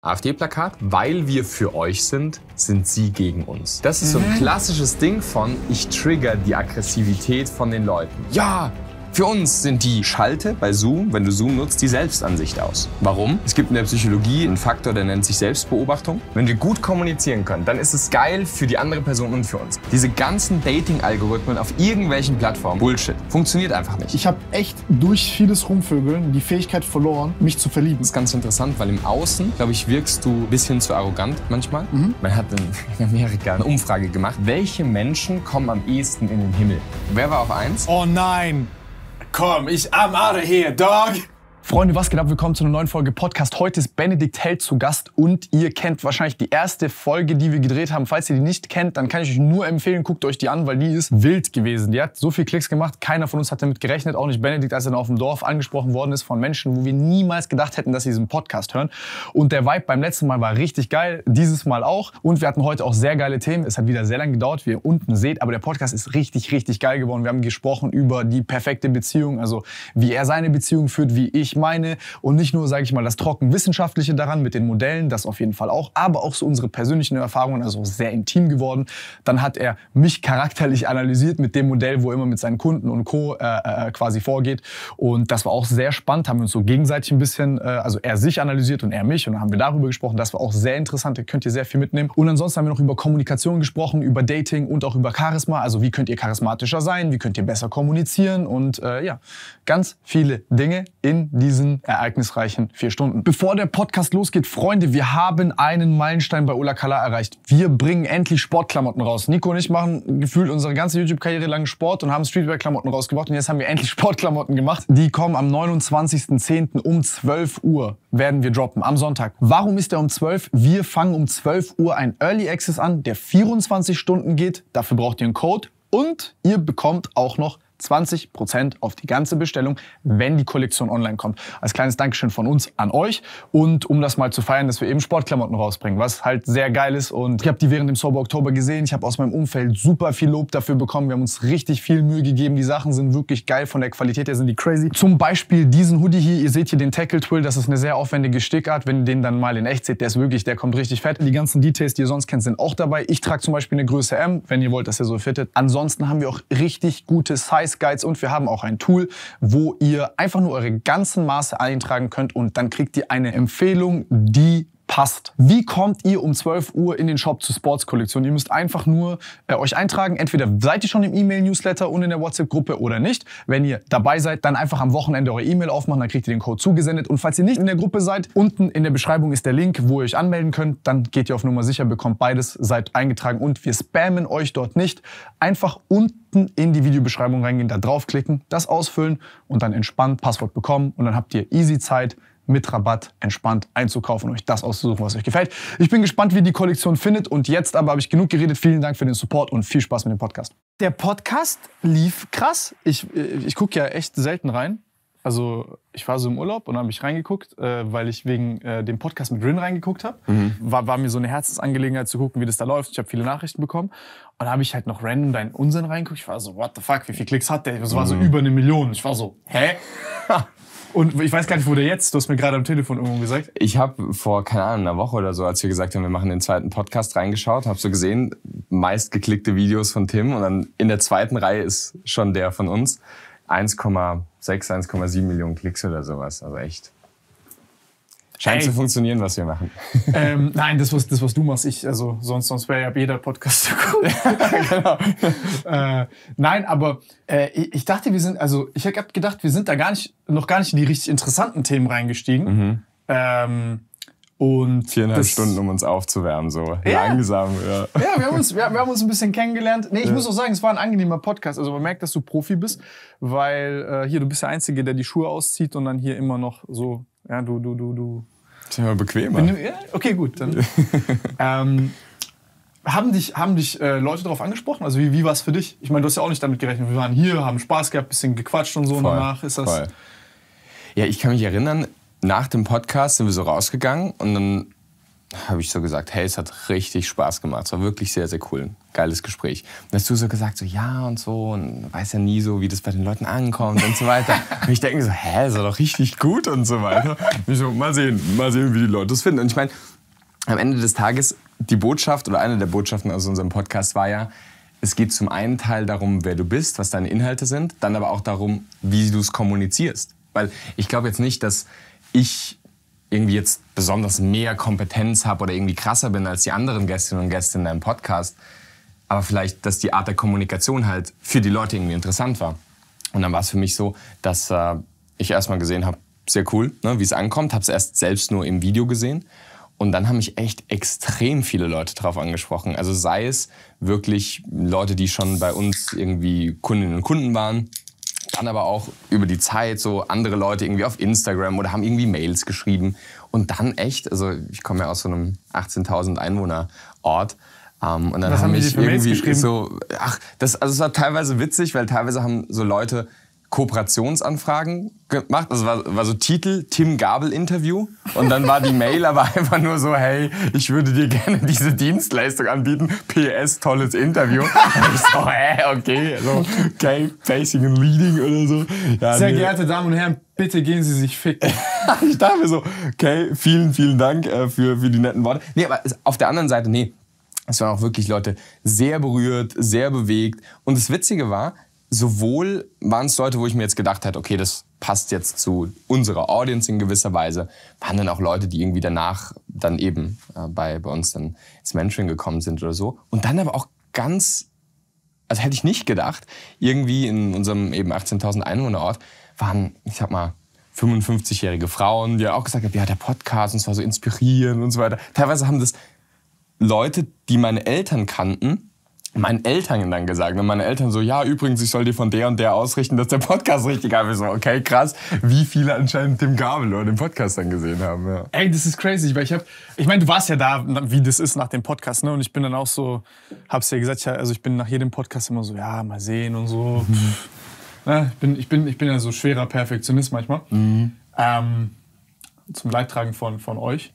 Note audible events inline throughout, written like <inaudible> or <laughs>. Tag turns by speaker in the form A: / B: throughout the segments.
A: AfD-Plakat, weil wir für euch sind, sind sie gegen uns. Das ist so ein mhm. klassisches Ding von, ich trigger die Aggressivität von den Leuten. Ja, für uns sind die Schalte bei Zoom, wenn du Zoom nutzt, die Selbstansicht aus. Warum? Es gibt in der Psychologie einen Faktor, der nennt sich Selbstbeobachtung. Wenn wir gut kommunizieren können, dann ist es geil für die andere Person und für uns. Diese ganzen Dating-Algorithmen auf irgendwelchen Plattformen, Bullshit, funktioniert einfach nicht. Ich habe echt durch vieles Rumvögeln die Fähigkeit verloren, mich zu verlieben. Das ist ganz interessant, weil im Außen, glaube ich, wirkst du ein bisschen zu arrogant manchmal. Mhm. Man hat in Amerika eine Umfrage gemacht, welche Menschen kommen am ehesten in den Himmel. Wer war auf eins? Oh nein! Come,
B: I'm out of here, dog. Freunde, was geht ab? Willkommen zu einer neuen Folge Podcast. Heute ist Benedikt Held zu Gast und ihr kennt wahrscheinlich die erste Folge, die wir gedreht haben. Falls ihr die nicht kennt, dann kann ich euch nur empfehlen, guckt euch die an, weil die ist wild gewesen. Die hat so viel Klicks gemacht, keiner von uns hat damit gerechnet, auch nicht Benedikt, als er dann auf dem Dorf angesprochen worden ist von Menschen, wo wir niemals gedacht hätten, dass sie diesen Podcast hören. Und der Vibe beim letzten Mal war richtig geil, dieses Mal auch. Und wir hatten heute auch sehr geile Themen. Es hat wieder sehr lange gedauert, wie ihr unten seht, aber der Podcast ist richtig, richtig geil geworden. Wir haben gesprochen über die perfekte Beziehung, also wie er seine Beziehung führt, wie ich meine. Und nicht nur, sage ich mal, das Trockenwissenschaftliche daran mit den Modellen, das auf jeden Fall auch, aber auch so unsere persönlichen Erfahrungen, also sehr intim geworden. Dann hat er mich charakterlich analysiert mit dem Modell, wo er immer mit seinen Kunden und Co. Äh, äh, quasi vorgeht. Und das war auch sehr spannend, haben wir uns so gegenseitig ein bisschen, äh, also er sich analysiert und er mich und dann haben wir darüber gesprochen. Das war auch sehr interessant, da könnt ihr sehr viel mitnehmen. Und ansonsten haben wir noch über Kommunikation gesprochen, über Dating und auch über Charisma. Also wie könnt ihr charismatischer sein, wie könnt ihr besser kommunizieren und äh, ja, ganz viele Dinge in diesem diesen ereignisreichen vier Stunden. Bevor der Podcast losgeht, Freunde, wir haben einen Meilenstein bei Ola Kala erreicht. Wir bringen endlich Sportklamotten raus. Nico und ich machen gefühlt unsere ganze YouTube-Karriere lang Sport und haben Streetwear-Klamotten rausgebracht und jetzt haben wir endlich <laughs> Sportklamotten gemacht. Die kommen am 29.10. um 12 Uhr werden wir droppen, am Sonntag. Warum ist der um 12? Wir fangen um 12 Uhr ein Early Access an, der 24 Stunden geht. Dafür braucht ihr einen Code und ihr bekommt auch noch 20% auf die ganze Bestellung, wenn die Kollektion online kommt. Als kleines Dankeschön von uns an euch und um das mal zu feiern, dass wir eben Sportklamotten rausbringen, was halt sehr geil ist und ich habe die während dem Sober Oktober gesehen. Ich habe aus meinem Umfeld super viel Lob dafür bekommen. Wir haben uns richtig viel Mühe gegeben. Die Sachen sind wirklich geil. Von der Qualität her sind die crazy. Zum Beispiel diesen Hoodie hier. Ihr seht hier den Tackle Twill. Das ist eine sehr aufwendige Stickart. Wenn ihr den dann mal in echt seht, der ist wirklich, der kommt richtig fett. Die ganzen Details, die ihr sonst kennt, sind auch dabei. Ich trage zum Beispiel eine Größe M, wenn ihr wollt, dass ihr so fittet. Ansonsten haben wir auch richtig gute Size Price Guides und wir haben auch ein Tool, wo ihr einfach nur eure ganzen Maße eintragen könnt und dann kriegt ihr eine Empfehlung, die passt. Wie kommt ihr um 12 Uhr in den Shop zur Sports-Kollektion? Ihr müsst einfach nur äh, euch eintragen. Entweder seid ihr schon im E-Mail-Newsletter und in der WhatsApp-Gruppe oder nicht. Wenn ihr dabei seid, dann einfach am Wochenende eure E-Mail aufmachen, dann kriegt ihr den Code zugesendet. Und falls ihr nicht in der Gruppe seid, unten in der Beschreibung ist der Link, wo ihr euch anmelden könnt. Dann geht ihr auf Nummer sicher, bekommt beides, seid eingetragen und wir spammen euch dort nicht. Einfach unten in die Videobeschreibung reingehen, da draufklicken, das ausfüllen und dann entspannt Passwort bekommen und dann habt ihr easy Zeit, mit Rabatt entspannt einzukaufen und euch das auszusuchen, was euch gefällt. Ich bin gespannt, wie die Kollektion findet und jetzt aber habe ich genug geredet. Vielen Dank für den Support und viel Spaß mit dem Podcast. Der Podcast lief krass. Ich, äh, ich gucke ja echt selten rein. Also ich war so im Urlaub und habe mich reingeguckt, äh, weil ich wegen äh, dem Podcast mit Rin reingeguckt habe. Mhm. War, war, mir so eine Herzensangelegenheit zu gucken, wie das da läuft. Ich habe viele Nachrichten bekommen. Und da habe ich halt noch random deinen Unsinn reingeguckt. Ich war so, what the fuck, wie viele Klicks hat der? Das war so mhm. über eine Million. Ich war so, hä?
A: <laughs> Und ich weiß gar nicht, wo der jetzt, du hast mir gerade am Telefon irgendwo gesagt. Ich habe vor, keine Ahnung, einer Woche oder so, als wir gesagt haben, wir machen den zweiten Podcast reingeschaut, habe so gesehen, meistgeklickte Videos von Tim und dann in der zweiten Reihe ist schon der von uns. 1,6, 1,7 Millionen Klicks oder sowas. Also echt Scheint hey. zu funktionieren, was wir machen.
B: <laughs> Ähm, nein, das was, das, was du machst, ich, also sonst, sonst wäre ja jeder Podcast zu <laughs> genau. äh, nein, aber äh, ich dachte, wir sind, also ich habe gedacht, wir sind da gar nicht, noch gar nicht in die richtig interessanten Themen reingestiegen. Mhm. Ähm, und
A: Viereinhalb das, Stunden, um uns aufzuwärmen, so ja. langsam. Ja, <laughs> ja wir, haben uns,
B: wir, haben uns ein bisschen kennengelernt. Nee, ich ja. muss auch sagen, es war ein angenehmer Podcast. Also man merkt, dass du Profi bist, weil äh, hier, du bist der Einzige, der die Schuhe auszieht und dann hier immer noch so, ja, du, du, du, du
A: ist bequemer. Bin,
B: ja? Okay, gut. Dann. <laughs> ähm, haben dich, haben dich äh, Leute darauf angesprochen? Also wie, wie war es für dich? Ich meine, du hast ja auch nicht damit gerechnet. Wir waren hier, haben Spaß gehabt, ein bisschen gequatscht und so. Voll, und danach ist das... Voll.
A: Ja, ich kann mich erinnern, nach dem Podcast sind wir so rausgegangen und dann habe ich so gesagt, hey, es hat richtig Spaß gemacht. Es war wirklich sehr, sehr cool. Geiles Gespräch. Und hast du so gesagt, so ja und so und weiß ja nie so, wie das bei den Leuten ankommt und so weiter. <laughs> und ich denke so, hä, ist doch richtig gut und so weiter. Und ich so, mal sehen, mal sehen, wie die Leute das finden. Und ich meine, am Ende des Tages, die Botschaft oder eine der Botschaften aus unserem Podcast war ja, es geht zum einen Teil darum, wer du bist, was deine Inhalte sind, dann aber auch darum, wie du es kommunizierst. Weil ich glaube jetzt nicht, dass ich irgendwie jetzt besonders mehr Kompetenz habe oder irgendwie krasser bin als die anderen Gästinnen und Gäste in deinem Podcast. Aber vielleicht, dass die Art der Kommunikation halt für die Leute irgendwie interessant war. Und dann war es für mich so, dass äh, ich erstmal gesehen habe, sehr cool, ne, wie es ankommt. Habe es erst selbst nur im Video gesehen. Und dann haben mich echt extrem viele Leute drauf angesprochen. Also sei es wirklich Leute, die schon bei uns irgendwie Kundinnen und Kunden waren, dann aber auch über die Zeit so andere Leute irgendwie auf Instagram oder haben irgendwie Mails geschrieben. Und dann echt, also ich komme ja aus so einem 18.000 Einwohner Ort. Ähm, und dann Was haben mich irgendwie so, ach, das, also es war teilweise witzig, weil teilweise haben so Leute Kooperationsanfragen gemacht. Das also war, war so Titel, Tim Gabel Interview. Und dann war die Mail aber <laughs> einfach nur so, hey, ich würde dir gerne diese Dienstleistung anbieten. PS, tolles Interview. <laughs> Und ich so, hä, okay. So, okay, Facing and Leading oder so. Ja, Sehr nee. geehrte Damen und Herren, bitte gehen Sie sich ficken. <laughs> ich dachte mir so, okay, vielen, vielen Dank äh, für, für die netten Worte. Nee, aber auf der anderen Seite, nee. Es waren auch wirklich Leute sehr berührt, sehr bewegt. Und das Witzige war, sowohl waren es Leute, wo ich mir jetzt gedacht habe, okay, das passt jetzt zu unserer Audience in gewisser Weise, waren dann auch Leute, die irgendwie danach dann eben äh, bei, bei uns dann ins Mentoring gekommen sind oder so. Und dann aber auch ganz, also hätte ich nicht gedacht, irgendwie in unserem eben 18.000 Einwohnerort waren, ich sag mal, 55-jährige Frauen, die auch gesagt haben, ja, der Podcast und zwar so inspirieren und so weiter. Teilweise haben das Leute, die meine Eltern kannten, meinen Eltern dann gesagt. Und ne? meine Eltern so, ja, übrigens, ich soll dir von der und der ausrichten, dass der Podcast richtig ab ist. okay, krass, wie viele anscheinend Tim Gabel oder den Podcast dann gesehen haben. Ja. Ey, das ist crazy, weil ich habe, ich
B: meine, du warst ja da, wie das ist nach dem Podcast, ne? Und ich bin dann auch so, hab's dir ja gesagt, also ich bin nach jedem Podcast immer so, ja, mal sehen und so. Mhm. Ne? Ich, bin, ich, bin, ich bin ja so schwerer Perfektionist manchmal. Mhm. Ähm, zum Leidtragen von, von euch.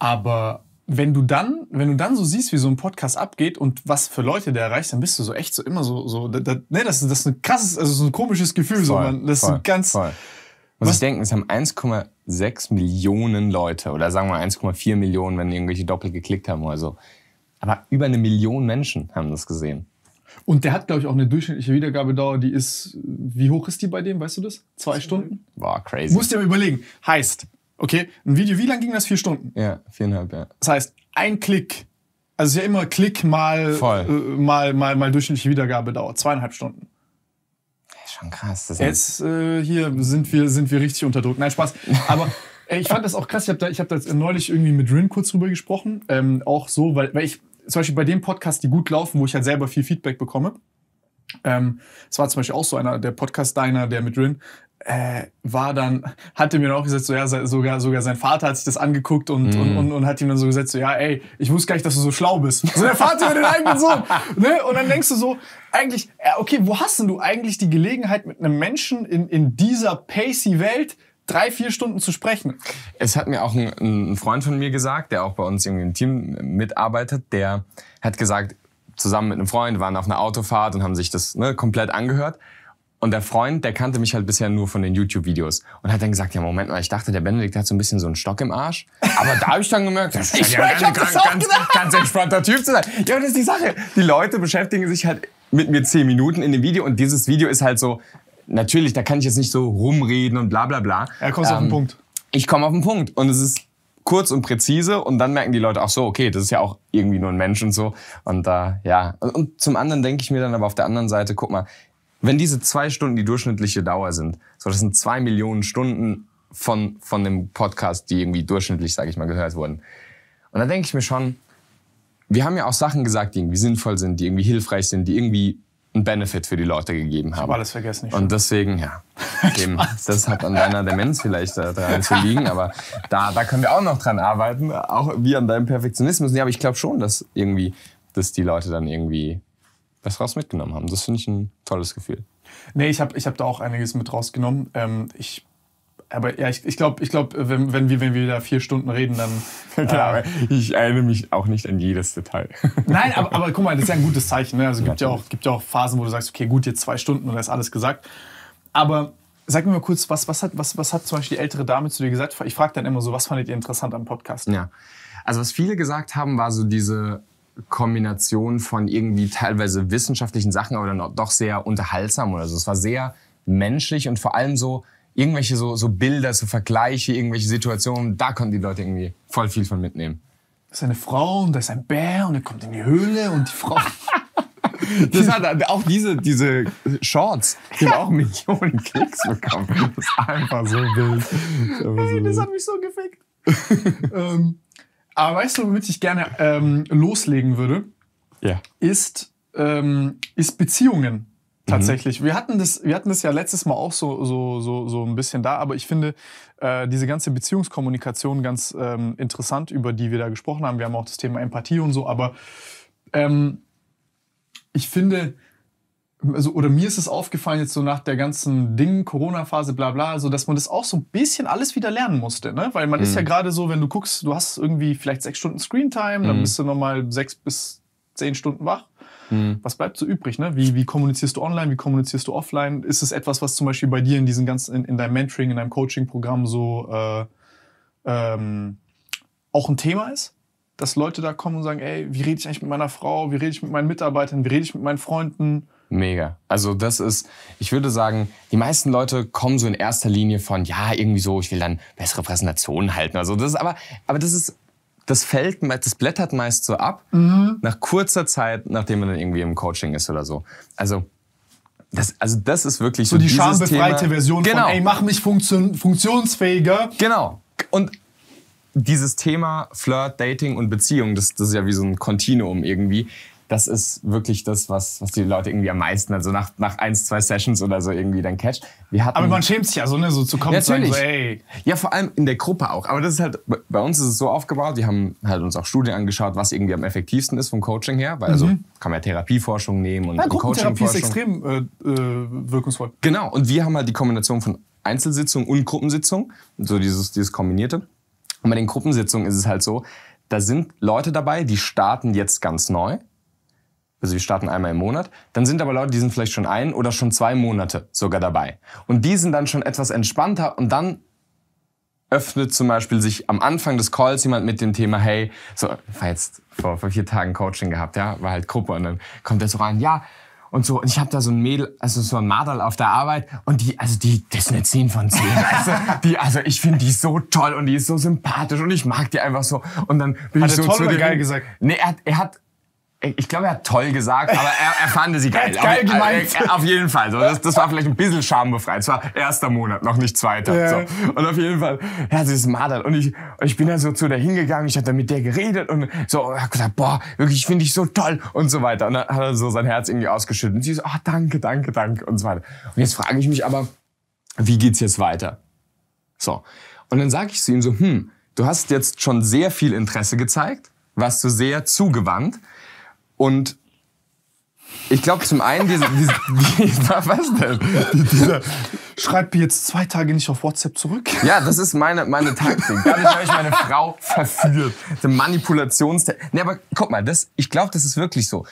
B: Aber wenn du dann, wenn du dann so siehst, wie so ein Podcast abgeht und was für Leute der erreicht, dann bist du so echt so immer so, so da, da, ne, das, ist das ist ein krasses, also so ein komisches Gefühl, voll, so man, das voll, ist ein
A: ganz. Voll. Muss was ich denken, es haben 1,6 Millionen Leute oder sagen wir 1,4 Millionen, wenn irgendwelche doppelt geklickt haben oder so. Aber über eine Million Menschen haben das gesehen.
B: Und der hat, glaube ich, auch eine durchschnittliche Wiedergabedauer, die ist, wie hoch ist die bei dem, weißt du das? Zwei Stunden? War crazy. Musst dir mal überlegen. Heißt, Okay, ein Video, wie lang ging das? Vier Stunden? Ja, viereinhalb, ja. Das heißt, ein Klick, also es ist ja immer Klick mal, Voll. äh, mal, mal, mal durchschnittliche Wiedergabe dauert, zweieinhalb Stunden.
A: Schon krass. Das Jetzt
B: äh, hier sind wir, sind wir richtig unter Druck. Nein, Spaß. <laughs> Aber ey, ich fand das auch krass. Ich habe da, hab da neulich irgendwie mit Rin kurz drüber gesprochen. Ähm, auch so, weil, weil ich zum Beispiel bei dem Podcast, die gut laufen, wo ich halt selber viel Feedback bekomme, ähm, es ähm, war zum Beispiel auch so einer, der Podcast diner der mit Rin, äh, war dann, hatte mir dann auch gesagt, so ja, sogar, sogar sein Vater hat sich das angeguckt und, mm. und, mhm. und, und, hat ihm dann so gesagt, so ja, ey, ich wusste gar nicht, dass du so schlau bist. So also, der Vater über den eigenen Sohn. <laughs> Ne? Und dann denkst du so, eigentlich, äh, okay, wo hast denn du eigentlich die Gelegenheit, mit einem Menschen in, in dieser pacey
A: Welt drei, vier Stunden zu sprechen? Es hat mir auch ein, ein Freund von mir gesagt, der auch bei uns irgendwie im Team mitarbeitet, der hat gesagt, zusammen mit einem Freund waren auf einer Autofahrt und haben sich das ne, komplett angehört. Und der Freund, der kannte mich halt bisher nur von den YouTube-Videos und hat dann gesagt, ja Moment mal, ich dachte, der Benedikt hat so ein bisschen so einen Stock im Arsch. Aber da habe ich dann gemerkt, das ist ja ein ganz, ganz, ganz entspannter Typ zu sein. Ja, und das ist die Sache. Die Leute beschäftigen sich halt mit mir zehn Minuten in dem Video und dieses Video ist halt so, natürlich, da kann ich jetzt nicht so rumreden und bla bla bla. Er kommt ähm, auf den ähm, Punkt. Ich komme auf den Punkt und es ist kurz und präzise und dann merken die Leute auch so, okay, das ist ja auch irgendwie nur ein Mensch und so. Und da, äh, ja. und zum anderen denke ich mir dann aber auf der anderen Seite, guck mal, wenn diese zwei Stunden die durchschnittliche Dauer sind, so das sind zwei Millionen Stunden von, von dem Podcast, die irgendwie durchschnittlich, sage ich mal, gehört wurden. Und da denke ich mir schon, wir haben ja auch Sachen gesagt, die irgendwie sinnvoll sind, die irgendwie hilfreich sind, die irgendwie einen Benefit für die Leute gegeben haben. Ich hab alles vergessen. Ich und deswegen, ja, <laughs> eben, das hat an deiner Demenz vielleicht äh, da dran zu liegen, aber da, da können wir auch noch dran arbeiten, auch wie an deinem Perfektionismus. Ja, aber ich glaube schon, dass irgendwie, dass die Leute dann irgendwie was raus mitgenommen haben. Das finde ich ein tolles Gefühl.
B: Nee, ich habe ich hab da auch einiges mit rausgenommen. Ähm, ich aber ja, ich, ich glaube, ich glaub, wenn, wenn, wir, wenn wir da vier Stunden reden, dann. <laughs> Äh, Klar, ich erinnere mich auch nicht an jedes Detail. <laughs> Nein, aber, aber guck mal, das ist ja ein gutes Zeichen. Ne? Also es gibt ja, auch, gibt ja auch Phasen, wo du sagst, okay, gut, jetzt zwei Stunden und da ist alles gesagt. Aber sag mir mal kurz, was, was, hat, was, was hat zum Beispiel die ältere Dame zu dir gesagt? Ich frage dann immer so, was fandet ihr interessant am Podcast?
A: Ja. Also, was viele gesagt haben, war so diese Kombination von irgendwie teilweise wissenschaftlichen Sachen, aber dann doch sehr unterhaltsam oder so. Es war sehr menschlich und vor allem so irgendwelche so, so Bilder, so Vergleiche, irgendwelche Situationen. Da konnten die Leute irgendwie voll viel von mitnehmen. Das ist eine Frau und da ist ein Bär und er kommt in die Höhle und die Frau. <laughs> Das hat auch diese, diese Shorts, die haben auch Millionen Klicks bekommen. Das ist einfach so wild. Das, hey, so das hat
B: mich so gefickt. <laughs>
A: ähm, aber
B: weißt du, womit ich gerne ähm, loslegen würde? Ja. Ist, ähm, ist Beziehungen mhm. tatsächlich. Mhm. Wir, hatten das, wir hatten das ja letztes Mal auch so, so, so, so ein bisschen da, aber ich finde äh, diese ganze Beziehungskommunikation ganz ähm, interessant, über die wir da gesprochen haben. Wir haben auch das Thema Empathie und so, aber ähm, ich finde, also, oder mir ist es aufgefallen, jetzt so nach der ganzen Ding, Corona-Phase, bla bla, so dass man das auch so ein bisschen alles wieder lernen musste, ne? Weil man mhm. ist ja mhm. gerade so, wenn du guckst, du hast irgendwie vielleicht sechs Stunden Screentime, mhm. dann bist du nochmal sechs bis zehn Stunden wach. Mhm. Was bleibt so übrig? Ne? Wie, wie kommunizierst du online? Wie kommunizierst du offline? Ist es etwas, was zum Beispiel bei dir in diesem ganzen, in, in deinem Mentoring, in deinem Coaching-Programm so äh, ähm, auch ein Thema ist? Dass Leute da kommen und sagen, ey, wie rede ich eigentlich mit meiner Frau? Wie rede ich mit meinen Mitarbeitern? Wie rede ich mit meinen Freunden?
A: Mega. Also das ist, ich würde sagen, die meisten Leute kommen so in erster Linie von, ja, irgendwie so, ich will dann bessere Präsentationen halten. Also das ist aber, aber das ist, das fällt, das blättert meist so ab, mhm. nach kurzer Zeit, nachdem man dann irgendwie im Coaching ist oder so. Also das, also das ist wirklich so, so die schambefreite Thema. Version genau. von, ey, mach mich funktion funktionsfähiger. Genau. Und dieses Thema Flirt, Dating und Beziehung, das, das ist ja wie so ein Kontinuum irgendwie das ist wirklich das, was, was die Leute irgendwie am meisten, also nach, nach eins, zwei Sessions oder so irgendwie dann catcht. Wir hatten, aber man schämt sich ja so, ne, so zu kommen ja, natürlich. So, ey. Ja, vor allem in der Gruppe auch. Aber das ist halt, bei uns ist es so aufgebaut, wir haben halt uns auch Studien angeschaut, was irgendwie am effektivsten ist vom Coaching her, weil also mhm. also kann man ja Therapieforschung nehmen und, ja, und Coaching-Forschung. ist extrem
B: äh, äh, wirkungsvoll.
A: Genau, und wir haben halt die Kombination von Einzelsitzung und Gruppensitzung, so dieses, dieses Kombinierte. Und bei den Gruppensitzungen ist es halt so, da sind Leute dabei, die starten jetzt ganz neu. Also wir starten einmal im Monat. Dann sind aber Leute, die sind vielleicht schon ein oder schon zwei Monate sogar dabei. Und die sind dann schon etwas entspannter und dann öffnet zum Beispiel sich am Anfang des Calls jemand mit dem Thema, hey, so, ich war jetzt vor, vor vier Tagen Coaching gehabt, ja, war halt Gruppe und dann kommt der so rein, ja, und so, und ich habe da so ein Mädel, also so ein Madal auf der Arbeit und die, also die, das ist eine 10 von 10. Also, <laughs> die, also ich finde die so toll und die ist so sympathisch und ich mag die einfach so. Und dann bin hat ich so toll zu dir. Geil gesagt? Nee, er hat, er hat ich glaube, er hat toll gesagt, aber er, er fand sie <laughs> geil. geil aber, gemeint. Er, auf jeden Fall. So, das, das war vielleicht ein bisschen schambefreit. Es war erster Monat, noch nicht zweiter. Yeah. So. Und auf jeden Fall, ja, sie ist madert. Und ich, ich bin dann so zu der hingegangen, ich habe dann mit der geredet und so, er hat gesagt, boah, wirklich, finde ich so toll und so weiter. Und dann hat er so sein Herz irgendwie ausgeschüttet. Und sie so, ah, danke, danke, danke und so weiter. Und jetzt frage ich mich aber, wie geht's jetzt weiter? So. Und dann sage ich zu ihm so, hm, du hast jetzt schon sehr viel Interesse gezeigt, warst du sehr zugewandt. Und ich glaube, zum einen, diese, diese, dieser, <laughs> was denn? Dieser, schreib mir jetzt zwei Tage nicht auf WhatsApp zurück. Ja, das ist meine, meine Taktik. Dadurch habe ich meine Frau verführt. Diese Manipulationstechnik. Nee, aber guck mal, das, ich glaube, das ist wirklich so.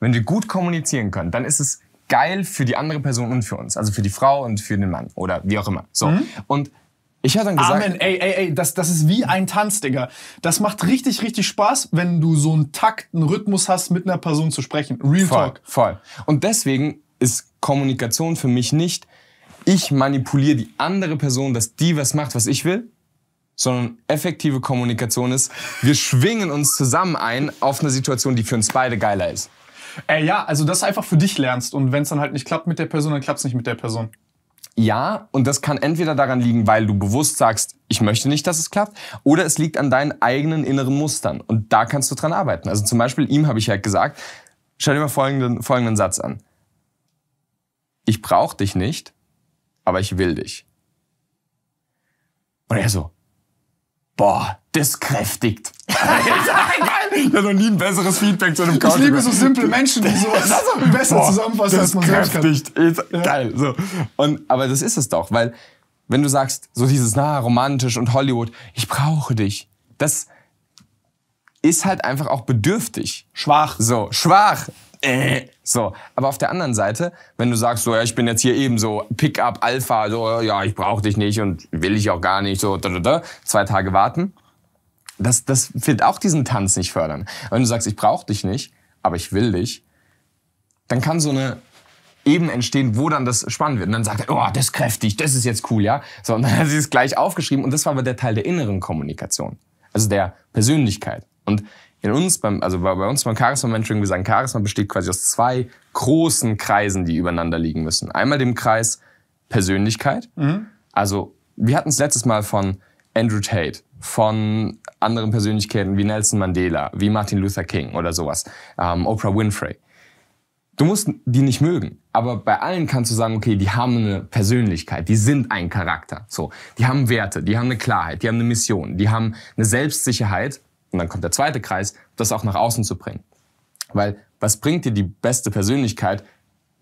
A: Wenn wir gut kommunizieren können, dann ist es geil für die andere Person und für uns. Also für die Frau und für den Mann oder wie auch immer. So. Mhm. Und ich habe dann gesagt. Amen, ey, ey, ey, das, das ist wie ein Tanz, Digga. Das macht richtig, richtig Spaß, wenn du so einen Takt, einen Rhythmus hast, mit einer Person zu sprechen. Real voll, Talk. Voll. Und deswegen ist Kommunikation für mich nicht, ich manipuliere die andere Person, dass die was macht, was ich will, sondern effektive Kommunikation ist, wir schwingen uns zusammen ein auf eine Situation, die für uns beide geiler ist. Äh, ja, also das einfach für dich lernst und wenn es dann halt nicht klappt mit der Person, dann klappt es nicht mit der Person ja, und das kann entweder daran liegen, weil du bewusst sagst, ich möchte nicht, dass es klappt, oder es liegt an deinen eigenen inneren Mustern. Und da kannst du dran arbeiten. Also zum Beispiel ihm habe ich halt gesagt, stell dir mal folgenden, folgenden Satz an. Ich brauche dich nicht, aber ich will dich. Und er so, boah, das kräftigt. <laughs> <laughs> Ich habe noch nie ein besseres Feedback zu einem Couch. Ich liebe so simple Menschen, die sowas besser Boah, zusammenfassen, als man kräftig. selbst kann. Ja. Geil. So. Und, aber das ist es doch, weil wenn du sagst, so dieses, na, romantisch und Hollywood, ich brauche dich, das ist halt einfach auch bedürftig. Schwach. So, schwach. Äh. So, aber auf der anderen Seite, wenn du sagst, so, ja, ich bin jetzt hier eben so Pickup Alpha, so, ja, ich brauche dich nicht und will ich auch gar nicht, so, da, da, da, zwei Tage warten das, das wird auch diesen Tanz nicht fördern. Wenn du sagst, ich brauche dich nicht, aber ich will dich, dann kann so eine Ebene entstehen, wo dann das spannend wird. Und dann sagt er, oh, das ist kräftig, das ist jetzt cool, ja. So, und dann hat sie es gleich aufgeschrieben. Und das war aber der Teil der inneren Kommunikation, also der Persönlichkeit. Und in uns, beim, also bei uns beim Charisma-Mentoring, wir sagen, Charisma besteht quasi aus zwei großen Kreisen, die übereinander liegen müssen. Einmal dem Kreis Persönlichkeit. Mhm. Also wir hatten es letztes Mal von Andrew Tate von anderen Persönlichkeiten wie Nelson Mandela, wie Martin Luther King oder sowas, ähm, Oprah Winfrey. Du musst die nicht mögen, aber bei allen kannst du sagen, okay, die haben eine Persönlichkeit, die sind ein Charakter, so, die haben Werte, die haben eine Klarheit, die haben eine Mission, die haben eine Selbstsicherheit und dann kommt der zweite Kreis, das auch nach außen zu bringen. Weil was bringt dir die beste Persönlichkeit,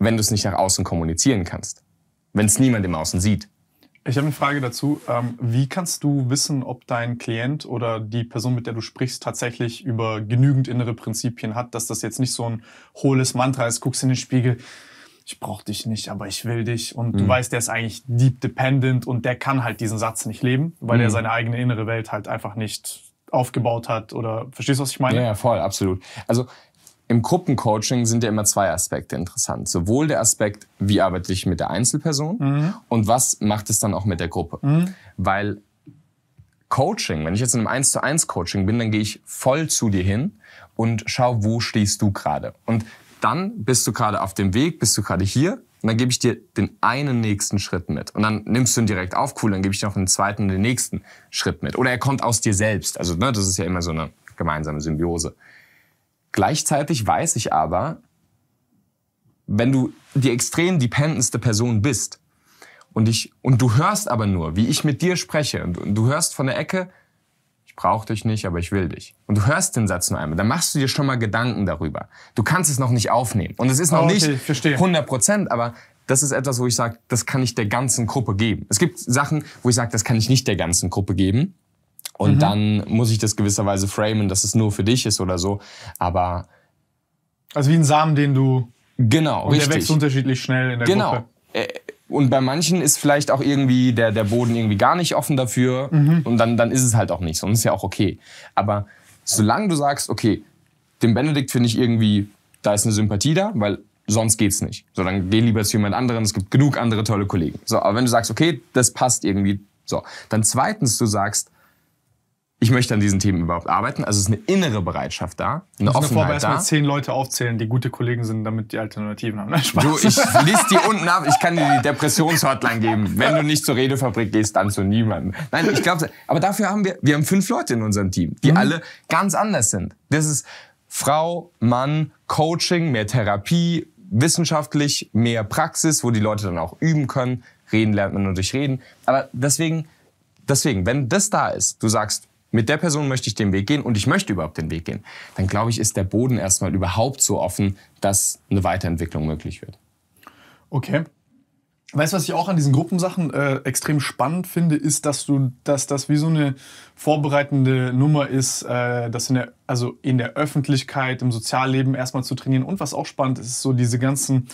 A: wenn du es nicht nach außen kommunizieren kannst, wenn es niemand im Außen sieht? Ich habe eine Frage
B: dazu. Ähm, wie kannst du wissen, ob
A: dein Klient oder die Person, mit der du sprichst,
B: tatsächlich über genügend innere Prinzipien hat, dass das jetzt nicht so ein hohles Mantra ist, guckst in den Spiegel, ich brauche dich nicht, aber ich will dich. Und mhm. du weißt, der ist eigentlich deep dependent und der kann halt diesen Satz nicht leben, weil mhm. er seine eigene innere Welt halt einfach nicht aufgebaut hat oder
A: verstehst du, was ich meine? Ja, ja voll, absolut. Also im Gruppencoaching sind ja immer zwei Aspekte interessant. Sowohl der Aspekt, wie arbeite ich mit der Einzelperson mhm. und was macht es dann auch mit der Gruppe. Mhm. Weil Coaching, wenn ich jetzt in einem 1 zu 1 Coaching bin, dann gehe ich voll zu dir hin und schau, wo stehst du gerade. Und dann bist du gerade auf dem Weg, bist du gerade hier und dann gebe ich dir den einen nächsten Schritt mit. Und dann nimmst du ihn direkt auf, cool, dann gebe ich dir noch einen zweiten, den nächsten Schritt mit. Oder er kommt aus dir selbst. Also ne, das ist ja immer so eine gemeinsame Symbiose. Gleichzeitig weiß ich aber, wenn du die extrem dependendste Person bist und, ich, und du hörst aber nur, wie ich mit dir spreche und, und du hörst von der Ecke, ich brauche dich nicht, aber ich will dich. Und du hörst den Satz nur einmal, dann machst du dir schon mal Gedanken darüber. Du kannst es noch nicht aufnehmen. Und es ist noch oh, okay, nicht verstehe. 100 Prozent, aber das ist etwas, wo ich sage, das kann ich der ganzen Gruppe geben. Es gibt Sachen, wo ich sage, das kann ich nicht der ganzen Gruppe geben. Und mhm. dann muss ich das gewisserweise framen, dass es nur für dich ist oder so. Aber. Also wie ein Samen, den du. Genau. Und richtig. der wächst
B: unterschiedlich schnell in der genau. Gruppe.
A: Genau. Und bei manchen ist vielleicht auch irgendwie der, der Boden irgendwie gar nicht offen dafür. Mhm. Und dann, dann ist es halt auch nicht Sonst Und ist ja auch okay. Aber solange du sagst, okay, dem Benedikt finde ich irgendwie, da ist eine Sympathie da, weil sonst geht's nicht. So, dann geh lieber zu jemand anderem. Es gibt genug andere tolle Kollegen. So, aber wenn du sagst, okay, das passt irgendwie, so. Dann zweitens, du sagst, ich möchte an diesen Themen überhaupt arbeiten. Also es ist eine innere Bereitschaft da, eine Offenheit davor da. erstmal
B: zehn Leute aufzählen, die gute Kollegen sind, damit die Alternativen haben.
A: Nein, Spaß. Du, ich liest die unten ab. Ich kann dir die Depressionshotline geben. Wenn du nicht zur Redefabrik gehst, dann zu niemandem. Nein, ich glaube, aber dafür haben wir, wir haben fünf Leute in unserem Team, die mhm. alle ganz anders sind. Das ist Frau, Mann, Coaching, mehr Therapie, wissenschaftlich, mehr Praxis, wo die Leute dann auch üben können. Reden lernt man nur durch Reden. Aber deswegen, deswegen, wenn das da ist, du sagst, mit der Person möchte ich den Weg gehen und ich möchte überhaupt den Weg gehen, dann glaube ich, ist der Boden erstmal überhaupt so offen, dass eine Weiterentwicklung möglich wird.
B: Okay. Weißt du, was ich auch an diesen Gruppensachen äh, extrem spannend finde, ist, dass du, dass das wie so eine vorbereitende Nummer ist, äh, das in der, also in der Öffentlichkeit, im Sozialleben erstmal zu trainieren. Und was auch spannend ist, ist so diese ganzen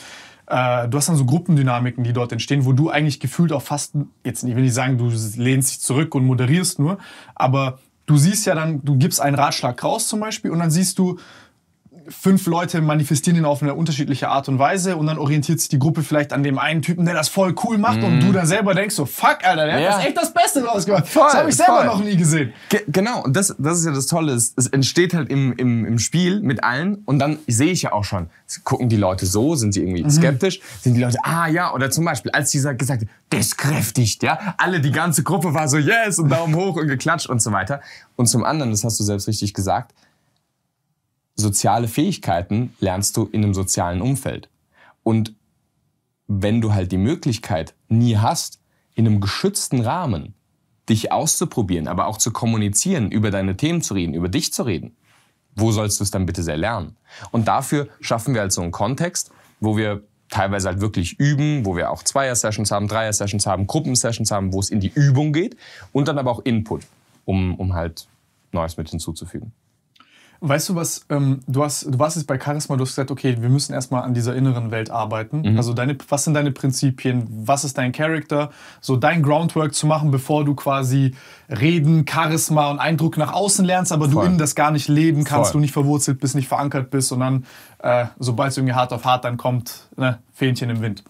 B: äh, du hast dann so Gruppendynamiken, die dort entstehen, wo du eigentlich gefühlt auch fast, jetzt ich will nicht sagen, du lehnst dich zurück und moderierst nur, aber Du siehst ja dann, du gibst einen Ratschlag raus zum Beispiel und dann siehst du, fünf Leute manifestieren ihn auf eine unterschiedliche Art und Weise und dann orientiert sich die Gruppe vielleicht an dem einen Typen, der das voll cool macht mm. und du mhm. dann selber denkst so, fuck, Alter, der ja. hat das echt das Beste draus gemacht. Voll, das habe ich selber voll. noch
A: nie gesehen. Ge genau, und das, das ist ja das Tolle, es, es entsteht halt im, im, im Spiel mit allen und dann sehe ich ja auch schon, gucken die Leute so, sind sie irgendwie mhm. skeptisch, sind die Leute, ah ja, oder zum Beispiel, als dieser gesagt hat, das kräftigt, ja, alle, die ganze Gruppe war so, yes, und Daumen hoch und geklatscht und so weiter. Und zum anderen, das hast du selbst richtig gesagt, soziale Fähigkeiten lernst du in einem sozialen Umfeld. Und wenn du halt die Möglichkeit nie hast, in einem geschützten Rahmen dich auszuprobieren, aber auch zu kommunizieren, über deine Themen zu reden, über dich zu reden, wo sollst du es dann bitte sehr lernen? Und dafür schaffen wir halt so einen Kontext, wo wir teilweise halt wirklich üben, wo wir auch Zweier-Sessions haben, Dreier-Sessions haben, Gruppensessions haben, wo es in die Übung geht und dann aber auch Input, um, um halt Neues mit hinzuzufügen.
B: Weißt du was, ähm, du, hast, du warst jetzt bei Charisma, du hast gesagt, okay, wir müssen erstmal an dieser inneren Welt arbeiten. Mhm. Also deine, was sind deine Prinzipien, was ist dein Charakter, so dein Groundwork zu machen, bevor du quasi Reden, Charisma und Eindruck nach außen lernst, aber Voll. du innen das gar nicht leben kannst, Voll. du nicht verwurzelt bist, nicht verankert bist sondern äh, sobald es irgendwie hart auf hart dann kommt, ne, Fähnchen im Wind.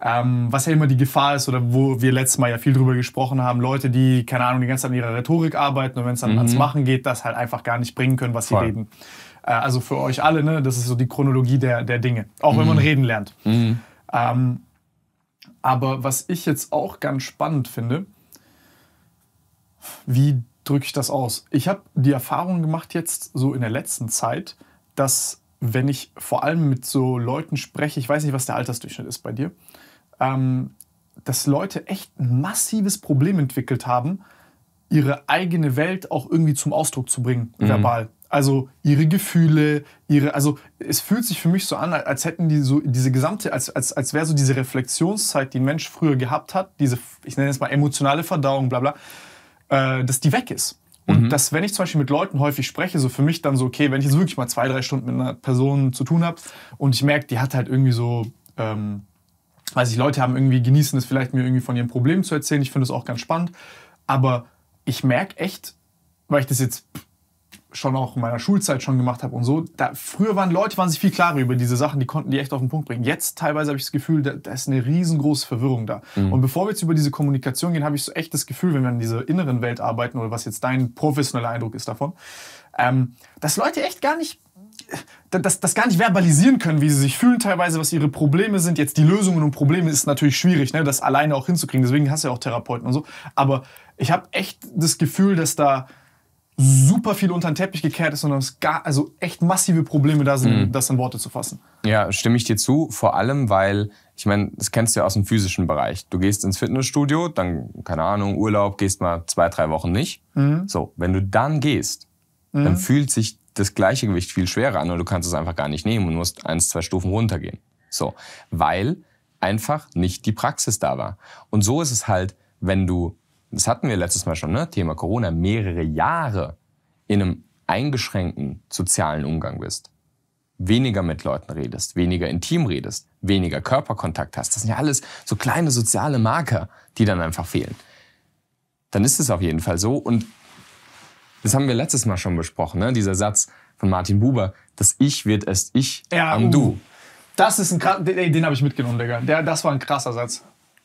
B: Ähm, was ja immer die Gefahr ist oder wo wir letztes Mal ja viel drüber gesprochen haben, Leute, die, keine Ahnung, die ganze Zeit an ihrer Rhetorik arbeiten und wenn es dann mhm. ans Machen geht, das halt einfach gar nicht bringen können, was Voll. sie reden. Äh, also für euch alle, ne, das ist so die Chronologie der, der Dinge, auch mhm. wenn man mhm. reden lernt. Mhm. Ähm, aber was ich jetzt auch ganz spannend finde, wie drücke ich das aus? Ich habe die Erfahrung gemacht jetzt so in der letzten Zeit, dass wenn ich vor allem mit so Leuten spreche, ich weiß nicht, was der Altersdurchschnitt ist bei dir, ähm, dass Leute echt ein massives Problem entwickelt haben, ihre eigene Welt auch irgendwie zum Ausdruck zu bringen, mhm. verbal. Also ihre Gefühle, ihre, also es fühlt sich für mich so an, als hätten die so diese gesamte, als, als, als wäre so diese Reflexionszeit, die ein Mensch früher gehabt hat, diese, ich nenne es mal emotionale Verdauung, bla bla, äh, dass die weg ist. Und mhm. dass, wenn ich zum Beispiel mit Leuten häufig spreche, so für mich dann so, okay, wenn ich jetzt wirklich mal zwei, drei Stunden mit einer Person zu tun habe und ich merke, die hat halt irgendwie so ähm, weiß ich, Leute haben irgendwie genießen es vielleicht mir irgendwie von ihrem Problem zu erzählen. Ich finde es auch ganz spannend, aber ich merke echt, weil ich das jetzt schon auch in meiner Schulzeit schon gemacht habe und so, da früher waren Leute waren sich viel klarer über diese Sachen, die konnten die echt auf den Punkt bringen. Jetzt teilweise habe ich das Gefühl, da, da ist eine riesengroße Verwirrung da. Mhm. Und bevor wir jetzt über diese Kommunikation gehen, habe ich so echt das Gefühl, wenn wir in dieser inneren Welt arbeiten oder was jetzt dein professioneller Eindruck ist davon, ähm, dass Leute echt gar nicht das, das gar nicht verbalisieren können, wie sie sich fühlen teilweise, was ihre Probleme sind. Jetzt die Lösungen und Probleme ist natürlich schwierig, ne, das alleine auch hinzukriegen. Deswegen hast du ja auch Therapeuten und so. Aber ich habe echt das Gefühl, dass da super viel unter den Teppich gekehrt ist, und dass gar, also echt massive Probleme da sind, mhm. das in Worte zu fassen.
A: Ja, stimme ich dir zu. Vor allem, weil, ich meine, das kennst du ja aus dem physischen Bereich. Du gehst ins Fitnessstudio, dann, keine Ahnung, Urlaub, gehst mal zwei, drei Wochen nicht. Mhm. So, wenn du dann gehst, mhm. dann fühlt sich das gleiche Gewicht viel schwerer an und du kannst es einfach gar nicht nehmen und musst eins, zwei Stufen runtergehen. So, weil einfach nicht die Praxis da war. Und so ist es halt, wenn du, das hatten wir letztes Mal schon, ne, Thema Corona, mehrere Jahre in einem eingeschränkten sozialen Umgang bist, weniger mit Leuten redest, weniger intim redest, weniger Körperkontakt hast. Das sind ja alles so kleine soziale Marker, die dann einfach fehlen. Dann ist es auf jeden Fall so. Und das haben wir letztes Mal schon besprochen, ne? dieser Satz von Martin Buber, das Ich wird erst ich ja, am uh. Du. Das ist ein krass, den, den habe ich mitgenommen, Digga. Der, das war ein krasser Satz.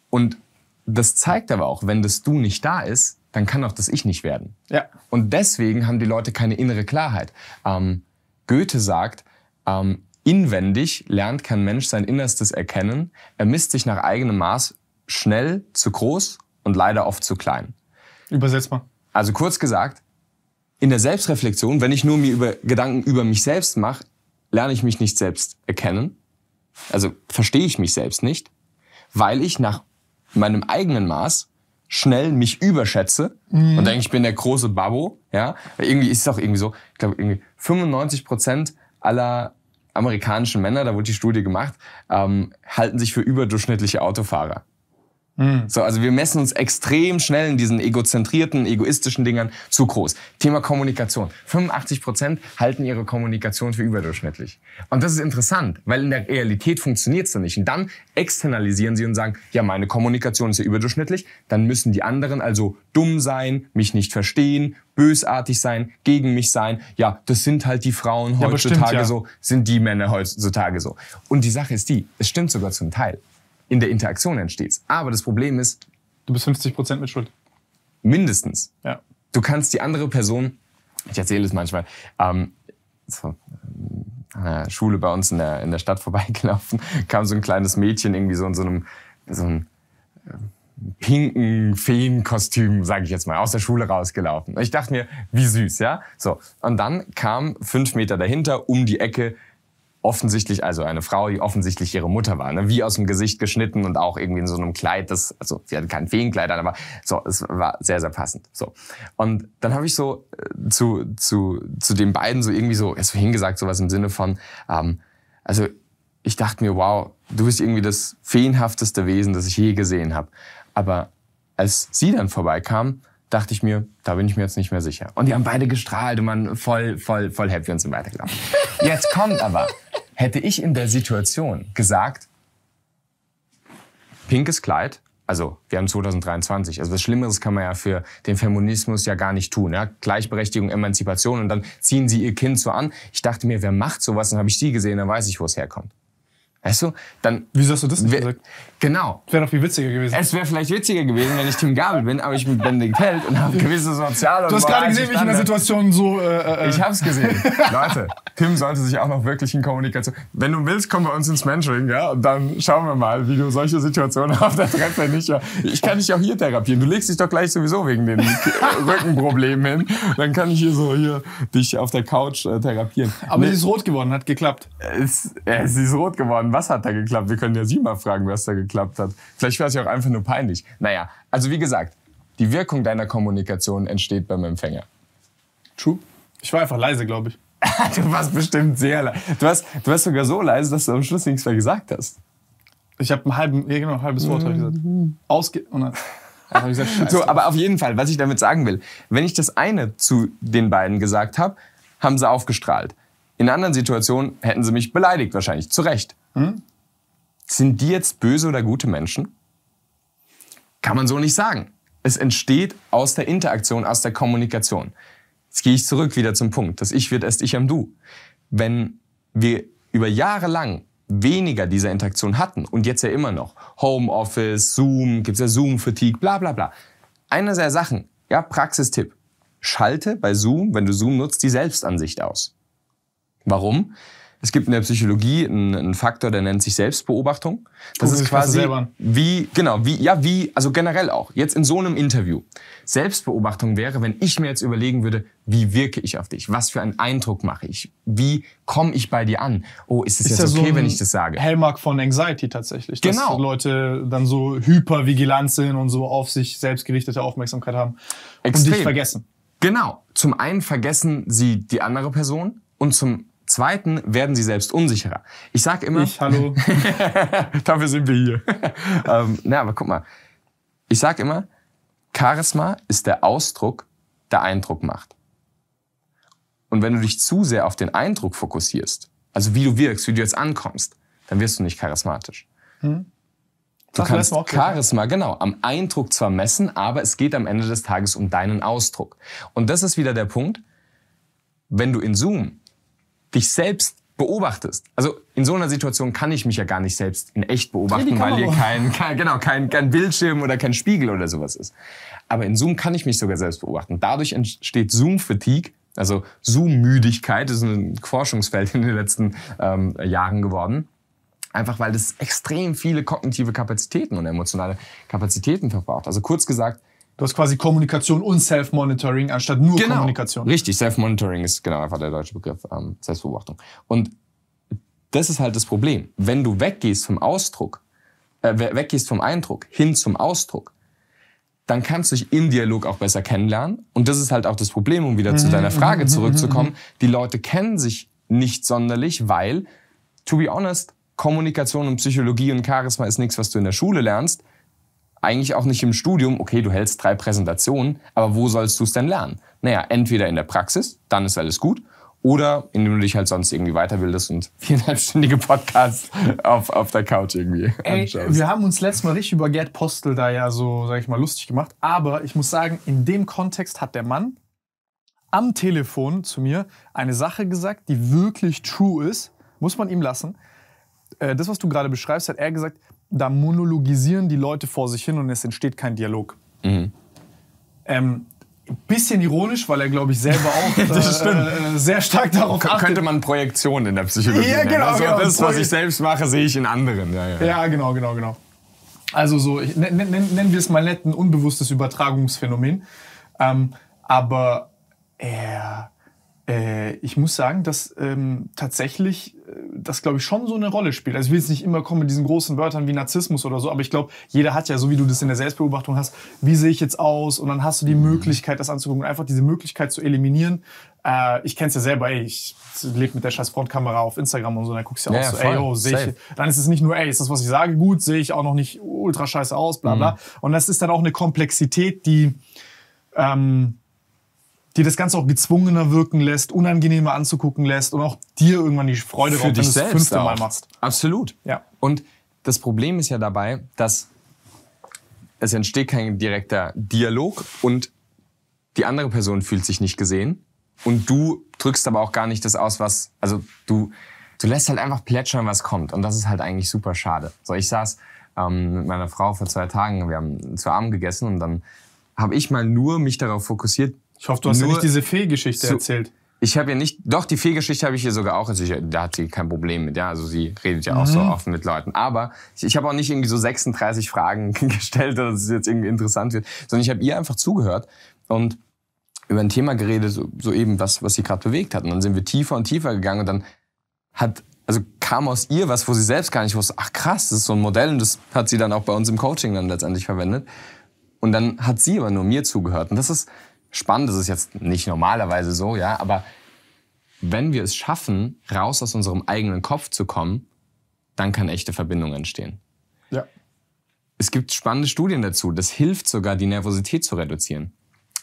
A: Und das zeigt aber auch, wenn das Du nicht da ist, dann kann auch das Ich nicht werden. Ja. Und deswegen haben die Leute keine innere Klarheit. Ähm, Goethe sagt, ähm, inwendig lernt kein Mensch sein Innerstes erkennen. Er misst sich nach eigenem Maß schnell zu groß und leider oft zu klein. Übersetzt mal. Also kurz gesagt, in der Selbstreflexion, wenn ich nur mir über Gedanken über mich selbst mache, lerne ich mich nicht selbst erkennen. Also verstehe ich mich selbst nicht, weil ich nach meinem eigenen Maß schnell mich überschätze mhm. und denke, ich bin der große Babo. Ja, irgendwie ist es auch irgendwie so. Ich glaube, irgendwie 95 Prozent aller amerikanischen Männer, da wurde die Studie gemacht, ähm, halten sich für überdurchschnittliche Autofahrer. Mhm. So, also wir messen uns extrem schnell in diesen egozentrierten, egoistischen Dingern zu groß. Thema Kommunikation. 85 Prozent halten ihre Kommunikation für überdurchschnittlich. Und das ist interessant, weil in der Realität funktioniert es dann nicht. Und dann externalisieren sie und sagen, ja, meine Kommunikation ist ja überdurchschnittlich, dann müssen die anderen also dumm sein, mich nicht verstehen, bösartig sein, gegen mich sein. Ja, das sind halt die Frauen heutzutage ja, bestimmt, ja. so, sind die Männer heutzutage so. Und die Sache ist die, es stimmt sogar zum Teil in der Interaktion entsteht. Aber das Problem ist. Du bist 50 Prozent mit Schuld. Mindestens. Ja. Du kannst die andere Person, ich erzähle es manchmal, ähm, so, an der Schule bei uns in der, in der Stadt <laughs> vorbeigelaufen, kam so ein kleines Mädchen irgendwie so in so einem, so einem äh, pinken Feenkostüm, sage ich jetzt mal, aus der Schule rausgelaufen. Ich dachte mir, wie süß, ja? So, und dann kam fünf Meter dahinter um die Ecke offensichtlich, also eine Frau, die offensichtlich ihre Mutter war, ne? wie aus dem Gesicht geschnitten und auch irgendwie in so einem Kleid, das, also sie hatte kein Feenkleid an, aber so, es war sehr, sehr passend. So. Und dann habe ich so äh, zu, zu, zu den beiden so irgendwie so, jetzt hingesagt, sowas im Sinne von, ähm, also ich dachte mir, wow, du bist irgendwie das feenhafteste Wesen, das ich je gesehen habe. Aber als sie dann vorbeikam, dachte ich mir, da bin ich mir jetzt nicht mehr sicher. Und die haben beide gestrahlt und waren voll, voll, voll happy und sind weitergelaufen. <laughs> Jetzt kommt aber, hätte ich in der Situation gesagt, pinkes Kleid, also wir haben 2023, also was Schlimmeres kann man ja für den Feminismus ja gar nicht tun. Ja? Gleichberechtigung, Emanzipation und dann ziehen sie ihr Kind so an. Ich dachte mir, wer macht sowas? Dann habe ich sie gesehen, dann weiß ich, wo es herkommt. Weißt du, dann... Wieso hast du das nicht gesagt? Genau. Wäre doch viel witziger gewesen. Es wäre vielleicht witziger gewesen, wenn ich Tim Gabel bin, aber ich bin Benedikt Held und habe gewisse soziale Du hast gerade gesehen, wie ich in der
B: Situation so. Äh, äh, äh. Ich hab's gesehen. <laughs>
A: Leute, Tim sollte sich auch noch wirklich in Kommunikation. Wenn du willst, komm bei uns ins Mentoring, ja? Und dann schauen wir mal, wie du solche Situationen <laughs> auf der Treppe nicht. Ja. Ich kann dich auch hier therapieren. Du legst dich doch gleich sowieso wegen den <laughs> Rückenproblemen hin. Dann kann ich hier so hier dich auf der Couch äh, therapieren. Aber nee. sie ist rot geworden, hat geklappt. Es, äh, sie ist rot geworden. Was hat da geklappt? Wir können ja sie mal fragen, was da geklappt geklappt hat. Vielleicht war es ja auch einfach nur peinlich. Naja, also wie gesagt, die Wirkung deiner Kommunikation entsteht beim Empfänger. True. Ich war einfach leise, glaube ich. <laughs> du warst bestimmt sehr leise. Du warst, du warst sogar so leise, dass du am Schluss nichts mehr gesagt hast. Ich habe ein,
B: halben, ja genau, ein halbes Wort mhm. gesagt. Ausge... Oh nein.
A: Gesagt, <laughs> so, aber auf jeden Fall, was ich damit sagen will, wenn ich das eine zu den beiden gesagt habe, haben sie aufgestrahlt. In anderen Situationen hätten sie mich beleidigt wahrscheinlich, zu Recht. Hm? Sind die jetzt böse oder gute Menschen? Kann man so nicht sagen. Es entsteht aus der Interaktion, aus der Kommunikation. Jetzt gehe ich zurück wieder zum Punkt. Das Ich wird erst ich am Du. Wenn wir über Jahre lang weniger dieser Interaktion hatten und jetzt ja immer noch Homeoffice, Zoom, gibt es ja Zoom-Fatigue, bla bla bla. Eine der Sachen, ja, Praxistipp. Schalte bei Zoom, wenn du Zoom nutzt, die Selbstansicht aus. Warum? Es gibt in der Psychologie einen, einen Faktor, der nennt sich Selbstbeobachtung. Das Guck, ist quasi wie genau wie ja wie also generell auch jetzt in so einem Interview Selbstbeobachtung wäre, wenn ich mir jetzt überlegen würde, wie wirke ich auf dich, was für einen Eindruck mache ich, wie komme ich bei dir an? Oh, ist es jetzt okay, so wenn ich das sage? Hellmark von Anxiety
B: tatsächlich, genau. dass Leute dann so hypervigilant sind und so auf sich selbstgerichtete
A: Aufmerksamkeit haben Extrem. und dich vergessen. Genau. Zum einen vergessen sie die andere Person und zum Zweiten werden sie selbst unsicherer. Ich sage immer. Ich, hallo. <laughs> Dafür sind wir hier. <laughs> ähm, na, aber guck mal. Ich sage immer, Charisma ist der Ausdruck, der Eindruck macht. Und wenn du dich zu sehr auf den Eindruck fokussierst, also wie du wirkst, wie du jetzt ankommst, dann wirst du nicht charismatisch. Hm. Du das kannst Charisma, genau, am Eindruck zwar messen, aber es geht am Ende des Tages um deinen Ausdruck. Und das ist wieder der Punkt, wenn du in Zoom dich selbst beobachtest. Also in so einer Situation kann ich mich ja gar nicht selbst in echt beobachten, weil hier kein, kein, genau, kein, kein Bildschirm oder kein Spiegel oder sowas ist. Aber in Zoom kann ich mich sogar selbst beobachten. Dadurch entsteht Zoom-Fatigue, also Zoom-Müdigkeit, das ist ein Forschungsfeld in den letzten ähm, Jahren geworden. Einfach weil das extrem viele kognitive Kapazitäten und emotionale Kapazitäten verbraucht. Also kurz gesagt, Du hast quasi Kommunikation und Self-Monitoring anstatt nur genau. Kommunikation. Richtig, Self-Monitoring ist genau einfach der deutsche Begriff, ähm, Selbstbeobachtung. Und das ist halt das Problem. Wenn du weggehst vom Ausdruck, äh, weggehst vom Eindruck hin zum Ausdruck, dann kannst du dich im Dialog auch besser kennenlernen. Und das ist halt auch das Problem, um wieder zu deiner mhm, Frage mhm, mhm, zurückzukommen. Die Leute kennen sich nicht sonderlich, weil, to be honest, Kommunikation und Psychologie und Charisma ist nichts, was du in der Schule lernst, eigentlich auch nicht im Studium, okay, du hältst drei Präsentationen, aber wo sollst du es denn lernen? Naja, entweder in der Praxis, dann ist alles gut, oder indem du dich halt sonst irgendwie weiterbildest und <laughs> viereinhalbstündige Podcasts auf, auf der Couch irgendwie Ey, Wir
B: haben uns letztes Mal richtig über Gerd Postel da ja so, sag ich mal, lustig gemacht, aber ich muss sagen, in dem Kontext hat der Mann am Telefon zu mir eine Sache gesagt, die wirklich true ist, muss man ihm lassen. Äh, das, was du gerade beschreibst, hat er gesagt, da monologisieren die Leute vor sich hin und es entsteht kein Dialog. Mhm. Ähm, bisschen ironisch, weil er, glaube ich, selber auch <laughs> äh, äh,
A: sehr stark darauf K achtet. Könnte man Projektionen in der Psychologie Ja, genau. Also genau. das, was ich selbst mache, sehe ich in anderen. Ja, ja.
B: ja genau, genau, genau. Also so, ich, ne, ne, ne, nennen wir es mal nett, ein unbewusstes Übertragungsphänomen. Ähm, aber äh, äh, ich muss sagen, dass ähm, tatsächlich das, glaube ich, schon so eine Rolle spielt. Also ich will jetzt nicht immer kommen mit diesen großen Wörtern wie Narzissmus oder so, aber ich glaube, jeder hat ja, so wie du das in der Selbstbeobachtung hast, wie sehe ich jetzt aus? Und dann hast du die mhm. Möglichkeit, das anzugucken. Einfach diese Möglichkeit zu eliminieren. Äh, ich kenne es ja selber, ey, ich lebe mit der scheiß Frontkamera auf Instagram und so, dann guckst du ja, ja auch so, voll, ey, oh, sehe ich, dann ist es nicht nur, ey, ist das, was ich sage, gut, sehe ich auch noch nicht ultra scheiße aus, bla bla. Mhm. Und das ist dann auch eine Komplexität, die... Ähm, die das Ganze auch gezwungener wirken lässt, unangenehmer anzugucken lässt und auch dir irgendwann die Freude Für raubt, dich wenn du das fünfte auch. Mal machst.
A: Absolut. Ja. Und das Problem ist ja dabei, dass es entsteht kein direkter Dialog und die andere Person fühlt sich nicht gesehen und du drückst aber auch gar nicht das aus, was, also du, du lässt halt einfach plätschern, was kommt und das ist halt eigentlich super schade. So, ich saß ähm, mit meiner Frau vor zwei Tagen, wir haben zu Abend gegessen und dann habe ich mal nur mich darauf fokussiert, ich hoffe, du hast Nur ja nicht diese Fehlgeschichte erzählt. Ich habe ja nicht, doch, die Fehlgeschichte geschichte habe ich hier sogar auch erzählt. Also da hat sie kein Problem mit, ja. Also sie redet ja auch mhm. so offen mit Leuten. Aber ich, ich habe auch nicht irgendwie so 36 Fragen <laughs> gestellt, dass es jetzt irgendwie interessant wird, sondern ich habe ihr einfach zugehört und über ein Thema geredet, so, so eben, was, was sie gerade bewegt hat. Und dann sind wir tiefer und tiefer gegangen und dann hat also kam aus ihr was, wo sie selbst gar nicht wusste, ach krass, das ist so ein Modell und das hat sie dann auch bei uns im Coaching dann letztendlich verwendet. Und dann hat sie aber nur mir zugehört. Und das ist, spannend. Das ist jetzt nicht normalerweise so, ja, aber wenn wir es schaffen, raus aus unserem eigenen Kopf zu kommen, dann kann echte Verbindung entstehen. Ja. Es gibt spannende Studien dazu. Das hilft sogar, die Nervosität zu reduzieren.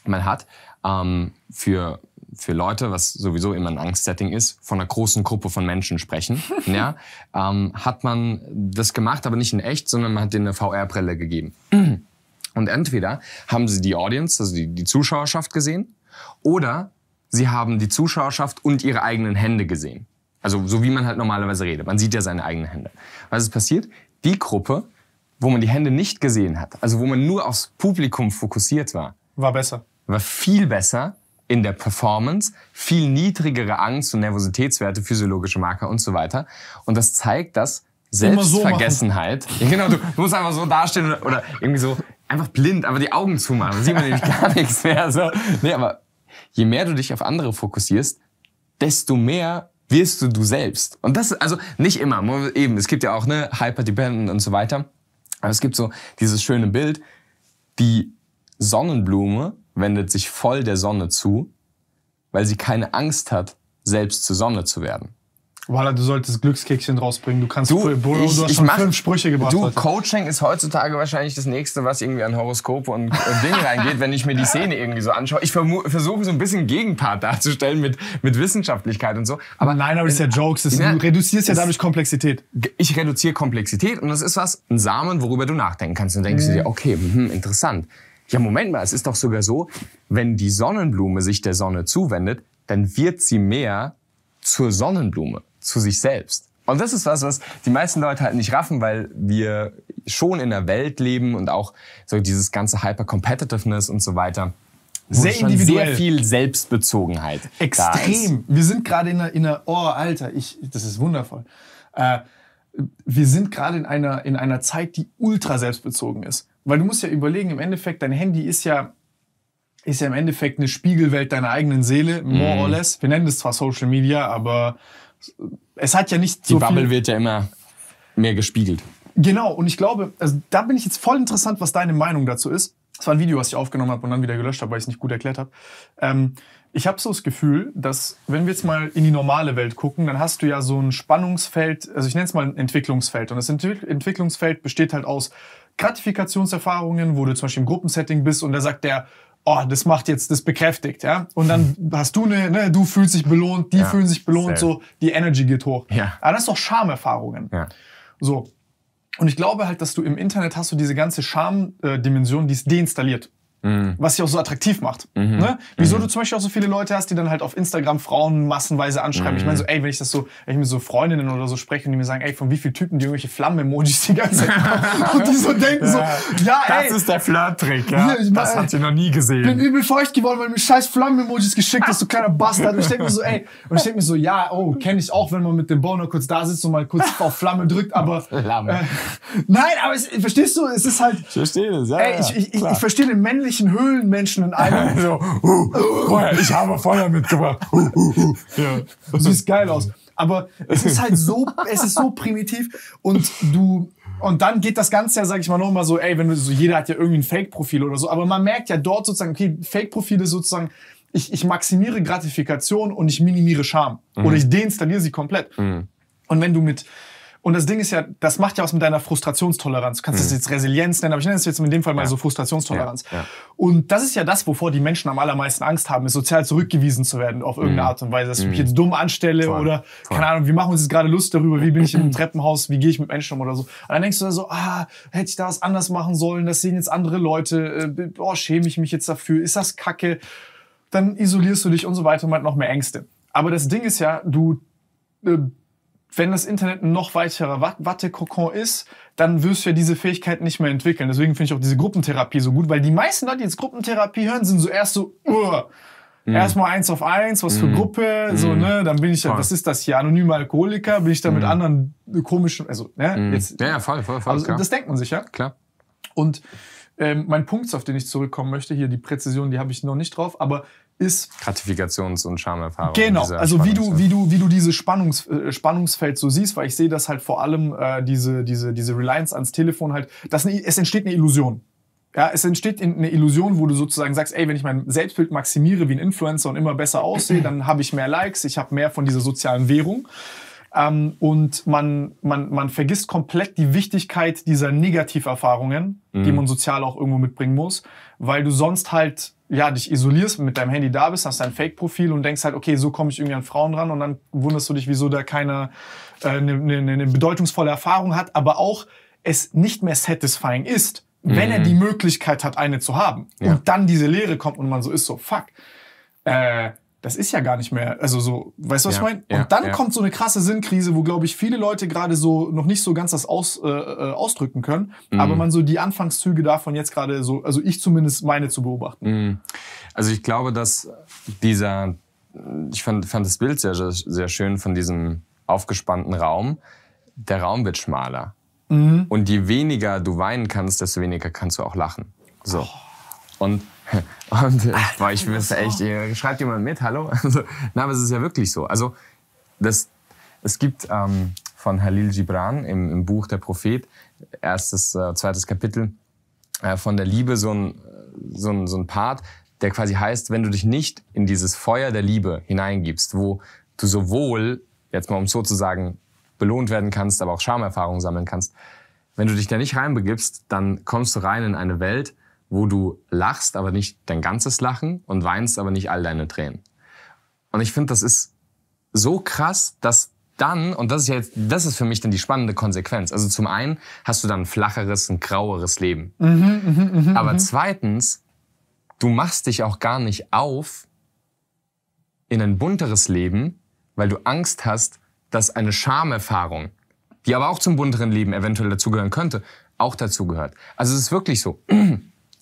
A: Man hat ähm, für, für Leute, was sowieso immer ein Angstsetting ist, von einer großen Gruppe von Menschen sprechen. <laughs> ja, ähm, hat man das gemacht, aber nicht in echt, sondern man hat denen eine VR-Brille gegeben. Und entweder haben sie die Audience, also die, die Zuschauerschaft gesehen, oder sie haben die Zuschauerschaft und ihre eigenen Hände gesehen. Also so wie man halt normalerweise redet. Man sieht ja seine eigenen Hände. Was ist passiert? Die Gruppe, wo man die Hände nicht gesehen hat, also wo man nur aufs Publikum fokussiert war, war besser. War viel besser in der Performance, viel niedrigere Angst- und Nervositätswerte, physiologische Marker und so weiter. Und das zeigt, dass Selbstvergessenheit. So <laughs> genau, du musst einfach so dastehen oder irgendwie so einfach blind, aber die Augen zumachen. Da sieht man nämlich <laughs> gar nichts mehr. So. Nee, aber je mehr du dich auf andere fokussierst, desto mehr wirst du du selbst. Und das, also nicht immer, eben, es gibt ja auch, ne, Hyperdependent und so weiter. Aber es gibt so dieses schöne Bild, die Sonnenblume wendet sich voll der Sonne zu, weil sie keine Angst hat, selbst zur Sonne zu werden.
B: Walla, du solltest Glückskekschen rausbringen. Du kannst du, Bro, ich, du hast schon mach, fünf Sprüche gebracht. Du,
A: heute. Coaching ist heutzutage wahrscheinlich das nächste, was irgendwie an Horoskope und äh, Dinge reingeht, wenn ich mir die Szene irgendwie so anschaue. Ich versuche so ein bisschen Gegenpart darzustellen mit, mit Wissenschaftlichkeit und so. Aber nein, aber das ist ja Jokes. Das, ja, du reduzierst ja dadurch Komplexität. Ich reduziere Komplexität und das ist was, ein Samen, worüber du nachdenken kannst. Und denkst mhm. du dir, mhm. okay, mh, interessant. Ja, Moment mal, es ist doch sogar so, wenn die Sonnenblume sich der Sonne zuwendet, dann wird sie mehr zur Sonnenblume zu sich selbst. Und das ist was, was die meisten Leute halt nicht raffen, weil wir schon in der Welt leben und auch so dieses ganze Hyper-Competitiveness und so weiter. Sehr individuell. Sehr viel Selbstbezogenheit. Extrem.
B: Wir sind gerade in einer, in einer, oh, Alter, ich, das ist wundervoll. Äh, wir sind gerade in einer, in einer Zeit, die ultra selbstbezogen ist. Weil du musst ja überlegen, im Endeffekt, dein Handy ist ja, ist ja im Endeffekt eine Spiegelwelt deiner eigenen Seele, more mm. or less. Wir nennen das zwar Social Media,
A: aber es hat ja nicht so. Die Bubble viel wird ja immer mehr gespiegelt.
B: Genau, und ich glaube, also da bin ich jetzt voll interessant, was deine Meinung dazu ist. Das war ein Video, was ich aufgenommen habe und dann wieder gelöscht habe, weil ich es nicht gut erklärt habe. Ähm, ich habe so das Gefühl, dass wenn wir jetzt mal in die normale Welt gucken, dann hast du ja so ein Spannungsfeld, also ich nenne es mal ein Entwicklungsfeld. Und das Entwicklungsfeld besteht halt aus Gratifikationserfahrungen, wo du zum Beispiel im Gruppensetting bist und da sagt der, oh, das macht jetzt, das bekräftigt, ja. Und dann hm. hast du eine, ne, du fühlst dich belohnt, die ja, fühlen sich belohnt, safe. so, die Energy geht hoch. Ja. Aber ah, das ist doch Schamerfahrungen. Ja. So. Und ich glaube halt, dass du im Internet hast du diese ganze Scham-Dimension, die ist deinstalliert. Mhm. Was sie auch so attraktiv macht. Mhm. Ne? Wieso mhm. du zum Beispiel auch so viele Leute hast, die dann halt auf Instagram Frauen massenweise anschreiben. Ich meine so, mhm. ey, wenn ich das so, wenn ich mit so Freundinnen oder so spreche und die mir sagen, ey, von wie vielen Typen die irgendwelche Flammen-Emojis die ganze Zeit haben. <laughs> und die so denken ja. so, ja, das ey. Das ist
A: der Flirt-Trick, ja. Ich, das hat sie noch nie
B: gesehen. Ich bin übel feucht geworden, weil du mir scheiß Flammen-Emojis geschickt hast, du kleiner <laughs> Bastard. Und ich denke mir so, ey. Und ich denke mir so, ja, oh, kenne ich auch, wenn man mit dem Boner kurz da sitzt und mal kurz auf <laughs> Flamme drückt, aber.
C: Flamme. Äh,
B: nein, aber es, verstehst du, es ist halt. Ich verstehe das, ja. Ey, ich, ich, ich, ich verstehe den männlichen fröhlichen Höhlenmenschen in einem. <laughs> so, uh, Feuer, ich habe Feuer mitgebracht. Uh, uh, uh. ja. <laughs> Sieht geil aus. Aber es ist halt so, es ist so primitiv und du, und dann geht das Ganze ja, sag ich mal, nochmal so, ey, wenn du so, jeder hat ja irgendwie ein Fake-Profil oder so, aber man merkt ja dort sozusagen, okay, Fake-Profile sozusagen, ich, ich maximiere Gratifikation und ich minimiere Scham. Mhm. Oder ich deinstalliere sie komplett. Mhm. Und wenn du mit, und das Ding ist ja, das macht ja was mit deiner Frustrationstoleranz. Du kannst mhm. das jetzt Resilienz nennen, aber ich nenne es jetzt in dem Fall mal ja. so Frustrationstoleranz. Ja. Ja. Und das ist ja das, wovor die Menschen am allermeisten Angst haben, ist sozial zurückgewiesen zu werden auf irgendeine mhm. Art und Weise, dass ich mich mhm. jetzt dumm anstelle Voll. oder, Voll. keine Ahnung, wir machen uns jetzt gerade Lust darüber, wie bin ich im <clears throat> Treppenhaus, wie gehe ich mit Menschen um oder so. Und dann denkst du da so, ah, hätte ich da was anders machen sollen, das sehen jetzt andere Leute, äh, oh, schäme ich mich jetzt dafür, ist das kacke? Dann isolierst du dich und so weiter und man hat noch mehr Ängste. Aber das Ding ist ja, du äh, wenn das Internet ein noch weiterer Wattekokon ist, dann wirst du ja diese Fähigkeit nicht mehr entwickeln. Deswegen finde ich auch diese Gruppentherapie so gut, weil die meisten Leute, die jetzt Gruppentherapie hören, sind so erst so, uh, mhm. erstmal eins auf eins, was für mhm. Gruppe, hm. so, ne, dann bin ich ja, was ist das hier, anonymer Alkoholiker, bin ich da mhm. mit hm. anderen komischen, also, ne, hm. jetzt.
A: Ja, ja, voll, voll, voll. Also, klar. das denkt
B: man sich ja. Klar. Und ähm, mein Punkt, auf den ich zurückkommen möchte, hier die
A: Präzision, die habe ich noch nicht drauf, aber ist Gratifikations- und Schamerfahrung. Genau, also wie du, wie
B: du, wie du dieses Spannungs, äh, Spannungsfeld so siehst, weil ich sehe, dass halt vor allem äh, diese, diese, diese Reliance ans Telefon halt, das, es entsteht eine Illusion. Ja, es entsteht eine Illusion, wo du sozusagen sagst, ey, wenn ich mein Selbstbild maximiere wie ein Influencer und immer besser aussehe, dann habe ich mehr Likes, ich habe mehr von dieser sozialen Währung. Ähm, und man, man, man vergisst komplett die Wichtigkeit dieser Negativerfahrungen, mhm. die man sozial auch irgendwo mitbringen muss, weil du sonst halt ja, dich isolierst, mit deinem Handy da bist, hast dein Fake-Profil und denkst halt, okay, so komme ich irgendwie an Frauen ran und dann wunderst du dich, wieso da keiner eine äh, ne, ne, ne, ne bedeutungsvolle Erfahrung hat, aber auch es nicht mehr satisfying ist, wenn er mhm. die Möglichkeit hat, eine zu haben. Ja. Und dann diese Lehre kommt und man so ist so, fuck. Äh, das ist ja gar nicht mehr, also so, weißt du, was ja, ich meine? Ja, und dann ja. kommt so eine krasse Sinnkrise, wo, glaube ich, viele Leute gerade so noch nicht so ganz das aus, äh, äh, ausdrücken können, mhm. aber man so die Anfangszüge davon jetzt gerade so, also ich zumindest meine zu beobachten.
A: Mhm. Also ich glaube, dass dieser, ich fand, fand das Bild sehr, sehr schön von diesem aufgespannten Raum. Der Raum wird schmaler. Mhm. Und je weniger du weinen kannst, desto weniger kannst du auch lachen. So. Oh. Und <laughs> Und äh, Alter, boah, ich müsste echt, ihr, äh, schreibt jemand mit, hallo? <laughs> Also, na, aber es ist ja wirklich so. Also das, es gibt ähm, von Halil Gibran im, im, Buch Der Prophet, erstes, äh, zweites Kapitel, äh, von der Liebe so ein, so, ein, so ein Part, der quasi heißt, wenn du dich nicht in dieses Feuer der Liebe hineingibst, wo du sowohl, jetzt mal um so zu sagen, belohnt werden kannst, aber auch Schamerfahrungen sammeln kannst, wenn du dich da nicht reinbegibst, dann kommst du rein in eine Welt, wo du lachst, aber nicht dein ganzes Lachen und weinst, aber nicht all deine Tränen. Und ich finde, das ist so krass, dass dann, und das ist jetzt, das ist für mich dann die spannende Konsequenz. Also zum einen hast du dann ein flacheres, ein graueres Leben.
C: Mhm, mhm, mhm, mhm, aber
A: zweitens, du machst dich auch gar nicht auf in ein bunteres Leben, weil du Angst hast, dass eine Schamerfahrung, die aber auch zum bunteren Leben eventuell dazugehören könnte, auch dazugehört. Also es ist wirklich so.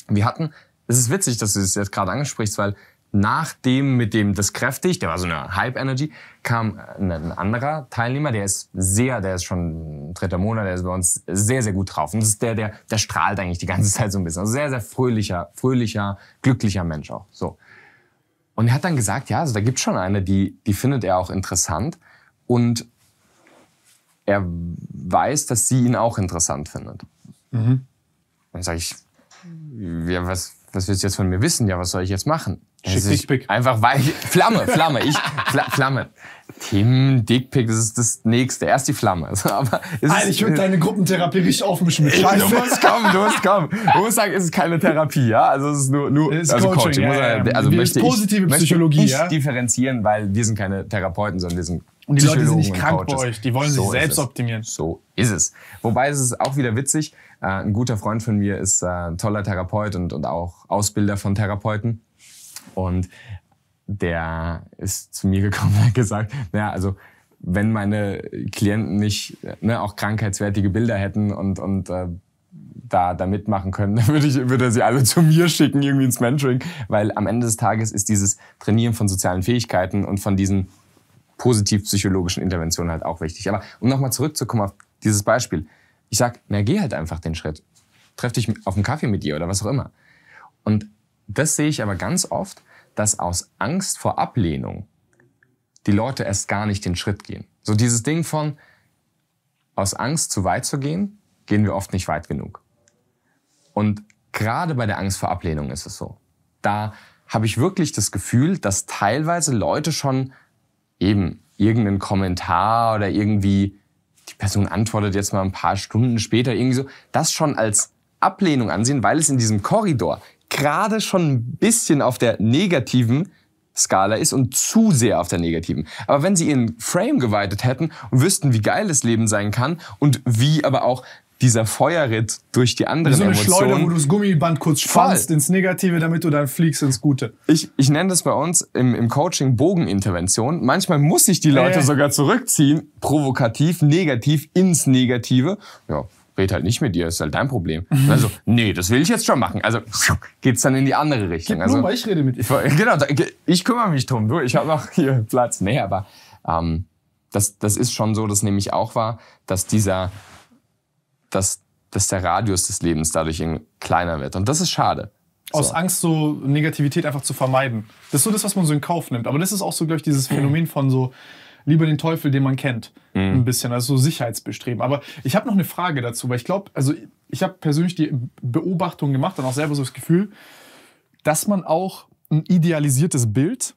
A: Wir hatten, es ist witzig, dass du das jetzt gerade angesprichst, weil nach dem mit dem das kräftig, der war so eine Hype Energy, kam äh, ein anderer Teilnehmer, der ist sehr, der ist schon dritter Monat, der ist bei uns sehr sehr gut drauf und das ist der der der strahlt eigentlich die ganze <laughs> Zeit so ein bisschen, also sehr sehr fröhlicher, fröhlicher, glücklicher Mensch auch, so. Und er hat dann gesagt, ja, also da gibt's schon eine, die die findet er auch interessant und er weiß, dass sie ihn auch interessant findet. Mhm. Dann sage ich, ja, was, was willst du jetzt von mir wissen? Ja, was soll ich jetzt machen? Schick also Dickpick. Einfach weil ich, Flamme, Flamme, ich Fl Flamme. Tim Dickpick, das ist das nächste. Erst die Flamme. <laughs> Also, aber es Alter, ich würde deine
B: Gruppentherapie richtig
A: aufmischen mit Scheiße. Du musst kommen, du musst kommen. Du musst sagen, es ist keine Therapie, ja? Also es ist nur, nur es ist also Coaching. Coaching ja, ja. Also wir möchte ich, Psychologie, möchte ich ja? differenzieren, weil wir sind keine Therapeuten, sondern wir sind und die Leute sind nicht krank bei euch, die wollen so sich selbst optimieren. So ist es. Wobei es ist auch wieder witzig, äh, ein guter Freund von mir ist äh, ein toller Therapeut und, und auch Ausbilder von Therapeuten. Und der ist zu mir gekommen und hat gesagt, naja, also wenn meine Klienten nicht ne, auch krankheitswertige Bilder hätten und, und äh, da, da mitmachen können, <laughs> dann würde, ich, würde er sie alle zu mir schicken, irgendwie ins Mentoring. Weil am Ende des Tages ist dieses Trainieren von sozialen Fähigkeiten und von diesen positiv-psychologischen Interventionen halt auch wichtig. Aber um nochmal zurückzukommen auf dieses Beispiel. Ich sag, na geh halt einfach den Schritt. Treff dich auf einen Kaffee mit dir oder was auch immer. Und das sehe ich aber ganz oft, dass aus Angst vor Ablehnung die Leute erst gar nicht den Schritt gehen. So dieses Ding von, aus Angst zu weit zu gehen, gehen wir oft nicht weit genug. Und gerade bei der Angst vor Ablehnung ist es so. Da habe ich wirklich das Gefühl, dass teilweise Leute schon eben irgendeinen Kommentar oder irgendwie, die Person antwortet jetzt mal ein paar Stunden später irgendwie so, das schon als Ablehnung ansehen, weil es in diesem Korridor gerade schon ein bisschen auf der negativen Skala ist und zu sehr auf der negativen. Aber wenn sie ihren Frame geweitet hätten und wüssten, wie geil das Leben sein kann und wie aber auch dieser Feuerritt durch die anderen Wie so eine Emotionen. Schleuder, wo du das Gummiband kurz spannst ins Negative, damit du dann fliegst ins Gute. Ich, ich nenne das bei uns im, im Coaching Bogenintervention. Manchmal muss ich die Leute äh. sogar zurückziehen, provokativ, negativ, ins Negative. Ja, red halt nicht mit dir, ist halt dein Problem. Mhm. Also, nee, das will ich jetzt schon machen. Also geht's dann in die andere Richtung. Gib also, nur, ich rede mit dir. genau, ich kümmere mich drum. Du, ich habe noch hier Platz. Nee, aber ähm, das, das ist schon so, das nehme ich auch wahr, dass dieser dass, dass der Radius des Lebens dadurch kleiner wird. Und das ist schade.
B: So. Aus Angst, so Negativität einfach zu vermeiden. Das ist so das, was man so in Kauf nimmt. Aber das ist auch so, glaube ich, dieses Phänomen von so lieber den Teufel, den man kennt. Mhm. Ein bisschen, also so Sicherheitsbestreben. Aber ich habe noch eine Frage dazu, weil ich glaube, also ich habe persönlich die Beobachtung gemacht und auch selber so das Gefühl, dass man auch ein idealisiertes Bild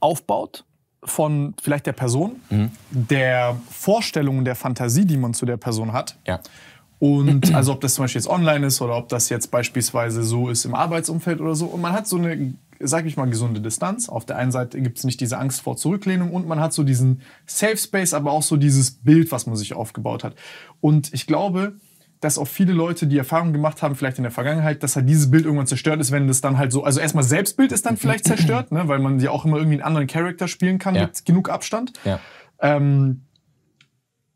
B: aufbaut von vielleicht der Person, mhm. der Vorstellungen, der Fantasie, die man zu der Person hat. Ja. Und <clears throat> also ob das zum Beispiel jetzt online ist oder ob das jetzt beispielsweise so ist im Arbeitsumfeld oder so. Und man hat so eine, sag ich mal, gesunde Distanz. Auf der einen Seite gibt es nicht diese Angst vor Zurücklehnung und man hat so diesen Safe Space, aber auch so dieses Bild, was man sich aufgebaut hat. Und ich glaube, dass auch viele Leute die Erfahrung gemacht haben, vielleicht in der Vergangenheit, dass halt dieses Bild irgendwann zerstört ist, wenn das dann halt so, also erstmal Selbstbild ist dann vielleicht zerstört, ne, weil man ja auch immer irgendwie einen anderen Charakter spielen kann ja. mit genug Abstand. Ja. Ähm,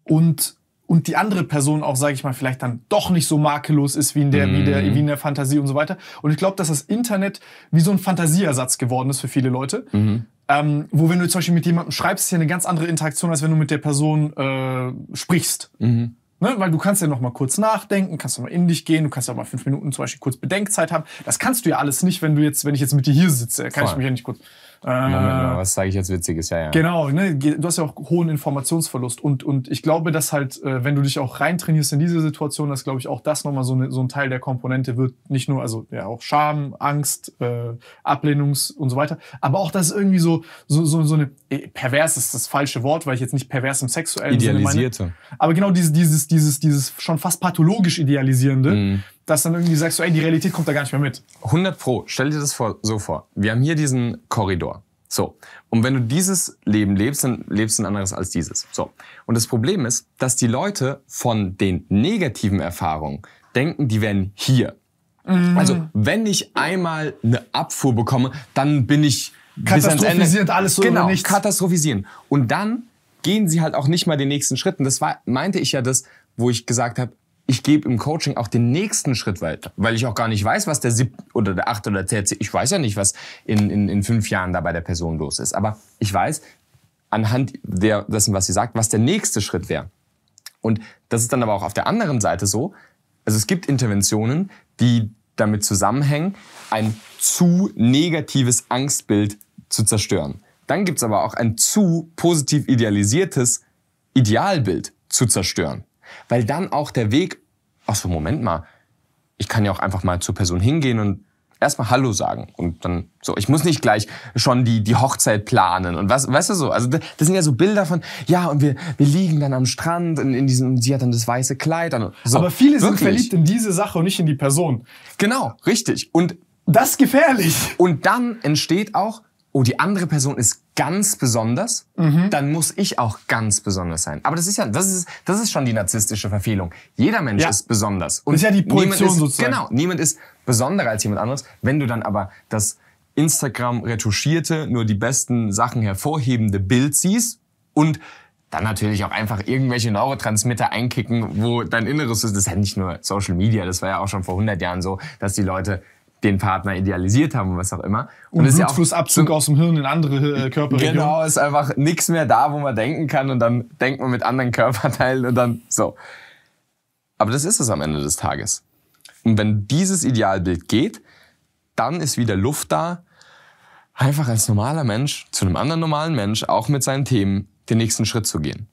B: und, und die andere Person auch, sage ich mal, vielleicht dann doch nicht so makellos ist wie in der, mm. wie der, mhm. wie in der Fantasie und so weiter. Und ich glaube, dass das Internet wie so ein Fantasieersatz geworden ist für viele Leute. Mhm. Ähm, wo wenn du zum Beispiel mit jemandem schreibst, ist ja eine ganz andere Interaktion, als wenn du mit der Person äh, sprichst. Mhm. Ne? Weil du kannst ja noch mal kurz nachdenken, kannst noch mal in dich gehen, du kannst ja mal fünf Minuten zum Beispiel kurz Bedenkzeit haben. Das kannst du ja alles nicht, wenn du jetzt,
A: wenn ich jetzt mit dir hier sitze, kann Voll. ich mich ja nicht kurz. Moment mal, äh, was sage ich jetzt Witziges? Ja, ja. Genau,
B: ne? du hast ja auch hohen Informationsverlust. Und, und ich glaube, dass halt, äh, wenn du dich auch reintrainierst in diese Situation, dass, glaube ich, auch das nochmal so, ne, so ein Teil der Komponente wird. Nicht nur, also ja, auch Scham, Angst, äh, Ablehnungs und so weiter. Aber auch, dass irgendwie so, so, so, so eine, äh, pervers ist das falsche Wort, weil ich jetzt nicht pervers im sexuellen Idealisierte. Sinne meine. Aber genau dieses, dieses, dieses, dieses schon fast
A: pathologisch Idealisierende. Mhm dass dann irgendwie sagst du, ey, die Realität kommt da gar nicht mehr mit. 100 Pro. Stell dir das vor, so vor. Wir haben hier diesen Korridor. So. Und wenn du dieses Leben lebst, dann lebst du ein anderes als dieses. So. Und das Problem ist, dass die Leute von den negativen Erfahrungen denken, die wären hier.
C: Mhm. Also,
A: wenn ich einmal eine Abfuhr bekomme, dann bin ich katastrophisiert alles so genau, nichts. katastrophisieren. Und dann gehen sie halt auch nicht mal den nächsten Schritten. Das war, meinte ich ja das, wo ich gesagt habe, ich gebe im Coaching auch den nächsten Schritt weiter, weil ich auch gar nicht weiß, was der siebte oder der achte oder der zehnte, ich weiß ja nicht, was in, in, in fünf Jahren da bei der Person los ist. Aber ich weiß anhand der, dessen, was sie sagt, was der nächste Schritt wäre. Und das ist dann aber auch auf der anderen Seite so. Also es gibt Interventionen, die damit zusammenhängen, ein zu negatives Angstbild zu zerstören. Dann gibt es aber auch ein zu positiv idealisiertes Idealbild zu zerstören. Weil dann auch der Weg, ach so, Moment mal, ich kann ja auch einfach mal zur Person hingehen und erstmal Hallo sagen und dann so, ich muss nicht gleich schon die, die Hochzeit planen und was, weißt du so, also das sind ja so Bilder von, ja und wir, wir liegen dann am Strand in, in diesem, und sie hat dann das weiße Kleid an. So, Aber viele wirklich. sind verliebt in diese Sache und nicht in die Person. Genau, richtig. Und das ist gefährlich. Und dann entsteht auch oh, die andere Person ist ganz besonders, mhm. dann muss ich auch ganz besonders sein. Aber das ist ja, das ist, das ist schon die narzisstische Verfehlung. Jeder Mensch ja. ist besonders. Und das ist ja die Position ist, sozusagen. Genau, niemand ist besonderer als jemand anderes. Wenn du dann aber das Instagram retuschierte, nur die besten Sachen hervorhebende Bild siehst und dann natürlich auch einfach irgendwelche Neurotransmitter einkicken, wo dein Inneres ist. Das ist ja nicht nur Social Media, das war ja auch schon vor 100 Jahren so, dass die Leute den Partner idealisiert haben und was auch immer. Und, und ist ja auch, aus dem Hirn in andere äh, genau, Körperregionen. Genau, ist einfach nichts mehr da, wo man denken kann und dann denkt man mit anderen Körperteilen und dann so. Aber das ist es am Ende des Tages. Und wenn dieses Idealbild geht, dann ist wieder Luft da, einfach als normaler Mensch zu einem anderen normalen Mensch, auch mit seinen Themen, den nächsten Schritt zu gehen.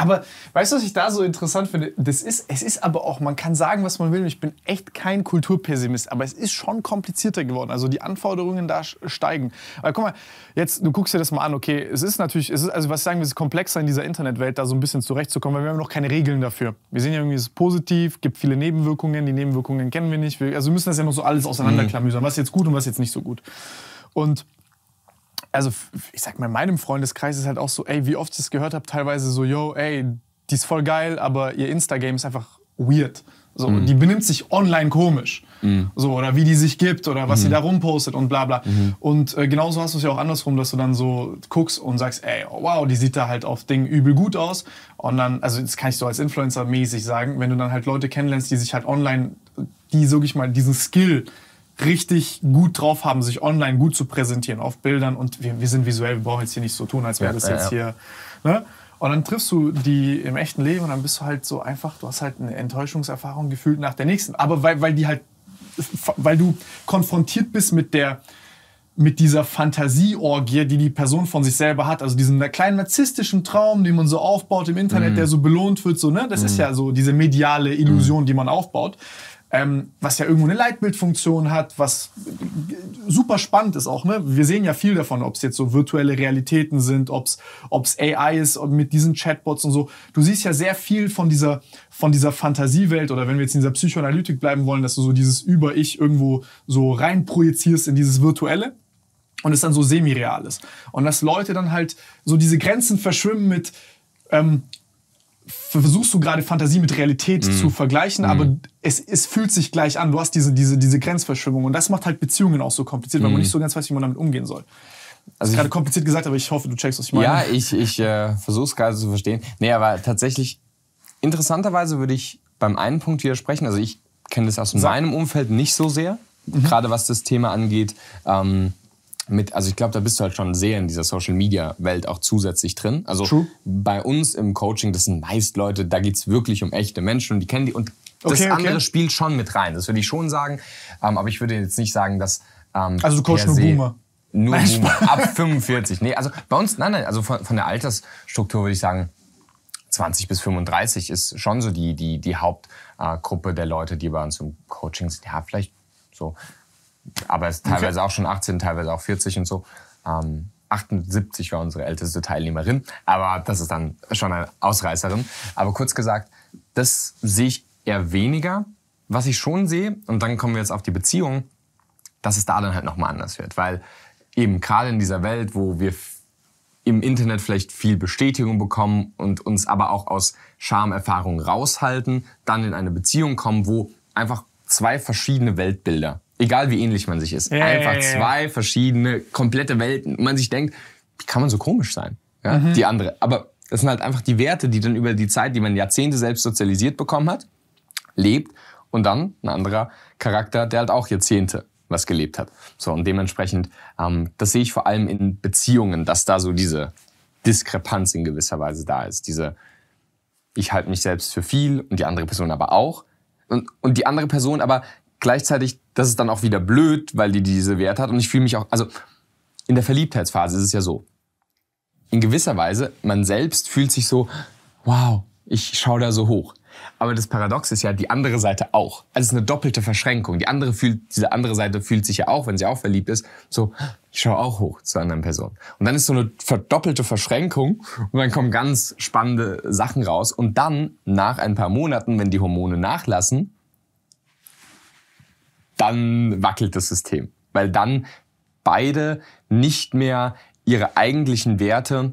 B: Aber weißt du, was ich da so interessant finde? Das ist, es ist aber auch, man kann sagen, was man will. Ich bin echt kein Kulturpessimist, aber es ist schon komplizierter geworden. Also die Anforderungen da steigen. Aber guck mal, jetzt, du guckst dir das mal an, okay, es ist natürlich, es ist, also was sagen wir, es ist komplexer in dieser Internetwelt da so ein bisschen zurechtzukommen, weil wir haben noch keine Regeln dafür. Wir sehen ja irgendwie, es ist positiv, gibt viele Nebenwirkungen, die Nebenwirkungen kennen wir nicht. Wir, also müssen das ja noch so alles auseinanderklamüsern, was jetzt gut und was jetzt nicht so gut. Und also ich sag mal, in meinem Freundeskreis ist halt auch so, ey, wie oft ich das gehört habe, teilweise so, yo, ey, die ist voll geil, aber ihr Insta-Game ist einfach weird. So, mhm. die benimmt sich online komisch. Mhm. So, oder wie die sich gibt oder was mhm. sie da rumpostet und bla bla. Mhm. Und äh, genauso hast du es ja auch andersrum, dass du dann so guckst und sagst, ey, oh, wow, die sieht da halt auf Ding übel gut aus. Und dann, also das kann ich so als Influencer mäßig sagen, wenn du dann halt Leute kennenlernst, die sich halt online, die, sag ich mal, diesen Skill richtig gut drauf haben, sich online gut zu präsentieren auf Bildern und wir, wir sind visuell, wir brauchen jetzt hier nicht so tun, als wäre das jetzt ja. hier. Ne? Und dann triffst du die im echten Leben und dann bist du halt so einfach, du hast halt eine Enttäuschungserfahrung gefühlt nach der nächsten. Aber weil, weil die halt, weil du konfrontiert bist mit der, mit dieser Fantasieorgie, die die Person von sich selber hat, also diesen kleinen narzisstischen Traum, den man so aufbaut im Internet, mm. der so belohnt wird, so, ne? Das mm. ist mhm. ja so diese mediale Illusion, mm. die man aufbaut ähm, was ja irgendwo eine Leitbildfunktion hat, was super spannend ist auch. Ne? Wir sehen ja viel davon, ob es jetzt so virtuelle Realitäten sind, ob es AI ist mit diesen Chatbots und so. Du siehst ja sehr viel von dieser, von dieser Fantasiewelt oder wenn wir jetzt in dieser Psychoanalytik bleiben wollen, dass du so dieses Über-Ich irgendwo so rein projizierst in dieses Virtuelle und es dann so semi-real ist. Und dass Leute dann halt so diese Grenzen verschwimmen mit, ähm, versuchst du gerade Fantasie mit Realität mhm. zu vergleichen, mhm. aber es, es fühlt sich gleich an. Du hast diese, diese, diese Grenzverschwimmung und das macht halt Beziehungen auch so kompliziert, weil man mhm. nicht
A: so ganz weiß, wie man damit umgehen soll. Also gerade kompliziert gesagt, aber ich hoffe, du checkst, was ich meine. Ja, ich, ich äh, versuche es gerade zu verstehen. Nee, aber tatsächlich, interessanterweise würde ich beim einen Punkt widersprechen. Also ich kenne das aus Sag. meinem Umfeld nicht so sehr, mhm. gerade was das Thema angeht. Ähm, mit, also ich glaube, da bist du halt schon sehr in dieser Social Media Welt auch zusätzlich drin. Also True. bei uns im Coaching, das sind meist Leute, da geht es wirklich um echte Menschen und die kennen die. Und das okay, okay. andere spielt schon mit rein, das würde ich schon sagen. Ähm, aber ich würde jetzt nicht sagen, dass. Ähm, also du coachst nur Boomer. Nur nein, Boomer. Ab 45. Nee, also bei uns, nein, nein, also von, von der Altersstruktur würde ich sagen, 20 bis 35 ist schon so die, die, die Hauptgruppe äh, der Leute, die bei uns im Coaching sind. Ja, vielleicht so aber es ist teilweise okay. auch schon 18, teilweise auch 40 und so. Ähm, 78 war unsere älteste Teilnehmerin, aber das ist dann schon eine Ausreißerin. Aber kurz gesagt, das sehe ich eher weniger. Was ich schon sehe, und dann kommen wir jetzt auf die Beziehung, dass es da dann halt nochmal anders wird, weil eben gerade in dieser Welt, wo wir im Internet vielleicht viel Bestätigung bekommen und uns aber auch aus Schamerfahrungen raushalten, dann in eine Beziehung kommen, wo einfach zwei verschiedene Weltbilder egal wie ähnlich man sich ist, ja, einfach ja, zwei verschiedene, komplette Welten. Und man sich denkt, wie kann man so komisch sein? Ja, mhm. Die andere. Aber das sind halt einfach die Werte, die dann über die Zeit, die man Jahrzehnte selbst sozialisiert bekommen hat, lebt. Und dann ein anderer Charakter, der halt auch Jahrzehnte was gelebt hat. So, und dementsprechend, ähm, das sehe ich vor allem in Beziehungen, dass da so diese Diskrepanz in gewisser Weise da ist. Diese, ich halte mich selbst für viel und die andere Person aber auch. Und, und die andere Person aber gleichzeitig, das ist dann auch wieder blöd, weil die diese Wert hat. Und ich fühle mich auch, also in der Verliebtheitsphase ist es ja so. In gewisser Weise, man selbst fühlt sich so, wow, ich schaue da so hoch. Aber das Paradox ist ja die andere Seite auch. Also es ist eine doppelte Verschränkung. Die andere fühlt, diese andere Seite fühlt sich ja auch, wenn sie auch verliebt ist, so, ich schaue auch hoch zur anderen Person. Und dann ist so eine verdoppelte Verschränkung und dann kommen ganz spannende Sachen raus. Und dann, nach ein paar Monaten, wenn die Hormone nachlassen, dann wackelt das System, weil dann beide nicht mehr ihre eigentlichen Werte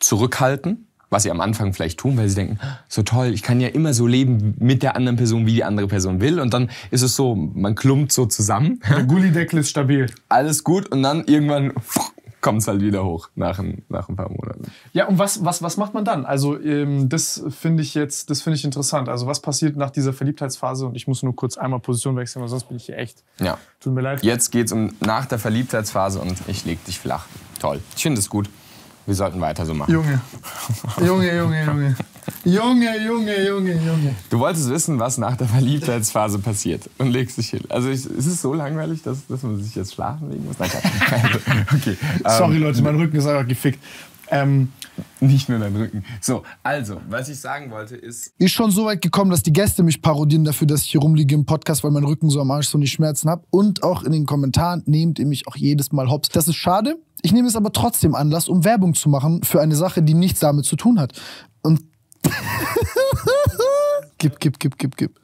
A: zurückhalten, was sie am Anfang vielleicht tun, weil sie denken, so toll, ich kann ja immer so leben mit der anderen Person, wie die andere Person will. Und dann ist es so, man klumpt so zusammen. Der Gullideckel ist stabil. Alles gut und dann irgendwann kommt es halt wieder hoch nach ein, nach ein paar Monaten.
B: Ja, und was, was, was macht man dann? Also ähm, das finde ich jetzt, das finde ich interessant. Also was passiert nach dieser Verliebtheitsphase? Und ich muss nur kurz einmal Position wechseln, weil sonst bin ich hier echt. Ja. Tut mir leid.
A: Jetzt geht's um nach der Verliebtheitsphase und ich leg dich flach. Toll. Ich finde es gut. Wir sollten weiter so machen. Junge.
B: Junge, Junge, Junge. Junge, Junge, Junge, Junge.
A: Du wolltest wissen, was nach der Verliebtheitsphase passiert und legst dich hin. Also ich, ist es so langweilig, dass, dass man sich jetzt schlafen legen muss? Nein, <laughs> okay. Ähm, Sorry Leute, mein
B: Rücken ist einfach gefickt. Ähm, nicht
A: nur dein Rücken. So, also, was ich sagen wollte ist...
B: Ist schon so weit gekommen, dass die Gäste mich parodieren dafür, dass ich hier rumliege im Podcast, weil mein Rücken so am Arsch so nicht Schmerzen habe. Und auch in den Kommentaren nehmt ihr mich auch jedes Mal hops. Das ist schade. Ich nehme es aber trotzdem Anlass, um Werbung zu machen für eine Sache, die nichts damit zu tun hat. Und <laughs> gib, gib, gib, gib, gib.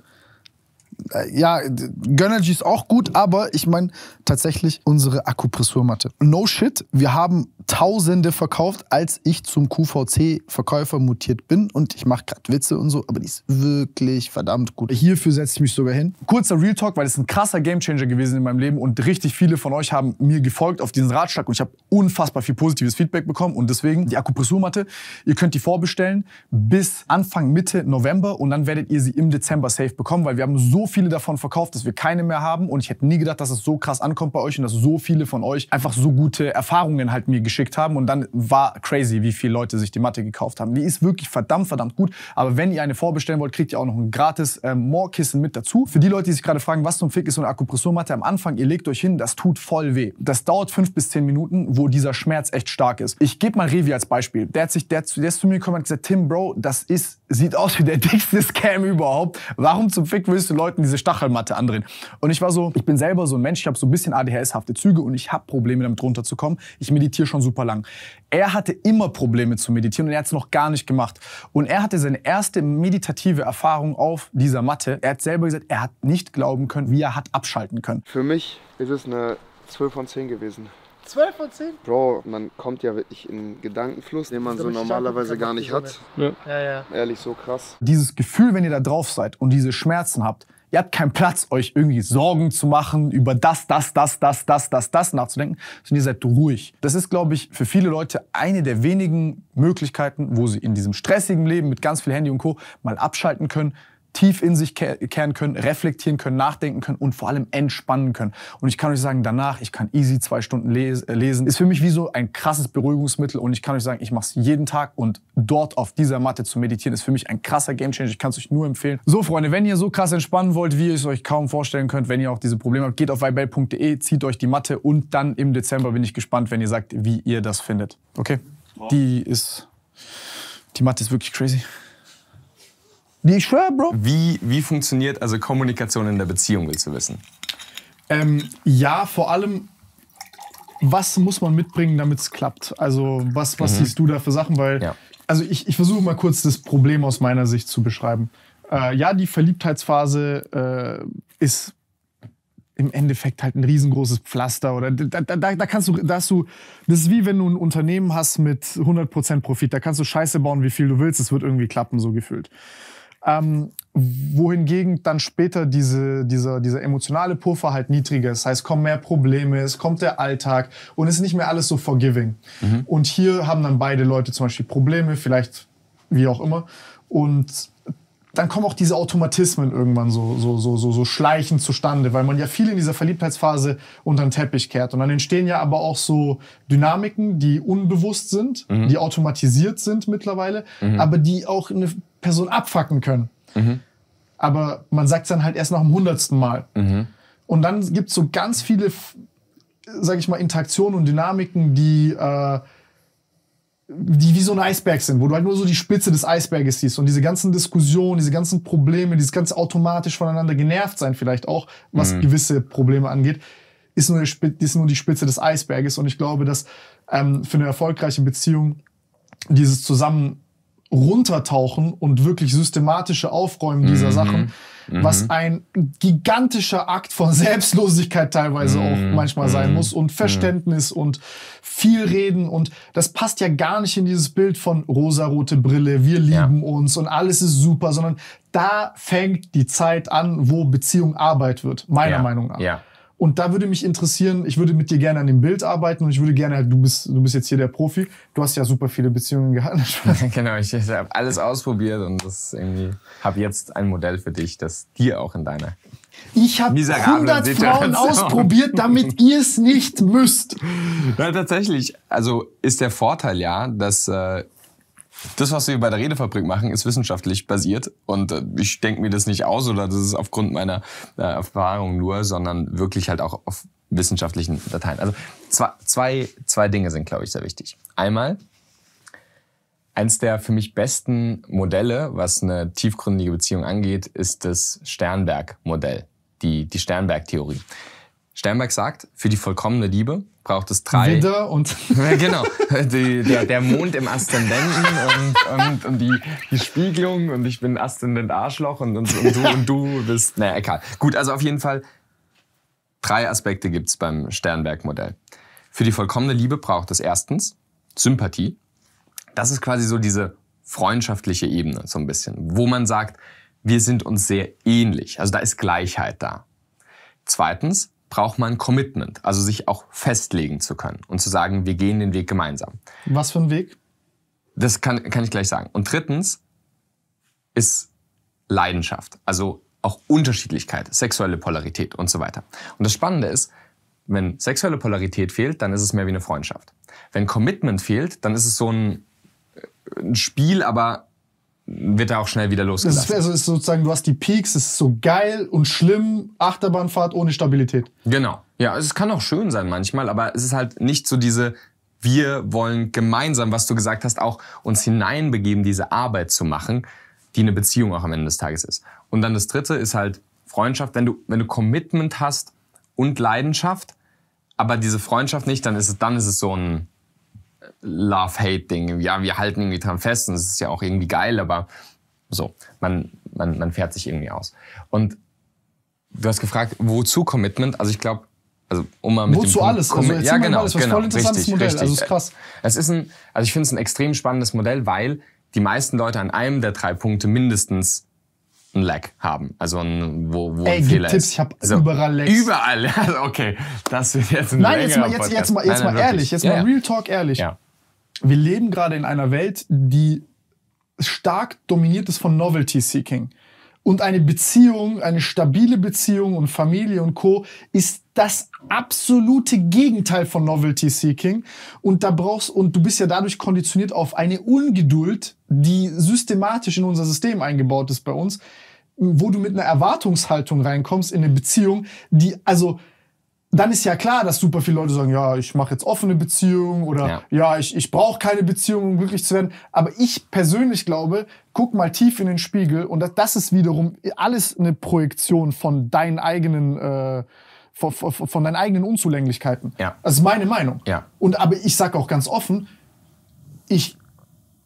B: Äh, ja, Gönnergy ist auch gut, aber ich meine tatsächlich unsere Akupressurmatte. No shit, wir haben Tausende verkauft, als ich zum QVC-Verkäufer mutiert bin. Und ich mache gerade Witze und so, aber die ist wirklich verdammt gut. Hierfür setze ich mich sogar hin. Kurzer Real Talk, weil es ein krasser Gamechanger gewesen in meinem Leben und richtig viele von euch haben mir gefolgt auf diesen Ratschlag und ich habe unfassbar viel positives Feedback bekommen. Und deswegen die Akupressurmatte, ihr könnt die vorbestellen bis Anfang, Mitte November und dann werdet ihr sie im Dezember safe bekommen, weil wir haben so viele davon verkauft, dass wir keine mehr haben. Und ich hätte nie gedacht, dass es so krass ankommt bei euch und dass so viele von euch einfach so gute Erfahrungen halt mir geschickt geschickt haben. Und dann war crazy, wie viele Leute sich die Matte gekauft haben. Die ist wirklich verdammt, verdammt gut. Aber wenn ihr eine vorbestellen wollt, kriegt ihr auch noch ein gratis ähm, more mit dazu. Für die Leute, die sich gerade fragen, was zum Fick ist so eine Akupressurmatte am Anfang, ihr legt euch hin, das tut voll weh. Das dauert fünf bis zehn Minuten, wo dieser Schmerz echt stark ist. Ich gebe mal Revi als Beispiel. Der hat sich, der, der ist zu mir gekommen und hat gesagt, Tim, Bro, das ist sieht aus wie der <laughs> dickste Scam überhaupt. Warum zum Fick willst du Leuten diese Stachelmatte andrehen? Und ich war so, ich bin selber so ein Mensch, ich habe so ein bisschen ADHS-hafte Züge und ich habe Probleme damit runterzukommen. Ich meditiere schon super lang. Er hatte immer Probleme zu meditieren und er hat es noch gar nicht gemacht. Und er hatte seine erste meditative Erfahrung auf dieser Matte. Er hat selber gesagt, er hat nicht glauben können, wie er hat abschalten können. Für mich ist es eine
A: 12 von 10 gewesen. 12 von 10? Bro, man kommt ja wirklich in Gedankenfluss, den man so, normalerweise gar nicht hat. Ja. ja, ja. Ehrlich, so krass.
B: Dieses Gefühl, wenn ihr da drauf seid und diese Schmerzen habt, ihr habt keinen Platz, euch irgendwie Sorgen zu machen, über das, das, das, das, das, das, das nachzudenken, sondern ihr seid ruhig. Das ist, glaube ich, für viele Leute eine der wenigen Möglichkeiten, wo sie in diesem stressigen Leben mit ganz viel Handy und Co. mal abschalten können, tief in sich kehren können, reflektieren können, nachdenken können und vor allem entspannen können. Und ich kann euch sagen, danach, ich kann easy zwei Stunden äh, lesen. Ist für mich wie so ein krasses Beruhigungsmittel und ich kann euch sagen, ich mache es jeden Tag und dort auf dieser Matte zu meditieren, ist für mich ein krasser Gamechanger. Ich kann es euch nur empfehlen. So, Freunde, wenn ihr so krass entspannen wollt, wie ihr es euch kaum vorstellen könnt, wenn ihr auch diese Probleme habt, geht auf vibel.de, zieht euch die Matte und dann im Dezember bin ich gespannt, wenn ihr sagt, wie ihr das findet. Okay? Die
A: ist, die Matte ist wirklich crazy. Ich schwör, Bro. Wie, wie funktioniert also Kommunikation in der Beziehung, willst du wissen? Ähm, ja, vor
B: allem, was muss man mitbringen, damit es klappt? Also, was, was mhm. siehst du da für Sachen? Weil, ja. also ich, ich versuche mal kurz das Problem aus meiner Sicht zu beschreiben. Äh, ja, die Verliebtheitsphase äh, ist im Endeffekt halt ein riesengroßes Pflaster oder da, da, da kannst du, da hast du, das ist wie wenn du ein Unternehmen hast mit 100% Profit, da kannst du Scheiße bauen, wie viel du willst, es wird irgendwie klappen, so gefühlt. Ähm, wohingegen dann später diese, dieser, dieser emotionale Puffer halt niedriger ist. Das heißt, kommen mehr Probleme, es kommt der Alltag und es ist nicht mehr alles so forgiving. Mhm. Und hier haben dann beide Leute zum Beispiel Probleme, vielleicht wie auch immer. Und dann kommen auch diese Automatismen irgendwann so, so, so, so, so schleichend zustande, weil man ja viel in dieser Verliebtheitsphase unter den Teppich kehrt. Und dann entstehen ja aber auch so Dynamiken, die unbewusst sind, mhm. die automatisiert sind mittlerweile, mhm. aber die auch eine Person abfacken können. Mhm. Aber man sagt es dann halt erst nach dem hundertsten Mal. Mhm. Und dann gibt es so ganz viele, sag ich mal, Interaktionen und Dynamiken, die, äh, die wie so ein Eisberg sind, wo du halt nur so die Spitze des Eisberges siehst. Und diese ganzen Diskussionen, diese ganzen Probleme, dieses ganze automatisch voneinander genervt sein vielleicht auch, was mhm. gewisse Probleme angeht, ist nur, ist nur, die Spitze des Eisberges. Und ich glaube, dass ähm, für eine erfolgreiche Beziehung dieses Zusammen runtertauchen und wirklich systematische Aufräumen dieser mhm. Sachen, was mhm. ein gigantischer Akt von <laughs> Selbstlosigkeit teilweise mhm. auch manchmal sein mhm. muss und mhm. Verständnis und viel reden und das passt ja gar nicht in dieses Bild von rosarote Brille, wir lieben ja. uns und alles ist super, sondern da fängt die Zeit an, wo Beziehung Arbeit wird, meiner ja. Meinung nach. Ja. Und da würde mich interessieren, ich würde mit dir gerne an dem Bild arbeiten und ich würde gerne, du bist, du bist jetzt hier der Profi. Du hast ja super viele Beziehungen
A: gehabt. <laughs> <laughs> genau, ich, ich habe alles ausprobiert und das irgendwie habe jetzt ein Modell für dich, das dir auch in deiner ich habe 100 Frauen ausprobiert, damit <laughs> ihr es nicht müsst. Ja, tatsächlich. Also ist der Vorteil ja, dass äh, das, was wir bei der Redefabrik machen, ist wissenschaftlich basiert und äh, ich denke mir das nicht aus oder das ist aufgrund meiner äh, Erfahrung nur, sondern wirklich halt auch auf wissenschaftlichen Dateien. Also zwei, zwei, zwei Dinge sind, glaube ich, sehr wichtig. Einmal, eins der für mich besten Modelle, was eine tiefgründige Beziehung angeht, ist das Sternberg-Modell, die, die Sternberg-Theorie. Sternberg sagt, für die vollkommene Liebe braucht es drei. Widder und. <laughs> genau. Die, der, der, Mond im Aszendenten und, und, und die, die, Spiegelung und ich bin Aszendent Arschloch und, und, und du <laughs> und du bist. Naja, egal. Gut, also auf jeden Fall, drei Aspekte gibt es beim Sternberg-Modell. Für die vollkommene Liebe braucht es erstens Sympathie. Das ist quasi so diese freundschaftliche Ebene, so ein bisschen, wo man sagt, wir sind uns sehr ähnlich. Also da ist Gleichheit da. Zweitens braucht man Commitment, also sich auch festlegen zu können und zu sagen, wir gehen den Weg gemeinsam.
B: Was für ein Weg?
A: Das kann, kann ich gleich sagen. Und drittens ist Leidenschaft, also auch Unterschiedlichkeit, sexuelle Polarität und so weiter. Und das Spannende ist, wenn sexuelle Polarität fehlt, dann ist es mehr wie eine Freundschaft. Wenn Commitment fehlt, dann ist es so ein, äh, ein Spiel, aber wird da auch schnell wieder losgelassen. Das ist, also
B: ist sozusagen, du hast die Peaks, es ist so geil und schlimm, Achterbahnfahrt ohne Stabilität.
A: Genau. Ja, es kann auch schön sein manchmal, aber es ist halt nicht so diese, wir wollen gemeinsam, was du gesagt hast, auch uns hineinbegeben, diese Arbeit zu machen, die eine Beziehung auch am Ende des Tages ist. Und dann das dritte ist halt Freundschaft. Wenn du, wenn du Commitment hast und Leidenschaft, aber diese Freundschaft nicht, dann ist es, dann ist es so ein, Love-Hate-Ding. Ja, wir halten irgendwie dran fest und es ist ja auch irgendwie geil, aber so, man, man, man fährt sich irgendwie aus. Und du hast gefragt, wozu Commitment? Also ich glaube, also um mal mit Wozu dem alles? also ja, genau, das was genau, voll interessantes richtig, Modell, also richtig. also ist krass. Es ist ein, also ich finde es ein extrem spannendes Modell, weil die meisten Leute an einem der drei Punkte mindestens ein Lag haben, also ein, wo, wo Ey, ein Fehler Tipps, ist. ich habe also, überall Lags. Überall, <laughs> also okay, das wird jetzt ein Nein, jetzt mal, jetzt, jetzt mal, jetzt nein, nein, mal ehrlich, jetzt ja, mal Real Talk ehrlich. Ja.
B: Wir leben gerade in einer Welt, die stark dominiert ist von Novelty Seeking. Und eine Beziehung, eine stabile Beziehung und Familie und Co. ist das absolute Gegenteil von Novelty Seeking. Und da brauchst, und du bist ja dadurch konditioniert auf eine Ungeduld, die systematisch in unser System eingebaut ist bei uns, wo du mit einer Erwartungshaltung reinkommst in eine Beziehung, die, also, dann ist ja klar, dass super viele Leute sagen, ja, ich mache jetzt offene Beziehungen oder ja, ja ich, ich brauche keine Beziehung, um glücklich zu werden. Aber ich persönlich glaube, guck mal tief in den Spiegel und das, das ist wiederum alles eine Projektion von deinen eigenen äh, von, von, von deinen eigenen Unzulänglichkeiten. Ja. Das ist meine Meinung. Ja. Und aber ich sage auch ganz offen, ich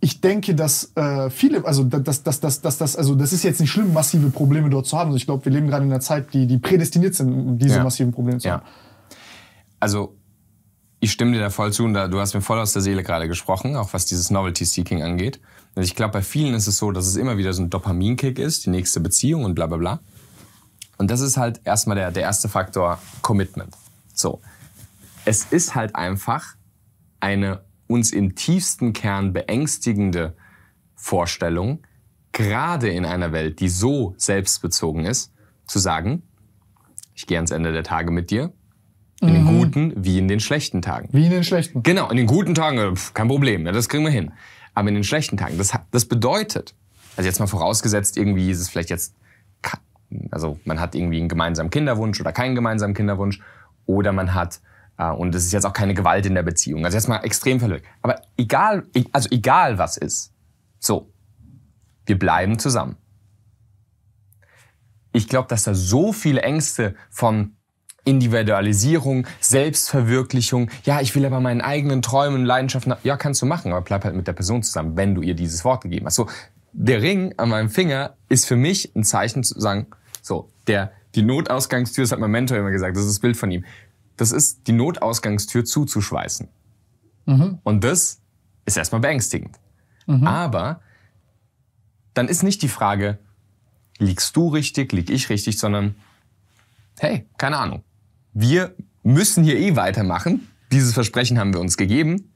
B: ich denke, dass äh, viele, also dass, dass, dass, dass, dass, also das ist jetzt nicht schlimm, massive Probleme dort zu haben. Also, ich glaube, wir leben gerade in einer Zeit, die, die prädestiniert sind, diese ja. massiven Probleme zu ja. haben.
A: Also ich stimme dir da voll zu und da, du hast mir voll aus der Seele gerade gesprochen, auch was dieses Novelty-Seeking angeht. Also ich glaube, bei vielen ist es so, dass es immer wieder so ein Dopaminkick ist, die nächste Beziehung und bla bla bla. Und das ist halt erstmal der, der erste Faktor Commitment. So. Es ist halt einfach eine uns im tiefsten Kern beängstigende Vorstellung, gerade in einer Welt, die so selbstbezogen ist, zu sagen, ich gehe ans Ende der Tage mit dir, in mhm. den guten wie in den schlechten Tagen. Wie in den schlechten. Genau, in den guten Tagen, äh, pf, kein Problem, ja, das kriegen wir hin. Aber in den schlechten Tagen, das, das bedeutet, also jetzt mal vorausgesetzt, irgendwie ist es vielleicht jetzt, also man hat irgendwie einen gemeinsamen Kinderwunsch oder keinen gemeinsamen Kinderwunsch oder man hat äh, und es ist jetzt auch keine Gewalt in der Beziehung. Also jetzt mal extrem weg. Aber egal, e, also egal was ist. So. Wir bleiben zusammen. Ich glaube, dass da so viele Ängste von Individualisierung, Selbstverwirklichung. Ja, ich will aber meinen eigenen Träumen, und Leidenschaften. Ja, kannst du machen, aber bleib halt mit der Person zusammen, wenn du ihr dieses Wort gegeben hast. So, der Ring an meinem Finger ist für mich ein Zeichen zu sagen, so, der, die Notausgangstür, das hat mein Mentor immer gesagt, das ist das Bild von ihm das ist, die Notausgangstür zuzuschweißen. Mhm. Und das ist erstmal beängstigend. Mhm. Aber dann ist nicht die Frage, liegst du richtig, lieg ich richtig, sondern, hey, keine Ahnung. Wir müssen hier eh weitermachen. Dieses Versprechen haben wir uns gegeben.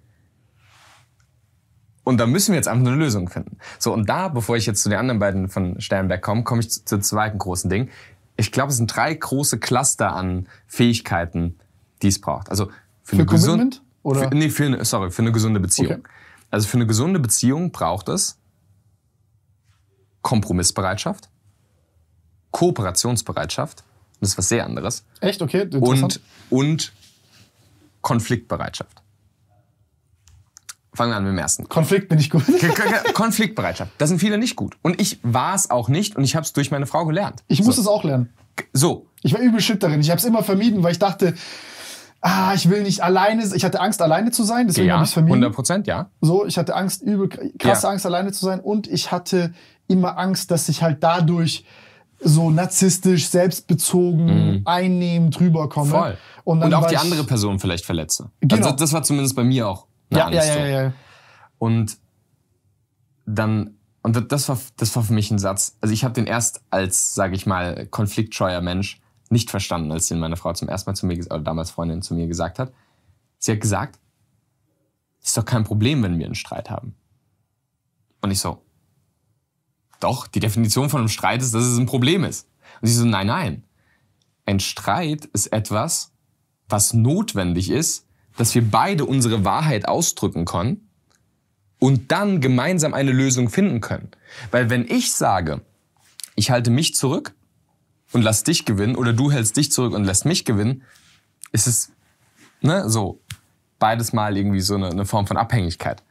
A: Und da müssen wir jetzt einfach eine Lösung finden. So, und da, bevor ich jetzt zu den anderen beiden von Sternberg komme, komme ich zum zweiten großen Ding. Ich glaube, es sind drei große Cluster an Fähigkeiten, die es braucht. Also für, für eine gesunde, nee, für eine, sorry, für eine gesunde Beziehung. Okay. Also für eine gesunde Beziehung braucht es Kompromissbereitschaft, Kooperationsbereitschaft. Das ist was sehr anderes.
B: Echt? Okay. Und,
A: und Konfliktbereitschaft. Fangen wir an mit dem ersten. Konflikt bin ich gut. Konfliktbereitschaft. Da sind viele nicht gut. Und ich war es auch nicht und ich habe es durch meine Frau gelernt. Ich so. muss es auch lernen. So.
B: Ich war übel shit darin. Ich habe es immer vermieden, weil ich dachte, ah, ich will nicht alleine, ich hatte Angst, alleine zu sein, deswegen ja, habe ich es vermieden. 100 Prozent, ja. So, ich hatte Angst, übel, krasse ja. Angst, alleine zu sein und ich hatte immer Angst, dass ich halt dadurch so narzisstisch, selbstbezogen, mhm. einnehmend rüberkomme. Voll. Und, und auch die andere
A: Person vielleicht verletze. Also genau. Also das war zumindest bei mir auch eine ja, Angst. Ja, ja, ja, ja. Und dann und das war, das war für mich ein Satz. Also ich habe den erst als, sage ich mal, konfliktscheuer Mensch nicht verstanden, als den meine Frau zum ersten Mal zu mir, oder damals Freundin zu mir gesagt hat. Sie hat gesagt, ist doch kein Problem, wenn wir einen Streit haben. Und ich so, doch, die Definition von einem Streit ist, dass es ein Problem ist. Und sie so, nein, nein. Ein Streit ist etwas, was notwendig ist, dass wir beide unsere Wahrheit ausdrücken können und dann gemeinsam eine Lösung finden können. Weil wenn ich sage, ich halte mich zurück, und lass dich gewinnen oder du hältst dich zurück und lässt mich gewinnen, ist es ne, so beides mal irgendwie so eine, eine Form von Abhängigkeit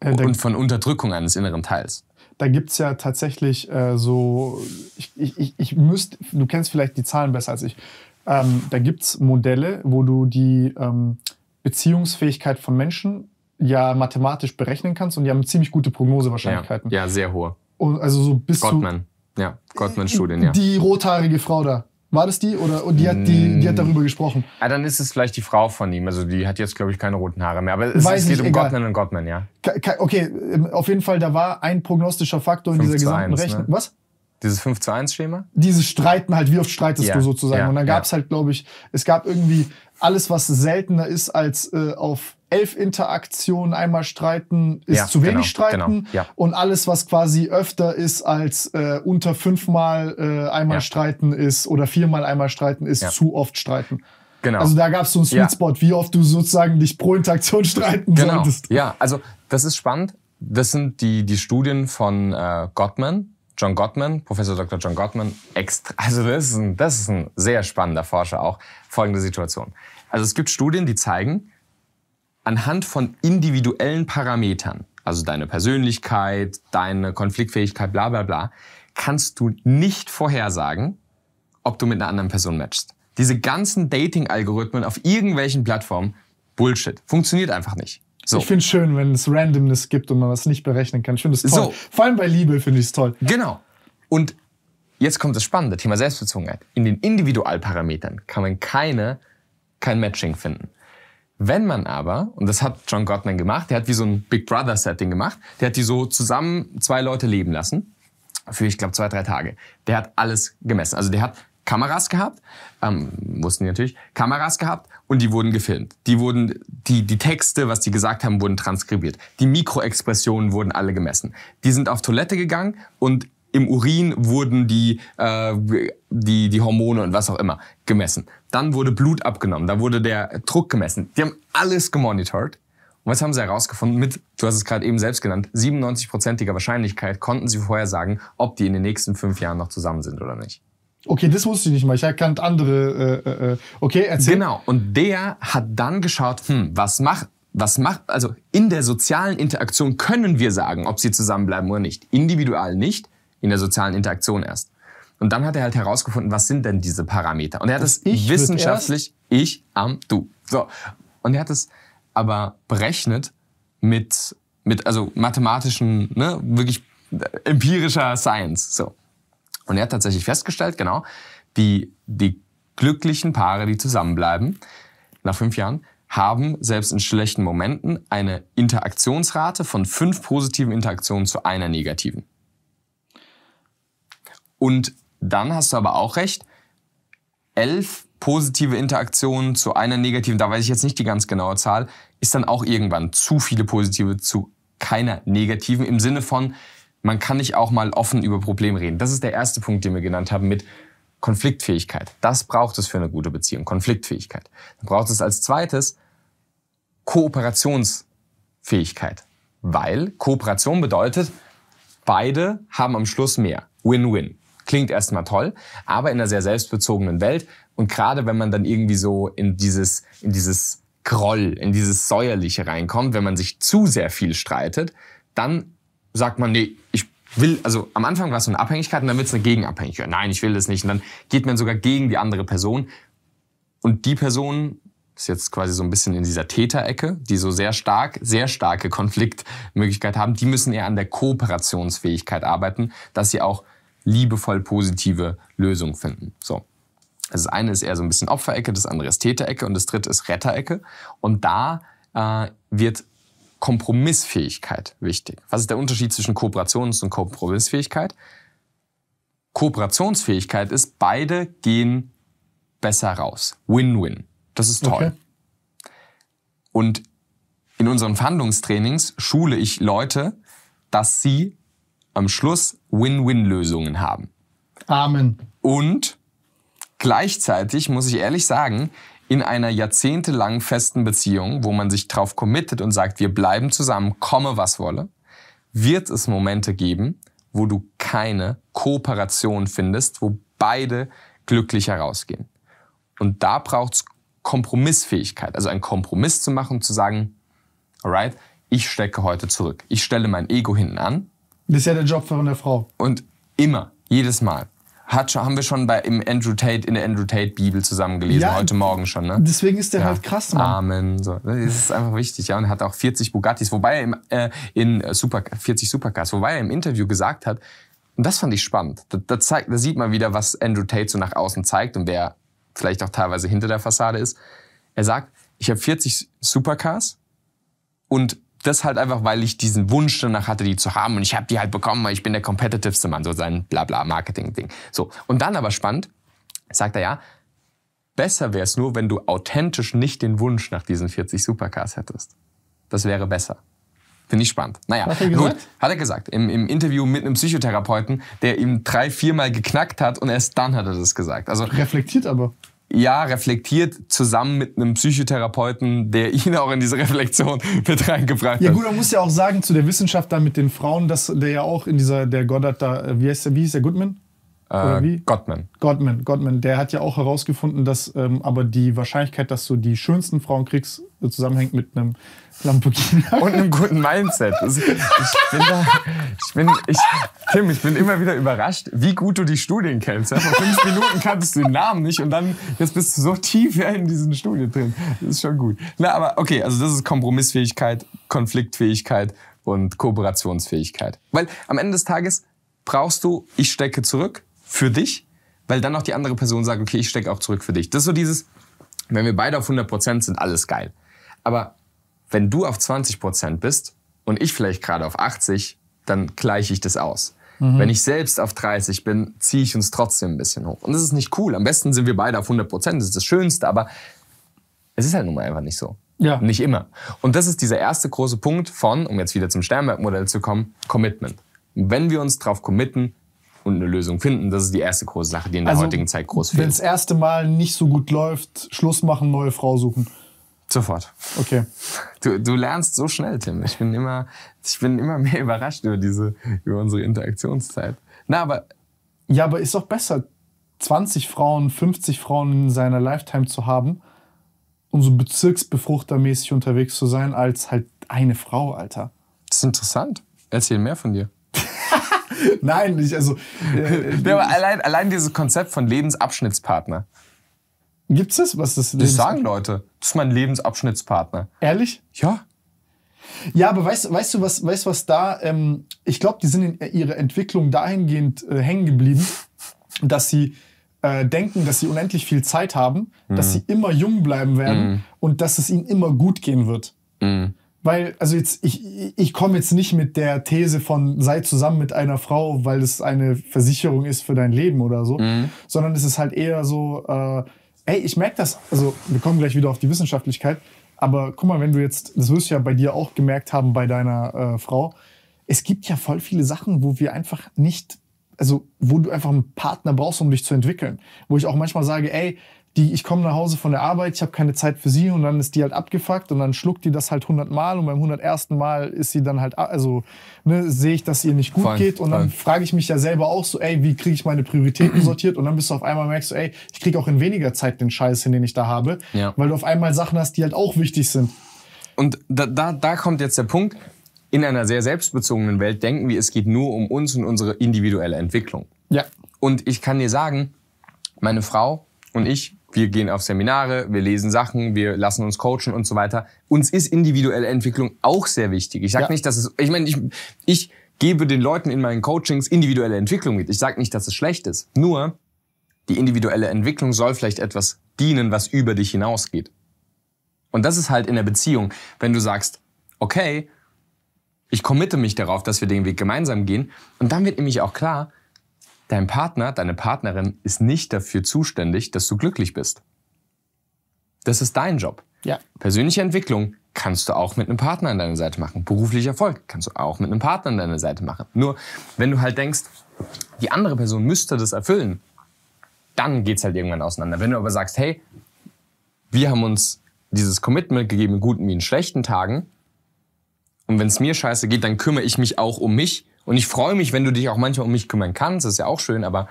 A: äh, und von Unterdrückung eines inneren Teils.
B: Da gibt es ja tatsächlich äh, so, ich, ich, ich ich müsste, du kennst vielleicht die Zahlen besser als ich, ähm, da gibt es Modelle, wo du die ähm, Beziehungsfähigkeit von Menschen ja mathematisch berechnen kannst und die haben ziemlich gute Prognosewahrscheinlichkeiten.
A: Ja, ja sehr hohe. Und also so bis Gottman. Ja, Gottman studien ja. Die
B: rothaarige Frau da. War das die? Oder und die hat die, die hat darüber gesprochen.
A: Ah, dann ist es vielleicht die Frau von ihm. Also die hat jetzt, glaube ich, keine roten Haare mehr. Aber es, Weiß es geht nicht, um egal. Gottman und Gottman, ja.
B: Okay, ähm, auf jeden Fall, da war ein prognostischer Faktor in dieser gesamten 1, Rechnung. Ne? Was?
A: Dieses 5 zu 1 Schema?
B: Dieses Streiten halt, wie oft streitest ja. du sozusagen. Ja. Und dann gab es ja. halt, glaube ich, es gab irgendwie alles, was seltener ist als äh, auf elf Interaktionen einmal streiten ist ja, zu wenig genau, genau streiten genau, ja. und alles, was quasi öfter ist als äh, unter fünfmal äh, einmal ja. streiten ist oder viermal einmal streiten ist, zu oft streiten. Genau. Also da gab es so einen Sweet Spot, wie oft du sozusagen dich pro Interaktion streiten genau. solltest.
A: Ja, also das ist spannend. Das sind die, die Studien von äh, Gottman, John Gottman, Professor Dr. John Gottman. Extra, also das ist, ein, das ist ein sehr spannender Forscher auch. Folgende Situation. Also es gibt Studien, die zeigen, anhand von individuellen Parametern, also deine Persönlichkeit, deine Konfliktfähigkeit, bla bla bla, kannst du nicht vorhersagen, ob du mit einer anderen Person matchst. Diese ganzen Dating-Algorithmen auf irgendwelchen Plattformen, Bullshit, funktioniert einfach nicht. So. Ich finde
B: es schön, wenn es Randomness gibt und man was nicht berechnen kann. Ich finde es toll. So.
A: Vor allem bei Liebe finde ich es toll. Genau. Und jetzt kommt das spannende Thema Selbstbezogenheit. In den Individualparametern kann man keine, kein Matching finden. Wenn man aber, und das hat John Gottman gemacht, der hat wie so ein Big Brother Setting gemacht, der hat die so zusammen zwei Leute leben lassen, für ich glaube zwei, drei Tage. Der hat alles gemessen. Also der hat Kameras gehabt, ähm, wussten die natürlich, Kameras gehabt und die wurden gefilmt. Die wurden, die, die Texte, was die gesagt haben, wurden transkribiert. Die Mikroexpressionen wurden alle gemessen. Die sind auf Toilette gegangen und im Urin wurden die, äh, die, die Hormone und was auch immer gemessen. Dann wurde Blut abgenommen, da wurde der Druck gemessen. Die haben alles gemonitort. Und was haben sie herausgefunden? Mit, du hast es gerade eben selbst genannt, 97-prozentiger Wahrscheinlichkeit konnten sie vorher sagen, ob die in den nächsten fünf Jahren noch zusammen sind oder nicht.
B: Okay, das wusste ich nicht mal. Ich erkannte andere. Äh, äh, äh, okay, erzähl.
A: Genau. Und der hat dann geschaut, hm, was macht, was macht, also in der sozialen Interaktion können wir sagen, ob sie zusammenbleiben oder nicht. Individual nicht in der sozialen Interaktion erst. Und dann hat er halt herausgefunden, was sind denn diese Parameter? Und er hat das es wissenschaftlich, ich am du. So. Und er hat es aber berechnet mit, mit, also mathematischen, ne, wirklich empirischer Science. So. Und er hat tatsächlich festgestellt, genau, die, die glücklichen Paare, die zusammenbleiben, nach fünf Jahren, haben selbst in schlechten Momenten eine Interaktionsrate von fünf positiven Interaktionen zu einer negativen. Und dann hast du aber auch recht, elf positive Interaktionen zu einer negativen, da weiß ich jetzt nicht die ganz genaue Zahl, ist dann auch irgendwann zu viele positive zu keiner negativen im Sinne von, man kann nicht auch mal offen über Probleme reden. Das ist der erste Punkt, den wir genannt haben mit Konfliktfähigkeit. Das braucht es für eine gute Beziehung, Konfliktfähigkeit. Dann braucht es als zweites Kooperationsfähigkeit, weil Kooperation bedeutet, beide haben am Schluss mehr. Win-win. Klingt erstmal toll, aber in einer sehr selbstbezogenen Welt. Und gerade wenn man dann irgendwie so in dieses, in dieses Groll, in dieses Säuerliche reinkommt, wenn man sich zu sehr viel streitet, dann sagt man, nee, ich will, also am Anfang war es so eine Abhängigkeit und dann wird es eine Gegenabhängigkeit. Nein, ich will das nicht. Und dann geht man sogar gegen die andere Person. Und die Person ist jetzt quasi so ein bisschen in dieser Täterecke, die so sehr stark, sehr starke Konfliktmöglichkeit haben. Die müssen eher an der Kooperationsfähigkeit arbeiten, dass sie auch liebevoll positive Lösung finden. So. das eine ist eher so ein bisschen Opferecke, das andere ist Täterecke und das dritte ist Retterecke. Und da äh, wird Kompromissfähigkeit wichtig. Was ist der Unterschied zwischen Kooperations- und Kompromissfähigkeit? Kooperationsfähigkeit ist, beide gehen besser raus. Win-win. Das ist toll. Okay. Und in unseren Verhandlungstrainings schule ich Leute, dass sie am Schluss Win-Win-Lösungen haben. Amen. Und gleichzeitig muss ich ehrlich sagen, in einer jahrzehntelang festen Beziehung, wo man sich drauf committet und sagt, wir bleiben zusammen, komme was wolle, wird es Momente geben, wo du keine Kooperation findest, wo beide glücklich herausgehen. Und da braucht es Kompromissfähigkeit, also einen Kompromiss zu machen, zu sagen, alright, ich stecke heute zurück. Ich stelle mein Ego hinten an das ist ja der Job von der Frau. Und immer, jedes Mal. Hat schon, haben wir schon bei im Andrew Tate in der Andrew Tate Bibel zusammengelesen ja, heute Morgen schon. Ne? Deswegen ist der ja. halt krass, Mann. Amen. So, das ist einfach wichtig, ja. Und er hat auch 40 Bugattis, wobei er im, äh, in äh, Super 40 Supercars, wobei er im Interview gesagt hat, und das fand ich spannend. Da, da, zeigt, da sieht man wieder, was Andrew Tate so nach außen zeigt und wer vielleicht auch teilweise hinter der Fassade ist. Er sagt, ich habe 40 Supercars und das halt einfach, weil ich diesen Wunsch danach hatte, die zu haben. Und ich habe die halt bekommen, weil ich bin der competitivste Mann, so sein Blabla-Marketing-Ding. So. Und dann aber spannend, sagt er ja, besser wäre es nur, wenn du authentisch nicht den Wunsch nach diesen 40 Supercars hättest. Das wäre besser. Finde ich spannend. Naja, hat gut, hat er gesagt. Im, Im, Interview mit einem Psychotherapeuten, der ihm drei, viermal geknackt hat und erst dann hat er das gesagt. Also reflektiert aber ja, reflektiert zusammen mit einem Psychotherapeuten, der <laughs> ihn auch in diese Reflexion <laughs> mit reingebracht hat. Ja gut,
B: man muss ja auch sagen, zu der Wissenschaft da mit den Frauen, dass der ja auch in dieser, der Goddard da, äh, wie heißt der, wie hieß der, Goodman?
A: Äh, Oder wie?
C: Gottman.
B: Gottman, Gottman. Der hat ja auch herausgefunden, dass ähm, aber die Wahrscheinlichkeit, dass du die schönsten Frauen
A: kriegst, äh, zusammenhängt mit einem Lamborghini. <laughs> Und einem guten Mindset. ich bin da, ich bin, ich, Tim, ich bin immer wieder überrascht, wie gut du die Studien kennst. Vor fünf Minuten kanntest du den Namen nicht und dann, jetzt bist du so tief in diesen Studien drin. Das ist schon gut. Na, aber okay, also das ist Kompromissfähigkeit, Konfliktfähigkeit und Kooperationsfähigkeit. Weil am Ende des Tages brauchst du, ich stecke zurück für dich, weil dann auch die andere Person sagt, okay, ich stecke auch zurück für dich. Das ist so dieses, wenn wir beide auf 100% Prozent sind, alles geil. Aber wenn du auf 20 Prozent bist und ich vielleicht gerade auf 80, dann gleiche ich das aus. Mhm. Wenn ich selbst auf 30 bin, ziehe ich uns trotzdem ein bisschen hoch. Und das ist nicht cool. Am besten sind wir beide auf 100 Prozent, das ist das Schönste, aber es ist halt nun mal einfach nicht so. Ja. Nicht immer. Und das ist dieser erste große Punkt von, um jetzt wieder zum Sternberg-Modell zu kommen, Commitment. Und wenn wir uns darauf committen, und eine Lösung finden. Das ist die erste große Sache, die in der also, heutigen Zeit groß fehlt. Wenn das
B: erste Mal nicht so gut läuft, Schluss machen, neue Frau suchen.
A: Sofort. Okay. Du, du lernst so schnell, Tim. Ich bin immer, ich bin immer mehr überrascht über diese, über unsere Interaktionszeit. Na, aber. Ja, aber ist doch besser,
B: 20 Frauen, 50 Frauen in seiner Lifetime zu haben, um so bezirksbefruchtermäßig unterwegs zu sein, als halt eine Frau, Alter. Das ist interessant.
A: Erzähl mehr von dir. <laughs> Nein, nicht, also. <laughs> Äh, ja, allein, allein dieses Konzept von Lebensabschnittspartner. Gibt's das? Was ist das? Das sagen Leute. Das ist mein Lebensabschnittspartner. Ehrlich? Ja.
B: Ja, aber weißt, weißt du, was, weißt, was da, ähm, ich glaube, die sind in ihrer Entwicklung dahingehend äh, hängen geblieben, dass sie äh, denken, dass sie unendlich viel Zeit haben, mhm. dass sie immer jung bleiben werden mhm. und dass es ihnen immer gut gehen wird. Mhm. Weil, also jetzt, ich, ich komme jetzt nicht mit der These von, sei zusammen mit einer Frau, weil es eine Versicherung ist für dein Leben oder so, mhm. sondern es ist halt eher so, äh, ey, ich merke das, also wir kommen gleich wieder auf die Wissenschaftlichkeit, aber guck mal, wenn du jetzt, das wirst du ja bei dir auch gemerkt haben, bei deiner äh, Frau, es gibt ja voll viele Sachen, wo wir einfach nicht, also wo du einfach einen Partner brauchst, um dich zu entwickeln. Wo ich auch manchmal sage, ey, die, ich komme nach Hause von der Arbeit, ich habe keine Zeit für sie und dann ist die halt abgefuckt und dann schluckt die das halt 100 Mal und beim 101. Mal ist sie dann halt, also ne, sehe ich, dass ihr nicht gut fein, geht und fein. dann frage ich mich ja selber auch so, ey, wie kriege ich meine Prioritäten <clears throat> sortiert und dann bist du auf einmal merkst du, ey, ich kriege auch in weniger Zeit den Scheiß hin, den ich da habe, ja. weil du auf einmal Sachen hast, die halt
A: auch wichtig sind. Und da, da, da kommt jetzt der Punkt, in einer sehr selbstbezogenen Welt denken wir, es geht nur um uns und unsere individuelle Entwicklung. Ja. Und ich kann dir sagen, meine Frau und ich wir gehen auf Seminare, wir lesen Sachen, wir lassen uns coachen und so weiter. Uns ist individuelle Entwicklung auch sehr wichtig. Ich sage ja. nicht, dass es, ich meine, ich, ich gebe den Leuten in meinen Coachings individuelle Entwicklung mit. Ich sage nicht, dass es schlecht ist. Nur die individuelle Entwicklung soll vielleicht etwas dienen, was über dich hinausgeht. Und das ist halt in der Beziehung, wenn du sagst, okay, ich committe mich darauf, dass wir den Weg gemeinsam gehen. Und dann wird nämlich auch klar, Dein Partner, deine Partnerin ist nicht dafür zuständig, dass du glücklich bist. Das ist dein Job. Ja. Persönliche Entwicklung kannst du auch mit einem Partner an deiner Seite machen. Beruflicher Erfolg kannst du auch mit einem Partner an deiner Seite machen. Nur wenn du halt denkst, die andere Person müsste das erfüllen, dann geht's halt irgendwann auseinander. Wenn du aber sagst, hey, wir haben uns dieses Commitment gegeben in guten wie in schlechten Tagen und wenn es mir scheiße geht, dann kümmere ich mich auch um mich und ich freue mich, wenn du dich auch manchmal um mich kümmern kannst, das ist ja auch schön, aber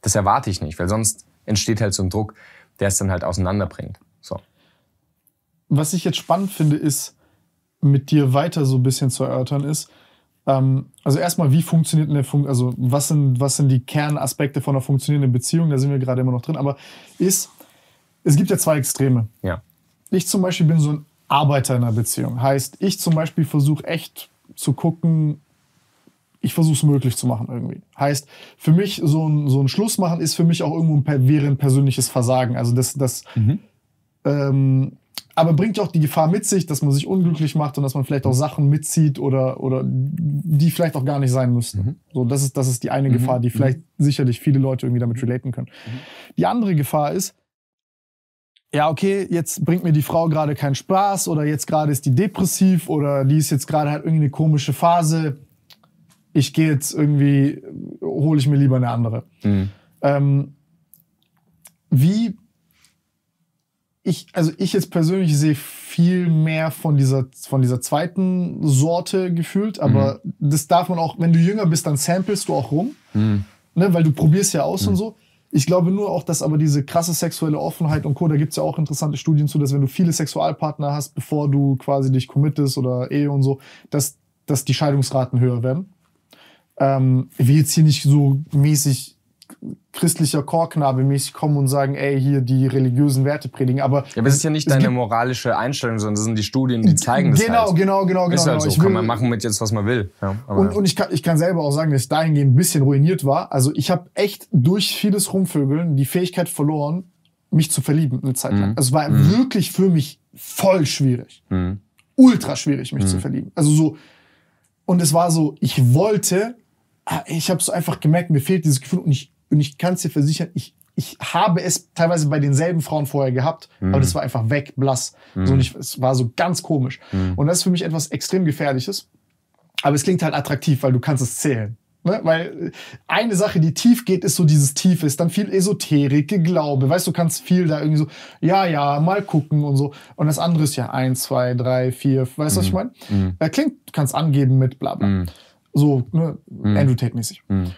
A: das erwarte ich nicht, weil sonst entsteht halt so ein Druck, der es dann halt auseinanderbringt. So.
B: Was ich jetzt spannend finde, ist, mit dir weiter so ein bisschen zu erörtern, ist, ähm, also erstmal, wie funktioniert eine Fun also was sind, was sind die Kernaspekte von einer funktionierenden Beziehung, da sind wir gerade immer noch drin, aber ist, es gibt ja zwei Extreme. Ja. Ich zum Beispiel bin so ein Arbeiter in einer Beziehung. Heißt, ich zum Beispiel versuche echt zu gucken, ich versuche es möglich zu machen irgendwie. Heißt, für mich so ein, so ein Schluss machen ist für mich auch irgendwo ein, wäre ein persönliches Versagen. Also das, das mhm. ähm, aber bringt ja auch die Gefahr mit sich, dass man sich unglücklich macht und dass man vielleicht auch Sachen mitzieht oder, oder
C: die
B: vielleicht auch gar nicht sein müssten. Mhm. So, das ist, das ist die eine mhm. Gefahr, die mhm. vielleicht sicherlich viele Leute irgendwie damit relaten können. Mhm. Die andere Gefahr ist, ja, okay, jetzt bringt mir die Frau gerade keinen Spaß oder jetzt gerade ist die depressiv oder die ist jetzt gerade halt irgendwie eine komische Phase ich gehe jetzt irgendwie, hole ich mir lieber eine andere. Mhm. Ähm, wie ich, also ich jetzt persönlich sehe viel mehr von dieser, von dieser zweiten Sorte gefühlt, aber mhm. das darf man auch, wenn du jünger bist, dann samplest du auch rum, mhm. ne, weil du probierst ja aus und mhm. so. Ich glaube nur auch, dass aber diese krasse sexuelle Offenheit und Co., da gibt es ja auch interessante Studien zu, dass wenn du viele Sexualpartner hast, bevor du quasi dich committest oder Ehe und so, dass, dass die Scheidungsraten höher werden ähm, ich will jetzt hier nicht so mäßig christlicher Chorknabe mäßig kommen und sagen, ey, hier die religiösen Werte predigen, aber... Ja, aber es ist ja nicht deine
A: moralische Einstellung, sondern das sind die Studien, die zeigen das Genau, halt. genau, genau. genau, ist halt genau. so, ich kann will, man machen mit jetzt, was man will. Ja, und, und ich,
B: kann, ich kann selber auch sagen, dass ich dahingehend ein bisschen ruiniert war. Also ich habe echt durch vieles Rumvögeln die Fähigkeit verloren, mich zu verlieben eine Zeit lang. Mhm. Also es war mhm. wirklich für mich voll schwierig. Mhm. Ultra schwierig, mich zu mhm. verlieben. Also so... Und es war so, ich wollte Ah, ich habe es einfach gemerkt, mir fehlt dieses Gefühl und ich, und ich kann es dir versichern, ich, ich habe es teilweise bei denselben Frauen vorher gehabt, mhm. aber das mhm. war einfach weg, blass. Mhm. So, ich, es war so ganz komisch. Mhm. Und das ist für mich etwas extrem Gefährliches. Aber es klingt halt attraktiv, weil du kannst es zählen. Ne? Weil äh, eine Sache, die tief geht, ist so dieses Tiefe, ist dann viel Esoterik, Glaube. Weißt du, kannst viel da irgendwie so, ja, ja, mal gucken und so. Und das andere ist ja eins, zwei, drei, vier, weißt du, was ich mhm. meine? Mhm. Klingt, du kannst angeben mit bla bla. Mhm. So, ne, mhm. Andrew Tate-mäßig. Mhm.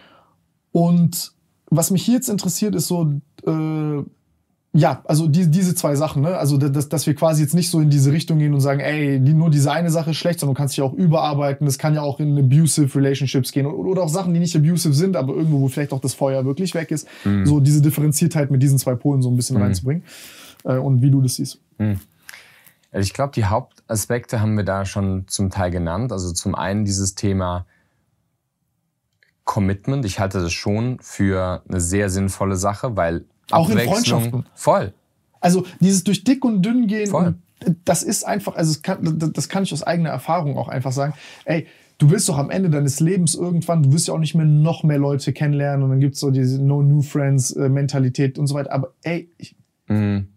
B: Und was mich hier jetzt interessiert, ist so, äh, ja, also die, diese zwei Sachen, ne? Also, dass, dass wir quasi jetzt nicht so in diese Richtung gehen und sagen, ey, die, nur diese eine Sache ist schlecht, sondern du kannst dich auch überarbeiten. Das kann ja auch in abusive Relationships gehen oder, oder auch Sachen, die nicht abusive sind, aber irgendwo, wo vielleicht auch das Feuer wirklich weg ist. Mhm. So diese Differenziertheit mit diesen zwei Polen so ein bisschen mhm. reinzubringen äh, und wie du das siehst.
A: Mhm. ich glaube, die Hauptaspekte haben wir da schon zum Teil genannt. Also zum einen dieses Thema, Commitment. Ich halte das schon für eine sehr sinnvolle Sache, weil auch in Freundschaften voll.
B: Also dieses durch dick und dünn gehen, voll. das ist einfach, also das kann, das kann ich aus eigener Erfahrung auch einfach sagen. Ey, du willst doch am Ende deines Lebens irgendwann, du wirst ja auch nicht mehr noch mehr Leute kennenlernen und dann gibt es so diese No New Friends äh, Mentalität und so weiter. Aber ey, ich
A: mhm.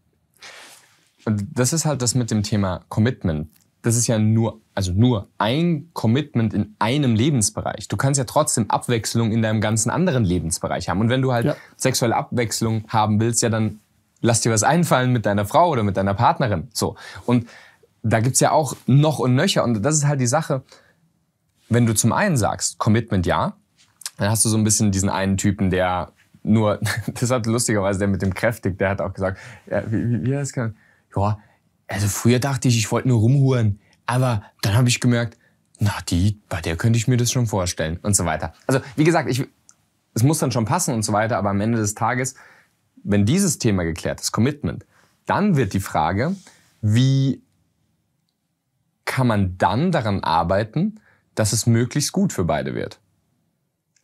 A: das ist halt das mit dem Thema Commitment das ist ja nur, also nur ein Commitment in einem Lebensbereich. Du kannst ja trotzdem Abwechslung in deinem ganzen anderen Lebensbereich haben. Und wenn du halt ja. sexuelle Abwechslung haben willst, ja, dann lass dir was einfallen mit deiner Frau oder mit deiner Partnerin. So. Und da gibt's ja auch noch und nöcher. Und das ist halt die Sache, wenn du zum einen sagst, Commitment ja, dann hast du so ein bisschen diesen einen Typen, der nur, <laughs> das hat lustigerweise der mit dem Kräftig, der hat auch gesagt, ja, wie, wie, wie das kann, ja, also früher dachte ich, ich wollte nur rumhuren, aber dann habe ich gemerkt, na die, bei der könnte ich mir das schon vorstellen und so weiter. Also wie gesagt, ich, es muss dann schon passen und so weiter, aber am Ende des Tages, wenn dieses Thema geklärt ist, Commitment, dann wird die Frage, wie kann man dann daran arbeiten, dass es möglichst gut für beide wird.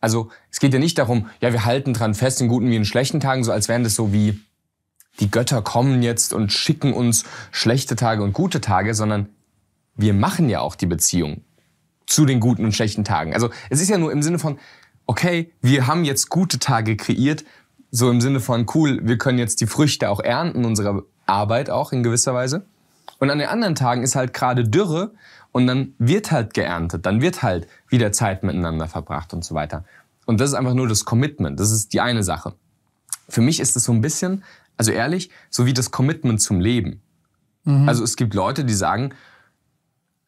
A: Also es geht ja nicht darum, ja, wir halten dran fest in guten wie in schlechten Tagen, so als wären das so wie die Götter kommen jetzt und schicken uns schlechte Tage und gute Tage, sondern wir machen ja auch die Beziehung zu den guten und schlechten Tagen. Also es ist ja nur im Sinne von, okay, wir haben jetzt gute Tage kreiert, so im Sinne von, cool, wir können jetzt die Früchte auch ernten, unserer Arbeit auch in gewisser Weise. Und an den anderen Tagen ist halt gerade Dürre und dann wird halt geerntet, dann wird halt wieder Zeit miteinander verbracht und so weiter. Und das ist einfach nur das Commitment, das ist die eine Sache. Für mich ist es so ein bisschen also ehrlich, so wie das Commitment zum Leben. Mhm. Also es gibt Leute, die sagen,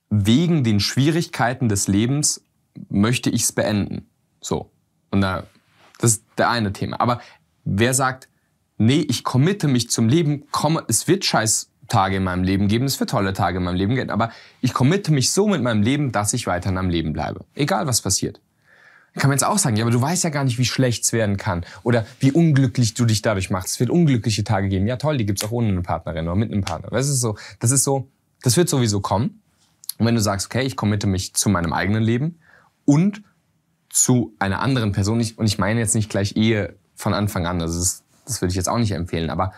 A: wegen den Schwierigkeiten des Lebens möchte ich es beenden. So. Und da, das ist der eine Thema. Aber wer sagt, nee, ich committe mich zum Leben, komme, es wird scheiß Tage in meinem Leben geben, es wird tolle Tage in meinem Leben geben, aber ich committe mich so mit meinem Leben, dass ich weiterhin am Leben bleibe. Egal was passiert kann man jetzt auch sagen, ja, aber du weißt ja gar nicht, wie schlecht es werden kann oder wie unglücklich du dich dadurch machst. Es wird unglückliche Tage geben. Ja, toll, die gibt es auch ohne eine Partnerin oder mit einem Partner. Das ist so, das ist so, das wird sowieso kommen. Und wenn du sagst, okay, ich committe mich zu meinem eigenen Leben und zu einer anderen Person, ich, und ich meine jetzt nicht gleich Ehe von Anfang an, also das, das würde ich jetzt auch nicht empfehlen, aber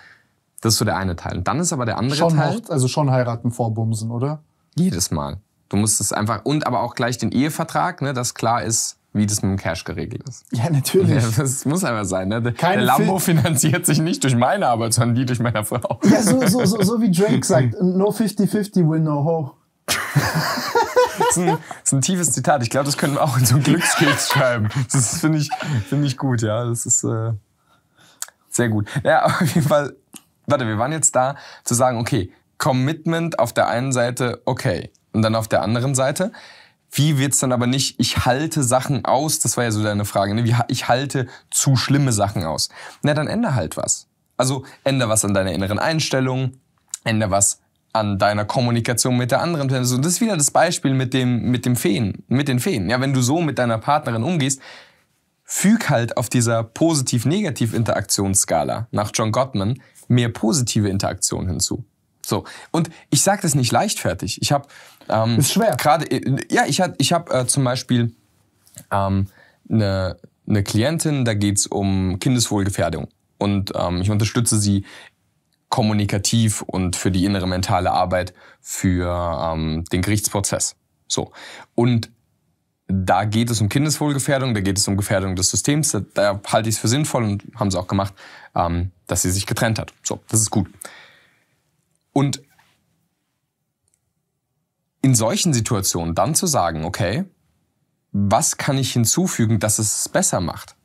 A: das ist so der eine Teil. Und dann ist aber der andere schon Teil. Hoch,
B: also schon heiraten vorbumsen, oder?
A: Jedes Mal. Du musst es einfach, und aber auch gleich den Ehevertrag, ne, dass klar ist, wie das mit dem Cash geregelt ist.
B: Ja, natürlich. Ja,
A: das muss einfach sein. Ne? Der, Keine der Lambo Fil finanziert sich nicht durch meine Arbeit, sondern die durch meine Frau. Ja, so, so, so, so wie Drake
B: sagt, no 50-50 will no ho. das,
A: ist ein, das ist ein tiefes Zitat. Ich glaube, das können wir auch in so Glückskills schreiben. Das finde ich, finde ich gut, ja. Das ist äh, sehr gut. Ja, auf jeden Fall, warte, wir waren jetzt da zu sagen, okay, Commitment auf der einen Seite, okay. Und dann auf der anderen Seite, wie wird's dann aber nicht, ich halte Sachen aus, das war ja so deine Frage, ne? Wie, ich halte zu schlimme Sachen aus. Na, dann ändere halt was. Also ändere was an deiner inneren Einstellung, ändere was an deiner Kommunikation mit der anderen Person. Das ist wieder das Beispiel mit dem, mit dem Feen, mit den Feen. Ja, wenn du so mit deiner Partnerin umgehst, füg halt auf dieser Positiv-Negativ-Interaktionsskala nach John Gottman mehr positive Interaktion hinzu. So. Und ich sage das nicht leichtfertig. Ich habe ähm, ist schwer. Gerade, äh, ja, ich, hat, ich habe äh, zum Beispiel eine ähm, ne, ne Klientin, da geht es um Kindeswohlgefährdung. Und ähm, ich unterstütze sie kommunikativ und für die innere mentale Arbeit für ähm, den Gerichtsprozess. So. Und da geht es um Kindeswohlgefährdung, da geht es um Gefährdung des Systems. Da, da halte ich es für sinnvoll und haben sie auch gemacht, ähm, dass sie sich getrennt hat. So, das ist gut. Und in solchen Situationen dann zu sagen, okay, was kann ich hinzufügen, dass es es besser macht?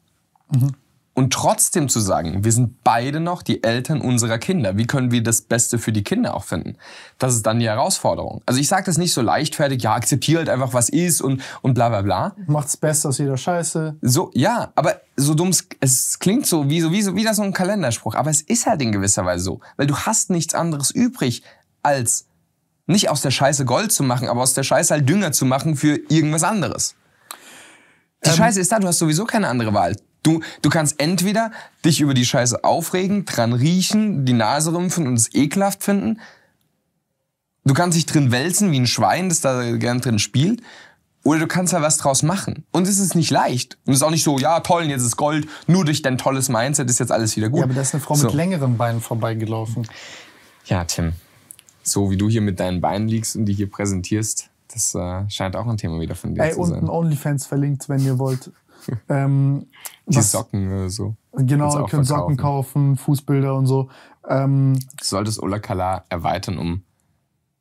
A: Mhm. Und trotzdem zu sagen, wir sind beide noch die Eltern unserer Kinder. Wie können wir das Beste für die Kinder auch finden? Das ist dann die Herausforderung. Also ich sage das nicht so leichtfertig, ja, akzeptiere halt einfach, was ist und, und bla bla bla. Macht's
B: best aus jeder Scheiße.
A: So, ja, aber so dumm, es klingt so wie, so wie, so wie das so ein Kalenderspruch, aber es ist halt in gewisser Weise so. Weil du hast nichts anderes übrig als nicht aus der Scheiße Gold zu machen, aber aus der Scheiße halt Dünger zu machen für irgendwas anderes. Die ähm, Scheiße ist da, du hast sowieso keine andere Wahl. Du, du kannst entweder dich über die Scheiße aufregen, dran riechen, die Nase rümpfen und es ekelhaft finden. Du kannst dich drin wälzen wie ein Schwein, das da gern drin spielt. Oder du kannst da was draus machen. Und es ist nicht leicht. Und es ist auch nicht so, ja toll, jetzt ist Gold, nur durch dein tolles Mindset ist jetzt alles wieder gut. Ja, aber da
B: ist eine Frau so. mit längeren Beinen vorbeigelaufen.
A: Ja, Tim so wie du hier mit deinen Beinen liegst und die hier präsentierst, das äh, scheint auch ein Thema wieder von dir Ey, zu sein. Unten
B: OnlyFans verlinkt, wenn ihr wollt. <laughs> ähm, die was, Socken
A: oder so. Genau, ihr könnt verkaufen. Socken
B: kaufen, Fußbilder und so. Ähm,
A: du solltest Ola Kala erweitern um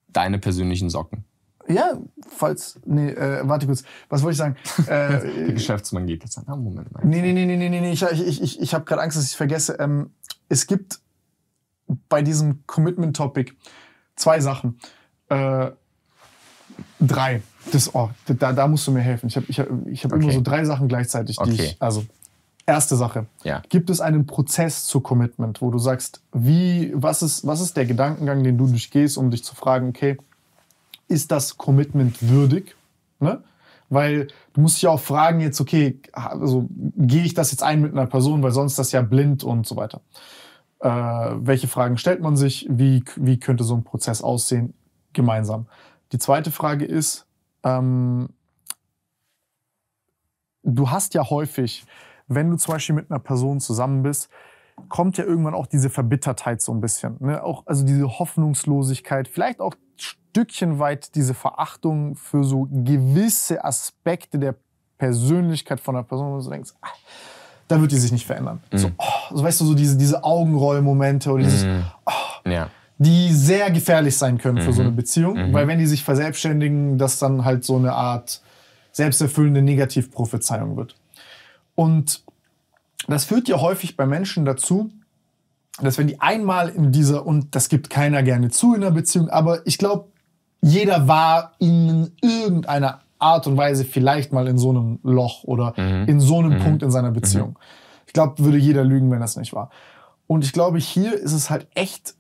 A: deine persönlichen Socken.
B: Ja, falls. Nee, äh, warte kurz. Was wollte ich sagen? <laughs> Äh, Der
A: Geschäftsmann geht jetzt an. Ah, Moment
B: mal. Nee, nee, nee, nee, nee, nee. Ich, ich, ich, ich habe gerade Angst, dass ich vergesse. Ähm, es gibt bei diesem Commitment-Topic, Zwei Sachen. Äh, drei. Das, oh, da, da musst du mir helfen. Ich habe ich hab, ich hab okay. immer so drei Sachen gleichzeitig, okay. ich, Also, erste Sache. Ja. Gibt es einen Prozess zu Commitment, wo du sagst, wie, was ist, was ist der Gedankengang, den du durchgehst, um dich zu fragen, okay, ist das Commitment würdig? Ne? Weil du musst dich auch fragen, jetzt, okay, also gehe ich das jetzt ein mit einer Person, weil sonst ist das ja blind und so weiter äh, welche Fragen stellt man sich, wie, wie könnte so ein Prozess aussehen gemeinsam. Die zweite Frage ist, ähm, du hast ja häufig, wenn du zum Beispiel mit einer Person zusammen bist, kommt ja irgendwann auch diese Verbittertheit so ein bisschen. Ne? Auch, also diese Hoffnungslosigkeit, vielleicht auch ein Stückchen weit diese Verachtung für so gewisse Aspekte der Persönlichkeit von einer Person, wo du denkst, ach, da wird die sich nicht verändern. Mhm. So, oh, so, weißt du, so diese, diese Augenrollmomente oder dieses, mhm.
C: oh, ja.
B: die sehr gefährlich sein können für so eine mhm. Beziehung, mhm. weil wenn die sich verselbstständigen, das dann halt so eine Art selbsterfüllende Negativprophezeiung wird. Und das führt ja häufig bei Menschen dazu, dass wenn die einmal in dieser, und das gibt keiner gerne zu in einer Beziehung, aber ich glaube, jeder war in irgendeiner Art und Weise vielleicht mal in so einem Loch oder
C: mhm. in so einem mhm. Punkt
B: in seiner mhm. Beziehung. Ich glaube, würde jeder lügen, wenn das nicht war. Und ich glaube, hier ist es halt echt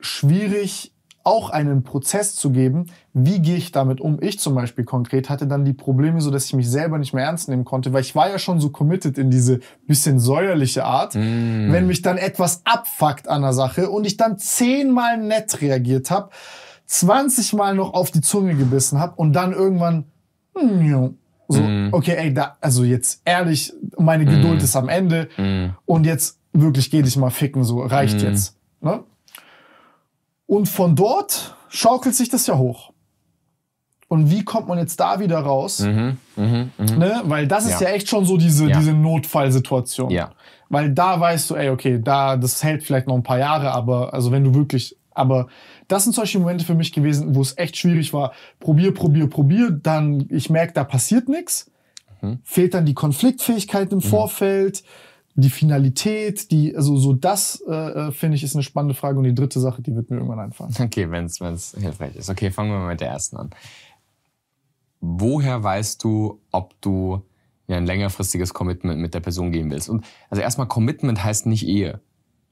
B: schwierig, auch einen Prozess zu geben, wie gehe ich damit um. Ich zum Beispiel konkret hatte dann die Probleme, so dass ich mich selber nicht mehr ernst nehmen konnte, weil ich war ja schon so committed in diese bisschen säuerliche Art. Mm. Wenn mich dann etwas abfuckt an der Sache und ich dann zehnmal nett reagiert habe, 20 Mal noch auf die Zunge gebissen habe und dann irgendwann hm, so, mm. okay, ey, da, also jetzt ehrlich, meine hm. Geduld mm. ist am Ende mm. und jetzt wirklich geh dich mal ficken, so reicht jetzt. Ne? Und von dort schaukelt sich das ja hoch. Und wie kommt man jetzt da wieder raus? Mhm, mhm, mhm. Ne? Weil das ist ja. ja. echt schon so diese, ja. diese Notfallsituation. Ja. Weil da weißt du, ey, okay, da, das hält vielleicht noch ein paar Jahre, aber also wenn du wirklich aber das sind solche Momente für mich gewesen, wo es echt schwierig war. Probier, probier, probier, dann ich merke, da passiert nichts. Mhm. Fehlt dann die Konfliktfähigkeit im mhm. Vorfeld, die Finalität, die, also so das äh, äh, finde ich ist eine spannende Frage. Und die dritte Sache, die wird mir irgendwann einfallen.
A: Okay, wenn es hilfreich ist. Okay, fangen wir mal mit der ersten an. Woher weißt du, ob du ja, ein längerfristiges Commitment mit der Person gehen willst? Und also erstmal Commitment heißt nicht Ehe.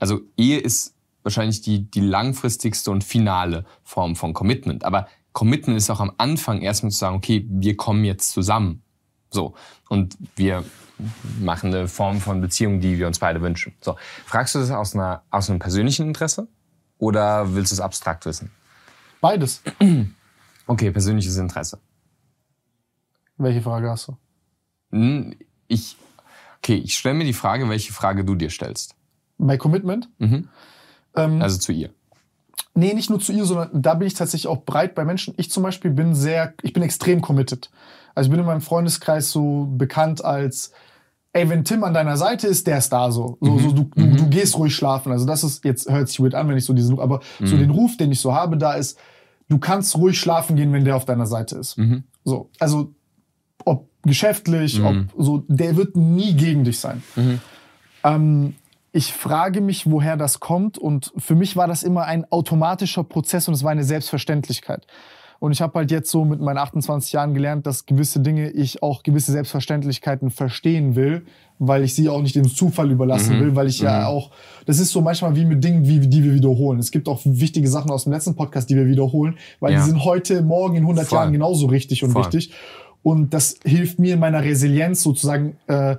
A: Also Ehe ist wahrscheinlich die, die langfristigste und finale Form von Commitment. Aber Commitment ist auch am Anfang erstmal zu sagen, okay, wir kommen jetzt zusammen. So. Und wir machen eine Form von Beziehung, die wir uns beide wünschen. So. Fragst du das aus, einer, aus einem persönlichen Interesse oder willst du es abstrakt wissen? Beides. <clears throat> Okay, persönliches Interesse.
B: Welche Frage hast du?
A: Hm, ich, okay, ich stelle mir die Frage, welche Frage du dir stellst.
B: Bei Commitment?
A: Mhm. Ähm, also zu ihr.
B: Nee, nicht nur zu ihr, sondern da bin ich tatsächlich auch breit bei Menschen. Ich zum Beispiel bin sehr, ich bin extrem committed. Also ich bin in meinem Freundeskreis so bekannt als, ey, wenn Tim an deiner Seite ist, der ist da so. So, mhm. so du, du, mhm. du, gehst ruhig schlafen. Also das ist, jetzt hört sich weird an, wenn ich so diesen, Ruf, aber mhm. so den Ruf, den ich so habe, da ist, du kannst ruhig schlafen gehen, wenn der auf deiner Seite ist. Mhm. So, also ob geschäftlich, mhm. ob so, der wird nie gegen dich sein. Mhm. Ähm, ich frage mich, woher das kommt. Und für mich war das immer ein automatischer Prozess und es war eine Selbstverständlichkeit. Und ich habe halt jetzt so mit meinen 28 Jahren gelernt, dass gewisse Dinge ich auch gewisse Selbstverständlichkeiten verstehen will, weil ich sie auch nicht dem Zufall überlassen mhm. will, weil ich mhm. ja auch, das ist so manchmal wie mit Dingen, wie, die wir wiederholen. Es gibt auch wichtige Sachen aus dem letzten Podcast, die wir wiederholen, weil ja. die sind heute, morgen, in 100 Voll. Jahren genauso richtig und Voll. wichtig. Und das hilft mir in meiner Resilienz sozusagen, äh,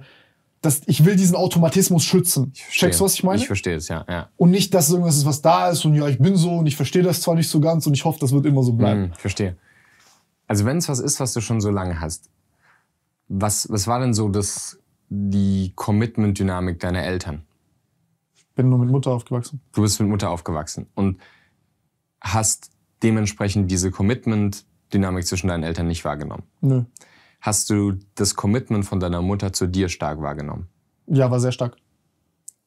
B: dass ich will diesen Automatismus schützen. Checkst du, was ich meine? Ich
A: verstehe es, ja, ja.
B: Und nicht, dass irgendwas ist, was da ist und ja, ich bin so und ich verstehe das zwar nicht so ganz und ich hoffe, das wird immer so bleiben.
A: Mhm, verstehe. Also wenn es was ist, was du schon so lange hast, was, was war denn so das, die Commitment-Dynamik deiner Eltern?
B: Ich bin nur mit Mutter aufgewachsen.
A: Du bist mit Mutter aufgewachsen und hast dementsprechend diese Commitment-Dynamik zwischen deinen Eltern nicht wahrgenommen. Nö. Hast du das Commitment von deiner Mutter zu dir stark wahrgenommen?
B: Ja, war sehr stark.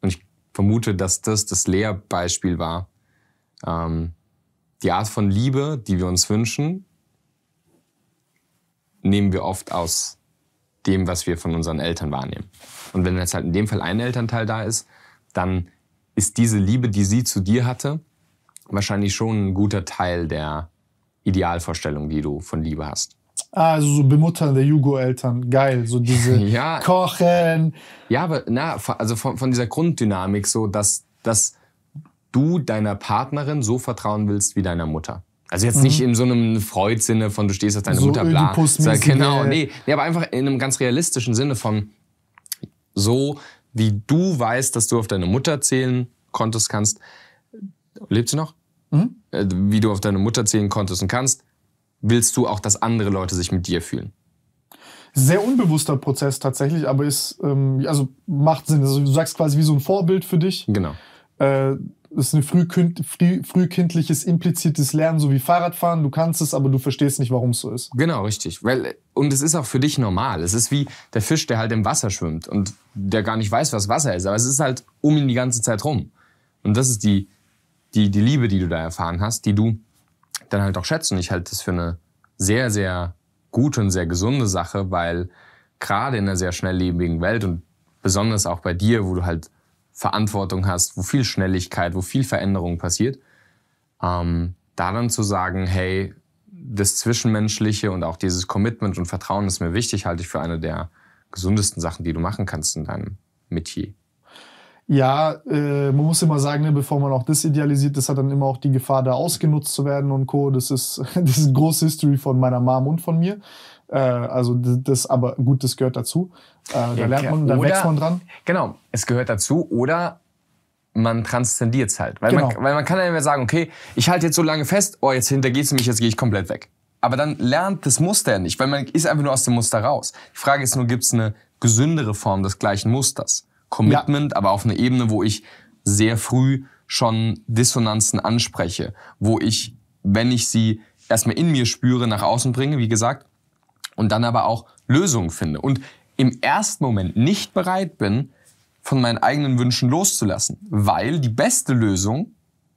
A: Und ich vermute, dass das das Lehrbeispiel war. Ähm, die Art von Liebe, die wir uns wünschen, nehmen wir oft aus dem, was wir von unseren Eltern wahrnehmen. Und wenn jetzt halt in dem Fall ein Elternteil da ist, dann ist diese Liebe, die sie zu dir hatte, wahrscheinlich schon ein guter Teil der Idealvorstellung, die du von Liebe hast. Also so bemutternde Jugo-Eltern, geil, so diese <laughs> ja, Kochen. Ja, aber na, also von, von dieser Grunddynamik so, dass, dass du deiner Partnerin so vertrauen willst wie deiner Mutter. Also jetzt mhm. nicht in so einem Freud-Sinne von du stehst auf deine so Mutter, bla. Sondern, genau, nee, nee, aber einfach in einem ganz realistischen Sinne von so, wie du weißt, dass du auf deine Mutter zählen konntest, kannst. Lebt sie noch? Mhm. Wie du auf deine Mutter zählen konntest und kannst, willst du auch, dass andere Leute sich mit dir fühlen?
B: Sehr unbewusster Prozess tatsächlich, aber es ähm, also macht Sinn. Also du sagst quasi wie so ein Vorbild für dich. Genau. Äh, ist ein frühkind, früh, frühkindliches, implizites Lernen, so wie Fahrradfahren. Du
A: kannst es, aber du verstehst nicht, warum es so ist. Genau, richtig. Weil, und es ist auch für dich normal. Es ist wie der Fisch, der halt im Wasser schwimmt und der gar nicht weiß, was Wasser ist. Aber es ist halt um ihn die ganze Zeit rum. Und das ist die, die, die Liebe, die du da erfahren hast, die du dann halt auch schätzen. Ich halte das für eine sehr, sehr gute und sehr gesunde Sache, weil gerade in einer sehr schnelllebigen Welt und besonders auch bei dir, wo du halt Verantwortung hast, wo viel Schnelligkeit, wo viel Veränderung passiert, ähm, da dann zu sagen, hey, das Zwischenmenschliche und auch dieses Commitment und Vertrauen ist mir wichtig, halte ich für eine der gesundesten Sachen, die du machen kannst in deinem Metier
B: ja, äh, man muss immer sagen, ne, bevor man auch das idealisiert, das hat dann immer auch die Gefahr, da ausgenutzt zu werden und Co. Das ist, <laughs> das ist große History von meiner Mom und von mir. Äh, also das, aber gut, das gehört dazu.
C: Äh, da lernt man, da oder, wächst man dran.
A: Genau, es gehört dazu oder man transzendiert es halt. Weil, genau. man, weil man kann ja immer sagen, okay, ich halte jetzt so lange fest, oh, jetzt hintergeht sie mich, jetzt gehe ich komplett weg. Aber dann lernt das Muster ja nicht, weil man ist einfach nur aus dem Muster raus. Die Frage ist nur, gibt es eine gesündere Form des gleichen Musters? Commitment, ja. aber auf einer Ebene, wo ich sehr früh schon Dissonanzen anspreche, wo ich, wenn ich sie erstmal in mir spüre, nach außen bringe, wie gesagt, und dann aber auch Lösungen finde und im ersten Moment nicht bereit bin, von meinen eigenen Wünschen loszulassen, weil die beste Lösung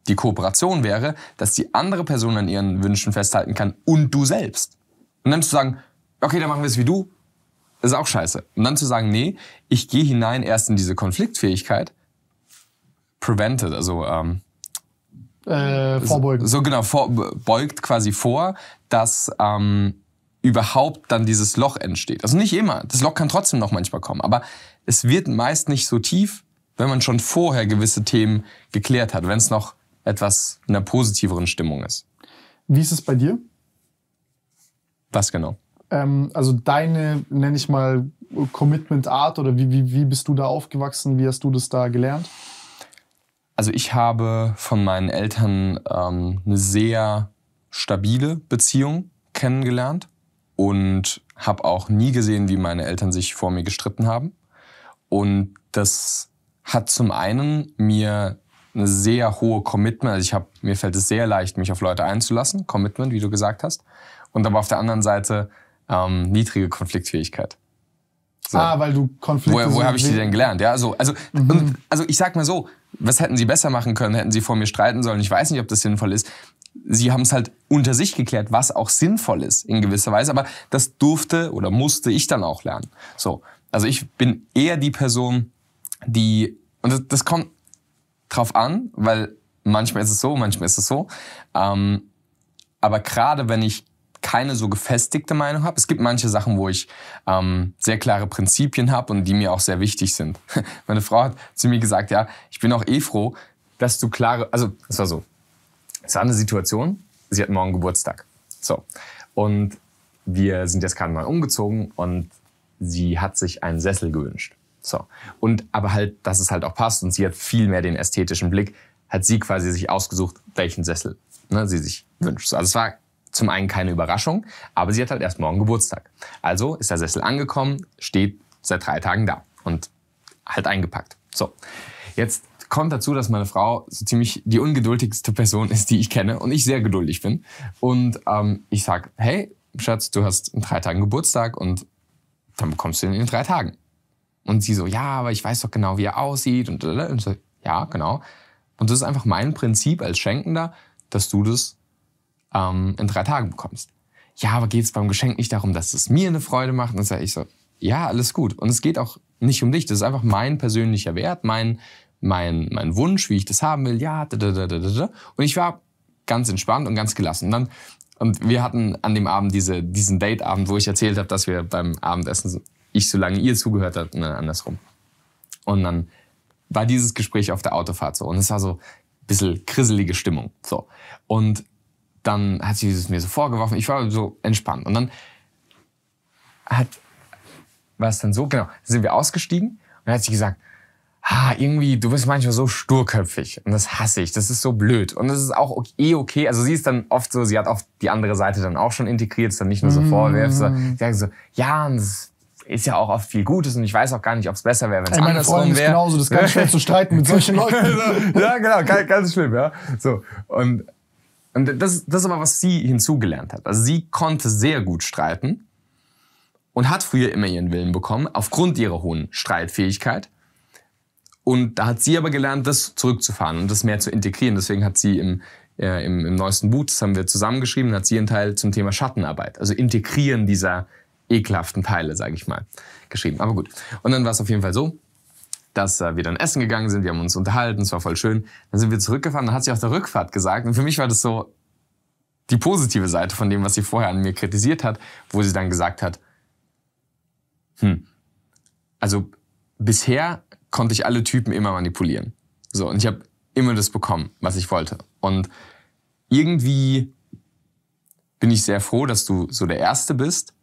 A: die Kooperation wäre, dass die andere Person an ihren Wünschen festhalten kann und du selbst. Und dann zu sagen, okay, dann machen wir es wie du, ist auch scheiße. Und dann zu sagen, nee, ich gehe hinein erst in diese Konfliktfähigkeit, prevented, also ähm, äh, vorbeugt. So, so genau, vor, beugt quasi vor, dass ähm, überhaupt dann dieses Loch entsteht. Also nicht immer, das Loch kann trotzdem noch manchmal kommen, aber es wird meist nicht so tief, wenn man schon vorher gewisse Themen geklärt hat, wenn es noch etwas in einer positiveren Stimmung ist.
B: Wie ist es bei dir? Was genau? Ähm, also deine, nenne ich mal, Commitment Art oder wie, wie, wie bist du da aufgewachsen? Wie hast du das da gelernt?
A: Also ich habe von meinen Eltern ähm, eine sehr stabile Beziehung kennengelernt und habe auch nie gesehen, wie meine Eltern sich vor mir gestritten haben. Und das hat zum einen mir eine sehr hohe Commitment, also ich habe mir fällt es sehr leicht, mich auf Leute einzulassen, Commitment, wie du gesagt hast. Und aber auf der anderen Seite ähm, niedrige Konfliktfähigkeit. So. Ah, weil
B: du Konflikte. Woher, woher habe ich die denn gelernt?
A: Ja, so, also, also, mhm. also ich sag mal so, was hätten sie besser machen können? Hätten sie vor mir streiten sollen? Ich weiß nicht, ob das sinnvoll ist. Sie haben es halt unter sich geklärt, was auch sinnvoll ist in gewisser Weise, aber das durfte oder musste ich dann auch lernen. So, also ich bin eher die Person, die und das, das kommt drauf an, weil manchmal ist es so, manchmal ist es so. Ähm, aber gerade wenn ich keine so gefestigte Meinung habe. Es gibt manche Sachen, wo ich ähm, sehr klare Prinzipien habe und die mir auch sehr wichtig sind. <laughs> Meine Frau hat zu mir gesagt, ja, ich bin auch eh froh, dass du klare, also es war so, es war eine Situation, sie hat morgen Geburtstag. So, und wir sind jetzt gerade mal umgezogen und sie hat sich einen Sessel gewünscht. So. Und aber halt, dass es halt auch passt und sie hat viel mehr den ästhetischen Blick, hat sie quasi sich ausgesucht, welchen Sessel ne, sie sich wünscht. Also es war zum einen keine Überraschung, aber sie hat halt erst morgen Geburtstag. Also ist der Sessel angekommen, steht seit drei Tagen da und halt eingepackt. So, jetzt kommt dazu, dass meine Frau so ziemlich die ungeduldigste Person ist, die ich kenne und ich sehr geduldig bin. Und ähm, ich sage, hey, Schatz, du hast in drei Tagen Geburtstag und dann bekommst du den in drei Tagen. Und sie so, ja, aber ich weiß doch genau, wie er aussieht und, und so, ja, genau. Und das ist einfach mein Prinzip als Schenkender, dass du das ähm, in drei Tagen bekommst. Ja, aber geht es beim Geschenk nicht darum, dass es mir eine Freude macht? Und dann sage ich so, ja, alles gut. Und es geht auch nicht um dich. Das ist einfach mein persönlicher Wert, mein, mein, mein Wunsch, wie ich das haben will. Ja, da, da, da, da, da. Und ich war ganz entspannt und ganz gelassen. Und dann und wir hatten an dem Abend diese, diesen Date-Abend, wo ich erzählt habe, dass wir beim Abendessen, ich so lange ihr zugehört habt, und ne, dann andersrum. Und dann war dieses Gespräch auf der Autofahrt so. Und es war so ein bisschen kriselige Stimmung. So. Und dann hat sie es mir so vorgeworfen. Ich war so entspannt. Und dann hat, war es dann so, genau, sind wir ausgestiegen und dann hat sie gesagt, ah, irgendwie, du bist manchmal so sturköpfig und das hasse ich, das ist so blöd und das ist auch okay, eh okay. Also sie ist dann oft so, sie hat oft die andere Seite dann auch schon integriert, ist dann nicht nur so mm. Vorwürfe, sondern sie sagt so, ja, und das ist ja auch oft viel Gutes und ich weiß auch gar nicht, ob es besser wäre, wenn es andersrum wäre. Meine ist genauso, das ist ganz schwer zu streiten mit solchen <laughs> Leuten. Also, ja, genau, ganz, ganz schlimm, ja. So und und das, das ist aber, was sie hinzugelernt hat. Also sie konnte sehr gut streiten und hat früher immer ihren Willen bekommen, aufgrund ihrer hohen Streitfähigkeit. Und da hat sie aber gelernt, das zurückzufahren und das mehr zu integrieren. Deswegen hat sie im, äh, im, im, neuesten Buch, das haben wir zusammengeschrieben, hat sie einen Teil zum Thema Schattenarbeit, also Integrieren dieser ekelhaften Teile, sage ich mal, geschrieben. Aber gut. Und dann war es auf jeden Fall so, dass äh, wir dann essen gegangen sind, wir haben uns unterhalten, es war voll schön. Dann sind wir zurückgefahren, dann hat sie auf der Rückfahrt gesagt, und für mich war das so die positive Seite von dem, was sie vorher an mir kritisiert hat, wo sie dann gesagt hat, hm, also bisher konnte ich alle Typen immer manipulieren. So, und ich habe immer das bekommen, was ich wollte. Und irgendwie bin ich sehr froh, dass du so der Erste bist,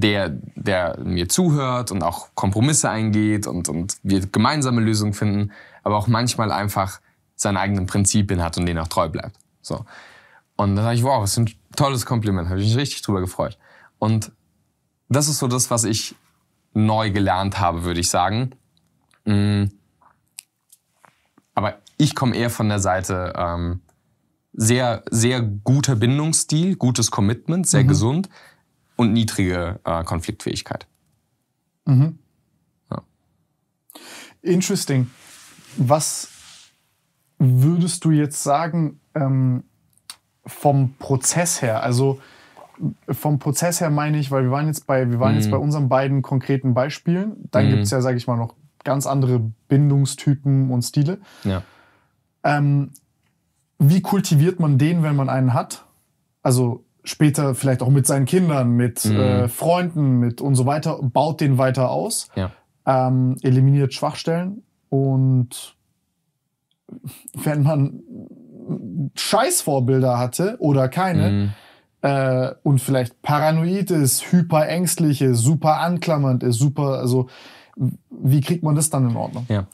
A: der, der mir zuhört und auch Kompromisse eingeht und, und wir gemeinsame Lösungen finden, aber auch manchmal einfach seine eigenen Prinzipien hat und denen auch treu bleibt. So. Und dann dachte ich, wow, das ist ein tolles Kompliment, habe ich mich richtig drüber gefreut. Und das ist so das, was ich neu gelernt habe, würde ich sagen. Mm. Aber ich komme eher von der Seite ähm, sehr, sehr guter Bindungsstil, gutes Commitment, sehr mhm. gesund, und niedrige äh, Konfliktfähigkeit.
B: Mhm. Ja. Interesting. Was würdest du jetzt sagen ähm, vom Prozess her? Also vom Prozess her meine ich, weil wir waren jetzt bei, wir waren mhm. jetzt bei unseren beiden konkreten Beispielen. Dann mhm. gibt es ja, sage ich mal, noch ganz andere Bindungstypen und Stile. Ja. Ähm, wie kultiviert man den, wenn man einen hat? Also später vielleicht auch mit seinen Kindern, mit mhm. äh, Freunden, mit und so weiter, baut den weiter aus, ja. ähm, eliminiert Schwachstellen und wenn man Scheißvorbilder hatte oder keine mhm. äh, und vielleicht paranoid ist, hyperängstlich ist, super anklammernd ist, super, also wie kriegt man das dann in Ordnung? Ja.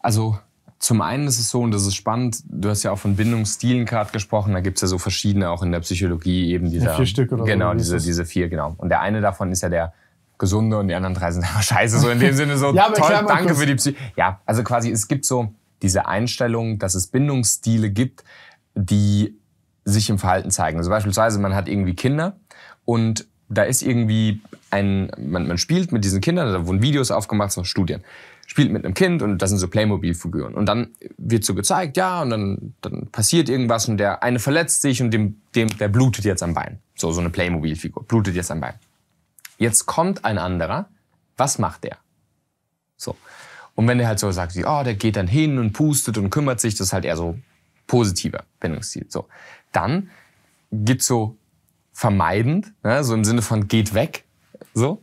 A: Also zum einen ist es so, und das ist spannend, du hast ja auch von Bindungsstilen gerade gesprochen, da gibt es ja so verschiedene auch in der Psychologie eben diese. Ja, vier Stück oder Genau, so, diese, diese vier, genau. Und der eine davon ist ja der gesunde und die anderen drei sind einfach scheiße, so in dem Sinne so <laughs> ja, toll, danke für die Psy Ja, also quasi, es gibt so diese Einstellung, dass es Bindungsstile gibt, die sich im Verhalten zeigen. Also beispielsweise, man hat irgendwie Kinder und da ist irgendwie ein, man, man spielt mit diesen Kindern, da wurden Videos aufgemacht, so Studien spielt mit einem Kind und das sind so Playmobil-Figuren. Und dann wird so gezeigt, ja, und dann, dann passiert irgendwas und der eine verletzt sich und dem, dem, der blutet jetzt am Bein. So, so eine Playmobil-Figur, blutet jetzt am Bein. Jetzt kommt ein anderer, was macht der? So. Und wenn der halt so sagt, wie, oh, der geht dann hin und pustet und kümmert sich, das ist halt eher so positiver Bindungsstil. So. Dann gibt's so vermeidend, ne, so im Sinne von geht weg, so.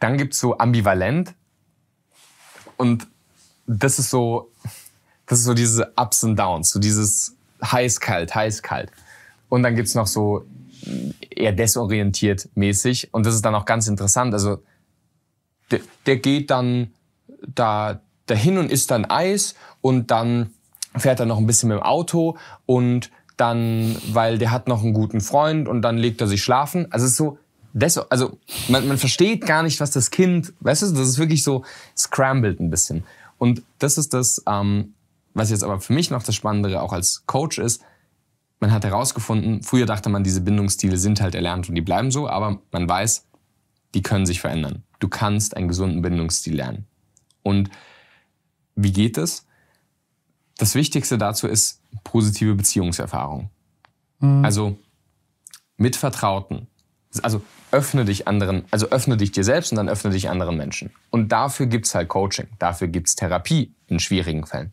A: Dann gibt's so ambivalent, und das ist so, das ist so diese Ups und Downs, so dieses heiß, kalt, heiß, kalt. Und dann gibt's noch so eher desorientiert mäßig. Und das ist dann auch ganz interessant. Also der, der geht dann da dahin und isst dann Eis und dann fährt er noch ein bisschen mit dem Auto und dann, weil der hat noch einen guten Freund und dann legt er sich schlafen. Also es ist so deshalb, also man, man versteht gar nicht, was das Kind, weißt du, das ist wirklich so scrambled ein bisschen. Und das ist das, ähm, was jetzt aber für mich noch das Spannendere auch als Coach ist. Man hat herausgefunden, früher dachte man, diese Bindungsstile sind halt erlernt und die bleiben so, aber man weiß, die können sich verändern. Du kannst einen gesunden Bindungsstil lernen. Und wie geht es? Das Wichtigste dazu ist positive Beziehungserfahrung. Mhm. Also mit Vertrauten. Also öffne dich anderen, also öffne dich dir selbst und dann öffne dich anderen Menschen. Und dafür gibt es halt Coaching, dafür gibt es Therapie in schwierigen Fällen.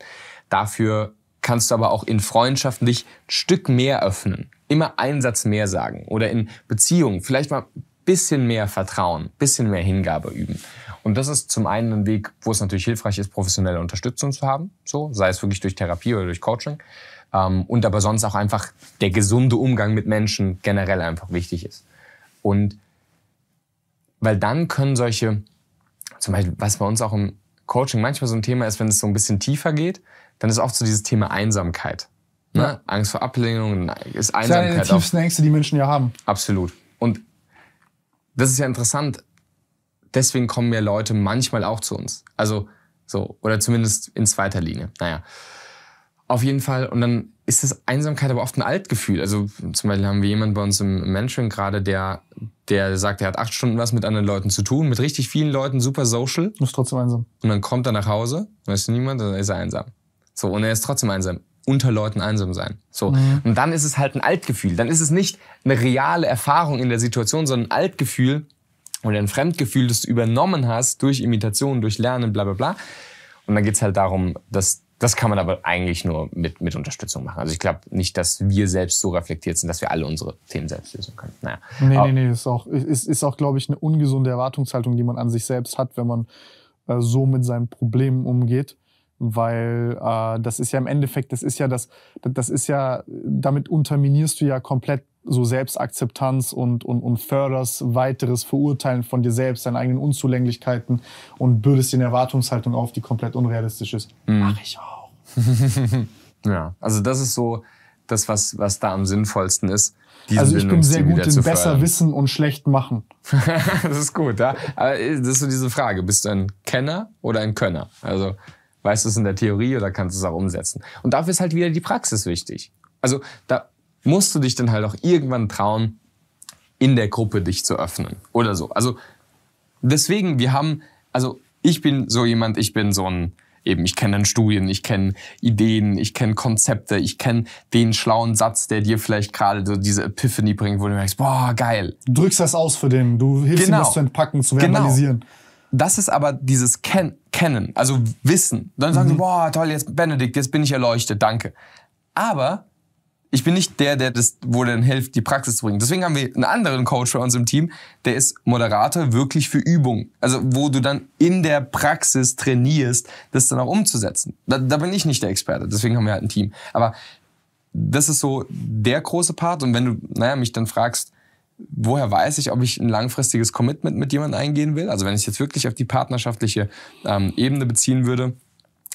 A: Dafür kannst du aber auch in Freundschaften dich ein Stück mehr öffnen, immer einen Satz mehr sagen oder in Beziehungen vielleicht mal ein bisschen mehr Vertrauen, ein bisschen mehr Hingabe üben. Und das ist zum einen ein Weg, wo es natürlich hilfreich ist, professionelle Unterstützung zu haben, so sei es wirklich durch Therapie oder durch Coaching. Ähm, und aber sonst auch einfach der gesunde Umgang mit Menschen generell einfach wichtig ist. Und weil dann können solche, zum Beispiel, was bei uns auch im Coaching manchmal so ein Thema ist, wenn es so ein bisschen tiefer geht, dann ist oft so dieses Thema Einsamkeit. Ne? Ja. Angst vor Ablehnung ist Einsamkeit. Das ist eine der tiefsten Ängste, die Menschen ja haben. Absolut. Und das ist ja interessant. Deswegen kommen ja Leute manchmal auch zu uns. Also so, oder zumindest in zweiter Linie. Naja. Auf jeden Fall. Und dann ist das Einsamkeit aber oft ein Altgefühl. Also zum Beispiel haben wir jemanden bei uns im Mentoring gerade, der, der sagt, er hat acht Stunden was mit anderen Leuten zu tun, mit richtig vielen Leuten, super social.
B: Und ist trotzdem einsam.
A: Und dann kommt er nach Hause, weiß niemand, dann ist er einsam. So, und er ist trotzdem einsam. Unter Leuten einsam sein. So. Mhm. Und dann ist es halt ein Altgefühl. Dann ist es nicht eine reale Erfahrung in der Situation, sondern ein Altgefühl oder ein Fremdgefühl, das du übernommen hast durch Imitation, durch Lernen, bla bla bla. Und dann geht es halt darum, dass das kann man aber eigentlich nur mit, mit Unterstützung machen. Also ich glaube nicht, dass wir selbst so reflektiert sind, dass wir alle unsere Themen selbst lösen können. Naja.
B: Nee, aber nee, nee. Ist auch, ist, ist auch, glaube ich, eine ungesunde Erwartungshaltung, die man an sich selbst hat, wenn man äh, so mit seinen Problemen umgeht. Weil äh, das ist ja im Endeffekt, das ist ja das, das ist ja, damit unterminierst du ja komplett so Selbstakzeptanz und, und, und förderst weiteres Verurteilen von dir selbst, deinen eigenen Unzulänglichkeiten und bürdest dir Erwartungshaltung auf, die komplett unrealistisch ist.
A: Mhm. Mach ich auch.
B: <laughs>
A: ja, also das ist so das, was, was da am sinnvollsten ist. Also ich bin sehr gut in besser
B: wissen und schlecht machen. <laughs>
A: das ist gut, ja. Aber äh, das ist so diese Frage, bist du ein Kenner oder ein Könner? Also weißt du es in der Theorie oder kannst du es auch umsetzen? Und dafür ist halt wieder die Praxis wichtig. Also da, musst du dich dann halt auch irgendwann trauen, in der Gruppe dich zu öffnen oder so. Also deswegen, wir haben, also ich bin so jemand, ich bin so ein, eben, ich kenne dann Studien, ich kenne Ideen, ich kenne Konzepte, ich kenne den schlauen Satz, der dir vielleicht gerade so diese Epiphany bringt, wo du merkst, boah, geil. Du drückst das aus für den, du hilfst genau. ihm, das zu entpacken,
B: zu verbalisieren.
A: Genau. Das ist aber dieses Ken Kennen, also Wissen. Dann sagen mhm. sie, boah, toll, jetzt Benedikt, jetzt bin ich erleuchtet, danke. Aber ich bin nicht der, der das, wo dann hilft, die Praxis zu bringen. Deswegen haben wir einen anderen Coach bei uns im Team, der ist Moderator wirklich für Übung. Also, wo du dann in der Praxis trainierst, das dann auch umzusetzen. Da, da bin ich nicht der Experte, deswegen haben wir halt ein Team. Aber das ist so der große Part. Und wenn du, naja, mich dann fragst, woher weiß ich, ob ich ein langfristiges Commitment mit jemandem eingehen will? Also, wenn ich jetzt wirklich auf die partnerschaftliche ähm, Ebene beziehen würde,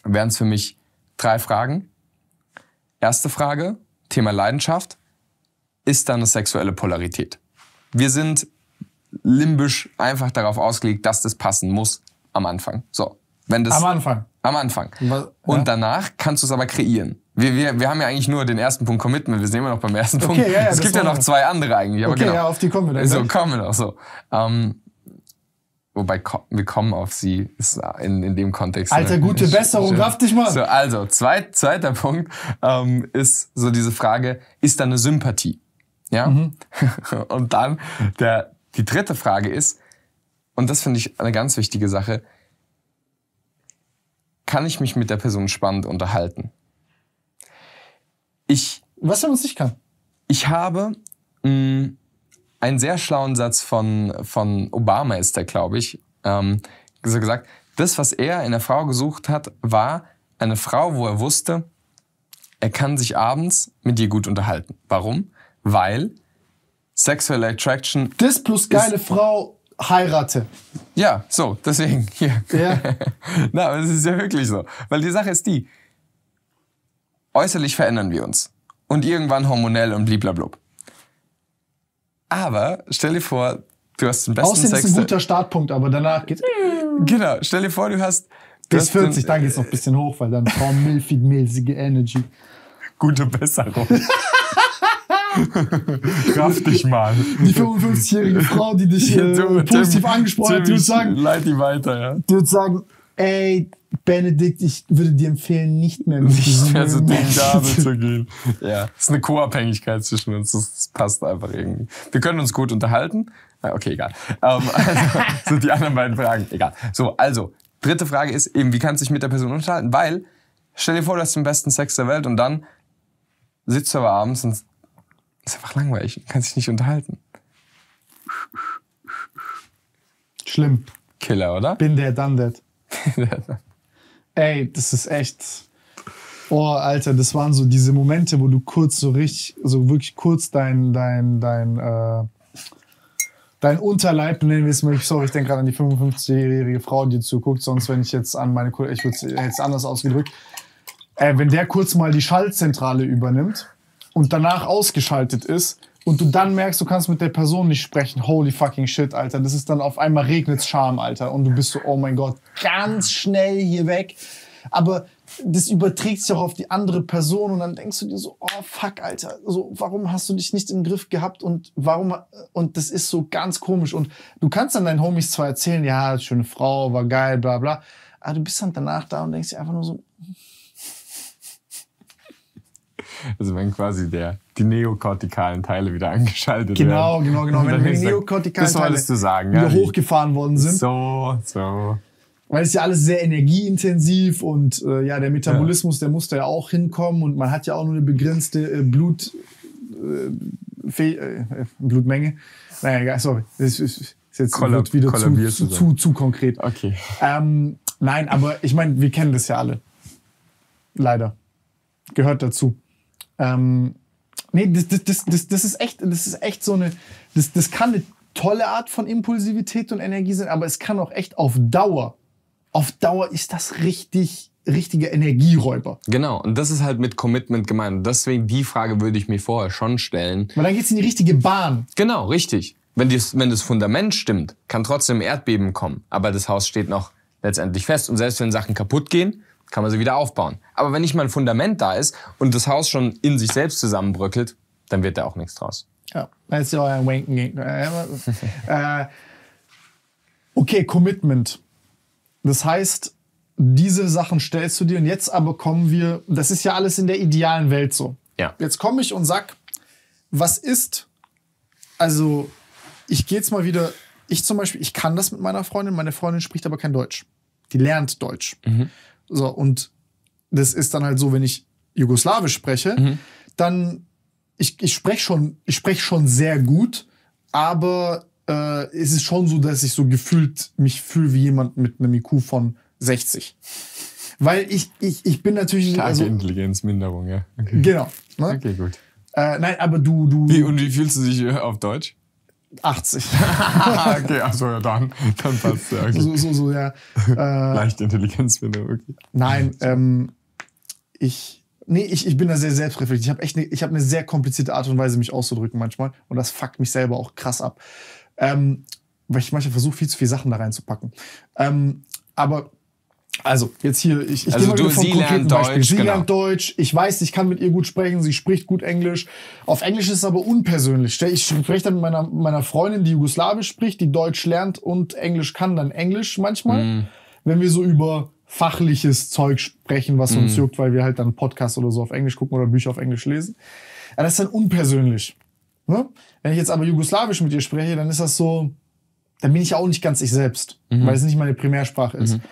A: wären es für mich drei Fragen. Erste Frage, Thema Leidenschaft ist dann eine sexuelle Polarität. Wir sind limbisch einfach darauf ausgelegt, dass das passen muss am Anfang. So, wenn das am Anfang. Am Anfang. Ja. Und danach kannst du es aber kreieren. Wir, wir, wir haben ja eigentlich nur den ersten Punkt Commitment. Wir sind immer noch beim ersten okay, Punkt. Ja, ja, es gibt ja noch zwei andere eigentlich. Aber okay, genau. ja, auf die
B: kommen wir dann. So, kommen
A: wir noch so. Ähm, Wobei wir kommen auf sie ist in, in dem Kontext. Alter, ne? gute Besserung, kraft dich mal. So, also, zweit, zweiter Punkt ähm, ist so diese Frage, ist da eine Sympathie? Ja. Mhm. <laughs> Und dann der, die dritte Frage ist, und das finde ich eine ganz wichtige Sache, kann ich mich mit der Person spannend unterhalten? Ich. Was, wenn man es nicht kann? Ich habe mh, mm, einen sehr schlauen Satz von, von Obama ist der, glaube ich, ähm, so gesagt, das, was er in der Frau gesucht hat, war eine Frau, wo er wusste, er kann sich abends mit ihr gut unterhalten. Warum? Weil Sexual Attraction. Das plus geile Frau heirate. Ja, so, deswegen. Hier. Ja. <laughs> Na, aber es ist ja wirklich so. Weil die Sache ist die, äußerlich verändern wir uns. Und irgendwann hormonell und bliblablub. Aber stell dir vor, du hast den besten Aussehen Sex. Das ist ein guter
B: Startpunkt, aber danach geht's. Genau, stell dir vor, du hast. Du Bis 40, den, dann geht's noch ein bisschen hoch, weil dann Frau <laughs> milfig-mäßige Energy. Gute Besserung.
C: Kraft <laughs> dich mal. Die 55-jährige Frau, die dich hier du, äh, positiv Tim, angesprochen hat, würde
B: sagen. Leid
A: die weiter, ja.
B: Die würde sagen, ey, Benedikt, ich würde dir empfehlen, nicht mehr mit dir zu gehen. nicht mehr so dem Damen zu
A: gehen. Ja, Das ist eine Co-Abhängigkeit zwischen uns. Das passt einfach irgendwie. Wir können uns gut unterhalten. Ah, okay, egal. Ähm, also <laughs> sind die anderen beiden Fragen. Egal. So, also, dritte Frage ist eben, wie kannst du dich mit der Person unterhalten? Weil, stell dir vor, du hast den besten Sex der Welt und dann sitzt du aber abends und ist einfach langweilig. Du kannst dich nicht unterhalten. Schlimm.
B: Killer, oder? Bin der, done that. <laughs> Ey, das ist echt. Oh, Alter, das waren so diese Momente, wo du kurz so richtig, so wirklich kurz dein, dein, dein, äh, dein Unterleib nennen wir es mal. Sorry, ich denke gerade an die 55-jährige Frau, die zuguckt. Sonst, wenn ich jetzt an meine, ich würde es jetzt anders ausgedrückt. Äh, wenn der kurz mal die Schaltzentrale übernimmt und danach ausgeschaltet ist und du dann merkst, du kannst mit der Person nicht sprechen, holy fucking shit, Alter, das ist dann auf einmal regnet's Scham, Alter, und du bist so, oh mein Gott, ganz schnell hier weg. Aber das überträgt sich auch auf die andere Person und dann denkst du dir so, oh fuck, Alter, so, warum hast du dich nicht im Griff gehabt und warum, und das ist so ganz komisch und du kannst dann deinen Homies zwar erzählen, ja, schöne Frau, war geil, bla, bla, aber du bist dann danach da und denkst dir einfach nur so.
A: Also wenn quasi der, die neokortikalen Teile wieder angeschaltet genau, werden. Genau, genau, genau. <laughs> Wenn die neokortikalen Teile wieder
B: hochgefahren worden sind. So, so weil es ja alles sehr energieintensiv und äh, ja, der Metabolismus, ja. der muss da ja auch hinkommen und man hat ja auch nur eine begrenzte äh, Blut, äh, äh, äh, Blutmenge. Naja, sorry. Das ist, jetzt Kolla wieder zu, zu, zu, zu, konkret. Okay. Ähm, nein, aber ich meine, wir kennen das ja alle. Leider. Gehört dazu. Ähm, nee, das, das, das, das, das, ist echt, das ist echt so eine. Das, das kann eine tolle Art von Impulsivität und Energie sein, aber es kann auch echt auf Dauer auf Dauer ist das richtig richtige Energieräuber.
A: Genau, und das ist halt mit Commitment gemeint. Deswegen die Frage würde ich mir vorher schon stellen. Weil dann geht's in die richtige Bahn. Genau, richtig. Wenn, dies, wenn das Fundament stimmt, kann trotzdem Erdbeben kommen. Aber das Haus steht noch letztendlich fest. Und selbst wenn Sachen kaputt gehen, kann man sie wieder aufbauen. Aber wenn nicht mal ein Fundament da ist und das Haus schon in sich selbst zusammenbröckelt, dann wird da auch nichts draus.
B: Ja, das ist ja euer Wanken. <laughs> Äh, okay, Commitment. Das heißt, diese Sachen stellst du dir und jetzt aber kommen wir, das ist ja alles in der idealen Welt so. Ja. Jetzt komme ich und sag, was ist, also ich gehe jetzt mal wieder, ich zum Beispiel, ich kann das mit meiner Freundin, meine Freundin spricht aber kein Deutsch. Die lernt Deutsch. Mhm. So, und das ist dann halt so, wenn ich Jugoslawisch spreche, mhm. dann, ich, ich spreche schon, ich spreche schon sehr gut, aber äh, es ist schon so, dass ich so gefühlt mich fühle wie jemand mit einem IQ von 60. Weil ich, ich, ich bin natürlich. Starke also, Intelligenzminderung, ja. Okay. Genau. Ne? Okay, gut. Äh, nein, aber du, du. Wie, und wie fühlst du dich äh, auf Deutsch? 80. <laughs> okay, also ja, dann, dann passt ja. Okay. So, so, so, ja. Äh, Leicht Intelligenzminderung, okay. Nein, ähm, ich. Nee, ich, ich bin da sehr selbstreflektiert. Ich habe echt ne, hab eine sehr komplizierte Art und Weise, mich auszudrücken manchmal. Und das fuckt mich selber auch krass ab. Ähm, weil ich manchmal versuche, viel zu viel Sachen da reinzupacken. Ähm, aber also, jetzt hier, ich, ich also gehe mal vom konkreten Deutsch, Beispiel. Sie genau. lernt Deutsch, ich weiß, ich kann mit ihr gut sprechen, sie spricht gut Englisch. Auf Englisch ist es aber unpersönlich. Ich spreche dann mit meiner, meiner Freundin, die Jugoslawisch spricht, die Deutsch lernt und Englisch kann, dann Englisch manchmal. Mm. Wenn wir so über fachliches Zeug sprechen, was mm. uns mhm. juckt, weil wir halt dann Podcasts oder so auf Englisch gucken oder Bücher auf Englisch lesen. Ja, das ist dann unpersönlich. Ne? Wenn ich jetzt aber jugoslawisch mit dir spreche, dann ist das so, dann bin ich ja auch nicht ganz ich selbst, mhm. weil es nicht meine Primärsprache ist. Mhm.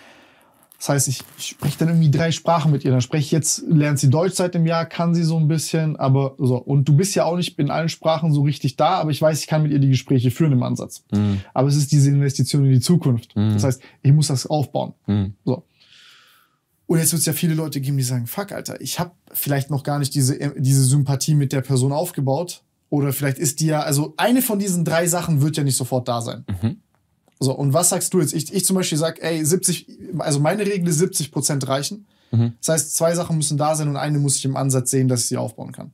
B: Das heißt, ich, ich spreche dann irgendwie drei Sprachen mit ihr. Dann spreche ich jetzt, lernt sie Deutsch seit dem Jahr, kann sie so ein bisschen, aber so. Und du bist ja auch nicht in allen Sprachen so richtig da, aber ich weiß, ich kann mit ihr die Gespräche führen im Ansatz. Mhm. Aber es ist diese Investition in die Zukunft. Mhm. Das heißt, ich muss das aufbauen. Mhm. So. Und jetzt wird es ja viele Leute geben, die sagen, fuck, Alter, ich habe vielleicht noch gar nicht diese, äh, diese Sympathie mit der Person aufgebaut, oder vielleicht ist die ja, also eine von diesen drei Sachen wird ja nicht sofort da sein. Mhm. So, und was sagst du jetzt? Ich, ich zum Beispiel sage, ey, 70, also meine Regel ist 70 Prozent reichen. Mhm. Das heißt, zwei Sachen müssen da sein und eine muss ich im Ansatz sehen, dass ich sie aufbauen kann.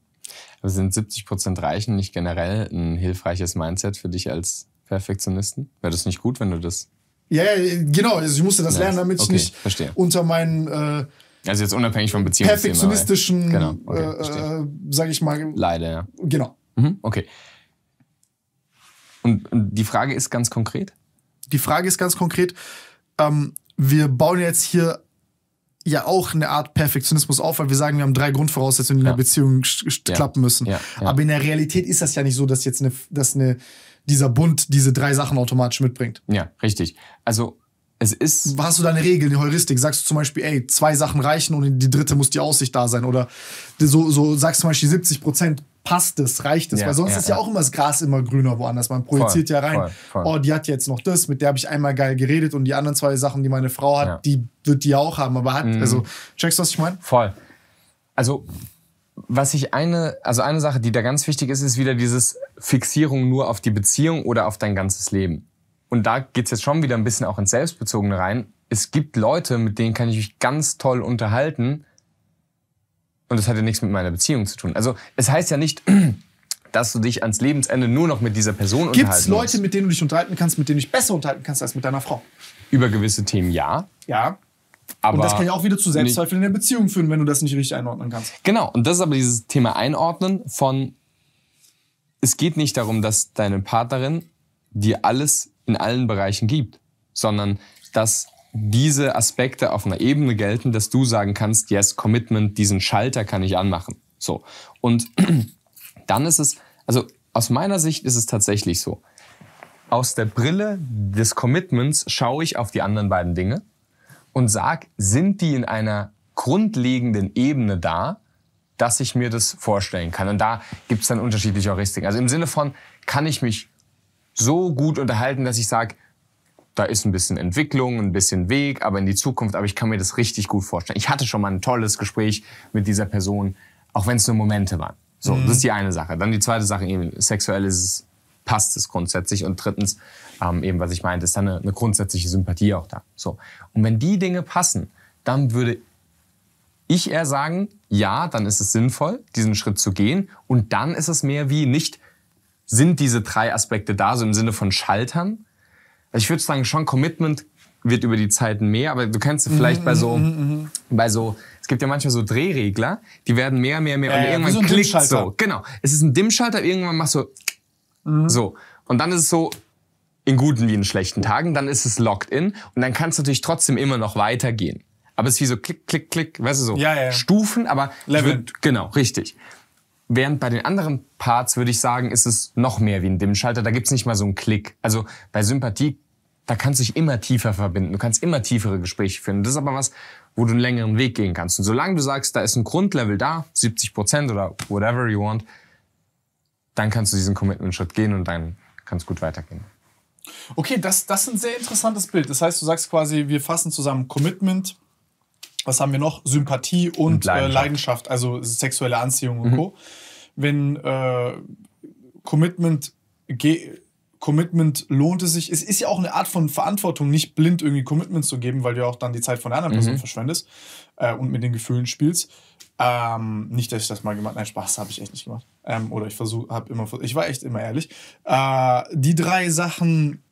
A: Aber sind 70 Prozent reichen nicht generell ein hilfreiches Mindset für dich als Perfektionisten? Wäre das nicht gut, wenn du das.
B: Ja, ja genau. Also ich musste das lernen, damit ich okay, nicht verstehe. unter meinen. Äh,
A: also jetzt unabhängig von Beziehungen. Perfektionistischen, genau, okay, äh, äh sage ich mal. Leider, ja. Genau. Mhm, okay. Und, die Frage ist ganz konkret? Die Frage ist ganz konkret.
B: Ähm, wir bauen jetzt hier ja auch eine Art Perfektionismus auf, weil wir sagen, wir haben drei Grundvoraussetzungen, die in der Beziehung ja. klappen müssen. Ja. Aber in der Realität ist das ja nicht so, dass jetzt eine, dass eine, dieser Bund diese drei Sachen automatisch mitbringt.
A: Ja, richtig. Also es ist. Hast du da eine
B: Regel, eine Heuristik? Sagst du zum Beispiel, ey, zwei Sachen reichen und die dritte muss die Aussicht da sein? Oder so, so sagst du zum Beispiel, 70 Prozent passt es, reicht es. Ja, Weil sonst ja, ist ja, ja, auch immer das Gras immer grüner woanders. Man projiziert voll, ja rein, voll, voll. oh, die hat jetzt noch das, mit der habe ich einmal geil geredet
A: und die anderen zwei Sachen, die meine Frau hat, die wird die auch haben. Aber hat, mhm. also, checkst du, was ich meine? Voll. Also, was ich eine, also eine Sache, die da ganz wichtig ist, ist wieder dieses Fixierung nur auf die Beziehung oder auf dein ganzes Leben. Und da geht es jetzt schon wieder ein bisschen auch ins Selbstbezogene rein. Es gibt Leute, mit denen kann ich mich ganz toll unterhalten, und das hatte nichts mit meiner Beziehung zu tun. Also es heißt ja nicht, <clears throat> dass du dich ans Lebensende nur noch mit dieser Person Gibt's unterhalten Gibt es Leute,
B: musst. mit denen du dich unterhalten kannst, mit denen du dich besser unterhalten kannst als mit deiner Frau?
A: Über gewisse Themen ja.
B: Ja. Aber und das kann ja auch wieder zu Selbstzweifeln in der Beziehung führen, wenn du das nicht richtig einordnen kannst.
A: Genau, und das ist aber dieses Thema Einordnen von, es geht nicht darum, dass deine Partnerin dir alles in allen Bereichen gibt, sondern dass diese Aspekte auf einer Ebene gelten, dass du sagen kannst, yes, Commitment, diesen Schalter kann ich anmachen. So. Und <clears throat> dann ist es, also aus meiner Sicht ist es tatsächlich so. Aus der Brille des Commitments schaue ich auf die anderen beiden Dinge und sage, sind die in einer grundlegenden Ebene da, dass ich mir das vorstellen kann. Und da gibt es dann unterschiedliche Heuristiken. Also im Sinne von, kann ich mich so gut unterhalten, dass ich sage, da ist ein bisschen Entwicklung, ein bisschen Weg, aber in die Zukunft, aber ich kann mir das richtig gut vorstellen. Ich hatte schon mal ein tolles Gespräch mit dieser Person, auch wenn es nur Momente waren. So, mhm. das ist die eine Sache. Dann die zweite Sache, eben sexuell ist es, passt es grundsätzlich. Und drittens, ähm, eben was ich meinte, ist dann eine, eine grundsätzliche Sympathie auch da. So. Und wenn die Dinge passen, dann würde ich eher sagen, ja, dann ist es sinnvoll, diesen Schritt zu gehen. Und dann ist es mehr wie nicht, sind diese drei Aspekte da, so im Sinne von Schaltern, also ich würde sagen, schon Commitment wird über die Zeiten mehr, aber du kennst es vielleicht mm -hmm, bei mhm, so, mm -hmm. bei so, es gibt ja manchmal so Drehregler, die werden mehr, mehr, mehr ja, und ja, irgendwann so klickt so. Genau. Es ist ein Dimmschalter, irgendwann machst du mm. so. Und dann ist es so, in guten wie in schlechten Tagen, dann ist es locked in und dann kannst du natürlich trotzdem immer noch weitergehen. Aber es ist wie so klick, klick, klick, weißt du so, ja, Stufen, aber Level. Würd, genau, richtig. Während bei den anderen Parts, würde ich sagen, ist es noch mehr wie ein Dimmschalter. Da gibt es nicht mal so einen Klick. Also bei Sympathie, da kannst du dich immer tiefer verbinden. Du kannst immer tiefere Gespräche führen. Das ist aber was, wo du einen längeren Weg gehen kannst. Und solange du sagst, da ist ein Grundlevel da, 70 Prozent oder whatever you want, dann kannst du diesen Commitment-Schritt gehen und dann kann es gut weitergehen.
B: Okay, das, das ist ein sehr interessantes Bild. Das heißt, du sagst quasi, wir fassen zusammen Commitment, was haben wir noch? Sympathie und, und äh, Leidenschaft. Äh, Leidenschaft. also sexuelle Anziehung und mhm. Co. Wenn äh, Commitment, Commitment lohnt es sich, es ist ja auch eine Art von Verantwortung, nicht blind irgendwie Commitment zu geben, weil du ja auch dann die Zeit von der anderen mhm. Person verschwendest äh, und mit den Gefühlen spielst. Ähm, nicht, dass ich das mal gemacht habe. Nein, Spaß habe ich echt nicht gemacht. Ähm, oder ich versuche, habe immer, ich war echt immer ehrlich. Äh, die drei Sachen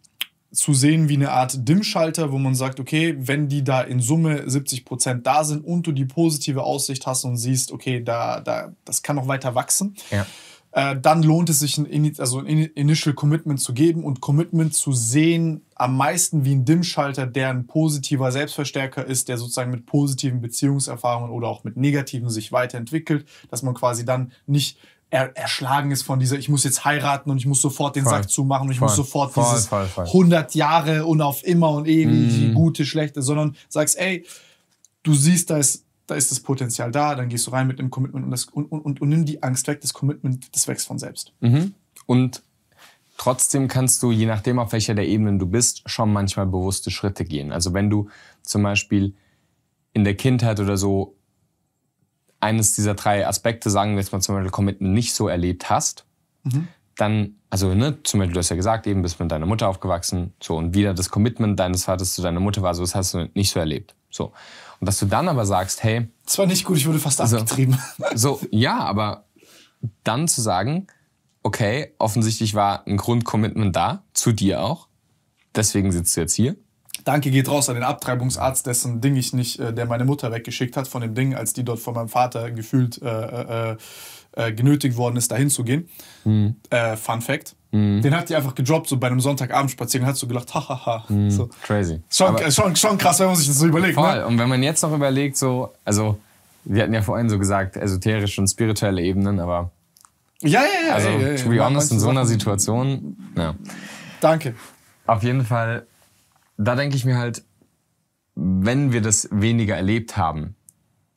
B: zu sehen wie eine Art Dimmschalter, wo man sagt, okay, wenn die da in Summe 70% Prozent da sind und du die positive Aussicht hast und siehst, okay, da, da, das kann noch weiter wachsen, ja. äh, dann lohnt es sich ein, also ein Initial Commitment zu geben und Commitment zu sehen am meisten wie ein Dimmschalter, der ein positiver Selbstverstärker ist, der sozusagen mit positiven Beziehungserfahrungen oder auch mit negativen sich weiterentwickelt, dass man quasi dann nicht er, erschlagen ist von dieser, ich muss jetzt heiraten und ich muss sofort den Fall. Sack zumachen und ich Fall. muss sofort Fall, dieses 100 Jahre und auf immer und ewig, mm. gute, schlechte, sondern sagst, ey, du siehst, da ist, da ist das Potenzial da, dann gehst du rein mit einem Commitment und, das, und, und, und, und nimm die Angst weg, das Commitment, das wächst von selbst.
A: Mhm. Und trotzdem kannst du, je nachdem auf welcher der Ebenen du bist, schon manchmal bewusste Schritte gehen. Also wenn du zum Beispiel in der Kindheit oder so eines dieser drei Aspekte, sagen wir jetzt mal zum Beispiel Commitment, nicht so erlebt hast, mhm. dann, also ne, zum Beispiel, du hast ja gesagt, eben bist mit deiner Mutter aufgewachsen, so, und wieder das Commitment deines Vaters zu deiner Mutter war, so, das hast du nicht so erlebt. So. Und dass du dann aber sagst, hey. Das war nicht gut, ich wurde fast also, abgetrieben. <laughs> So, ja, aber dann zu sagen, okay, offensichtlich war ein Grundcommitment da, zu dir auch, deswegen sitzt du jetzt hier.
B: Danke geht raus an den Abtreibungsarzt, dessen Ding ich nicht, äh, der meine Mutter weggeschickt hat von dem Ding, als die dort von meinem Vater gefühlt äh, äh, äh, äh genötigt worden ist, dahin zu gehen. Mhm. Äh, Fun Fact. Mhm. Den hat die einfach gedroppt, so bei einem Sonntagabendspaziergang hat so gelacht, hahaha.
A: Mhm. So. Crazy. Schon, schon, schon, krass, wenn man sich das so überlegt. Ne? Voll. Ne? Und wenn man jetzt noch überlegt, so, also, wir hatten ja vorhin so gesagt, esoterische und spirituelle Ebenen, aber. Ja, ja, ja. Also, ja, ja, to be honest, in so einer Situation. Ja. Danke. Auf jeden Fall da denke ich mir halt, wenn wir das weniger erlebt haben,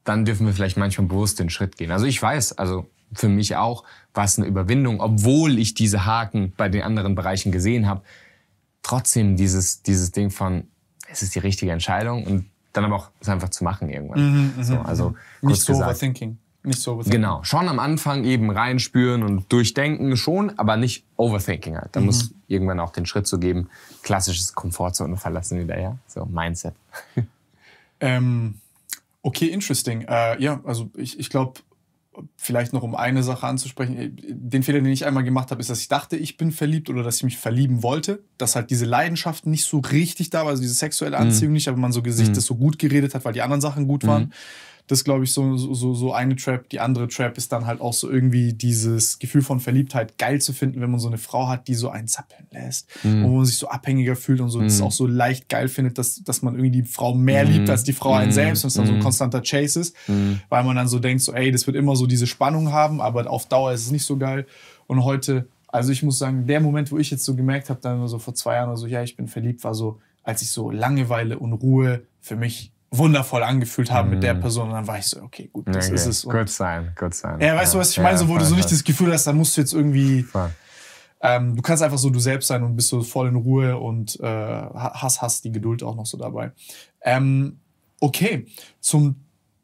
A: dann dürfen wir vielleicht manchmal bewusst den Schritt gehen. Also ich weiß, also für mich auch, was eine Überwindung, obwohl ich diese Haken bei den anderen Bereichen gesehen habe. Trotzdem dieses, dieses Ding von, es ist die richtige Entscheidung und dann aber auch es einfach zu machen irgendwann. Mhm, so, mhm, also mhm. kurz nicht so gesagt,
B: overthinking. Nicht so overthinken. Genau,
A: schon am Anfang eben reinspüren und durchdenken schon, aber nicht overthinking halt. Da mhm. muss irgendwann auch den Schritt zu so geben, klassisches Komfortzone verlassen wieder, ja? So Mindset. <laughs>
B: ähm, okay, interesting. Äh, ja, also ich, ich glaube, vielleicht noch um eine Sache anzusprechen, den Fehler, den ich einmal gemacht habe, ist, dass ich dachte, ich bin verliebt oder dass ich mich verlieben wollte, dass halt diese Leidenschaft nicht so richtig da war, also diese sexuelle mhm. Anziehung mhm. nicht, aber man so Gesicht mhm. das so gut geredet hat, weil die anderen Sachen gut waren. Mhm. Das ist, glaube ich, so, so, so eine Trap. Die andere Trap ist dann halt auch so irgendwie dieses Gefühl von Verliebtheit geil zu finden, wenn man so eine Frau hat, die so einen zappeln lässt, mhm. wo man sich so abhängiger fühlt und so mhm. das auch so leicht geil findet, dass, dass man irgendwie die Frau mehr mhm. liebt als die Frau einen mhm. selbst und es dann so ein mhm. konstanter Chase ist, mhm. weil man dann so denkt, so, ey, das wird immer so diese Spannung haben, aber auf Dauer ist es nicht so geil. Und heute, also ich muss sagen, der Moment, wo ich jetzt so gemerkt habe, dann so vor zwei Jahren oder so, ja, ich bin verliebt, war so, als ich so Langeweile und Ruhe für mich wundervoll angefühlt haben mm. mit der mm. Person. Und dann war ich so, okay, gut, das okay. ist es. Und gut
A: sein, gut sein. Ja, weißt ja. du, was ich meine? So, wo du so nicht das
B: Gefühl hast, dann musst du jetzt irgendwie. Ähm, du kannst einfach so du selbst sein und bist so voll in Ruhe und äh, hast, hast die Geduld auch noch so dabei. Ähm, okay, zum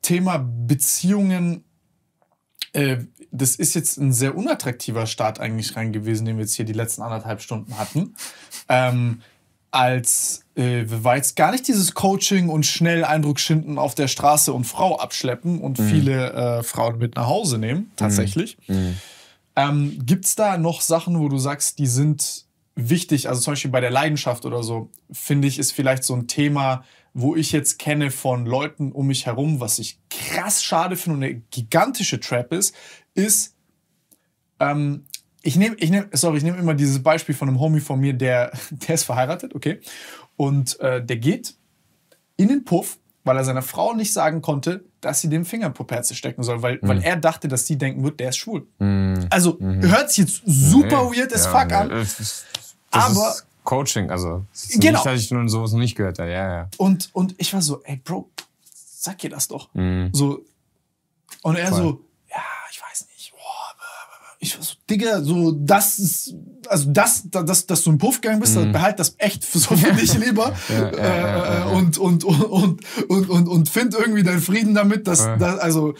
B: Thema Beziehungen. Äh, das ist jetzt ein sehr unattraktiver Start eigentlich rein gewesen, den wir jetzt hier die letzten anderthalb Stunden hatten. Ähm, als äh, war jetzt gar nicht dieses Coaching und schnell Eindruck schinden auf der Straße und Frau abschleppen und mhm. viele äh, Frauen mit nach Hause nehmen, mhm. tatsächlich. Mhm. Ähm, Gibt es da noch Sachen, wo du sagst, die sind wichtig? Also zum Beispiel bei der Leidenschaft oder so, finde ich, ist vielleicht so ein Thema, wo ich jetzt kenne von Leuten um mich herum, was ich krass schade finde und eine gigantische Trap ist, ist, ähm, ich nehme, ich nehme, sorry, ich nehme immer dieses Beispiel von einem Homie von mir, der, <laughs> der ist verheiratet, okay. Und äh, der geht in den Puff, weil er seiner Frau nicht sagen konnte, dass sie den Finger in Popperze stecken
A: soll, weil, mhm. weil er dachte, dass sie
B: denken wird, der ist schwul.
A: Mhm. Also mhm. hört sich jetzt super nee. weird as ja, fuck an. Das aber. Ist Coaching, also. Ist genau. Nicht, dass ich nun sowas noch nicht gehört habe, ja, ja.
B: Und, und ich war so, ey, Bro, sag dir das doch. Mhm. So. Und er Voll. so, ja, ich weiß nicht. Boah, ich war so, Digga, so, das ist, also das, das, dass du ein Puffgang bist, mhm. behalt das echt so für dich lieber. <laughs> Äh, äh, und, und, und, und, und, und find irgendwie deinen Frieden damit, dass, das, also,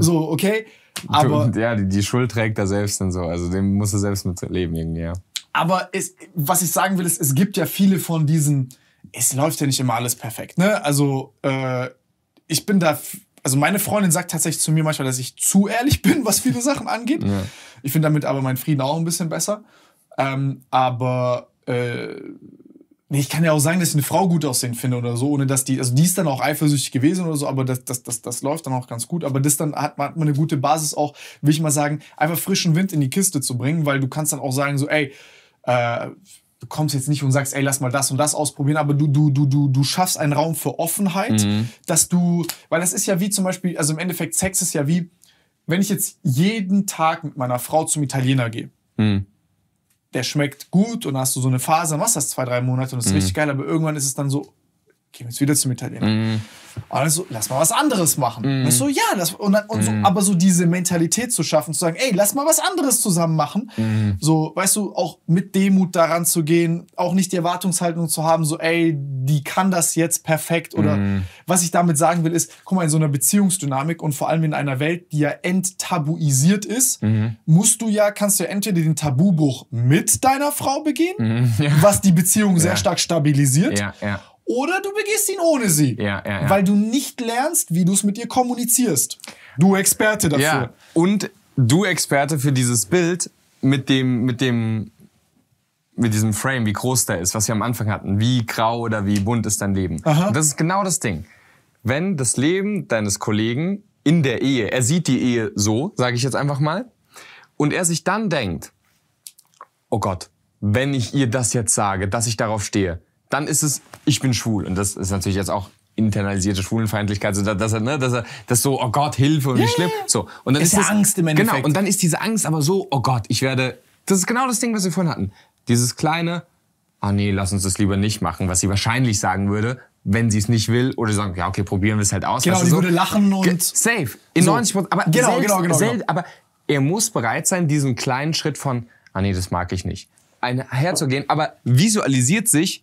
B: so, okay. Aber,
A: ja, die, die Schuld trägt er selbst und so. Also dem muss er selbst mit leben irgendwie, ja.
B: Aber es, was ich sagen will, ist, es gibt ja viele von diesen, es läuft ja nicht immer alles perfekt, ne? Also, äh, ich bin da, also meine Freundin sagt tatsächlich zu mir manchmal, dass ich zu ehrlich <laughs> bin, was viele Sachen angeht. Ja. Ich finde damit aber meinen Frieden auch ein bisschen besser. Ähm, aber äh, nee, ich kann ja auch sagen, dass ich eine Frau gut aussehen finde oder so, ohne dass die, also die ist dann auch eifersüchtig gewesen oder so, aber das, das, das, das läuft dann auch ganz gut. Aber das dann hat man, hat man eine gute Basis auch, will ich mal sagen, einfach frischen Wind in die Kiste zu bringen, weil du kannst dann auch sagen, so, ey, äh, du kommst jetzt nicht und sagst, ey, lass mal das und das ausprobieren, aber du, du, du, du, du schaffst einen Raum für Offenheit, mhm. dass du, weil das ist ja wie zum Beispiel, also im Endeffekt, Sex ist ja wie, wenn ich jetzt jeden Tag mit meiner Frau zum Italiener gehe, mhm. der schmeckt gut und hast du so eine Phase, dann machst du das zwei, drei Monate und das ist mhm. richtig geil, aber irgendwann ist es dann so, gehen wir jetzt wieder zum Italiener. Mm. Also, lass mal was anderes machen. Mm. So, ja, lass, und, dann, und so, mm. aber so diese Mentalität zu schaffen, zu sagen, ey, lass mal was anderes zusammen machen. Mhm. So, weißt du, auch mit Demut daran zu gehen, auch nicht die Erwartungshaltung zu haben, so, ey, die kann das jetzt perfekt. Oder mhm. was ich damit sagen will, ist, guck mal, in so einer Beziehungsdynamik und vor allem in einer Welt, die ja enttabuisiert ist, mhm. musst du ja, kannst du ja entweder den Tabubuch mit deiner Frau begehen,
C: <laughs> ja. was
B: die Beziehung ja. sehr stark stabilisiert. Ja, ja oder
A: du begehst ihn ohne sie. Ja, ja, ja. Weil du nicht lernst, wie du es mit ihr kommunizierst. Du Experte dafür. Ja. Und du Experte für dieses Bild mit dem, mit dem, mit diesem Frame, wie groß der ist, was wir am Anfang hatten. Wie grau oder wie bunt ist dein Leben. Aha. Und das ist genau das Ding. Wenn das Leben deines Kollegen in der Ehe, er sieht die Ehe so, sage ich jetzt einfach mal, und er sich dann denkt, oh Gott, wenn ich ihr das jetzt sage, dass ich darauf stehe, dann ist es, ich bin schwul. Und das ist natürlich jetzt auch internalisierte Schwulenfeindlichkeit, so, dass er, ne, dass er, das so, oh Gott, Hilfe und wie schlimm. So. Und dann ist, ist das, Angst im genau, Endeffekt. Genau. Und dann ist diese Angst aber so, oh Gott, ich werde, das ist genau das Ding, was wir vorhin hatten. Dieses kleine, ah oh nee, lass uns das lieber nicht machen, was sie wahrscheinlich sagen würde, wenn sie es nicht will oder sagen, ja, okay, probieren wir es halt aus. Genau, sie so. würde lachen und... safe. In so. 90 Aber, genau, selbst, genau, genau, selbst, genau. aber er muss bereit sein, diesen kleinen Schritt von, ah nee, das mag ich nicht, ein herzugehen, aber visualisiert sich,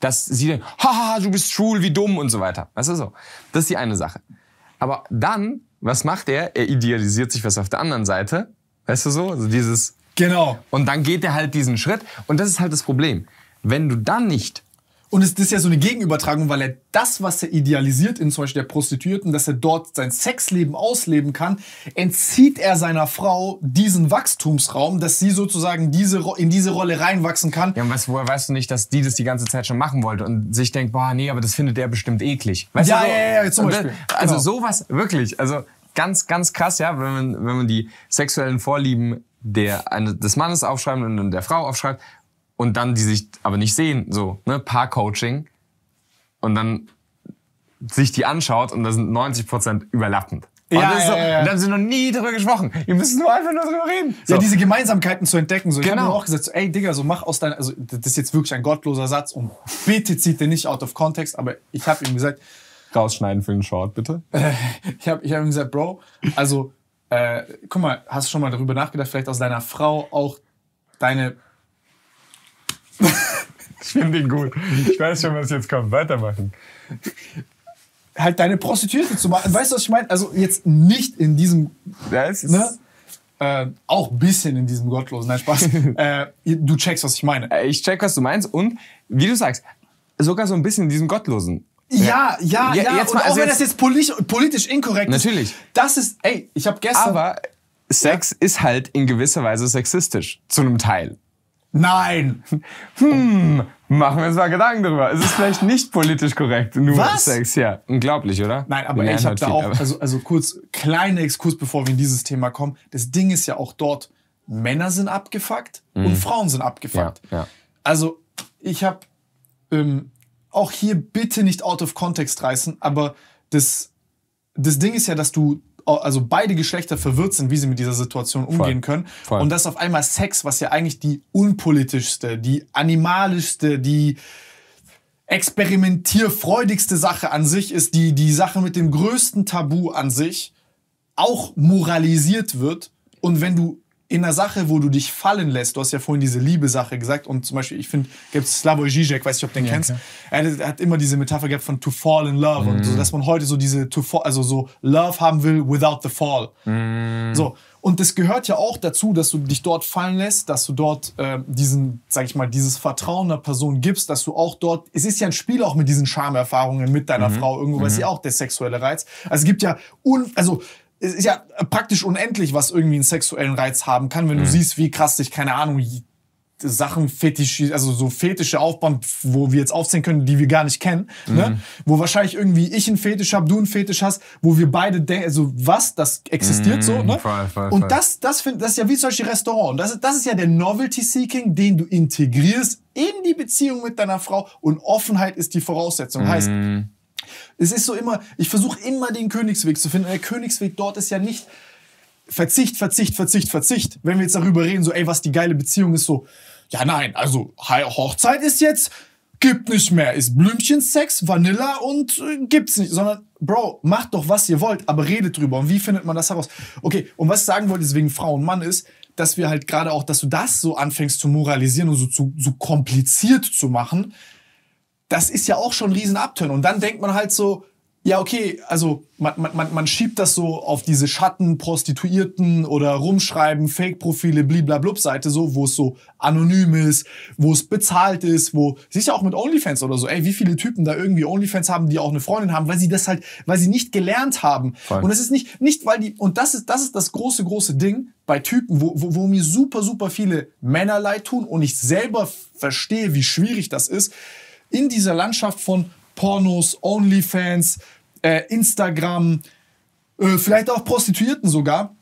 A: dass sie denken, haha, du bist schwul, wie dumm und so weiter. Weißt du so? Das ist die eine Sache. Aber dann, was macht er? Er idealisiert sich was auf der anderen Seite. Weißt du so? Also dieses. Genau. Und dann geht er halt diesen Schritt. Und das ist halt das Problem. Wenn du dann nicht und es ist ja so eine Gegenübertragung,
B: weil er das, was er idealisiert in zum Beispiel der Prostituierten, dass er dort sein Sexleben ausleben kann,
A: entzieht er seiner Frau diesen Wachstumsraum, dass sie sozusagen diese, in diese Rolle reinwachsen kann. Ja, und was, woher weißt du nicht, dass die das die ganze Zeit schon machen wollte und sich denkt, boah, nee, aber das findet er bestimmt eklig. Weißt ja, du, so, ja, ja, zum Beispiel. Also genau. sowas, wirklich, also ganz, ganz krass, ja, wenn man, wenn man die sexuellen Vorlieben der, eine, des Mannes aufschreibt und der Frau aufschreibt und dann die sich aber nicht sehen, so, ne, Paar-Coaching und dann sich die anschaut und da sind 90 überlappend. Ja, ja, so, ja, ja, Und dann sind noch nie drüber gesprochen. Ihr müsst nur einfach nur drüber reden. So. Ja, diese
B: Gemeinsamkeiten zu entdecken. So, ich genau. habe auch gesagt, so, ey Digga, so mach aus deiner, also das ist jetzt wirklich ein gottloser Satz und bitte zieht den nicht out of context, aber ich habe ihm gesagt,
A: rausschneiden für den Short bitte.
B: <laughs> ich habe ich hab ihm gesagt, Bro, also äh, guck mal, hast du schon mal darüber nachgedacht, vielleicht aus deiner Frau auch deine <laughs> ich finde ihn gut. Ich weiß schon, was jetzt kommt. Weitermachen. Halt deine Prostituierte zu machen. Weißt du, was ich meine? Also jetzt nicht in diesem. Das ist ne? Äh, auch ein bisschen in diesem gottlosen. Nein, Spaß. <laughs> äh,
A: du checkst, was ich meine. Äh, ich check, was du meinst. Und wie du sagst, sogar so ein bisschen in diesem gottlosen. Ja, ja, ja. ja. Jetzt mal, also auch wenn jetzt das
B: jetzt politisch, politisch inkorrekt
A: natürlich. ist. Natürlich. Das ist, ey, ich habe gestern. Aber Sex ja. ist halt in gewisser Weise sexistisch. Zu einem Teil. Nein. Hm, machen wir uns mal Gedanken darüber. Es ist vielleicht nicht politisch korrekt. Nur Was? Sex, ja. Unglaublich, oder? Nein, aber ich habe da auch, also,
B: also kurz, kleiner Exkurs, bevor wir in dieses Thema kommen. Das Ding ist ja auch dort, Männer sind abgefuckt mhm. und Frauen sind abgefuckt. Ja, ja. Also, ich habe ähm, auch hier bitte nicht out of context reißen, aber das, das Ding ist ja, dass du also beide Geschlechter verwirrt sind, wie sie mit dieser Situation umgehen Voll. können. Voll. Und dass auf einmal Sex, was ja eigentlich die unpolitischste, die animalischste, die experimentierfreudigste Sache an sich ist, die, die Sache mit dem größten Tabu an sich, auch moralisiert wird. Und wenn du in der Sache, wo du dich fallen lässt, du hast ja vorhin diese Liebe-Sache gesagt und zum Beispiel, ich finde, gibt es Slavoj Žižek, weiß nicht, ob du den ja, kennst, er hat, er hat, immer diese Metapher gehabt von to fall in love mhm. und so, mhm. dass man heute so diese to fall, also so love haben will without the fall. Mhm. So. Und das gehört ja auch dazu, dass du dich dort fallen lässt, dass du dort äh, diesen, sag ich mal, dieses Vertrauen der Person gibst, dass du auch dort, es ist ja ein Spiel auch mit diesen Charmerfahrungen mit deiner mhm. Frau, irgendwo mhm. ist ja auch der sexuelle Reiz. Also es gibt ja, un, also es ist ja praktisch unendlich, was irgendwie einen sexuellen Reiz haben kann, wenn mhm. du siehst, wie krass dich, keine Ahnung, Sachen fetisch, also so fetische aufbauen, wo wir jetzt aufzählen können, die wir gar nicht kennen, ne? mhm. ne? wo wahrscheinlich irgendwie ich einen Fetisch habe, du einen Fetisch hast, wo wir beide denken, also was, das existiert mhm, so, ne? Voll, voll, und voll. das, das finde, das ist ja wie zum Beispiel Restaurant. das ist, das ist ja der Novelty Seeking, den du integrierst in die Beziehung mit deiner Frau und Offenheit ist die Voraussetzung. Mhm. Heißt, es ist so immer, ich versuche immer den Königsweg zu finden. Der Königsweg dort ist ja nicht Verzicht, Verzicht, Verzicht, Verzicht. Wenn wir jetzt darüber reden, so, ey, was die geile Beziehung ist, so, ja, nein, also Hochzeit ist jetzt, gibt nicht mehr, ist Blümchensex, Vanilla und äh, gibt's nicht, sondern Bro, macht doch was ihr wollt, aber redet drüber. Und wie findet man das heraus? Okay, und was ich sagen wollte, deswegen Frau und Mann ist, dass wir halt gerade auch, dass du das so anfängst zu moralisieren und so zu so kompliziert zu machen, das ist ja auch schon ein riesen Abturn. Und dann denkt man halt so, ja, okay, also man, man, man man schiebt das so auf diese Schatten, Prostituierten oder Rumschreiben, Fake-Profile, bliblablub-Seite so, wo es so anonym ist, wo es bezahlt ist, wo, siehst ja auch mit Onlyfans oder so, ey, wie viele Typen da irgendwie Onlyfans haben, die auch eine Freundin haben, weil sie das halt, weil sie nicht gelernt haben. Fein. Und es ist nicht, nicht weil die, und das ist, das ist das große, große Ding bei Typen, wo, wo, wo mir super, super viele Männer leid tun und ich selber verstehe, wie schwierig das ist, in dieser Landschaft von Pornos, Onlyfans, äh, Instagram, äh, vielleicht auch Prostituierten sogar,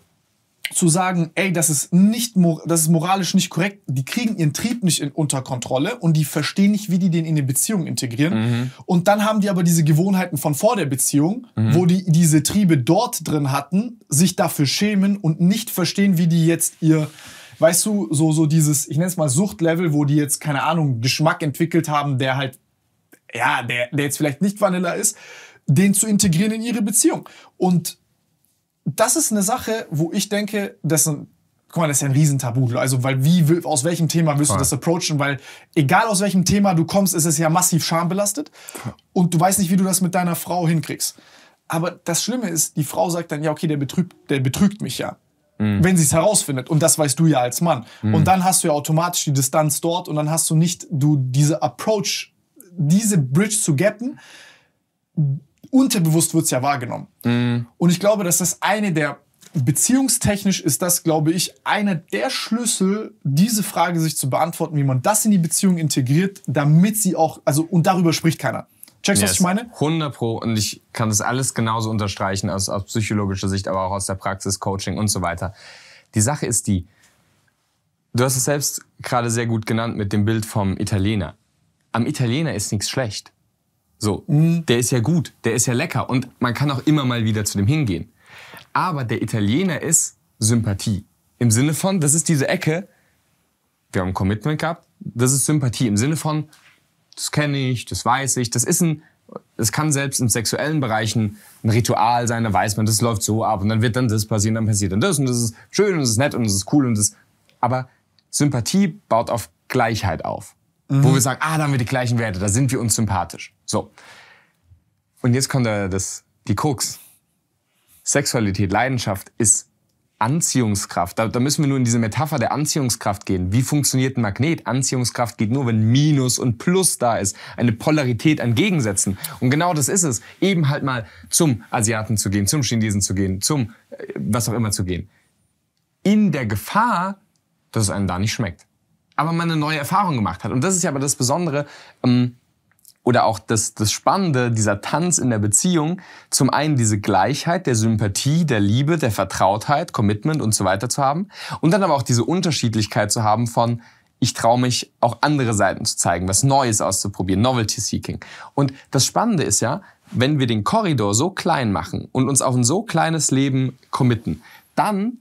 B: zu sagen, ey, das ist nicht, das ist moralisch nicht korrekt. Die kriegen ihren Trieb nicht in, unter Kontrolle und die verstehen nicht, wie die den in eine Beziehung integrieren. Mhm. Und dann haben die aber diese Gewohnheiten von vor der Beziehung, mhm. wo die diese Triebe dort drin hatten, sich dafür schämen und nicht verstehen, wie die jetzt ihr weißt du, so, so dieses, ich nenne es mal Suchtlevel, wo die jetzt, keine Ahnung, Geschmack entwickelt haben, der halt, ja, der, der jetzt vielleicht nicht Vanilla ist, den zu integrieren in ihre Beziehung. Und das ist eine Sache, wo ich denke, das sind. guck mal, das ist ja ein Riesentabu. Also, weil wie, aus welchem Thema willst du das approachen? Weil egal aus welchem Thema du kommst, ist es ja massiv schambelastet. Und du weißt nicht, wie du das mit deiner Frau hinkriegst. Aber das Schlimme ist, die Frau sagt dann, ja, okay, der betrügt, der betrügt mich ja mhm. wenn sie es herausfindet. Und das weißt du ja als Mann. Mhm. Und dann hast du ja automatisch die Distanz dort und dann hast du nicht du diese Approach, diese Bridge zu gappen. Unterbewusst wird es ja wahrgenommen. Mhm. Und ich glaube, dass das eine der beziehungstechnisch ist das, glaube ich, einer der Schlüssel, diese Frage sich zu beantworten, wie man das in die Beziehung integriert, damit sie auch, also und darüber spricht keiner. Checkst du, yes. was ich meine?
A: 100 Pro. Und ich kann das alles genauso unterstreichen aus, aus psychologischer Sicht, aber auch aus der Praxis, Coaching und so weiter. Die Sache ist die, du hast es selbst gerade sehr gut genannt mit dem Bild vom Italiener. Am Italiener ist nichts schlecht. So, mhm. der ist ja gut, der ist ja lecker und man kann auch immer mal wieder zu dem hingehen. Aber der Italiener ist Sympathie. Im Sinne von, das ist diese Ecke, wir haben ein Commitment gehabt, das ist Sympathie. Im Sinne von, das kenne ich, das weiß ich. Das ist ein, das kann selbst im sexuellen Bereich ein, ein, Ritual sein, da weiß man, das läuft so ab und dann wird dann das passieren, dann passiert dann das und das ist schön und das ist nett und das ist cool und das. Aber Sympathie baut auf Gleichheit auf. Mhm. Wo wir sagen, ah, da haben wir die gleichen Werte, da sind wir uns sympathisch. So. Und jetzt kommt da das, die Krux. Sexualität, Leidenschaft ist Anziehungskraft. Da, da, müssen wir nur in diese Metapher der Anziehungskraft gehen. Wie funktioniert ein Magnet? Anziehungskraft geht nur, wenn Minus und Plus da ist. Eine Polarität an Gegensätzen. Und genau das ist es. Eben halt mal zum Asiaten zu gehen, zum Chinesen zu gehen, zum äh, was auch immer zu gehen. In der Gefahr, dass es einem da nicht schmeckt. Aber man eine neue Erfahrung gemacht hat. Und das ist ja aber das Besondere. Ähm, oder auch das, das Spannende, dieser Tanz in der Beziehung, zum einen diese Gleichheit der Sympathie, der Liebe, der Vertrautheit, Commitment und so weiter zu haben und dann aber auch diese Unterschiedlichkeit zu haben von ich traue mich auch andere Seiten zu zeigen, was Neues auszuprobieren, Novelty Seeking. Und das Spannende ist ja, wenn wir den Korridor so klein machen und uns auf ein so kleines Leben committen, dann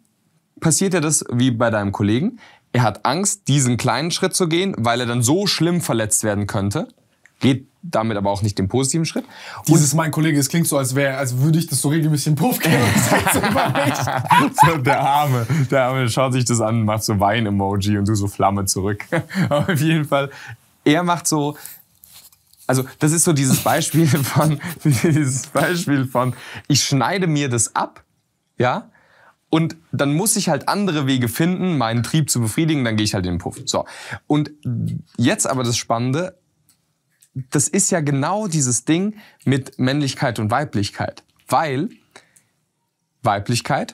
A: passiert ja das wie bei deinem Kollegen. Er hat Angst, diesen kleinen Schritt zu gehen, weil er dann so schlimm verletzt werden könnte geht damit aber auch nicht den positiven Schritt. Und Dieses mein Kollege, es klingt so, als wäre, als würde ich das so regelmäßig in Puff im Das kennen. <laughs> <laughs> so, der Arme, der Arme schaut sich das an, macht so Wein-Emoji und du so Flamme zurück. <laughs> Aber auf jeden Fall, er macht so, also das ist so dieses Beispiel von, dieses Beispiel von, ich schneide mir das ab, ja, und dann muss ich halt andere Wege finden, meinen Trieb zu befriedigen, dann gehe ich halt in den Puff. So. Und jetzt aber das Spannende, das ist ja genau dieses Ding mit Männlichkeit und Weiblichkeit. Weil Weiblichkeit,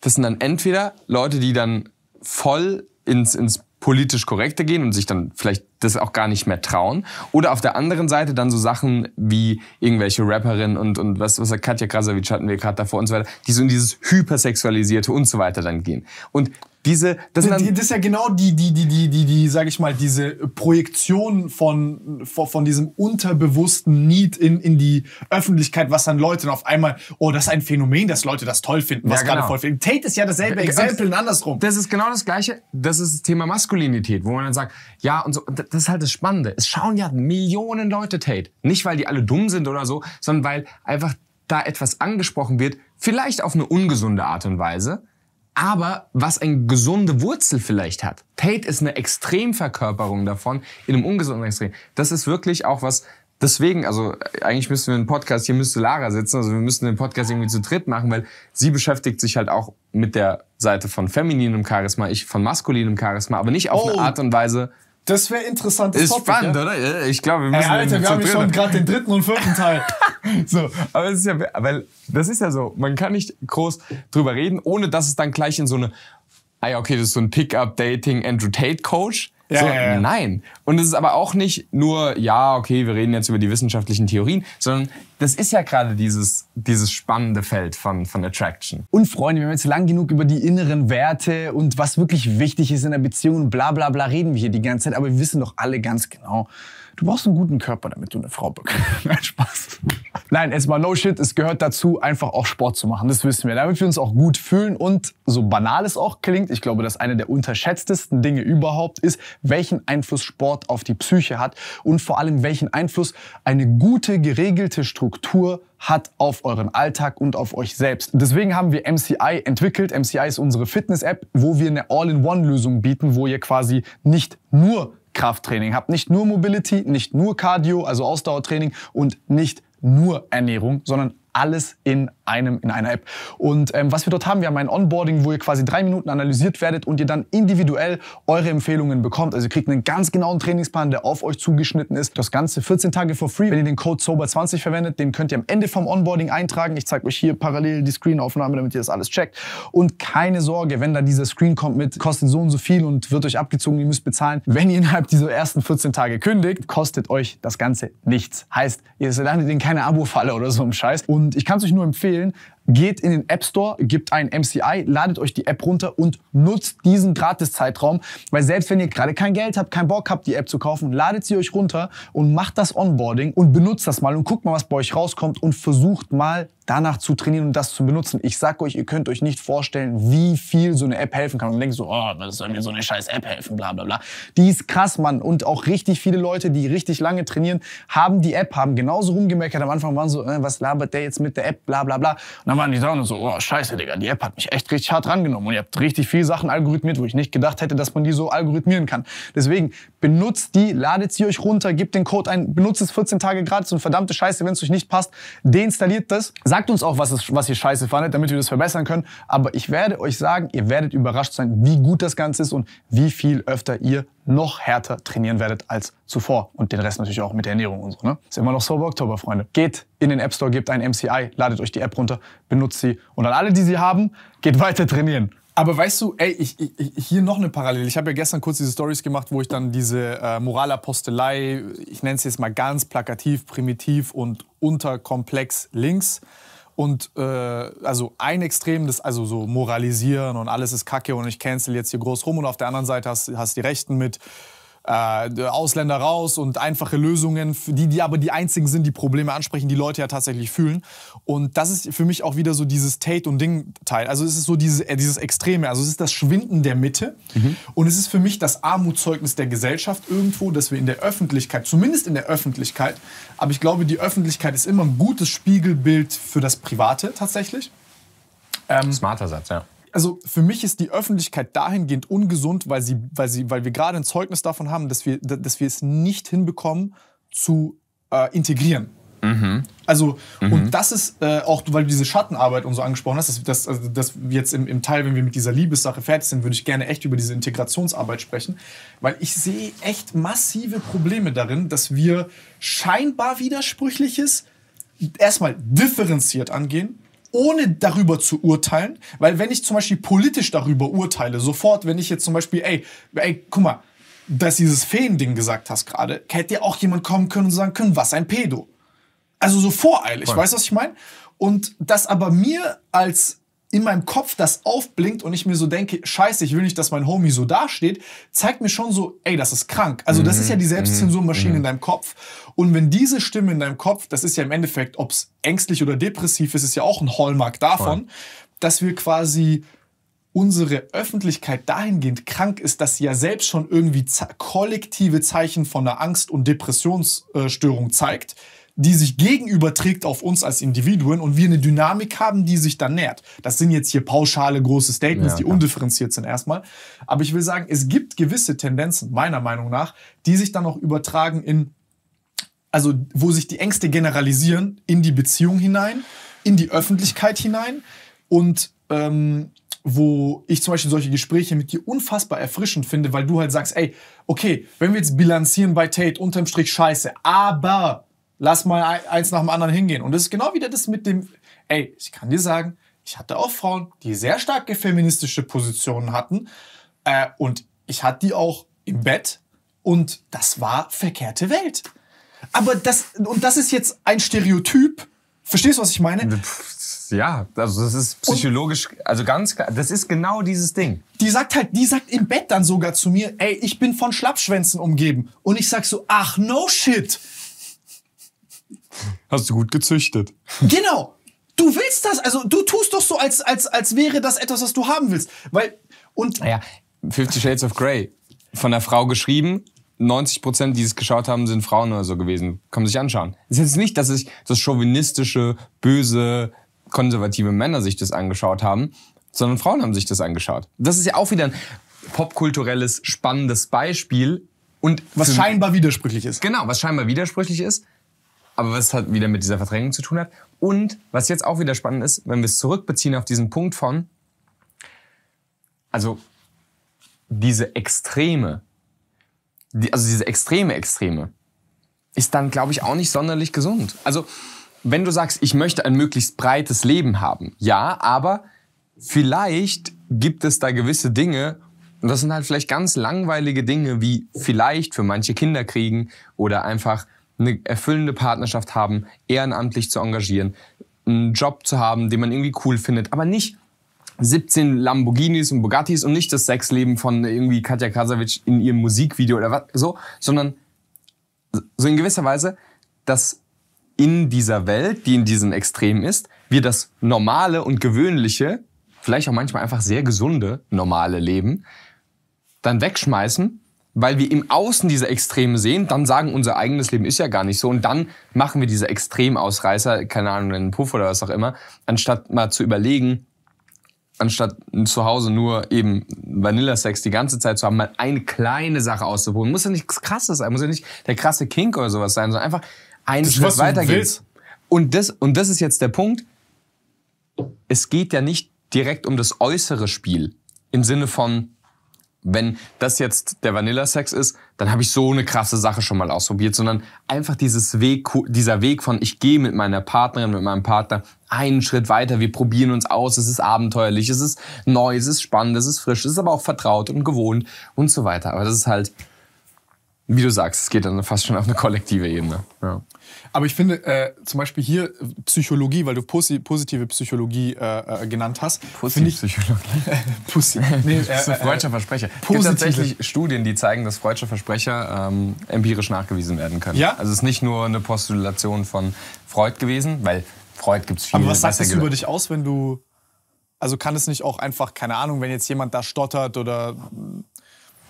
A: das sind dann entweder Leute, die dann voll ins, ins politisch Korrekte gehen und sich dann vielleicht das auch gar nicht mehr trauen. Oder auf der anderen Seite dann so Sachen wie irgendwelche Rapperinnen und, und was, was Katja Krasavic hatten wir gerade davor und so weiter, die so in dieses Hypersexualisierte und so weiter dann gehen. Und diese, das,
B: sind dann das ist ja genau
A: die, die, die, die, die,
B: die, sag ich mal, diese Projektion von, von diesem unterbewussten Need in, in die Öffentlichkeit, was dann Leute auf einmal, oh, das ist ein Phänomen, dass Leute das toll finden, was ja, genau. gerade voll
A: finden. Tate ist ja dasselbe äh, äh, Exempel andersrum. Das ist genau das Gleiche. Das ist das Thema Maskulinität, wo man dann sagt, ja, und so, das ist halt das Spannende. Es schauen ja Millionen Leute Tate. Nicht, weil die alle dumm sind oder so, sondern weil einfach da etwas angesprochen wird, vielleicht auf eine ungesunde Art und Weise, aber was eine gesunde Wurzel vielleicht hat. Tate ist eine Extremverkörperung davon in einem ungesunden Extrem. Das ist wirklich auch was, Deswegen, also eigentlich müssen wir einen Podcast, hier müsste Lara sitzen, also wir müssen den Podcast irgendwie zu dritt machen, weil sie beschäftigt sich halt auch mit der Seite von femininem Charisma, ich von maskulinem Charisma, aber nicht auf oh. eine Art und Weise, das wäre interessant. Ist Topic, spannend, ja? oder? Ich glaube, wir müssen. Ey, Alter, wir haben hier schon gerade den dritten und vierten Teil. <laughs> so, aber es ist ja, weil das ist ja so, man kann nicht groß drüber reden, ohne dass es dann gleich in so eine, ah ja, okay, das ist so ein pickup dating Andrew Tate Coach. Ja, so, ja, ja. Nein. Und es ist aber auch nicht nur, ja, okay, wir reden jetzt über die wissenschaftlichen Theorien, sondern das ist ja gerade dieses, dieses spannende Feld von, von Attraction. Und Freunde,
B: wir haben jetzt lang genug über die inneren Werte und was wirklich wichtig ist in der Beziehung und bla bla bla reden wir hier die ganze Zeit, aber wir wissen doch alle ganz genau, du brauchst einen guten Körper, damit du eine Frau bekommst. <laughs> Nein, Spaß. Nein, erstmal no shit, es gehört dazu, einfach auch Sport zu machen, das wissen wir, damit wir uns auch gut fühlen und so banal es auch klingt, ich glaube, dass eine der unterschätztesten Dinge überhaupt ist, welchen Einfluss Sport auf die Psyche hat und vor allem welchen Einfluss eine gute, geregelte Struktur hat auf euren Alltag und auf euch selbst. Deswegen haben wir MCI entwickelt. MCI ist unsere Fitness-App, wo wir eine All-in-One-Lösung bieten, wo ihr quasi nicht nur Krafttraining habt, nicht nur Mobility, nicht nur Cardio, also Ausdauertraining und nicht nur Ernährung, sondern alles in einem, in einer App. Und ähm, was wir dort haben, wir haben ein Onboarding, wo ihr quasi drei Minuten analysiert werdet und ihr dann individuell eure Empfehlungen bekommt. Also ihr kriegt einen ganz genauen Trainingsplan, der auf euch zugeschnitten ist. Das Ganze 14 Tage for free. Wenn ihr den Code SOBER20 verwendet, den könnt ihr am Ende vom Onboarding eintragen. Ich zeige euch hier parallel die Screenaufnahme, damit ihr das alles checkt. Und keine Sorge, wenn da dieser Screen kommt mit, kostet so und so viel und wird euch abgezogen, ihr müsst bezahlen. Wenn ihr innerhalb dieser ersten 14 Tage kündigt, kostet euch das Ganze nichts. Heißt, ihr landet in keine Abo-Falle oder so einem Scheiß. Und ich kann es euch nur empfehlen, spielen, geht in den App Store, gibt ein MCI, ladet euch die App runter und nutzt diesen Gratis-Zeitraum, weil selbst wenn ihr gerade kein Geld habt, keinen Bock habt, die App zu kaufen, ladet sie euch runter und macht das Onboarding und benutzt das mal und guckt mal, was bei euch rauskommt und versucht mal danach zu trainieren und das zu benutzen. Ich sag euch, ihr könnt euch nicht vorstellen, wie viel so eine App helfen kann. Und denkt so, oh, was soll mir so eine scheiß App helfen, bla bla bla. Die ist krass, Mann. Und auch richtig viele Leute, die richtig lange trainieren, haben die App, haben genauso rumgemerkt. Am Anfang waren so, äh, was labert der jetzt mit der App, bla bla bla. Und dann waren die da und so, oh, scheiße, Digga, die App hat mich echt richtig hart rangenommen. Und ihr habt richtig viele Sachen algorithmiert, wo ich nicht gedacht hätte, dass man die so algorithmieren kann. Deswegen, benutzt die, ladet sie euch runter, gebt den Code ein, benutzt es 14 Tage gratis und verdammte Scheiße, wenn es euch nicht passt, deinstalliert das. Sagt uns auch, was, es, was ihr scheiße fandet, damit wir das verbessern können. Aber ich werde euch sagen, ihr werdet überrascht sein, wie gut das Ganze ist und wie viel öfter ihr noch härter trainieren werdet als zuvor. Und den Rest natürlich auch mit der Ernährung und so. Ne? Ist immer noch Sober Oktober, Freunde. Geht in den App Store, gebt ein MCI, ladet euch die App runter, benutzt sie. Und an alle, die sie haben, geht weiter trainieren. Aber weißt du, ey, ich, ich, hier noch eine Parallele. Ich habe ja gestern kurz diese Stories gemacht, wo ich dann diese äh, Moralapostelei, ich nenne es jetzt mal ganz plakativ, primitiv und unterkomplex links und äh, also ein Extrem, das, also so moralisieren und alles ist Kacke und ich cancel jetzt hier groß rum und auf der anderen Seite hast, du die Rechten mit äh, Ausländer raus und einfache Lösungen, die, die aber die einzigen sind, die Probleme ansprechen, die Leute ja tatsächlich fühlen. Und das ist für mich auch wieder so dieses Tate- und Ding-Teil. Also es ist so diese, äh, dieses Extreme, also es ist das Schwinden der Mitte mhm. und es ist für mich das Armutszeugnis der Gesellschaft irgendwo, dass wir in der Öffentlichkeit, zumindest in der Öffentlichkeit, aber ich glaube, die Öffentlichkeit ist immer ein gutes Spiegelbild für das Private tatsächlich. Ähm, Smarter Satz, ja also für mich ist die Öffentlichkeit dahingehend ungesund, weil, sie, weil, sie, weil wir gerade ein Zeugnis davon haben, dass wir, dass wir es nicht hinbekommen zu äh, integrieren. Mhm. Also, mhm. und das ist äh, auch, weil du diese Schattenarbeit und so angesprochen hast, dass, dass, also, dass jetzt im, im, Teil, wenn wir mit dieser Liebessache fertig sind, würde ich gerne echt über diese Integrationsarbeit sprechen, weil ich sehe echt massive Probleme darin, dass wir scheinbar Widersprüchliches erstmal differenziert angehen ohne darüber zu urteilen, weil wenn ich zum Beispiel politisch darüber urteile, sofort, wenn ich jetzt zum Beispiel, ey, ey, guck mal, dass dieses Feen-Ding gesagt hast gerade, hätte ja auch jemand kommen können und sagen können, was ein Pedo. Also so voreilig, Voll. weißt du, was ich meine? Und das aber mir als in meinem Kopf das aufblinkt und ich mir so denke, scheiße, ich will nicht, dass mein Homie so dasteht, zeigt mir schon so, ey, das ist krank. Also das ist ja mhm. die Selbstzensurmaschine mhm. in deinem Kopf. Und wenn diese Stimme in deinem Kopf, das ist ja im Endeffekt, ob es ängstlich oder depressiv ist, ist ja auch ein Hallmark davon, Voll. dass wir quasi unsere Öffentlichkeit dahingehend krank ist, dass sie ja selbst schon irgendwie kollektive Zeichen von einer Angst- und Depressionsstörung zeigt die sich gegenüberträgt auf uns als Individuen und wir eine Dynamik haben, die sich dann nährt. Das sind jetzt hier pauschale große Statements, ja, die undifferenziert sind erstmal. Aber ich will sagen, es gibt gewisse Tendenzen, meiner Meinung nach, die sich dann auch übertragen in, also wo sich die Ängste generalisieren in die Beziehung hinein, in die Öffentlichkeit hinein und ähm, wo ich zum Beispiel solche Gespräche mit dir unfassbar erfrischend finde, weil du halt sagst, ey, okay, wenn wir jetzt bilanzieren bei Tate, unterm Strich scheiße, aber lass mal eins nach dem anderen hingehen. Und das ist genau wieder das mit dem, ey, ich kann dir sagen, ich hatte auch Frauen, die sehr starke feministische Positionen hatten. Äh, und ich hatte die auch im Bett. Und das war verkehrte Welt. Aber das, und das ist jetzt ein Stereotyp. Verstehst du, was ich meine?
A: Ja, also das ist psychologisch, und also ganz klar, das ist genau dieses
B: Ding. Die sagt halt, die sagt im Bett dann sogar zu mir, ey, ich bin von Schlappschwänzen umgeben. Und ich sag so, ach, no shit. Hast
A: du gut gezüchtet.
B: Genau. Du willst das, also du tust doch so, als, als, als wäre das etwas, was du haben willst. Weil, und. Naja,
A: 50 Shades of Grey. Von der Frau geschrieben, 90 Prozent, die es geschaut haben, sind Frauen oder so gewesen. Kann man sich anschauen. Ist jetzt nicht, dass sich das chauvinistische, böse, konservative Männer sich das angeschaut haben, sondern Frauen haben sich das angeschaut. Das ist ja auch wieder ein popkulturelles, spannendes Beispiel. Und was scheinbar widersprüchlich ist. Genau, was scheinbar widersprüchlich ist aber was halt wieder mit dieser Verdrängung zu tun hat. Und was jetzt auch wieder spannend ist, wenn wir es zurückbeziehen auf diesen Punkt von, also diese Extreme, die, also diese extreme Extreme, ist dann, glaube ich, auch nicht sonderlich gesund. Also wenn du sagst, ich möchte ein möglichst breites Leben haben, ja, aber vielleicht gibt es da gewisse Dinge, und das sind halt vielleicht ganz langweilige Dinge, wie vielleicht für manche Kinder kriegen oder einfach eine erfüllende Partnerschaft haben, ehrenamtlich zu engagieren, einen Job zu haben, den man irgendwie cool findet, aber nicht 17 Lamborghinis und Bugattis und nicht das Sexleben von irgendwie Katja Krasavitsch in ihrem Musikvideo oder was, so, sondern so in gewisser Weise, dass in dieser Welt, die in diesem Extrem ist, wir das normale und gewöhnliche, vielleicht auch manchmal einfach sehr gesunde, normale Leben dann wegschmeißen weil wir im Außen diese Extreme sehen, dann sagen, unser eigenes Leben ist ja gar nicht so. Und dann machen wir diese Extremausreißer, keine Ahnung, einen Puff oder was auch immer, anstatt mal zu überlegen, anstatt zu Hause nur eben Vanilla-Sex die ganze Zeit zu haben, mal eine kleine Sache auszuprobieren. Muss ja nichts Krasses sein, muss ja nicht der krasse Kink oder sowas sein, sondern einfach einen Schritt weiter geht's. Und das, und das ist jetzt der Punkt. Es geht ja nicht direkt um das äußere Spiel. Im Sinne von, wenn das jetzt der Vanilla-Sex ist, dann habe ich so eine krasse Sache schon mal ausprobiert, sondern einfach dieses Weg, dieser Weg von ich gehe mit meiner Partnerin, mit meinem Partner einen Schritt weiter, wir probieren uns aus, es ist abenteuerlich, es ist neu, es ist spannend, es ist frisch, es ist aber auch vertraut und gewohnt und so weiter. Aber das ist halt, wie du sagst, es geht dann fast schon auf eine kollektive Ebene. Ja.
B: Aber ich finde äh, zum Beispiel hier äh, Psychologie, weil du Pussy, positive Psychologie äh, äh genannt hast. Pussy-Psychologie? Pussy. <laughs> <laughs> Nee, das ist äh, ein freudscher Versprecher. Es gibt tatsächlich
A: Studien, die zeigen, dass freudsche Versprecher ähm, empirisch nachgewiesen werden können. Ja? Also es ist nicht nur eine Postulation von Freud gewesen, weil Freud gibt es viele. Aber was sagt das über dich
B: aus, wenn du... Also kann es nicht auch einfach, keine Ahnung, wenn jetzt jemand da stottert oder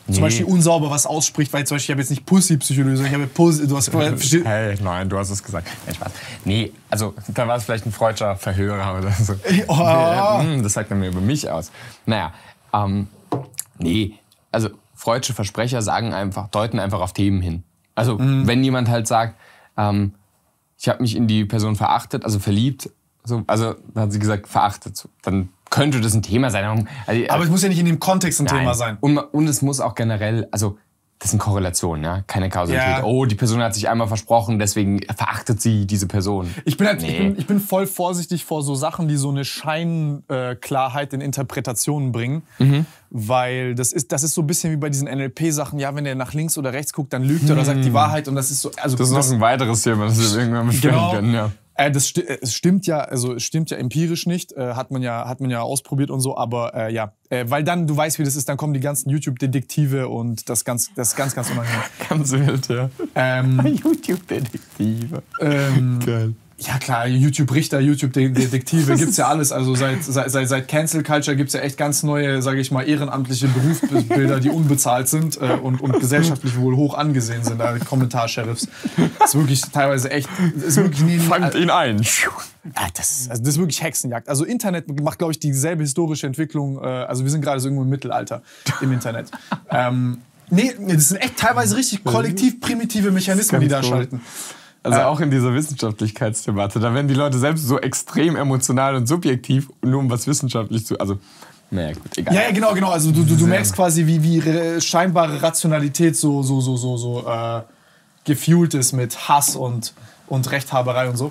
B: nee. zum Beispiel unsauber was ausspricht,
A: weil zum Beispiel ich habe jetzt nicht Pussy-Psychologie, ich habe Pussy, du hast hey, nein, du hast es gesagt. Nein, Spaß. Nee, also da war es vielleicht ein freudscher Verhörer oder so. Oh. <laughs> Nee, hm, das sagt dann mir über mich aus. Naja, ähm, nee, also freudsche Versprecher sagen einfach, deuten einfach auf Themen hin. Also mhm. wenn jemand halt sagt, ähm, ich habe mich in die Person verachtet, also verliebt, so, also dann hat sie gesagt, verachtet, dann könnte das ein Thema sein. Also, aber es muss ja nicht in dem Kontext ein nein. Thema sein. Und, und es muss auch generell, also das sind Korrelationen, ja? Ne? keine Kausalität. Ja. Oh, die Person hat sich einmal versprochen, deswegen verachtet sie diese Person.
B: Ich bin, halt, nee. ich bin, ich bin voll vorsichtig vor so Sachen, die so eine Scheinklarheit in Interpretationen bringen. Mhm. Weil das ist, das ist so ein bisschen wie bei diesen NLP-Sachen. Ja, wenn der nach links oder rechts guckt, dann lügt er hm. oder sagt die mhm. Wahrheit. Und das ist so. Also das ist noch ein
A: weiteres Thema, das wir irgendwann besprechen genau. können. Ja.
B: Äh, das sti äh, es stimmt ja, also stimmt ja empirisch nicht, äh, hat man ja, hat man ja ausprobiert und so, aber äh, ja, äh, weil dann du weißt, wie das ist, dann kommen die ganzen YouTube-Detektive und das ganz, das ganz, ganz unangenehm. <laughs> ganz wild, ja. Ähm, <laughs> YouTube-Detektive. Ähm, Geil. Ja klar, YouTube-Richter, YouTube-Detektive <laughs> gibt's ja alles. Also seit, seit, seit Cancel Culture gibt's ja echt ganz neue, sage ich mal, ehrenamtliche Berufsbilder, die unbezahlt sind äh, und, und gesellschaftlich wohl hoch angesehen sind. Da Kommentar-Sheriffs. Ist wirklich teilweise echt. Ist wirklich nie, Fangt ihn ein. Ja, ah, das, ist, also das ist wirklich Hexenjagd. Also Internet macht, glaube ich, dieselbe historische Entwicklung. Äh, also wir sind gerade so irgendwo im Mittelalter im Internet. <laughs> Ähm, nee, das sind echt teilweise richtig äh, kollektiv primitive Mechanismen, die da schalten.
A: Also äh. auch in dieser Wissenschaftlichkeitsdebatte, da werden die Leute selbst so extrem emotional und subjektiv, nur um was wissenschaftlich zu. Also, naja, gut, egal. Ja, ja genau, genau.
B: Also du, du, du merkst quasi, wie, wie ihre scheinbare Rationalität so, so, so, so, so äh, gefühlt ist mit Hass und, und Rechthaberei und so.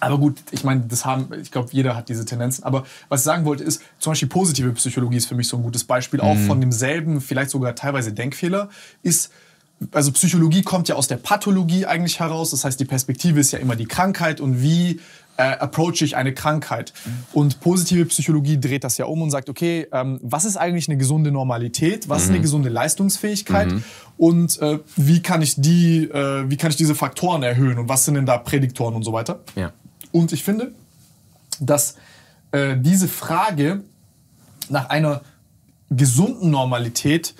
B: Aber gut, ich meine, das haben, ich glaube, jeder hat diese Tendenzen. Aber was ich sagen wollte, ist, zum Beispiel positive Psychologie ist für mich so ein gutes Beispiel, auch mhm. von demselben, vielleicht sogar teilweise Denkfehler, ist also Psychologie kommt ja aus der Pathologie eigentlich heraus. Das heißt, die Perspektive ist ja immer die Krankheit und wie äh, approache ich eine Krankheit. Mhm. Und positive Psychologie dreht das ja um und sagt, okay, ähm, was ist eigentlich eine gesunde Normalität? Was mhm. ist eine mhm. gesunde Leistungsfähigkeit? Mhm. Und äh, wie kann ich die, äh, wie kann ich diese Faktoren erhöhen? Und was sind denn da Prädiktoren und so weiter? Ja. Und ich finde, dass äh, diese Frage nach einer gesunden Normalität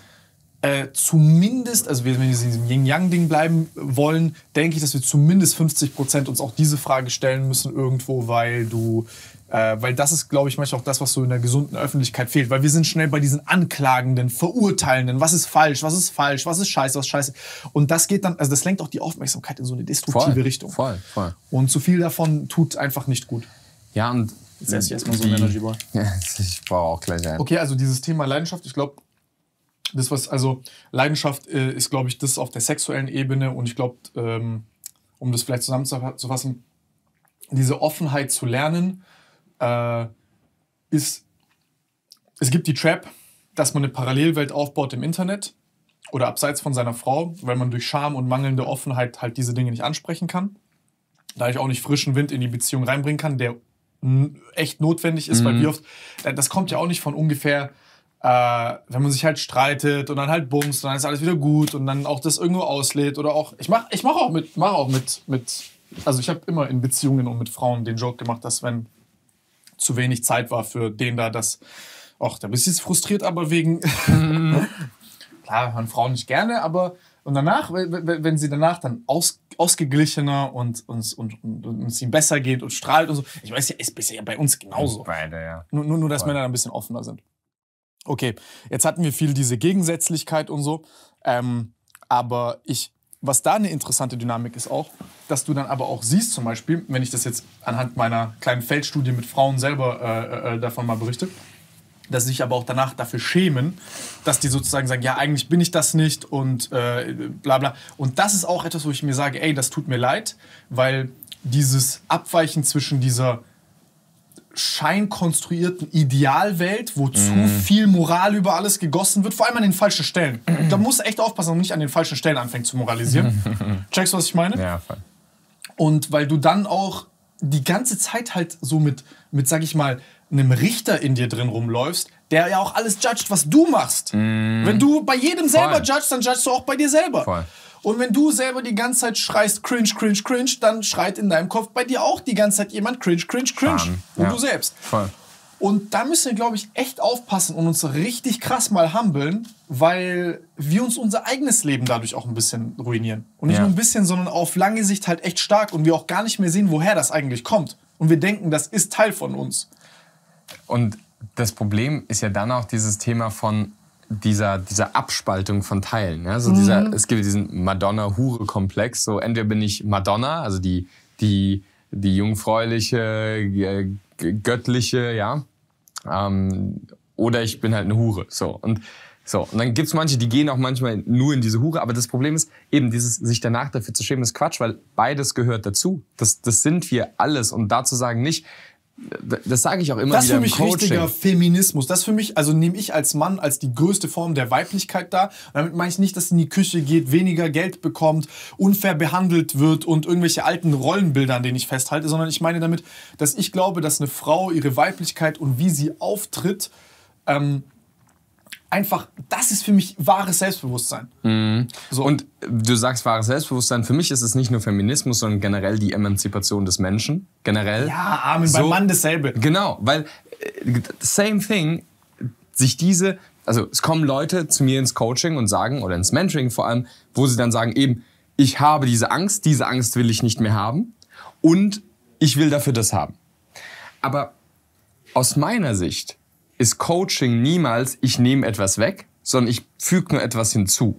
B: äh, zumindest, also wenn wir in diesem Yin-Yang-Ding bleiben wollen, denke ich, dass wir zumindest 50 Prozent uns auch diese Frage stellen müssen irgendwo, weil du, äh, weil das ist, glaube ich, manchmal auch das, was so in der gesunden Öffentlichkeit fehlt, weil wir sind schnell bei diesen Anklagenden, Verurteilenden, was ist falsch, was ist falsch, was ist scheiße, was ist scheiße. Und das geht dann, also das lenkt auch die Aufmerksamkeit in so eine destruktive voll, Richtung. Voll, voll. Und zu viel davon tut einfach nicht gut.
A: Ja, und Jetzt ich erstmal so einen Energy <laughs> Ja, ich brauche auch gleich einen.
B: Okay, also dieses Thema Leidenschaft, ich glaube, das, was, also Leidenschaft äh, ist, glaube ich, das auf der sexuellen Ebene und ich glaube, ähm, um das vielleicht zusammenzufassen, diese Offenheit zu lernen, äh, ist, es gibt die Trap, dass man eine Parallelwelt aufbaut im Internet oder abseits von seiner Frau, weil man durch Scham und mangelnde Offenheit halt diese Dinge nicht ansprechen kann. Da ich auch nicht frischen Wind in die Beziehung reinbringen kann, der echt notwendig ist, mhm. weil wir oft, das kommt ja auch nicht von ungefähr, äh, wenn man sich halt streitet und dann halt bumst und dann ist alles wieder gut und dann auch das irgendwo auslädt oder auch ich mache ich mach auch mit mach auch mit mit also ich habe immer in Beziehungen und mit Frauen den Joke gemacht, dass wenn zu wenig Zeit war für den da, dass ach, da bist du jetzt frustriert, aber wegen mhm. <laughs> klar hören Frauen nicht gerne, aber und danach, wenn sie danach dann aus, ausgeglichener und, und, und, und, es ihnen besser geht und strahlt und so. Ich weiß ja, ist bisher
A: bei uns genauso. Beide, ja. Nur, nur, nur dass Voll.
B: Männer ein bisschen offener sind. Okay, jetzt hatten wir viel diese Gegensätzlichkeit und so. Ähm, aber ich, was da eine interessante Dynamik ist auch, dass du dann aber auch siehst, zum Beispiel, wenn ich das jetzt anhand meiner kleinen Feldstudie mit Frauen selber äh, äh, äh, davon mal berichte, dass sie sich aber auch danach dafür schämen, dass die sozusagen sagen, ja, eigentlich bin ich das nicht und äh, bla bla. Und das ist auch etwas, wo ich mir sage, ey, das tut mir leid, weil dieses Abweichen zwischen dieser scheinkonstruierten Idealwelt, wo mm. zu mhm. viel Moral über alles gegossen wird, vor allem an den falschen Stellen. <clears throat> da muss echt aufpassen, dass man nicht an den falschen Stellen anfängt zu moralisieren. <laughs> Checkst du, was ich meine? Ja, voll. Und weil du dann auch die ganze Zeit halt so mit, mit sag ich mal, einem Richter in dir drin rumläufst, der ja auch alles judgt, was du machst. Mm. Wenn du bei jedem selber judgst, dann judgst du auch bei dir selber. Voll. Und wenn du selber die ganze Zeit schreist cringe, cringe, cringe, dann schreit in deinem Kopf bei dir auch die ganze Zeit jemand cringe, cringe, cringe. Bahn. Und ja. du selbst. Voll. Und da müssen wir, glaube ich, echt aufpassen und uns richtig krass mal humbeln, weil wir uns unser eigenes Leben dadurch auch ein bisschen ruinieren. Und nicht ja. nur ein bisschen, sondern auf lange Sicht halt echt stark und wir auch gar nicht mehr sehen, woher
A: das eigentlich kommt. Und wir denken, das ist Teil von uns. Und das Problem ist ja dann auch dieses Thema von, dieser, dieser Abspaltung von Teilen. Ja? Ne? So mhm. dieser, es gibt diesen Madonna-Hure-Komplex. So entweder bin ich Madonna, also die, die, die jungfräuliche, göttliche, ja. Ähm, oder ich bin halt eine Hure. So. Und, so, und dann gibt's manche, die gehen auch manchmal nur in diese Hure. Aber das Problem ist eben, dieses sich danach dafür zu schämen, ist Quatsch, weil beides gehört dazu. Das, das sind wir alles. Und dazu sagen nicht, das sage ich auch immer das wieder. Das ist für mich richtiger
B: Feminismus. Das für mich, also nehme ich als Mann als die größte Form der Weiblichkeit da. damit meine ich nicht, dass sie in die Küche geht, weniger Geld bekommt, unfair behandelt wird und irgendwelche alten Rollenbilder, an denen ich festhalte, sondern ich meine damit, dass ich glaube, dass eine Frau ihre Weiblichkeit und wie sie auftritt, ähm, einfach, das ist für mich wahres Selbstbewusstsein.
A: Mhm. So. Und du sagst wahres Selbstbewusstsein. Für mich ist es nicht nur Feminismus, sondern generell die Emanzipation des Menschen. Generell. Ja, Armin, so, beim Mann dasselbe. Genau, weil äh, same thing, sich diese, also es kommen Leute zu mir ins Coaching und sagen, oder ins Mentoring vor allem, wo sie dann sagen, eben, ich habe diese Angst, diese Angst will ich nicht mehr haben und ich will dafür das haben. Aber aus meiner Sicht ist Coaching niemals, ich nehme etwas weg, sondern ich füge nur etwas hinzu.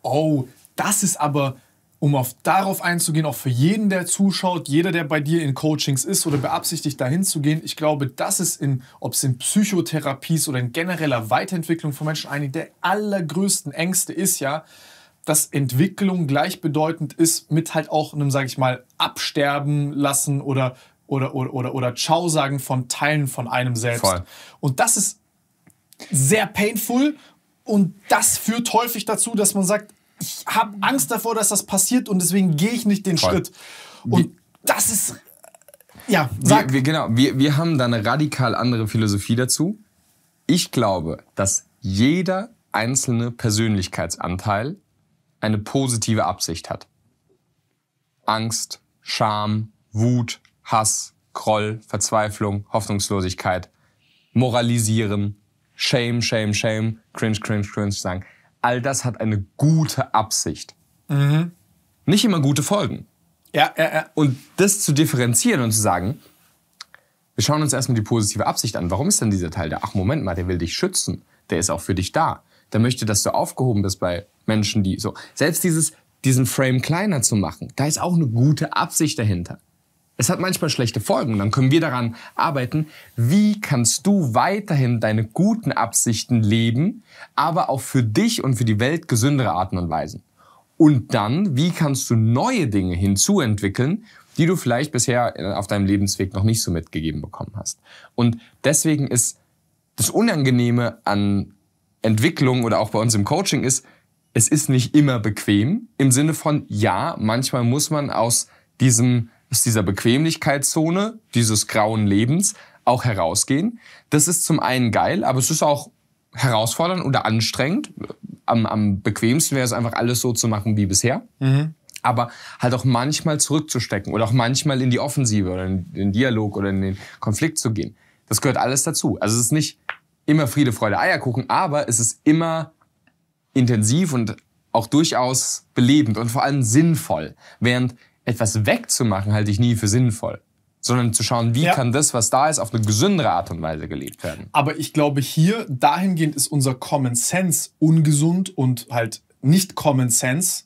A: Oh,
B: das ist aber, um auf, darauf einzugehen, auch für jeden, der zuschaut, jeder, der bei dir in Coachings ist oder beabsichtigt, dahin zu gehen, ich glaube, das ist in, ob es in Psychotherapies oder in genereller Weiterentwicklung von Menschen eine der allergrößten Ängste ist ja, dass Entwicklung gleichbedeutend ist mit halt auch einem, sage ich mal, absterben lassen oder oder, oder, oder, oder Ciao sagen von Teilen von einem selbst. Voll. Und das ist sehr painful und das führt häufig dazu, dass man sagt, ich habe Angst davor, dass das passiert und deswegen gehe ich nicht den Voll. Schritt. Und Wie? das ist ja,
A: sag. Wir, wir, genau, wir, wir haben da eine radikal andere Philosophie dazu. Ich glaube, dass jeder einzelne Persönlichkeitsanteil eine positive Absicht hat. Angst, Scham, Wut, Hass, Groll, Verzweiflung, Hoffnungslosigkeit, moralisieren, Shame, Shame, Shame, Cringe, Cringe, Cringe sagen. All das hat eine gute Absicht. Mhm. Nicht immer gute Folgen. Ja, ja, ja. Und das zu differenzieren und zu sagen, wir schauen uns erstmal die positive Absicht an. Warum ist denn dieser Teil da? Ach, Moment mal, der will dich schützen. Der ist auch für dich da. Der möchte, dass du aufgehoben bist bei Menschen, die so. Selbst dieses, diesen Frame kleiner zu machen, da ist auch eine gute Absicht dahinter. Es hat manchmal schlechte Folgen. Dann können wir daran arbeiten, wie kannst du weiterhin deine guten Absichten leben, aber auch für dich und für die Welt gesündere Arten und Weisen. Und dann, wie kannst du neue Dinge hinzuentwickeln, die du vielleicht bisher äh, auf deinem Lebensweg noch nicht so mitgegeben bekommen hast. Und deswegen ist das Unangenehme an Entwicklung oder auch bei uns im Coaching ist, es ist nicht immer bequem im Sinne von, ja, manchmal muss man aus diesem aus dieser Bequemlichkeitszone, dieses grauen Lebens auch herausgehen. Das ist zum einen geil, aber es ist auch herausfordernd oder anstrengend. Am, am bequemsten wäre es einfach alles so zu machen wie bisher. Mhm. Aber halt auch manchmal zurückzustecken oder auch manchmal in die Offensive oder in den Dialog oder in den Konflikt zu gehen. Das gehört alles dazu. Also es ist nicht immer Friede, Freude, Eierkuchen, aber es ist immer intensiv und auch durchaus belebend und vor allem sinnvoll. Während etwas wegzumachen, halte ich nie für sinnvoll. Sondern zu schauen, wie ja. kann das, was da ist, auf eine gesündere Art und Weise gelebt werden. Aber ich glaube,
B: hier dahingehend ist unser Common Sense ungesund und halt nicht Common Sense.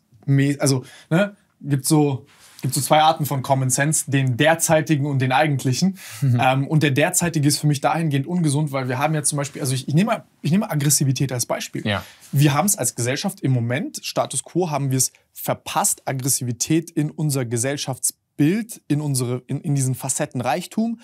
B: Also, ne, gibt so gibt so zwei Arten von Common Sense, den derzeitigen und den eigentlichen. Mhm. Ähm, und der derzeitige ist für mich dahingehend ungesund, weil wir haben ja zum Beispiel, also ich, ich nehme, ich nehme Aggressivität als Beispiel. Ja. Wir haben es als Gesellschaft im Moment, Status quo, haben wir es verpasst, Aggressivität in unser Gesellschaftsbild, in, unsere, in, in diesen Facettenreichtum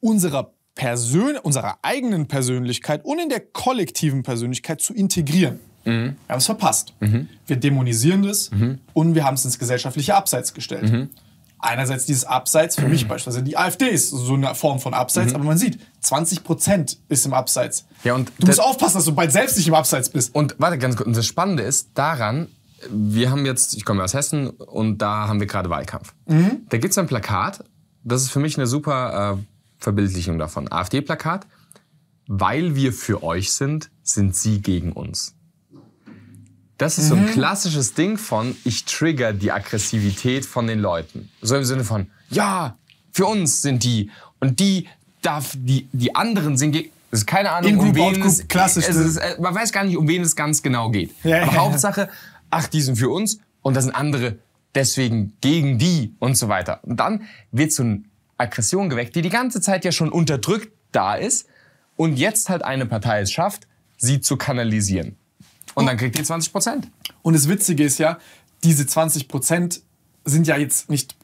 B: unserer Persön unserer eigenen Persönlichkeit und in der kollektiven Persönlichkeit zu integrieren. Mhm. Wir haben es verpasst. Mhm. Wir dämonisieren das mhm. und wir haben es ins gesellschaftliche Abseits gestellt. Mhm. Einerseits dieses Abseits, für mich mhm. beispielsweise die AfD ist so eine Form von Abseits, mhm. aber man sieht, 20 ist im Abseits.
A: Ja, und du musst aufpassen, dass du bald selbst nicht im Abseits bist. Und warte ganz kurz, und das Spannende ist daran, wir haben jetzt, ich komme aus Hessen und da haben wir gerade Wahlkampf. Da gibt es ein Plakat, das ist für mich eine super äh, Verbildlichung davon. AfD-Plakat, weil wir für euch sind, sind sie gegen uns. Das ist so ein mhm. klassisches Ding von, ich trigger die Aggressivität von den Leuten. So im Sinne von, ja, für uns sind die und die darf, die, die anderen sind gegen, es ist keine Ahnung, um wen es, äh, klassisch, es ne? ist, äh, man weiß gar nicht, um wen es ganz genau geht. Ja, Aber ja, Hauptsache, ach, die sind für uns und das sind andere deswegen gegen die und so weiter. Und dann wird so eine Aggression geweckt, die die ganze Zeit ja schon unterdrückt da ist und jetzt halt eine Partei es schafft, sie zu kanalisieren. Und oh. dann kriegt ihr 20 Prozent. Und das Witzige ist
B: ja, diese 20 Prozent sind ja jetzt nicht,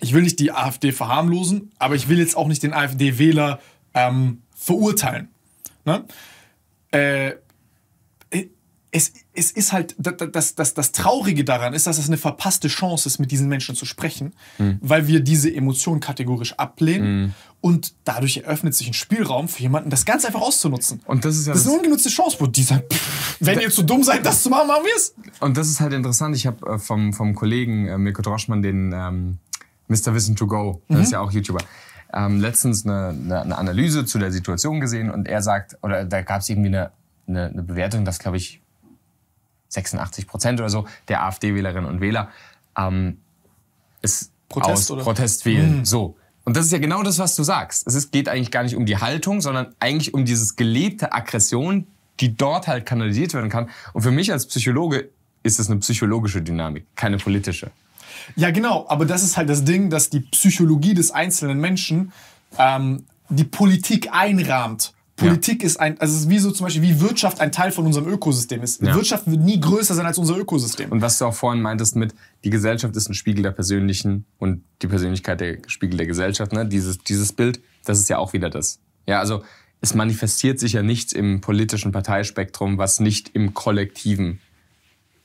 B: ich will nicht die AfD verharmlosen, aber ich will jetzt auch nicht den AfD-Wähler ähm, verurteilen. Ne? Äh, es, es ist halt, das, das, das Traurige daran ist, dass es eine verpasste Chance ist, mit diesen Menschen zu sprechen, mhm. weil wir diese Emotion kategorisch ablehnen mhm. und dadurch eröffnet sich ein Spielraum für jemanden, das ganz einfach auszunutzen.
A: Und das ist ja. Das, das ist eine
B: ungenutzte Chance, wo die sagen,
A: pff, wenn ihr zu dumm seid, das zu machen, machen wir es. Und das ist halt interessant. Ich habe äh, vom, vom Kollegen äh, Mirko Droschmann den ähm, Mr. Wissen to Go, das mhm. ist ja auch YouTuber. Ähm, letztens eine, eine, eine Analyse zu der Situation gesehen und er sagt, oder da gab es irgendwie eine, eine, eine Bewertung, dass, glaube ich, 86 Prozent oder so der AfD-Wählerinnen und Wähler ähm, ist Protest, aus oder? Protest wählen. Mhm. So. Und das ist ja genau das, was du sagst. Es ist, geht eigentlich gar nicht um die Haltung, sondern eigentlich um dieses gelebte Aggression, die dort halt kanalisiert werden kann. Und für mich als Psychologe ist es eine psychologische Dynamik, keine politische.
B: Ja, genau. Aber das ist halt das Ding, dass die Psychologie des einzelnen Menschen ähm, die Politik einrahmt. Politik ja. ist ein, also es ist wie so zum Beispiel, wie Wirtschaft ein Teil von unserem Ökosystem ist. Ja. Wirtschaft wird nie größer
A: sein als unser Ökosystem. Und was du auch vorhin meintest mit, die Gesellschaft ist ein Spiegel der persönlichen und die Persönlichkeit der Spiegel der Gesellschaft, ne? Dieses, dieses Bild, das ist ja auch wieder das. Ja, also es manifestiert sich ja nichts im politischen Parteispektrum, was nicht im kollektiven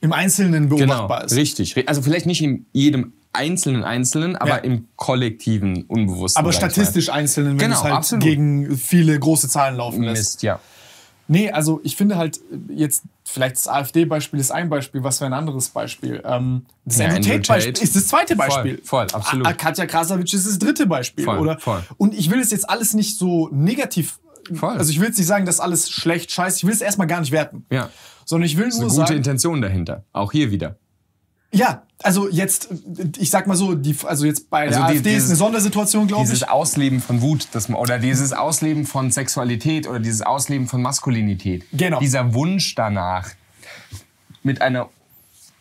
A: im Einzelnen genau, beobachtbar genau, ist. Richtig. Also vielleicht nicht in jedem einzelnen Einzelnen, aber ja. im kollektiven Unbewussten. Aber statistisch
B: Einzelnen, wenn genau, es halt absolut. gegen viele große Zahlen laufen lässt. Mist, ja. Nee, also ich finde halt äh, jetzt vielleicht das AfD-Beispiel ist ein Beispiel, was für ein anderes Beispiel? Ähm, das ja, Andrew beispiel ist das zweite Beispiel. Voll, voll absolut. A Katja Krasavitsch ist das dritte
A: Beispiel. Voll, oder? Voll.
B: Und ich will es jetzt alles nicht so negativ Voll. Also ich will jetzt nicht sagen, dass alles schlecht, scheiße. Ich will es erstmal gar nicht werten. Ja sondern ich will das ist nur eine gute sagen,
A: Intention dahinter. Auch hier wieder.
B: Ja, also jetzt, ich sag mal so, die, also jetzt bei also der die, AfD dieses, ist eine
A: Sondersituation, glaube ich. Dieses Ausleben von Wut das, oder dieses Ausleben von Sexualität oder dieses Ausleben von Maskulinität. Genau. Dieser Wunsch danach mit einer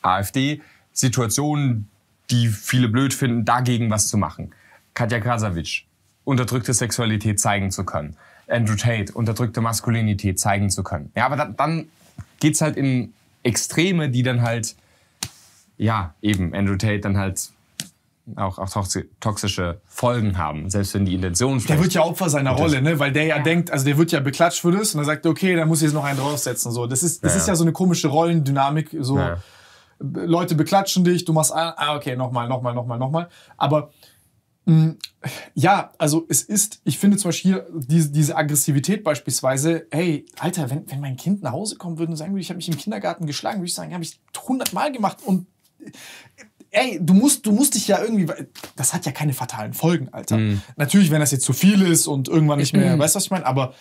A: AfD-Situation, die viele blöd finden, dagegen was zu machen. Katja Krasavic, unterdrückte Sexualität zeigen zu können. Andrew Tate, unterdrückte Maskulinität zeigen zu können. Ja, aber dann, dann geht es halt in Extreme, die dann halt, ja, eben Andrew Tate dann halt auch, auch toxische Folgen haben, selbst wenn die Intention Der wird ja Opfer seiner Rolle,
B: ne? weil der ja, ja, denkt, also der wird ja beklatscht für das und dann sagt, okay, dann muss ich jetzt noch einen draufsetzen. So. Das, ist, das ja. ist ja so eine komische Rollendynamik, so ja. Leute beklatschen dich, du machst, ah, ah okay, nochmal, nochmal, nochmal, nochmal. Aber Mm, ja, also es ist, ich finde zum Beispiel hier diese, diese Aggressivität beispielsweise, hey, Alter, wenn, wenn mein Kind nach Hause kommen würde und sagen würde, ich habe mich im Kindergarten geschlagen, würde ich sagen, habe ich hundertmal gemacht und äh, ey, du musst, du musst dich ja irgendwie, das hat ja keine fatalen Folgen, Alter. Mhm. Natürlich, wenn das jetzt zu viel ist und irgendwann nicht mehr, mm. weißt du, was ich meine, aber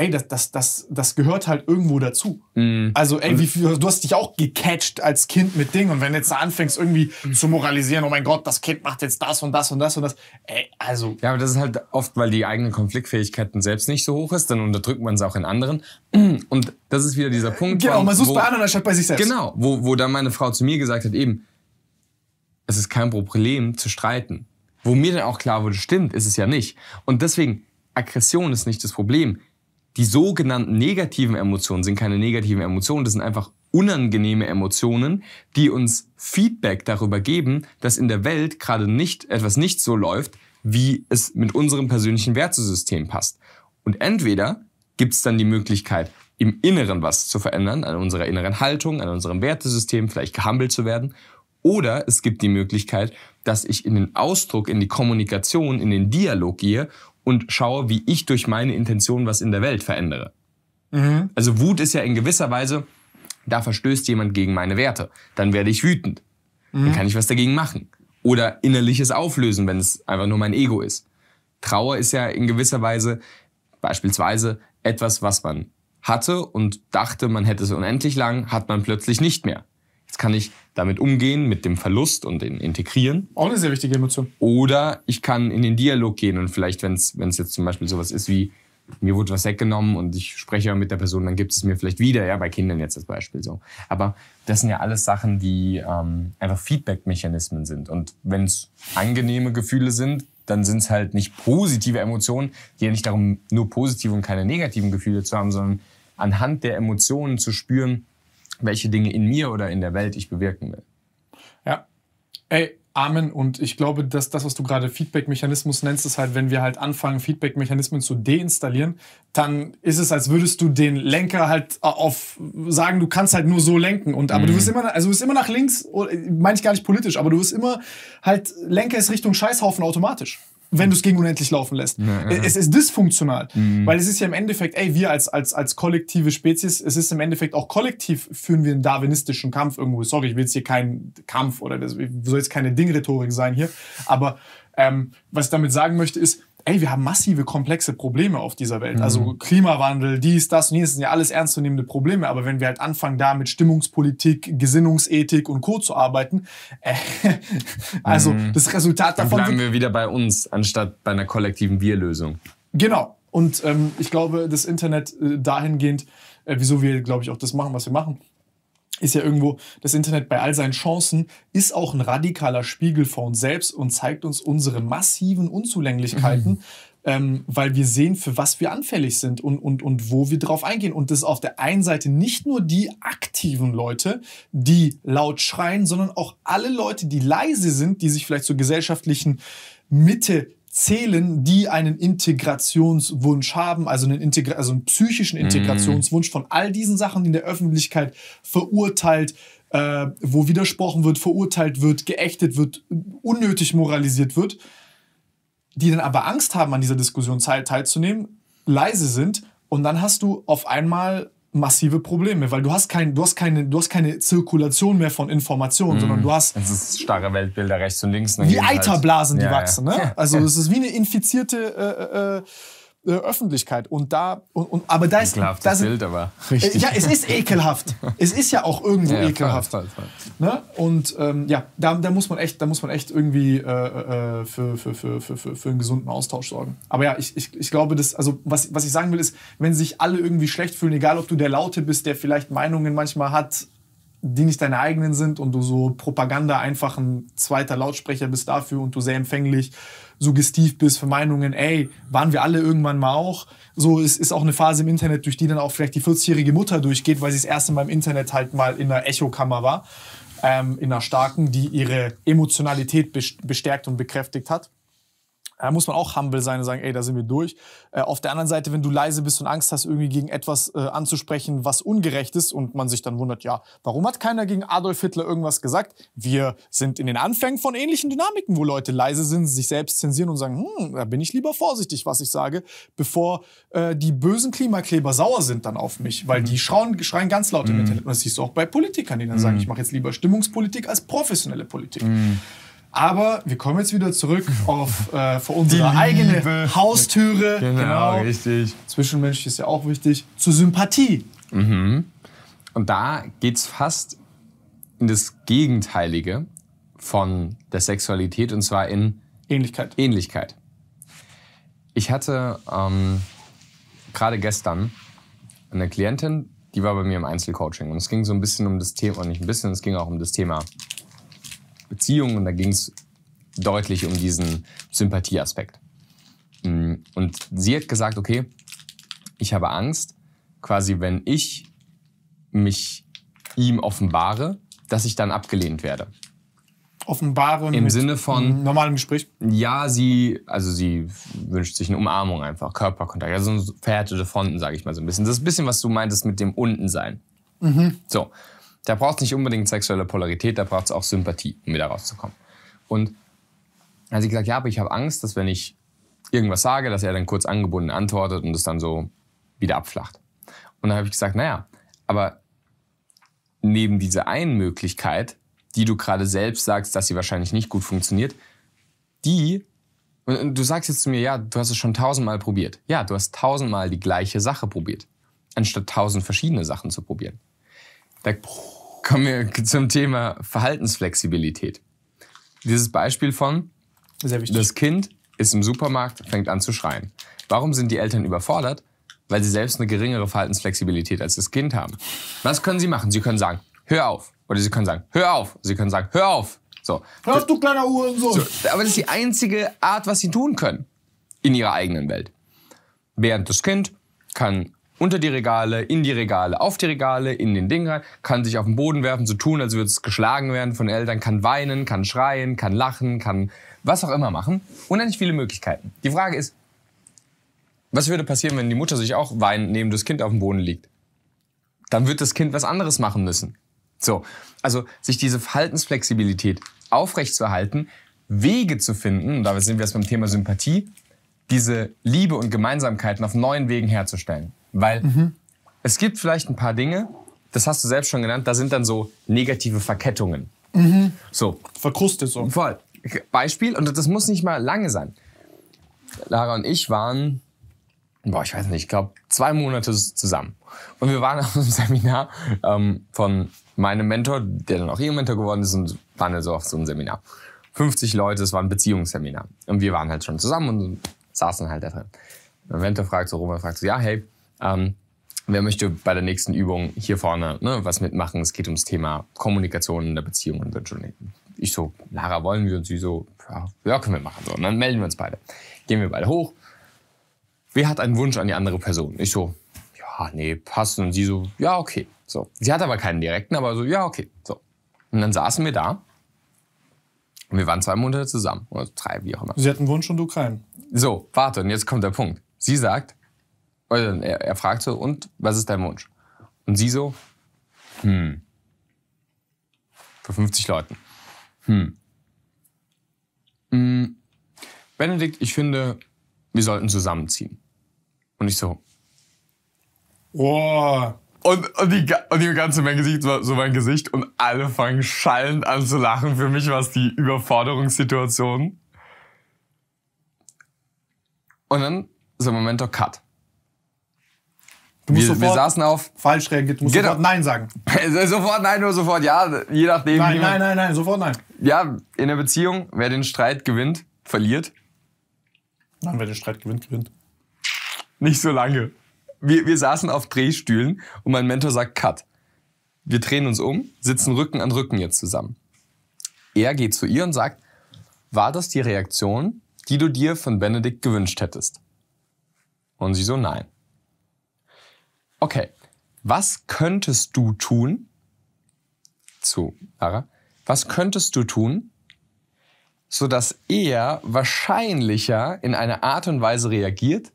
B: ey, das, das, das, das gehört halt irgendwo dazu.
C: Mm. Also, ey, wie,
B: du hast dich auch gecatcht als Kind mit Dingen.
A: Und wenn du jetzt anfängst, irgendwie mm. zu moralisieren, oh mein Gott, das Kind macht jetzt das und das und das und das. Ey, also. Ja, aber das ist halt oft, weil die eigenen Konfliktfähigkeiten selbst nicht so hoch ist, dann unterdrückt man es auch in anderen. <clears throat> Und das ist wieder dieser Punkt. Genau, man sucht bei anderen
B: anstatt bei sich selbst. Genau,
A: wo, wo dann meine Frau zu mir gesagt hat, eben, es ist kein Problem zu streiten. Wo mir dann auch klar wurde, stimmt, ist es ja nicht. Und deswegen, Aggression ist nicht das Problem die sogenannten negativen Emotionen sind keine negativen Emotionen, das sind einfach unangenehme Emotionen, die uns Feedback darüber geben, dass in der Welt gerade nicht etwas nicht so läuft, wie es mit unserem persönlichen Wertesystem passt. Und entweder gibt es dann die Möglichkeit, im Inneren was zu verändern, an unserer inneren Haltung, an unserem Wertesystem, vielleicht gehandelt zu werden, oder es gibt die Möglichkeit, dass ich in den Ausdruck, in die Kommunikation, in den Dialog gehe und schaue, wie ich durch meine Intention was in der Welt verändere. Mhm. Also Wut ist ja in gewisser Weise, da verstößt jemand gegen meine Werte. Dann werde ich wütend. Mhm. Dann kann ich was dagegen machen. Oder innerliches Auflösen, wenn es einfach nur mein Ego ist. Trauer ist ja in gewisser Weise beispielsweise etwas, was man hatte und dachte, man hätte es unendlich lang, hat man plötzlich nicht mehr. Jetzt kann ich damit umgehen, mit dem Verlust und den integrieren. Auch eine sehr wichtige Emotion. Oder ich kann in den Dialog gehen und vielleicht, wenn es jetzt zum Beispiel sowas ist wie, mir wurde was weggenommen und ich spreche mit der Person, dann gibt es mir vielleicht wieder, ja, bei Kindern jetzt als Beispiel so. Aber das sind ja alles Sachen, die ähm, einfach Feedback-Mechanismen sind. Und wenn es angenehme Gefühle sind, dann sind es halt nicht positive Emotionen, die ja nicht darum, nur positive und keine negativen Gefühle zu haben, sondern anhand der Emotionen zu spüren, welche Dinge in mir oder in der Welt ich bewirken will.
B: Ja. Ey, Amen. Und ich glaube, dass das, was du gerade Feedback-Mechanismus nennst, ist halt, wenn wir halt anfangen, Feedback-Mechanismen zu deinstallieren, dann ist es, als würdest du den Lenker halt auf sagen, du kannst halt nur so lenken. Und aber mhm. du wirst immer, also du wirst immer nach links, oh, meine ich gar nicht politisch, aber du wirst immer halt Lenker ist Richtung Scheißhaufen automatisch wenn du es gegen unendlich laufen lässt. Ja, ja. Es ist dysfunktional, mhm. weil es ist ja im Endeffekt, ey, wir als, als, als kollektive Spezies, es ist im Endeffekt auch kollektiv führen wir einen darwinistischen Kampf irgendwo. Sorry, ich will jetzt hier keinen Kampf oder das soll jetzt keine Dingrhetorik sein hier, aber ähm, was ich damit sagen möchte ist, ey, wir haben massive komplexe Probleme auf dieser Welt. Mhm. Also Klimawandel, dies, das und jenes sind ja alles ernstzunehmende Probleme. Aber wenn wir halt anfangen, da mit Stimmungspolitik, Gesinnungsethik und Co. zu arbeiten, äh, <laughs> also mhm. das Resultat davon. Dann bleiben
A: wir wieder bei uns, anstatt bei einer kollektiven Wir-Lösung.
B: Genau. Und ähm, ich glaube, das Internet äh, dahingehend, äh, wieso wir, glaube ich, auch das machen, was wir machen, ist ja irgendwo das Internet bei all seinen Chancen, ist auch ein radikaler Spiegel vor uns selbst und zeigt uns unsere massiven Unzulänglichkeiten. Mhm. Ähm, weil wir sehen, für was wir anfällig sind und, und, und wo wir drauf eingehen. Und das auf der einen Seite nicht nur die aktiven Leute, die laut schreien, sondern auch alle Leute, die leise sind, die sich vielleicht zur gesellschaftlichen Mitte zählen, die einen Integrationswunsch haben, also einen, Integra also einen psychischen mhm. Integrationswunsch von all diesen Sachen, die in der Öffentlichkeit verurteilt, äh, wo widersprochen wird, verurteilt wird, geächtet wird, unnötig moralisiert wird, die dann aber Angst haben, an dieser Diskussion teilzunehmen, leise sind und dann hast du auf einmal massive Probleme, weil du hast, kein, du hast, keine, du hast keine Zirkulation mehr von Informationen, mm. sondern du hast...
A: Das ist starre Weltbilder rechts und links. Ne? Wie Eiterblasen, halt. die ja, wachsen. Ja. Ne? <laughs> Also es ist
B: wie eine infizierte... Äh, äh, äh äh, Öffentlichkeit. Und da, und, und aber da ist. Ekelhaftes da Bild, aber richtig. Äh, ja, es ist ekelhaft. <laughs> es ist ja
A: auch irgendwo ja, ekelhaft. Voll, voll,
B: voll. Ne? Und ähm, ja, da, da, muss man echt, da muss man echt irgendwie äh, äh für, für, für, für, für, für einen gesunden Austausch sorgen. Aber ja, ich, ich, ich glaube, dass, also was, was ich sagen will, ist, wenn sich alle irgendwie schlecht fühlen, egal ob du der Laute bist, der vielleicht Meinungen manchmal hat, die nicht deine eigenen sind und du so Propaganda einfach ein zweiter Lautsprecher bist dafür und du sehr empfänglich suggestiv bist, Vermeinungen, ey, waren wir alle irgendwann mal auch. So ist, ist auch eine Phase im Internet, durch die dann auch vielleicht die 40-jährige Mutter durchgeht, weil sie das erste Mal im Internet halt mal in einer Echokammer war, ähm, in einer starken, die ihre Emotionalität bestärkt und bekräftigt hat. Da muss man auch humble sein und sagen, ey, da sind wir durch. Äh, auf der anderen Seite, wenn du leise bist und Angst hast, irgendwie gegen etwas äh, anzusprechen, was ungerecht ist und man sich dann wundert, ja, warum hat keiner gegen Adolf Hitler irgendwas gesagt? Wir sind in den Anfängen von ähnlichen Dynamiken, wo Leute leise sind, sich selbst zensieren und sagen, hm, da bin ich lieber vorsichtig, was ich sage, bevor äh, die bösen Klimakleber sauer sind dann auf mich, weil mhm. die schreien, schreien ganz laut mhm. im Internet. Und das siehst du auch bei Politikern, die dann mhm. sagen, ich mache jetzt lieber Stimmungspolitik als professionelle Politik. Mhm. Aber wir kommen jetzt wieder zurück <laughs> auf äh, vor unsere eigene Haustüre. Genau, genau, richtig. Zwischenmenschlich ist ja auch wichtig. Zur Sympathie.
A: Mhm. Und da geht es fast in das Gegenteilige von der Sexualität und zwar in Ähnlichkeit. Ähnlichkeit. Ich hatte ähm, gerade gestern eine Klientin, die war bei mir im Einzelcoaching und es ging so ein bisschen um das Thema, nicht ein bisschen, es ging auch um das Thema Beziehungen und da ging es deutlich um diesen Sympathieaspekt. Mm, und sie hat gesagt, okay, ich habe Angst, quasi wenn ich mich ihm offenbare, dass ich dann abgelehnt werde.
B: Offenbare im Sinne
A: von normalem Gespräch. Ja, sie also sie wünscht sich eine Umarmung einfach, Körperkontakt, also so verhärtete Fronten, sage ich mal so ein bisschen. Das ist ein bisschen was du meintest mit dem unten sein. Mhm. So da braucht es nicht unbedingt sexuelle Polarität, da braucht es auch Sympathie, um wieder rauszukommen. Und dann hat sie gesagt, ja, aber ich habe Angst, dass wenn ich irgendwas sage, dass er dann kurz angebunden antwortet und es dann so wieder abflacht. Und dann habe ich gesagt, naja, aber neben dieser einen Möglichkeit, die du gerade selbst sagst, dass sie wahrscheinlich nicht gut funktioniert, die, und du sagst jetzt zu mir, ja, du hast es schon tausendmal probiert. Ja, du hast tausendmal die gleiche Sache probiert, anstatt tausend verschiedene Sachen zu probieren. Da kommen wir zum Thema Verhaltensflexibilität. Dieses Beispiel von Sehr wichtig. das Kind ist im Supermarkt, fängt an zu schreien. Warum sind die Eltern überfordert? Weil sie selbst eine geringere Verhaltensflexibilität als das Kind haben. Was können sie machen? Sie können sagen, hör auf. Oder sie können sagen, hör auf. Sie können sagen, hör auf. So. Hör auf, du kleiner Uhrensohn. So, aber das ist die einzige Art, was sie tun können. In ihrer eigenen Welt. Während das Kind kann unter die Regale, in die Regale, auf die Regale, in den Ding rein, kann sich auf den Boden werfen, so tun, als würde es geschlagen werden von Eltern, kann weinen, kann schreien, kann lachen, kann was auch immer machen. Unendlich viele Möglichkeiten. Die Frage ist, was würde passieren, wenn die Mutter sich auch weinend neben das Kind auf dem Boden liegt? Dann wird das Kind was anderes machen müssen. So, also sich diese Verhaltensflexibilität aufrechtzuerhalten, Wege zu finden, und da sind wir jetzt beim Thema Sympathie, diese Liebe und Gemeinsamkeiten auf neuen Wegen herzustellen. Weil mhm. es gibt vielleicht ein paar Dinge, das hast du selbst schon genannt, da sind dann so negative Verkettungen. Mhm. So. Verkrustet so. Voll. Beispiel, und das muss nicht mal lange sein. Lara und ich waren, boah, ich weiß nicht, ich glaube, zwei Monate zusammen. Und wir waren <laughs> auf einem Seminar ähm, von meinem Mentor, der dann auch ihr Mentor geworden ist, und waren also auf so einem Seminar. 50 Leute, es war ein Beziehungsseminar. Und wir waren halt schon zusammen und saßen halt da drin. Mein Mentor fragt so, Roman fragt so, ja, hey, ähm, wer möchte bei der nächsten Übung hier vorne ne, was mitmachen? Es geht ums Thema Kommunikation in der Beziehung und Ich so, Lara, wollen wir? uns sie so, ja, ja, können wir machen. So, und dann melden wir uns beide. Gehen wir beide hoch. Wer hat einen Wunsch an die andere Person? Ich so, ja, nee, passt. Und sie so, ja, okay. So. Sie hat aber keinen direkten, aber so, ja, okay. So. Und dann saßen wir da. Und wir waren zwei Monate zusammen. Oder drei, wie auch immer. Sie
B: hat einen Wunsch und du keinen.
A: So, warte, und jetzt kommt der Punkt. Sie sagt, also, er, er fragt so, und was ist dein Wunsch? Und sie so, hm, für 50 Leuten. Hm. hm. Benedikt, ich finde, wir sollten zusammenziehen. Und ich so, Boah. Und, und, die, und die ganze Menge sieht so mein Gesicht und alle fangen schallend an zu lachen. Für mich war es die Überforderungssituation. Und dann so ein Moment, doch Cut. Du musst wir, sofort wir saßen auf. Falsch reagiert, du musst genau. sofort Nein sagen. <laughs> sofort Nein oder sofort Ja, je nachdem. Nein, nein, nein, nein, sofort Nein. Ja, in der Beziehung, wer den Streit gewinnt, verliert. Nein, wer den Streit gewinnt, gewinnt. Nicht so lange. Wir, wir saßen auf Drehstühlen und mein Mentor sagt Cut. Wir drehen uns um, sitzen Rücken an Rücken jetzt zusammen. Er geht zu ihr und sagt, war das die Reaktion, die du dir von Benedikt gewünscht hättest? Und sie so, nein. Okay, was könntest du tun? Zu Lara. Was könntest du tun, sodass er wahrscheinlicher in einer Art und Weise reagiert,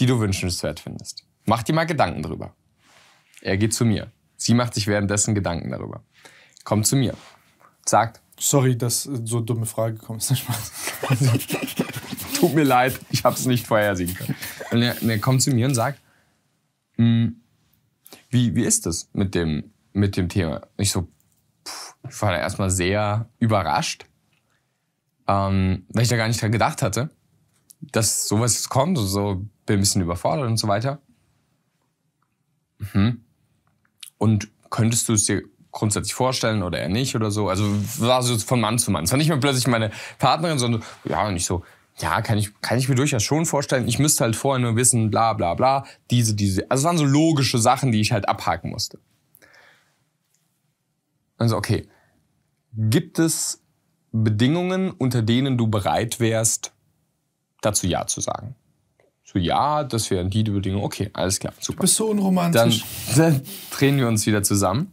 A: die du wünschenswert findest? Mach dir mal Gedanken drüber. Er geht zu mir. Sie macht sich währenddessen Gedanken darüber. Kommt zu mir. Sagt. Sorry, dass äh, so dumme Frage kommt. <laughs> Tut mir leid, ich habe es nicht vorhersehen können. Und er, er kommt zu mir und sagt, hm. Wie, wie ist das mit dem, mit dem Thema? Ich so, pff, ich war da erstmal sehr überrascht, ähm, weil ich da gar nicht dran gedacht hatte, dass sowas jetzt kommt und so, bin ein bisschen überfordert und so weiter. Mhm. Und könntest du es dir grundsätzlich vorstellen oder eher nicht oder so? Also war so von Mann zu Mann. Es war nicht mehr plötzlich meine Partnerin, sondern ja, nicht so, ja, kann ich, kann ich mir durchaus schon vorstellen. Ich müsste halt vorher nur wissen, bla bla bla, diese, diese. Also es waren so logische Sachen, die ich halt abhaken musste. Also okay, gibt es Bedingungen, unter denen du bereit wärst, dazu Ja zu sagen? So ja, das wären die Bedingungen. Okay, alles klar, super. Du bist so unromantisch. Dann, dann drehen wir uns wieder zusammen.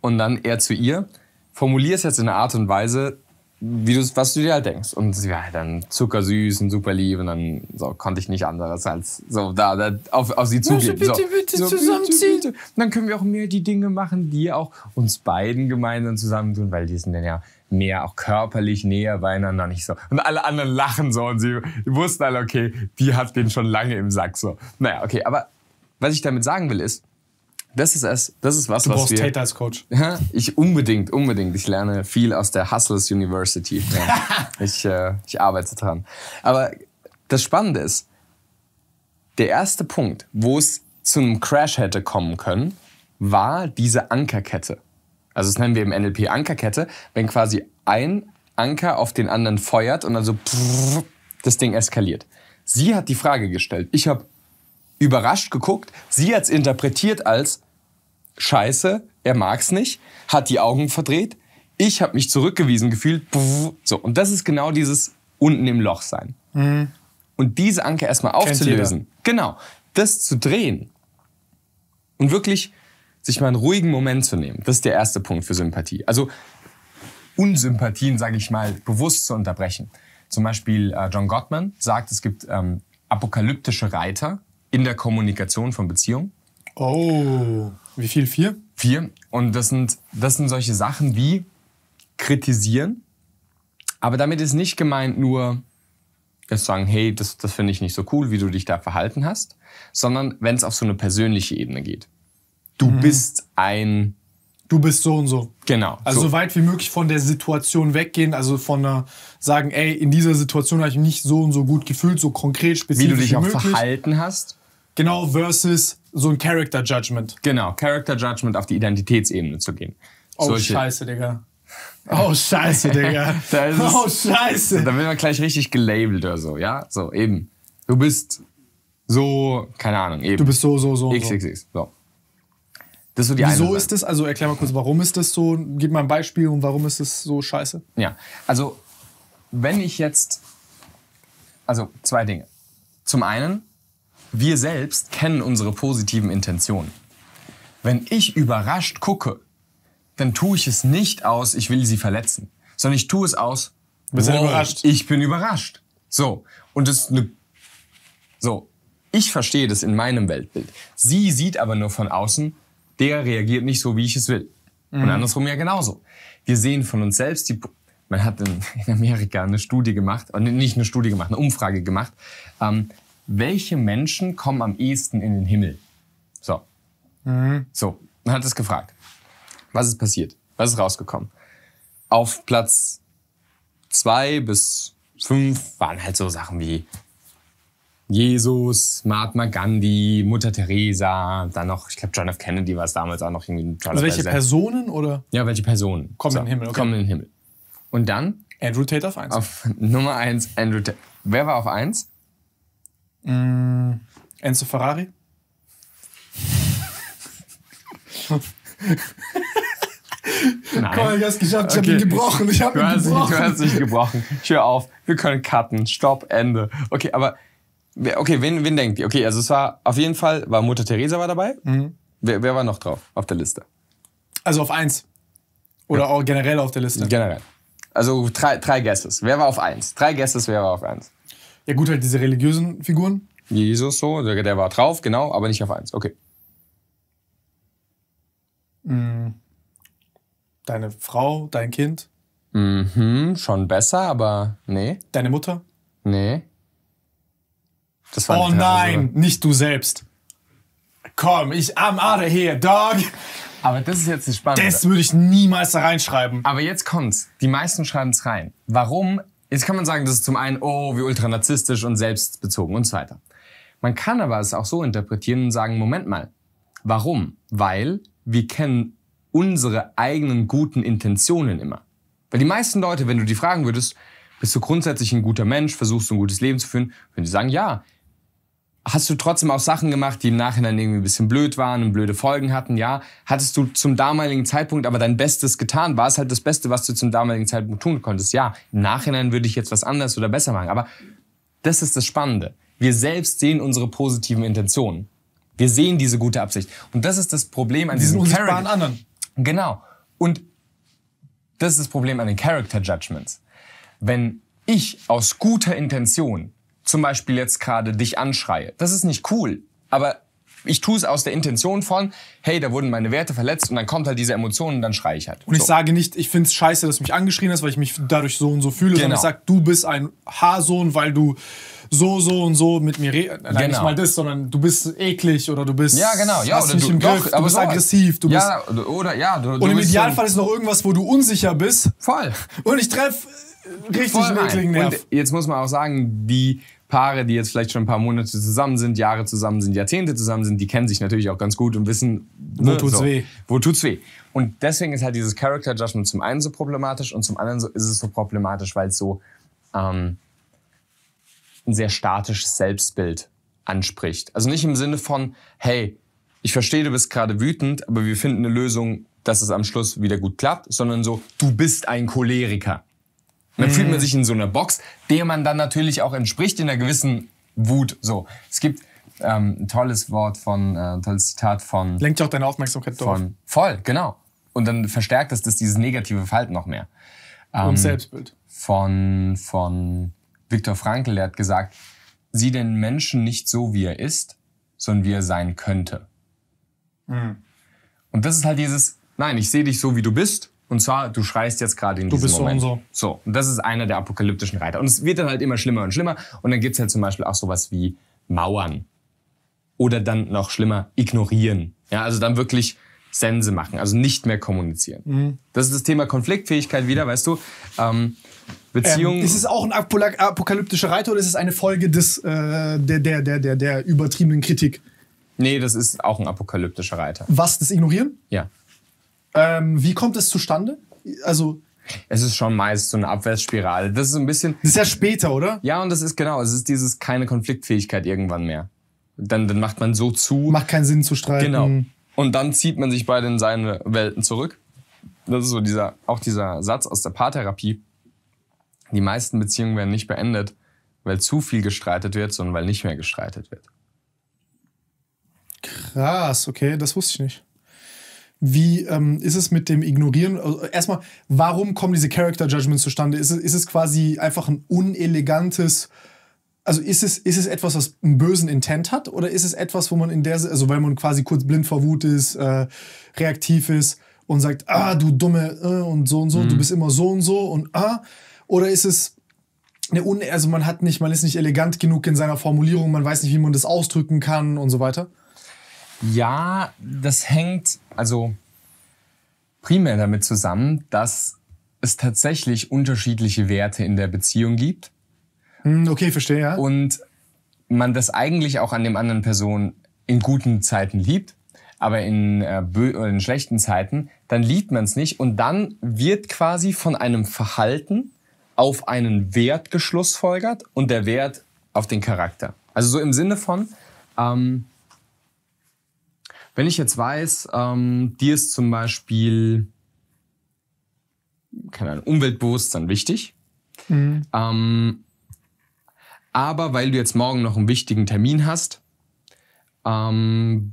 A: Und dann er zu ihr. Formulier es jetzt in einer Art und Weise, wie du, was du dir halt denkst. Und sie war halt dann zuckersüß und super lieb und dann so, konnte ich nicht anderes als so da, da auf, auf sie zugehen. Bitte, so, bitte so, zusammenziehen. Bitte, bitte. Und dann können wir auch mehr die Dinge machen, die auch uns beiden gemeinsam zusammentun, weil die sind dann ja mehr auch körperlich näher beieinander nicht so. Und alle anderen lachen so und sie wussten alle, okay, die hat den schon lange im Sack so. Naja, okay, aber was ich damit sagen will ist, das ist es, das ist was, du was wir... Du brauchst Tate als Coach. Ja, ich unbedingt, unbedingt. Ich lerne viel aus der Hustlers University. Ja. <laughs> ich, äh, ich arbeite dran. Aber das Spannende ist, der erste Punkt, wo es zu einem Crash hätte kommen können, war diese Ankerkette. Also das nennen wir im NLP Ankerkette, wenn quasi ein Anker auf den anderen feuert und also das Ding eskaliert. Sie hat die Frage gestellt. Ich habe überrascht geguckt. Sie hat es interpretiert als, scheiße, er mag's nicht, hat die Augen verdreht, ich habe mich zurückgewiesen gefühlt. So, und das ist genau dieses unten im Loch sein. Mhm. Und diese Anke erstmal aufzulösen. Genau. Das zu drehen. Und wirklich sich mal einen ruhigen Moment zu nehmen. Das ist der erste Punkt für Sympathie. Also Unsympathien, sage ich mal, bewusst zu unterbrechen. Zum Beispiel äh, John Gottman sagt, es gibt ähm, apokalyptische Reiter in der Kommunikation von Beziehungen. Oh, wie viel? Vier? Vier. Und das sind, das sind solche Sachen wie kritisieren. Aber damit ist nicht gemeint nur jetzt sagen, hey, das, das finde ich nicht so cool, wie du dich da verhalten hast, sondern wenn es auf so eine persönliche Ebene geht. Du mhm. bist ein du bist so und so. Genau. Also so weit wie möglich von der Situation weggehen, also von einer, sagen, ey, in dieser
B: Situation habe ich mich nicht so und so gut gefühlt, so konkret, spezifisch. Wie du dich wie auch möglich. verhalten
A: hast. Genau, versus so ein Character Judgment. Genau, Character Judgment auf die Identitätsebene zu gehen. Oh Solche. Scheiße,
B: Digga. Oh Scheiße, Digga. <laughs> es, oh Scheiße.
A: Da wird man gleich richtig gelabelt oder so, ja? So, eben. Du bist so, keine Ahnung, eben. Du bist so, so, so. XXX, so. Das ist so die Wieso eine ist
B: das? Also erklär mal kurz, warum ist das so?
A: Gib mal ein Beispiel
B: und warum ist das so scheiße?
A: Ja, also wenn ich jetzt, also zwei Dinge. Zum einen wir selbst kennen unsere positiven Intentionen. Wenn ich überrascht gucke, dann tue ich es nicht aus, ich will sie verletzen, sondern ich tue es aus,
B: wow, überrascht.
A: ich bin überrascht. So, und das ist eine... So, ich verstehe das in meinem Weltbild. Sie sieht aber nur von außen, der reagiert nicht so, wie ich es will. Mhm. Und andersrum ja genauso. Wir sehen von uns selbst die... Man hat in, Amerika eine Studie gemacht, nicht eine Studie gemacht, eine Umfrage gemacht, ähm, welche Menschen kommen am ehesten in den Himmel? So. Mhm. So. Man hat es gefragt. Was ist passiert? Was ist rausgekommen? Auf Platz zwei bis fünf waren halt so Sachen wie Jesus, Mahatma Gandhi, Mutter Teresa, dann noch, ich glaube, John F. Kennedy war es damals auch noch irgendwie. John also welche Personen oder? Ja, welche Personen. Kommen so, in den Himmel. Okay. Kommen in den Himmel. Und dann? Andrew Tate auf eins. Auf Nummer eins Andrew Tate. Wer war auf eins?
B: Mmh, Enzo Ferrari. Nein. Komm, ich hab's geschafft, ich okay. hab ihn gebrochen. Ich hab du ihn gebrochen. Nicht, du hast nicht
A: gebrochen. Tür auf, wir können cutten. Stopp, Ende. Okay, aber okay, wen, wen denkt ihr? Okay, also es war auf jeden Fall, war Mutter Teresa war dabei. Mhm. Wer, wer war noch drauf auf der Liste? Also auf eins. Oder ja. auch generell auf der Liste? Generell. Also drei, drei Guesses. Wer war auf eins? Drei Guesses, wer war auf eins? Ja, gut, halt diese religiösen Figuren. Jesus so, der, der war drauf, genau, aber nicht auf eins. Okay. Mm. Deine Frau, dein Kind. Mhm, schon besser, aber nee. Deine Mutter? Nee. Das war oh nein,
B: so. nicht du selbst.
A: Komm, ich am Ader hier, Dog. Aber das ist jetzt nicht spannend. Das würde ich niemals da reinschreiben. Aber jetzt kommt's. Die meisten schreiben es rein. Warum Jetzt kann man sagen, das ist zum einen, oh, wie ultranarzistisch und selbstbezogen und so weiter. Man kann aber es auch so interpretieren und sagen, Moment mal, warum? Weil wir kennen unsere eigenen guten Intentionen immer. Weil die meisten Leute, wenn du die fragen würdest, bist du grundsätzlich ein guter Mensch, versuchst du ein gutes Leben zu führen, würden sie sagen, ja, hast du trotzdem auch Sachen gemacht, die im Nachhinein irgendwie ein bisschen blöd waren und blöde Folgen hatten, ja. Hattest du zum damaligen Zeitpunkt aber dein Bestes getan? War es halt das Beste, was du zum damaligen Zeitpunkt tun konntest? Ja, im Nachhinein würde ich jetzt was anders oder besser machen. Aber das ist das Spannende. Wir selbst sehen unsere positiven Intentionen. Wir sehen diese gute Absicht. Und das ist das Problem an diesen unsichtbaren anderen. Genau. Und das ist das Problem an den Character Judgments. Wenn ich aus guter Intention zum Beispiel jetzt gerade dich anschreie. Das ist nicht cool, aber ich tue es aus der Intention von, hey, da wurden meine Werte verletzt und dann kommt halt diese Emotion und dann schreie ich halt. Und so. ich sage nicht, ich finde es scheiße, dass du mich angeschrien hast, weil ich mich dadurch so und so fühle, genau. sondern ich genau. sage, du bist ein
B: Haarsohn, weil du so, so und so mit mir redest. Nein, genau. nicht mal das, sondern du bist eklig oder du bist. Ja, genau. Ja, hast oder du, im Griff, doch, du bist so aggressiv. Du ja, bist, oder ja. Du, du und im Idealfall ist noch irgendwas, wo du unsicher bist. Voll. Und ich treffe richtig einen ekligen Nerv. Und
A: jetzt muss man auch sagen, die Paare, die jetzt vielleicht schon ein paar Monate zusammen sind, Jahre zusammen sind, Jahrzehnte zusammen sind, die kennen sich natürlich auch ganz gut und wissen, wo ne, tut's so, weh. Wo tut's weh. Und deswegen ist halt dieses Character Judgment zum einen so problematisch und zum anderen so, ist es so problematisch, weil es so ähm, ein sehr statisches Selbstbild anspricht. Also nicht im Sinne von, hey, ich verstehe, du bist gerade wütend, aber wir finden eine Lösung, dass es am Schluss wieder gut klappt, sondern so, du bist ein Choleriker. Dann mhm. fühlt man mhm. sich in so einer Box, der man dann natürlich auch entspricht in einer gewissen Wut. So, es gibt ähm, ein tolles Wort von, äh, ein tolles Zitat von. Lenkt ja auch deine Aufmerksamkeit drauf. voll, genau. Und dann verstärkt es das dieses negative Verhalten noch mehr.
C: Ähm, Und Selbstbild.
A: Von, von Viktor Frankl, der hat gesagt, sieh den Menschen nicht so, wie er ist, sondern wie er sein könnte. Mhm. Und das ist halt dieses, nein, ich sehe dich so, wie du bist und zwar, du schreist jetzt gerade in du diesem Moment. Du bist so und so. So, und das ist einer der apokalyptischen Reiter. Und es wird dann halt immer schlimmer und schlimmer. Und dann gibt es halt zum Beispiel auch sowas wie Mauern. Oder dann noch schlimmer, ignorieren. Ja, also dann wirklich Sense machen, also nicht mehr kommunizieren. Mhm. Das ist das Thema Konfliktfähigkeit wieder, weißt du. Ähm, Beziehung. Ähm, ist es
B: auch ein apokalyptischer Reiter oder ist es eine Folge des, äh, der, der, der, der, der übertriebenen Kritik?
A: Nee, das ist auch ein apokalyptischer Reiter.
B: Was, das Ignorieren?
A: Ja. Ähm, wie kommt es zustande? Also es ist schon meist so eine Abwärtsspirale. Das ist ein bisschen. Das ist ja später, oder? Ja, und das ist genau. Es ist dieses keine Konfliktfähigkeit irgendwann mehr. Dann, dann macht man so zu. Macht keinen Sinn zu streiten. Genau. Und dann zieht man sich beide in seine Welten zurück. Das ist so dieser, auch dieser Satz aus der Paartherapie. Die meisten Beziehungen werden nicht beendet, weil zu viel gestreitet wird, sondern weil nicht mehr gestreitet wird.
B: Krass, okay, das wusste ich nicht. Wie ähm, ist es mit dem Ignorieren? Also erstmal, warum kommen diese Character Judgments zustande? Ist es, ist es quasi einfach ein unelegantes also ist es, ist es etwas, was einen bösen Intent hat oder ist es etwas, wo man in der, also weil man quasi kurz blind vor Wut ist, äh, reaktiv ist und sagt, ah, du dumme, äh, und so und so, mhm. du bist immer so und so und ah, oder ist es eine Un, also man hat nicht, man ist nicht elegant genug in seiner Formulierung, man weiß nicht, wie man das ausdrücken kann und so weiter?
A: Ja, das hängt also primär damit zusammen, dass es tatsächlich unterschiedliche Werte in der Beziehung gibt. Hm, okay, verstehe, ja. Und man das eigentlich auch an dem anderen Person in guten Zeiten liebt, aber in, äh, äh in schlechten Zeiten, dann liebt man es nicht und dann wird quasi von einem Verhalten auf einen Wert geschlussfolgert und der Wert auf den Charakter. Also so im Sinne von, ähm, wenn ich jetzt weiß, ähm, dir ist zum Beispiel keine Ahnung, Umweltbewusstsein wichtig, mhm. ähm, aber weil du jetzt morgen noch einen wichtigen Termin hast, ähm,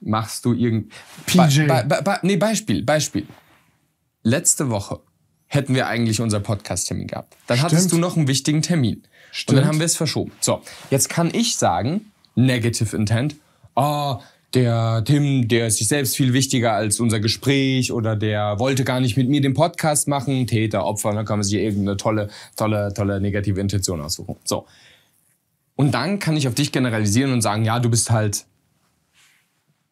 A: machst du irgend... PJ. Be be be nee, Beispiel, Beispiel. Letzte Woche hätten wir eigentlich unser Podcast-Termin gehabt. Dann Stimmt. hattest du noch einen wichtigen Termin. Stimmt. Und dann haben wir es verschoben. So, jetzt kann ich sagen, Negative Intent, oh, der Tim, der ist sich selbst viel wichtiger als unser Gespräch oder der wollte gar nicht mit mir den Podcast machen, Täter, Opfer, dann ne, kann man sich irgendeine tolle, tolle, tolle negative Intention aussuchen. So. Und dann kann ich auf dich generalisieren und sagen, ja, du bist halt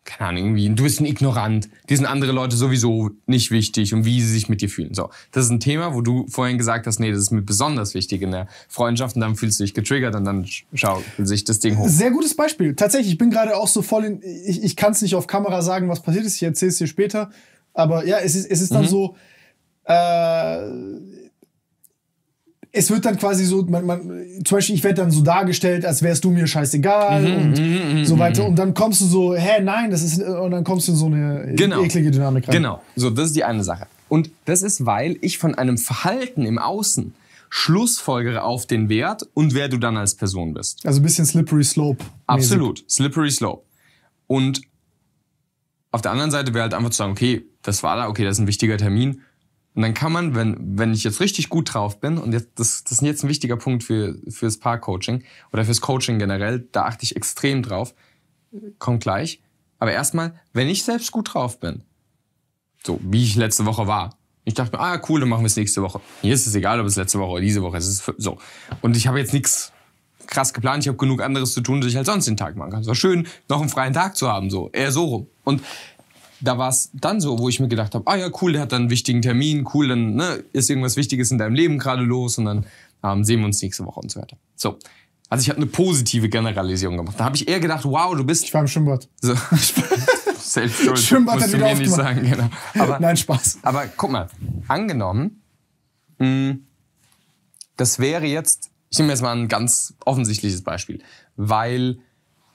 A: keine Ahnung, irgendwie, du bist ein Ignorant, dir sind andere Leute sowieso nicht wichtig und wie sie sich mit dir fühlen. So, das ist ein Thema, wo du vorhin gesagt hast, nee, das ist mir besonders wichtig in der Freundschaft und dann fühlst du dich getriggert und dann schaut sich das Ding hoch. Sehr
B: gutes Beispiel. Tatsächlich, ich bin gerade auch so voll in, ich, ich kann es nicht auf Kamera sagen, was passiert ist, ich erzähle es dir später, aber ja, es ist, es ist dann mhm. so, äh, es wird dann quasi so, man, man, zum Beispiel, ich werde dann so dargestellt, als wärst du mir scheißegal mhm, und mhm, mhm so weiter. Mhm. Und dann kommst du so, hä, nein, das ist, und dann kommst du in so eine genau. eklige
A: Dynamik rein. Genau. So, das ist die eine Sache. Und das ist, weil ich von einem Verhalten im Außen schlussfolgere auf den Wert und wer du dann als Person bist.
B: Also ein bisschen slippery slope. -mäßig. Absolut.
A: Slippery slope. Und auf der anderen Seite wäre halt einfach zu sagen, okay, das war da, okay, das ist ein wichtiger Termin und dann kann man, wenn, wenn ich jetzt richtig gut drauf bin, und jetzt, das, das ist jetzt ein wichtiger Punkt für, fürs Paar-Coaching oder fürs Coaching generell, da achte ich extrem drauf, kommt gleich. Aber erstmal, wenn ich selbst gut drauf bin, so wie ich letzte Woche war, ich dachte mir, ah cool, dann machen wir es nächste Woche. Hier ist es egal, ob es letzte Woche oder diese Woche ist. Es ist so. Und ich habe jetzt nichts krass geplant, ich habe genug anderes zu tun, dass ich halt sonst den Tag machen kann. Es war schön, noch einen freien Tag zu haben, so eher so rum. Und da war es dann so, wo ich mir gedacht habe, ah ja, cool, der hat dann einen wichtigen Termin, cool, dann ne, ist irgendwas Wichtiges in deinem Leben gerade los und dann ähm, sehen wir uns nächste Woche und so weiter. So. Also ich habe eine positive Generalisierung gemacht. Da habe ich eher gedacht, wow, du bist... Ich war im Schwimmbad. So. <laughs> Selbst <laughs> Schwimmbad musst du mir nicht sagen, genau. Aber, Nein, Spaß. Aber guck mal, angenommen, hm, das wäre jetzt, ich nehme jetzt mal ein ganz offensichtliches Beispiel, weil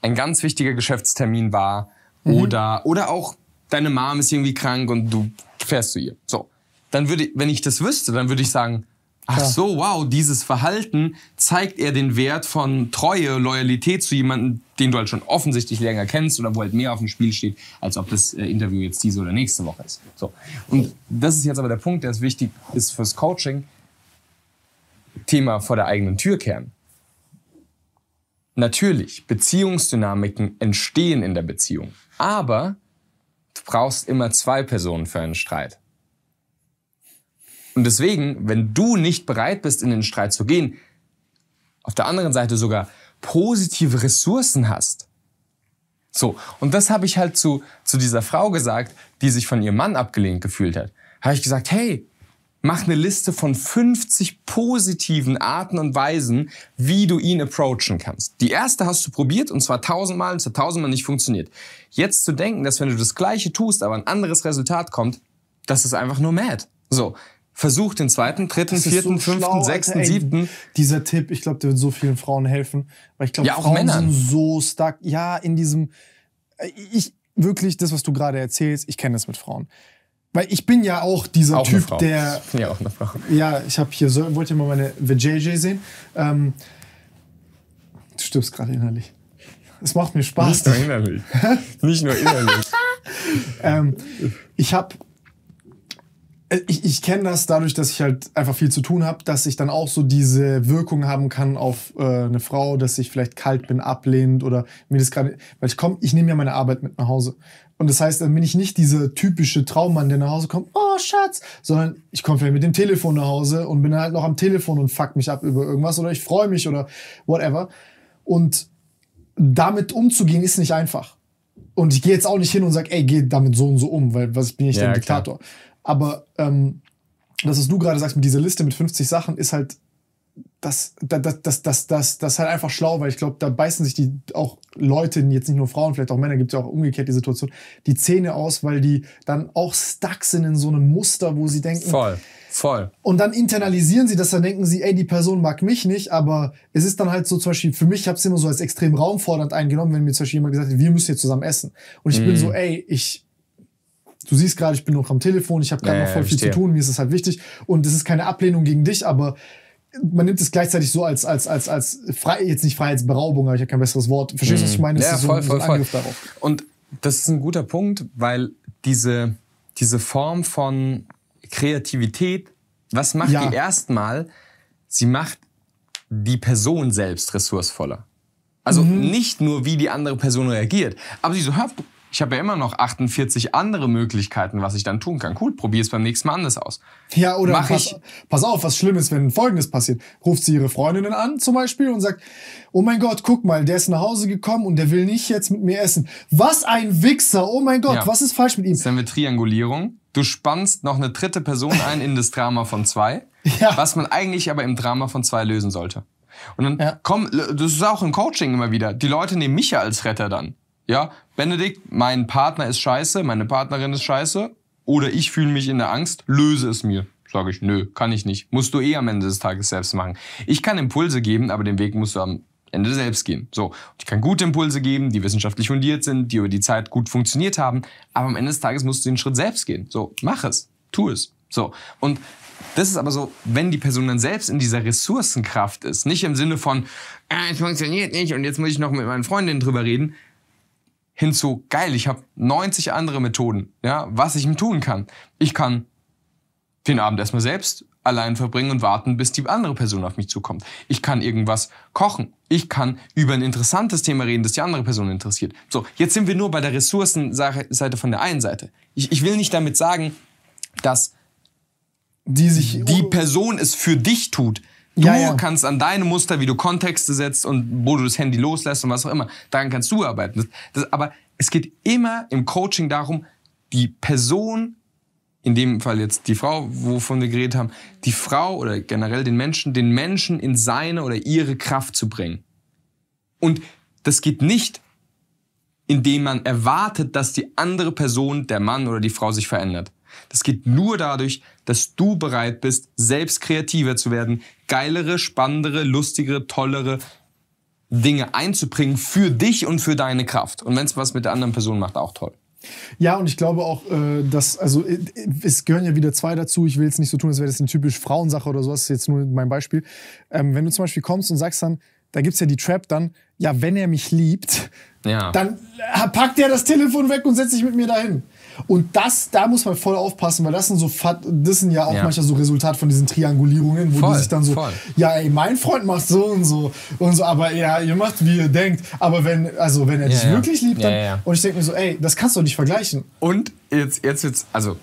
A: ein ganz wichtiger Geschäftstermin war mhm. oder, oder auch deine Mom ist irgendwie krank und du fährst zu ihr. So. Dann würde, wenn ich das wüsste, dann würde ich sagen, ach so, wow, dieses Verhalten zeigt eher den Wert von Treue, Loyalität zu jemandem, den du halt schon offensichtlich länger kennst oder wo halt mehr auf dem Spiel steht, als ob das äh, Interview jetzt diese oder nächste Woche ist. So. Und das ist jetzt aber der Punkt, der ist wichtig ist fürs Coaching. Thema vor der eigenen Tür kehren. Natürlich, Beziehungsdynamiken entstehen in der Beziehung. Aber brauchst immer zwei Personen für einen Streit. Und deswegen, wenn du nicht bereit bist, in den Streit zu gehen, auf der anderen Seite sogar positive Ressourcen hast. So, und das habe ich halt zu, zu dieser Frau gesagt, die sich von ihrem Mann abgelehnt gefühlt hat. Habe ich gesagt, hey, mach eine Liste von 50 positiven Arten und Weisen, wie du ihn approachen kannst. Die erste hast du probiert und zwar tausendmal und es hat tausendmal nicht funktioniert. Jetzt zu denken, dass wenn du das gleiche tust, aber ein anderes Resultat kommt, das ist einfach nur mad. So. Versuch den zweiten, dritten, vierten, so fünften, schlau, sechsten, Alter, ey,
B: siebten. Dieser Tipp, ich glaube, der wird so vielen Frauen helfen. Weil ich glaube, ja, Frauen Männern. sind so stuck. Ja, in diesem. Äh, ich, wirklich, das, was du gerade erzählst, ich kenne das mit Frauen weil ich bin ja auch dieser auch Typ, der. Ja, auch eine Frau. Ja, ich habe hier so, wollte mal meine VJJ sehen. Ähm, du stirbst gerade innerlich. Es macht mir Spaß. Nicht nur innerlich. <laughs> Nicht nur innerlich. ähm, ich habe äh, ich, ich kenne das dadurch, dass ich halt einfach viel zu tun habe, dass ich dann auch so diese Wirkung haben kann auf äh, eine Frau, dass ich vielleicht kalt bin, ablehnt oder mir das gerade, weil ich komme, ich nehme ja meine Arbeit mit nach Hause. Und das heißt, dann bin ich nicht dieser typische Traummann, der nach Hause kommt, oh Schatz, sondern ich komme vielleicht mit dem Telefon nach Hause und bin dann halt noch am Telefon und fuck mich ab über irgendwas oder ich freue mich oder whatever. Und damit umzugehen ist nicht einfach. Und ich gehe jetzt auch nicht hin und sage, ey, geh damit so und so um, weil was bin ich ja, denn Diktator? Klar. Aber ähm, das, was du gerade sagst mit dieser Liste mit 50 Sachen, ist halt das, das, das, das, das, das ist halt einfach schlau, weil ich glaube, da beißen sich die auch Leute, jetzt nicht nur Frauen, vielleicht auch Männer, gibt es ja auch umgekehrt die Situation, die Zähne aus, weil die dann auch stuck sind in so einem Muster, wo sie denken. Voll, voll. Und dann internalisieren sie das, dann denken sie, ey, die Person mag mich nicht, aber es ist dann halt so zum Beispiel, für mich habe es immer so als extrem raumfordernd eingenommen, wenn mir zum Beispiel jemand gesagt hat, wir müssen hier zusammen essen. Und ich mm. bin mhm. so, ey, ich, du siehst gerade, ich bin noch am Telefon, ich habe gerade ja, noch voll ja, viel verstehe. zu tun, mir ist es halt wichtig. Und es ist keine Ablehnung gegen dich, aber man nimmt es gleichzeitig so als, als, als, als frei, jetzt nicht Freiheitsberaubung, aber ich habe kein besseres Wort. Verstehst du, was ich mm. meine? Das ist voll, so, voll, so voll. Darauf.
A: Und das ist ein guter Punkt, weil diese, diese Form von Kreativität, was macht ja. die erstmal? Sie macht die Person selbst ressourcevoller. Also mhm. nicht nur, wie die andere Person reagiert, aber sie so, hör, ich habe ja immer noch 48 andere Möglichkeiten, was ich dann tun kann. Cool, probier es beim nächsten Mal anders aus. Ja, oder Mach pass, ich,
B: pass auf, was schlimm ist, wenn Folgendes passiert. Ruft sie ihre Freundinnen an zum Beispiel und sagt, oh mein Gott, guck mal, der ist nach Hause gekommen und der will nicht jetzt mit mir essen. Was ein Wichser, oh mein Gott, ja. was ist
A: falsch mit ihm? Das nennen wir Triangulierung. Du spannst noch eine dritte Person <laughs> ein in das Drama von zwei, ja. was man eigentlich aber im Drama von zwei lösen sollte. Und dann ja. komm, das ist auch im Coaching immer wieder. Die Leute nehmen mich ja als Retter dann. Ja, Benedikt, mein Partner ist scheiße, meine Partnerin ist scheiße oder ich fühle mich in der Angst, löse es mir. Sage ich, nö, kann ich nicht. Musst du eh am Ende des Tages selbst machen. Ich kann Impulse geben, aber den Weg musst du am Ende selbst gehen. So, ich kann gute Impulse geben, die wissenschaftlich fundiert sind, die über die Zeit gut funktioniert haben, aber am Ende des Tages musst du den Schritt selbst gehen. So, mach es, tu es. So, und das ist aber so, wenn die Person dann selbst in dieser Ressourcenkraft ist, nicht im Sinne von, äh, es funktioniert nicht und jetzt muss ich noch mit meinen Freundinnen drüber reden, hinzu, geil, ich habe 90 andere Methoden, ja, was ich tun kann. Ich kann den Abend erstmal selbst allein verbringen und warten, bis die andere Person auf mich zukommt. Ich kann irgendwas kochen. Ich kann über ein interessantes Thema reden, das die andere Person interessiert. So, jetzt sind wir nur bei der Ressourcenseite von der einen Seite. Ich, ich will nicht damit sagen, dass die, sich, die Person es für dich tut, Du ja, ja. kannst an deine Muster, wie du Kontexte setzt und wo du das Handy loslässt und was auch immer, daran kannst du arbeiten. Das, das, aber es geht immer im Coaching darum, die Person, in dem Fall jetzt die Frau, wovon wir geredet haben, die Frau oder generell den Menschen, den Menschen in seine oder ihre Kraft zu bringen. Und das geht nicht, indem man erwartet, dass die andere Person, der Mann oder die Frau sich verändert. Das geht nur dadurch, dass du bereit bist, selbst kreativer zu werden, geilere, spannendere, lustigere, tollere Dinge einzubringen für dich und für deine Kraft. Und wenn es was mit der anderen Person macht, auch toll.
B: Ja, und ich glaube auch, äh, dass, also äh, es gehören ja wieder zwei dazu. Ich will es nicht so tun, als wäre das eine typisch Frauensache oder sowas, Das ist jetzt nur mein Beispiel. Ähm, wenn du zum Beispiel kommst und sagst dann, da gibt es ja die Trap dann, ja, wenn er mich liebt, ja. dann äh, packt er das Telefon weg und setzt sich mit mir dahin. Und das, da muss man voll aufpassen, weil das sind so, das sind ja auch ja. manchmal so Resultat von diesen Triangulierungen, wo voll, die sich dann so, voll. ja, ey, mein Freund macht so und so und so, aber ja, ihr macht, wie ihr denkt. Aber wenn, also wenn er dich ja, wirklich liebt, dann, und ich denke mir so, ey, das kannst du nicht vergleichen.
A: Und jetzt, jetzt, jetzt, also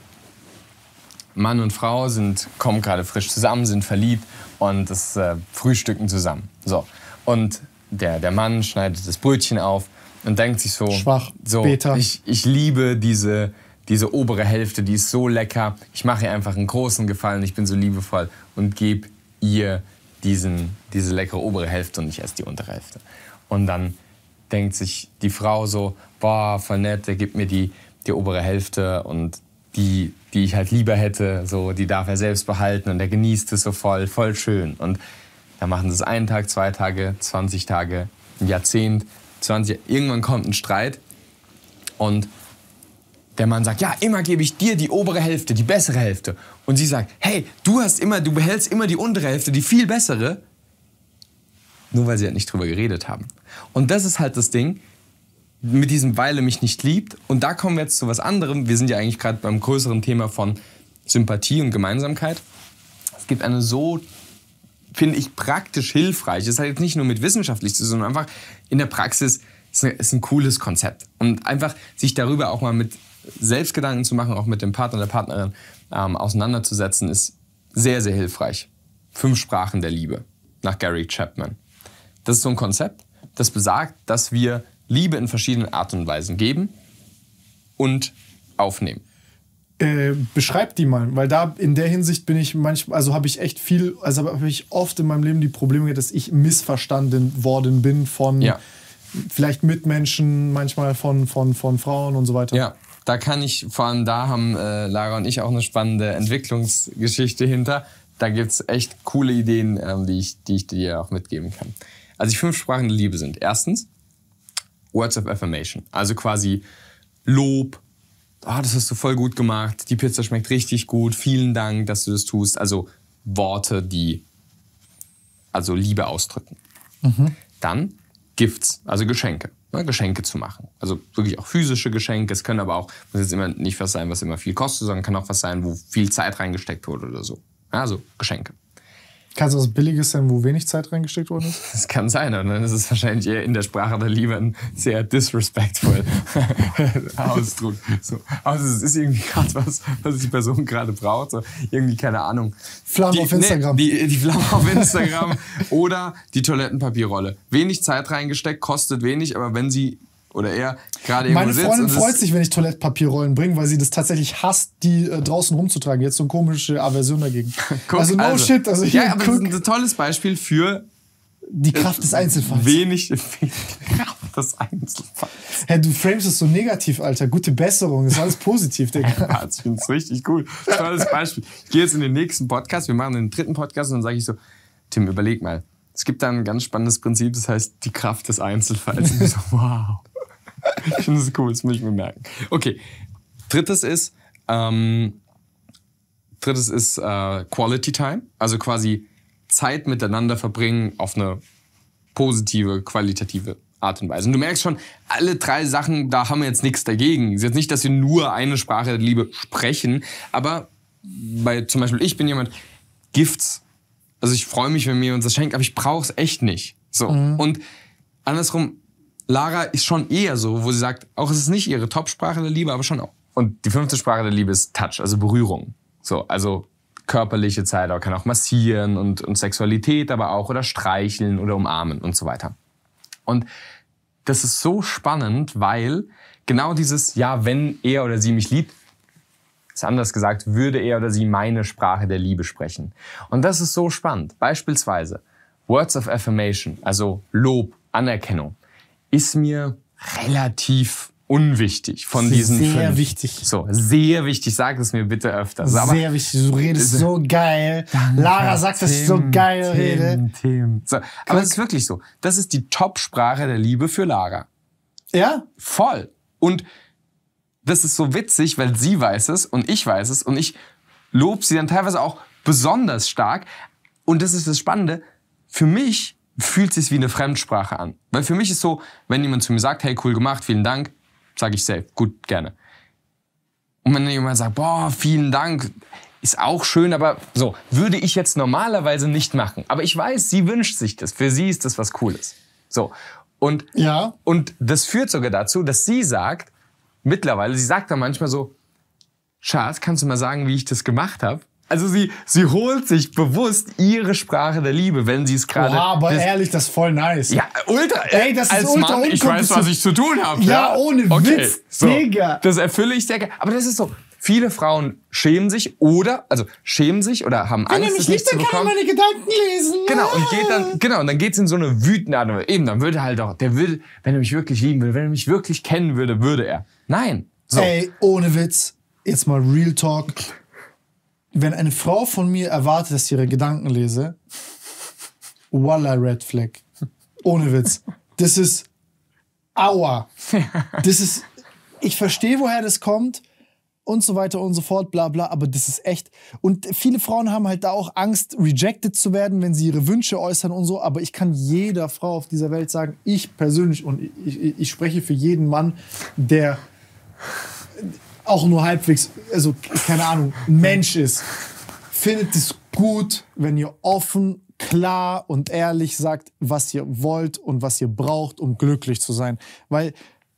A: Mann und Frau sind, kommen gerade frisch zusammen, sind verliebt und das äh, frühstücken zusammen. So. Und der, der Mann schneidet das Brötchen auf und denkt sich so, Schwach, so Beta. Ich, ich liebe diese diese obere Hälfte, die ist so lecker. Ich mache ihr einfach einen großen Gefallen, ich bin so liebevoll und gebe ihr diesen, diese leckere obere Hälfte und ich esse die untere Hälfte. Und dann denkt sich die Frau so, boah, voll nett, der gibt mir die, die obere Hälfte und die, die ich halt lieber hätte, so, die darf er selbst behalten und er genießt es so voll, voll schön. Und dann machen sie es einen Tag, zwei Tage, 20 Tage, ein Jahrzehnt, 20, irgendwann kommt ein Streit und der Mann sagt, ja, immer gebe ich dir die obere Hälfte, die bessere Hälfte. Und sie sagt, hey, du hast immer, du behältst immer die untere Hälfte, die viel bessere. Nur weil sie halt nicht drüber geredet haben. Und das ist halt das Ding mit diesem weil er mich nicht liebt. Und da kommen wir jetzt zu was anderem. Wir sind ja eigentlich gerade beim größeren Thema von Sympathie und Gemeinsamkeit. Es gibt eine so finde ich praktisch hilfreiche, Das hat jetzt nicht nur mit wissenschaftlich zu tun, sondern einfach in der Praxis ist, ein cooles Konzept. Und einfach sich darüber auch mal mit selbst Gedanken zu machen, auch mit dem Partner, oder der Partnerin ähm, auseinanderzusetzen, ist sehr, sehr hilfreich. Fünf Sprachen der Liebe nach Gary Chapman. Das ist so ein Konzept, das besagt, dass wir Liebe in verschiedenen Arten und Weisen geben und aufnehmen.
B: Äh, beschreib die mal, weil da in der Hinsicht bin ich manchmal, also habe ich echt viel, also habe ich oft in meinem Leben die Probleme, gehabt, dass ich missverstanden worden bin von ja. vielleicht Mitmenschen, manchmal von, von, von Frauen
A: und so weiter. Ja, da kann ich, vor allem da haben äh, Lara und ich auch eine spannende Entwicklungsgeschichte hinter. Da gibt's echt coole Ideen, ähm, die, ich, die ich dir auch mitgeben kann. Also die fünf Sprachen der Liebe sind erstens Words of Affirmation, also quasi Lob, ah, oh, das hast du voll gut gemacht, die Pizza schmeckt richtig gut, vielen Dank, dass du das tust. Also Worte, die also Liebe ausdrücken. Mhm. Dann Gifts, also Geschenke ne, Geschenke zu machen. Also wirklich auch physische Geschenke. Es können aber auch, muss jetzt immer nicht was sein, was immer viel kostet, sondern kann auch was sein, wo viel Zeit reingesteckt wurde oder so. also Geschenke.
B: Kann es was Billiges sein, wo wenig Zeit reingesteckt worden ist?
A: Das kann sein, und dann ist es wahrscheinlich eher in der Sprache der Liebe ein sehr disrespectful <laughs> Ausdruck. So. Also es ist irgendwie gerade was, was die Person gerade braucht. So. Irgendwie, keine Ahnung. Flamme auf Instagram. Nee, die, die Flamme auf Instagram oder die Toilettenpapierrolle. Wenig Zeit reingesteckt, kostet wenig, aber wenn sie oder er gerade irgendwo Meine Freundin freut sich,
B: wenn ich Toilettpapierrollen bringe, weil sie das tatsächlich hasst, die äh, draußen rumzutragen. Jetzt so eine komische Aversion dagegen. <laughs> Guck, also no also, shit. Also ja, aber guck,
A: das ist ein tolles Beispiel für die Kraft
B: des äh, Einzelfalls. Wenig, <laughs> wenig Kraft des Einzelfalls. Hey, du framest es so negativ, Alter. Gute Besserung. Das ist alles positiv, Digga. <laughs>
A: ja, ich finde es richtig cool. Tolles Beispiel. Ich gehe jetzt in den nächsten Podcast. Wir machen den dritten Podcast und dann sage ich so, Tim, überleg mal. Es gibt da ein ganz spannendes Prinzip, das heißt die Kraft des Einzelfalls. Und ich so, wow. <laughs> Ich finde es cool, das muss ich mir merken. Okay. Drittes ist, ähm, drittes ist äh, Quality Time, also quasi Zeit miteinander verbringen auf eine positive, qualitative Art und Weise. Und du merkst schon, alle drei Sachen, da haben wir jetzt nichts dagegen. Ist jetzt nicht, dass wir nur eine Sprache der Liebe sprechen, aber bei, zum Beispiel ich bin jemand, Gifts. Also ich freue mich, wenn mir uns das schenkt, aber ich brauche es echt nicht. So. Mhm. Und andersrum, Lara ist schon eher so, wo sie sagt, auch es ist nicht ihre Top-Sprache der Liebe, aber schon auch. Und die fünfte Sprache der Liebe ist Touch, also Berührung. So, also körperliche Zeit, aber kann auch massieren und, und Sexualität, aber auch oder streicheln oder umarmen und so weiter. Und das ist so spannend, weil genau dieses, ja, wenn er oder sie mich liebt, ist anders gesagt, würde er oder sie meine Sprache der Liebe sprechen. Und das ist so spannend. Beispielsweise Words of Affirmation, also Lob, Anerkennung ist mir relativ unwichtig von diesen sehr fünf. wichtig so sehr wichtig sag es mir bitte öfter sehr Aber wichtig du redest so
B: geil danke, Lara sagt Tim, das ist so geil Tim, Rede
A: Tim. So. aber es ist wirklich so das ist die Top Sprache der Liebe für Lara ja voll und das ist so witzig weil sie weiß es und ich weiß es und ich lobe sie dann teilweise auch besonders stark und das ist das Spannende für mich fühlt sich wie eine Fremdsprache an. Weil für mich ist so, wenn jemand zu mir sagt, hey, cool gemacht, vielen Dank, sage ich safe, gut, gerne. Und wenn jemand sagt, boah, vielen Dank, ist auch schön, aber so, würde ich jetzt normalerweise nicht machen. Aber ich weiß, sie wünscht sich das. Für sie ist das was Cooles. So. Und, ja. und das führt sogar dazu, dass sie sagt, mittlerweile, sie sagt dann manchmal so, Schatz, kannst du mal sagen, wie ich das gemacht habe? Also sie, sie holt sich bewusst ihre Sprache der Liebe, wenn sie es gerade. Oha, aber das,
B: ehrlich, das ist voll
A: nice.
C: Ja, ultra. Ey, das ist ultra Mann, Ich weiß, was ich zu tun habe. Ja, ja, ohne okay, Witz. So,
A: Digga. Das erfülle ich sehr gerne. Aber das ist so. Viele Frauen schämen sich oder, also schämen sich oder haben Wenn Angst. Wenn er mich nicht, dann kann er
B: meine Gedanken lesen. Genau,
A: und geht dann, genau, und dann geht's in so eine wütende Art. Eben, dann würde halt auch, der würde, wenn er mich wirklich lieben würde, wenn er mich wirklich kennen würde, würde er. Nein. So. Ey,
B: ohne Witz. Jetzt mal Real Talk wenn eine Frau von mir erwartet, dass ich ihre Gedanken lese, voila, Red Flag. Ohne Witz. Das ist Aua. Das ist. Ich verstehe, woher das kommt und so weiter und so fort, bla bla, aber das ist echt. Und viele Frauen haben halt da auch Angst, rejected zu werden, wenn sie ihre Wünsche äußern und so, aber ich kann jeder Frau auf dieser Welt sagen, ich persönlich und ich, ich, ich spreche für jeden Mann, der auch nur halbwegs, also keine Ahnung, Mensch ist, findet es gut, wenn ihr offen, klar und ehrlich sagt, was ihr wollt und was ihr braucht, um glücklich zu sein. Weil,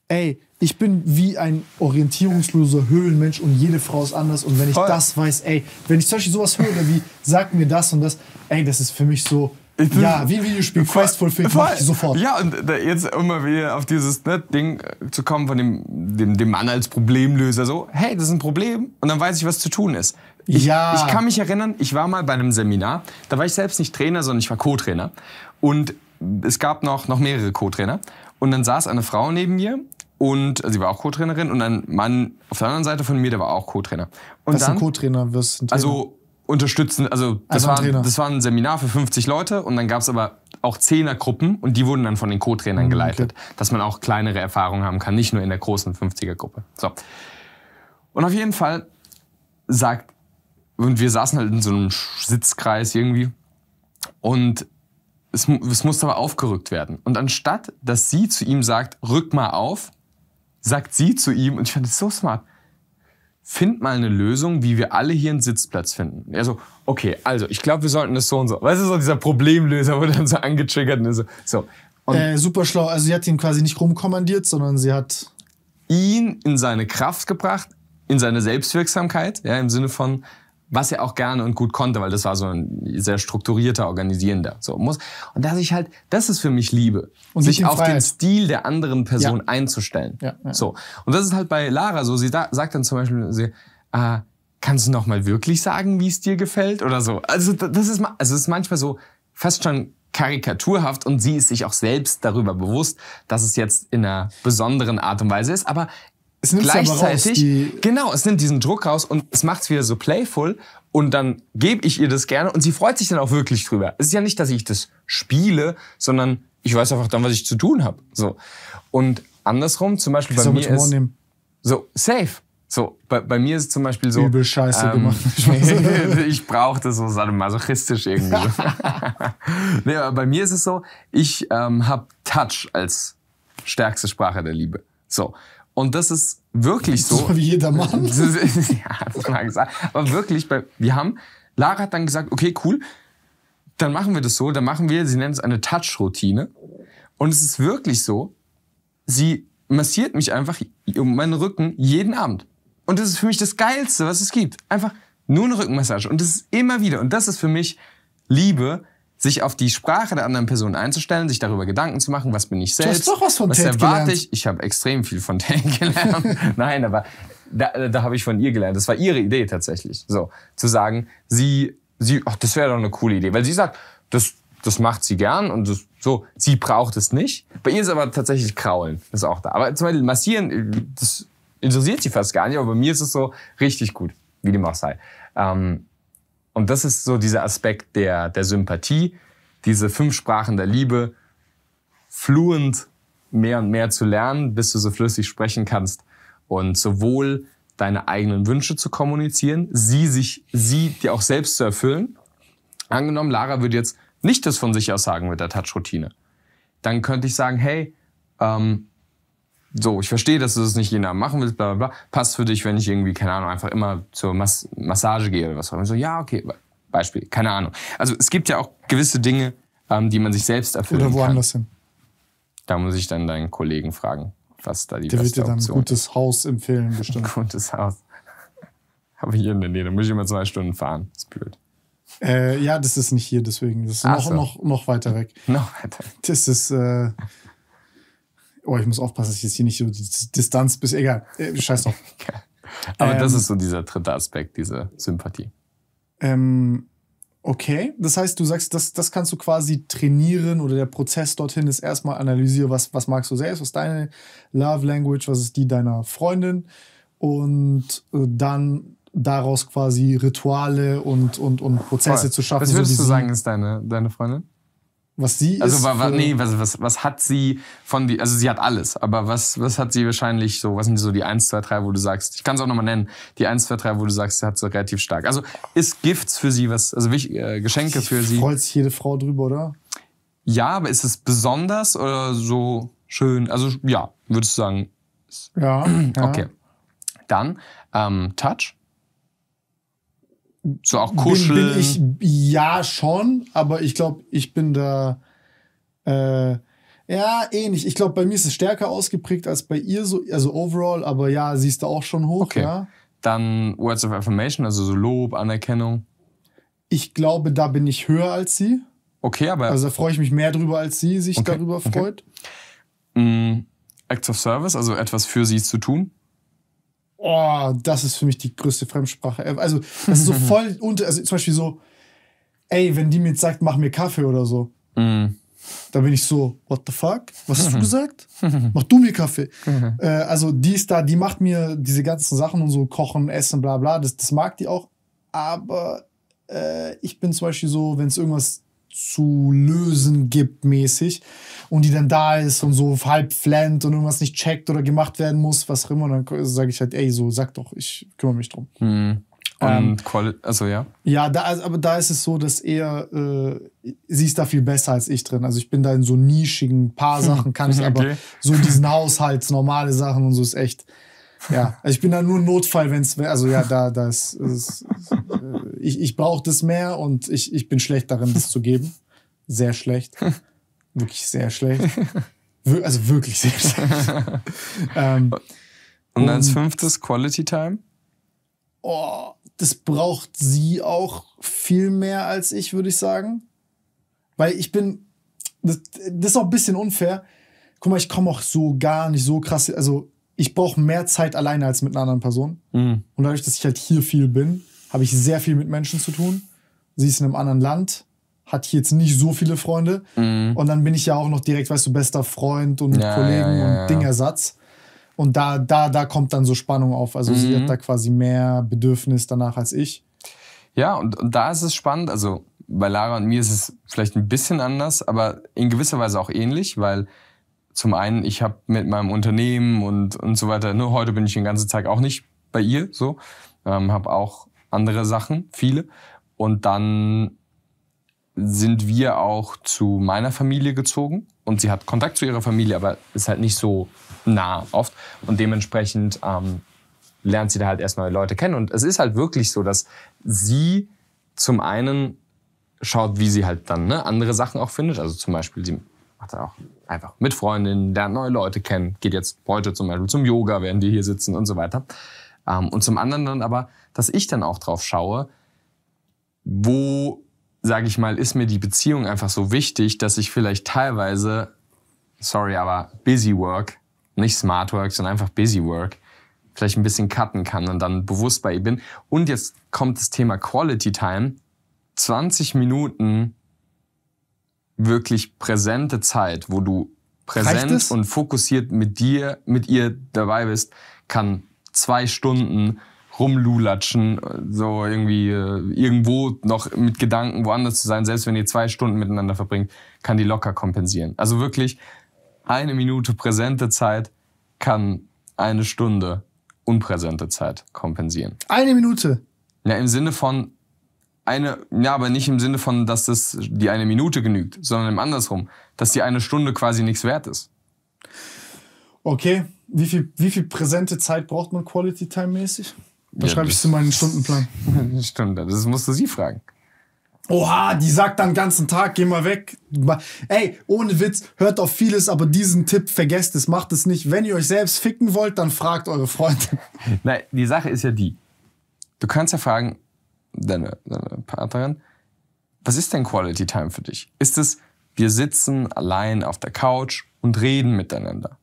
B: ey, ich bin wie ein orientierungsloser Höhlenmensch und jede Frau ist anders. Und wenn ich Voll. das weiß, ey, wenn ich zum Beispiel sowas höre wie, sag mir das und das, ey, das ist für mich so, ja, wie Videospiel, Quest fulfilled, mach ich sofort.
A: Ja, und da jetzt immer wieder auf dieses ne, Ding zu kommen von dem, dem, dem Mann als Problemlöser. So, hey, das ist ein Problem und dann weiß ich, was zu tun ist. Ich, ja. ich kann mich erinnern, ich war mal bei einem Seminar, da war ich selbst nicht Trainer, sondern ich war Co-Trainer. Und es gab noch, noch mehrere Co-Trainer. Und dann saß eine Frau neben mir und also sie war auch Co-Trainerin und ein Mann auf der anderen Seite von mir, der war auch Co-Trainer. Und Was dann, ein
B: Co-Trainer? Was ein Trainer? Also
A: unterstützen, also das, also war, das war ein Seminar für 50 Leute und dann gab es aber auch Zehnergruppen und die wurden dann von den Co-Trainern hm, geleitet, okay. dass man auch kleinere Erfahrungen haben kann, nicht nur in der großen 50er-Gruppe. So. Und auf jeden Fall sagt, und wir saßen halt in so einem Sitzkreis irgendwie und es, es musste aber aufgerückt werden. Und anstatt, dass sie zu ihm sagt, rück mal auf, sagt sie zu ihm, und ich fand das so smart, find mal eine Lösung, wie wir alle hier einen Sitzplatz finden. Er so, okay, also ich glaube, wir sollten das so und so. Weißt du, so dieser Problemlöser, wo dann so angetriggert und so. so. Und äh,
B: super schlau. Also sie hat ihn quasi nicht rumkommandiert, sondern sie hat
A: ihn in seine Kraft gebracht, in seine Selbstwirksamkeit, ja, im Sinne von, was er auch gerne und gut konnte, weil das war so ein sehr strukturierter, organisierender. So muss und dass ich halt, das ist für mich Liebe, und sich auf Freiheit. den Stil der anderen Person ja. einzustellen. Ja, ja. So und das ist halt bei Lara so. Sie da, sagt dann zum Beispiel, sie, äh, kannst du noch mal wirklich sagen, wie es dir gefällt oder so. Also das ist, also das ist manchmal so fast schon karikaturhaft und sie ist sich auch selbst darüber bewusst, dass es jetzt in einer besonderen Art und Weise ist. Aber es nimmt gleichzeitig, raus, die genau, es nimmt diesen Druck raus und es macht es wieder so playful und dann gebe ich ihr das gerne und sie freut sich dann auch wirklich drüber. Es ist ja nicht, dass ich das spiele, sondern ich weiß einfach dann, was ich zu tun habe. So. Und andersrum, zum Beispiel bei mir ist, nehmen. so, safe. So, bei, bei mir ist es zum Beispiel so. Übel Scheiße ähm, gemacht. <laughs> ich brauche das so sadomasochistisch irgendwie. <laughs> nee, aber bei mir ist es so, ich ähm, habe Touch als stärkste Sprache der Liebe. So. Und das ist wirklich so. <laughs> So wie jeder Mann. <laughs> ja, das mal gesagt. Aber wirklich, bei, wir haben, Lara hat dann gesagt, okay, cool, dann machen wir das so, dann machen wir, sie nennt es eine Touch-Routine. Und es ist wirklich so, sie massiert mich einfach um meinen Rücken jeden Abend. Und das ist für mich das Geilste, was es gibt. Einfach nur eine Rückenmassage. Und das ist immer wieder. Und das ist für mich Liebe, sich auf die Sprache der anderen Person einzustellen, sich darüber Gedanken zu machen, was bin ich selbst, du hast doch was, von was Ted erwarte gelernt. ich. Ich habe extrem viel von Ted <laughs> gelernt. Nein, aber da, da habe ich von ihr gelernt. Das war ihre Idee tatsächlich. So zu sagen, sie, sie, ach, das wäre doch eine coole Idee, weil sie sagt, das, das macht sie gern und das, so, sie braucht es nicht. Bei ihr ist aber tatsächlich Kraulen, ist auch da. Aber zum Beispiel massieren, das interessiert sie fast gar nicht, aber bei mir ist es so richtig gut, wie dem auch sei. Ähm, und das ist so dieser Aspekt der, der Sympathie, diese fünf Sprachen der Liebe fluent mehr und mehr zu lernen, bis du so flüssig sprechen kannst und sowohl deine eigenen Wünsche zu kommunizieren, sie sich, sie dir auch selbst zu erfüllen. Angenommen, Lara würde jetzt nicht das von sich aus sagen mit der Touch-Routine. Dann könnte ich sagen, hey, ähm, so, ich verstehe, dass du das nicht jeden Abend machen willst, bla bla bla. Passt für dich, wenn ich irgendwie, keine Ahnung, einfach immer zur Mas Massage gehe oder was auch immer. So, ja, okay, Beispiel, keine Ahnung. Also es gibt ja auch gewisse Dinge, ähm, die man sich selbst erfüllen kann. Oder woanders kann. hin. Da muss ich dann deinen Kollegen fragen, was da die Der beste wird dir dann ein gutes
B: Haus empfehlen, <laughs> bestimmt. gutes Haus.
A: <laughs> Habe ich hier in der Nähe, da muss ich immer zwei Stunden fahren. Das ist blöd.
B: Äh, ja, das ist nicht hier, deswegen. Das ist noch, so. noch, noch weiter weg. <laughs> Noch weiter. Das ist, äh, Oh, ich muss aufpassen, dass ich jetzt hier nicht so Distanz bis egal. Äh, scheiß drauf.
A: <laughs> Aber ähm, das ist so dieser dritte Aspekt, diese Sympathie.
B: Ähm, okay, das heißt, du sagst, das, das kannst du quasi trainieren oder der Prozess dorthin ist erstmal analysiere, was, was magst du selbst, was ist deine Love Language, was ist die deiner Freundin und äh, dann daraus quasi Rituale und, und,
A: und Prozesse Voll. zu schaffen. Was würdest so du sagen, ist deine, deine Freundin? Was sie also, ist. Also, nee, was, was, was hat sie von die, also sie hat alles, aber was, was hat sie wahrscheinlich so, was sind so die 1, 2, 3, wo du sagst, ich kann es auch nochmal nennen, die 1, 2, 3, wo du sagst, sie hat sie relativ stark. Also ist Gifts für sie was, also äh, Geschenke für sie. Freut sich jede Frau drüber, oder? Ja, aber ist es besonders oder so schön? Also ja, würdest du sagen.
B: Ja. <clears throat> ja. Okay.
A: Dann ähm, Touch so auch kuscheln? Bin,
B: bin ich, ja, schon, aber ich glaube, ich bin da äh, ja ähnlich. Ich glaube, bei mir ist es stärker ausgeprägt als bei ihr, so, also overall, aber ja, sie
A: ist da auch schon hoch. Okay. Ja. Dann Words of Affirmation, also so Lob, Anerkennung. Ich glaube, da bin ich höher als sie. Okay, aber. Also da freue ich mich mehr drüber, als sie sich okay,
B: darüber freut.
A: Okay. Mm, Acts of Service, also etwas für sie zu tun
B: oh, das ist für mich die größte Fremdsprache. Also, das ist so <laughs> voll unter, also zum Beispiel so, ey, wenn die mir jetzt sagt, mach mir Kaffee oder so, mm. dann bin ich so, what the fuck? Was hast du <laughs> gesagt? <laughs> mach du mir Kaffee. äh, also, die ist da, die macht mir diese ganzen Sachen und so, kochen, essen, bla, bla, das, das mag die auch, aber äh, ich bin zum Beispiel so, wenn es irgendwas zu lösen gibt, mäßig. Und die dann da ist und so halb flennt und irgendwas nicht checkt oder gemacht werden muss, was auch immer. Und dann sage ich halt, ey, so, sag doch, ich kümmere mich drum.
A: Mhm. Und ähm, also ja.
B: Ja, da, aber da ist es so, dass er, äh, sie ist da viel besser als ich drin. Also ich bin da in so nischigen paar Sachen, <laughs> kann ich okay. aber so diesen Haushalt, normale Sachen und so ist echt ja, also ich bin da nur Notfall, wenn es, also ja, da, das ist, äh, ich, ich brauche das mehr und ich, ich bin schlecht darin, das zu geben. Sehr schlecht. Wirklich sehr schlecht. Wir, also wirklich sehr schlecht. <laughs> ähm, und als fünftes Quality Time? Oh, das braucht sie auch viel mehr als ich, würde ich sagen. Weil ich bin, das, das ist auch ein bisschen unfair. Guck mal, ich komme auch so gar nicht so krass, also ich brauche mehr Zeit alleine als mit einer anderen Person. Mhm. Und dadurch, dass ich halt hier viel bin, habe ich sehr viel mit Menschen zu tun. Sie ist in einem anderen Land, hat hier jetzt nicht so viele Freunde. Mhm. Und dann bin ich ja auch noch direkt, weißt du, bester Freund und ja, Kollegen ja, ja, und Dingersatz. Und da, da, da kommt dann so Spannung auf. Also mhm. sie hat da quasi mehr Bedürfnis danach als ich.
A: Ja, und, und da ist es spannend. Also bei Lara und mir ist es vielleicht ein bisschen anders, aber in gewisser Weise auch ähnlich, weil zum einen, ich habe mit meinem Unternehmen und, und so weiter, nur ne, heute bin ich den ganzen Tag auch nicht bei ihr, so, ähm, habe auch andere Sachen, viele. Und dann sind wir auch zu meiner Familie gezogen und sie hat Kontakt zu ihrer Familie, aber ist halt nicht so nah oft. Und dementsprechend ähm, lernt sie da halt erst neue Leute kennen. Und es ist halt wirklich so, dass sie zum einen schaut, wie sie halt dann ne, andere Sachen auch findet. Also zum Beispiel, sie macht dann auch einfach mit Freundinnen, lernt neue Leute kennen, geht jetzt heute zum Beispiel zum Yoga, während die hier sitzen und so weiter. Ähm, und zum anderen dann aber, dass ich dann auch drauf schaue, wo, sage ich mal, ist mir die Beziehung einfach so wichtig, dass ich vielleicht teilweise, sorry, aber Busy Work, nicht Smart Work, sondern einfach Busy Work, vielleicht ein bisschen cutten kann und dann bewusst bei ihr bin. Und jetzt kommt das Thema Quality Time. 20 Minuten wirklich präsente Zeit, wo du präsent und fokussiert mit dir, mit ihr dabei bist, kann zwei Stunden rumlulatschen, so irgendwie äh, irgendwo noch mit Gedanken woanders zu sein, selbst wenn ihr zwei Stunden miteinander verbringt, kann die locker kompensieren. Also wirklich eine Minute präsente Zeit kann eine Stunde unpräsente Zeit kompensieren.
B: Eine Minute.
A: Ja, im Sinne von eine, ja, aber nicht im Sinne von, dass das die eine Minute genügt, sondern im andersrum, dass die eine Stunde quasi nichts wert ist.
B: Okay, wie viel, wie viel präsente Zeit braucht man Quality Time mäßig? Da ja, schreibe ich
A: zu meinen Stundenplan. Eine <laughs> Stunde, das musst du sie fragen.
B: Oha, die sagt dann den ganzen Tag, geh mal weg. Ey, ohne Witz, hört auf vieles, aber diesen Tipp vergesst es, macht es nicht. Wenn ihr euch selbst ficken wollt, dann fragt eure Freunde.
A: <laughs> Nein, die Sache ist ja die. Du kannst ja fragen, deine, deine Partnerin, was ist denn Quality Time für dich? Ist es, wir sitzen allein auf der Couch und reden miteinander?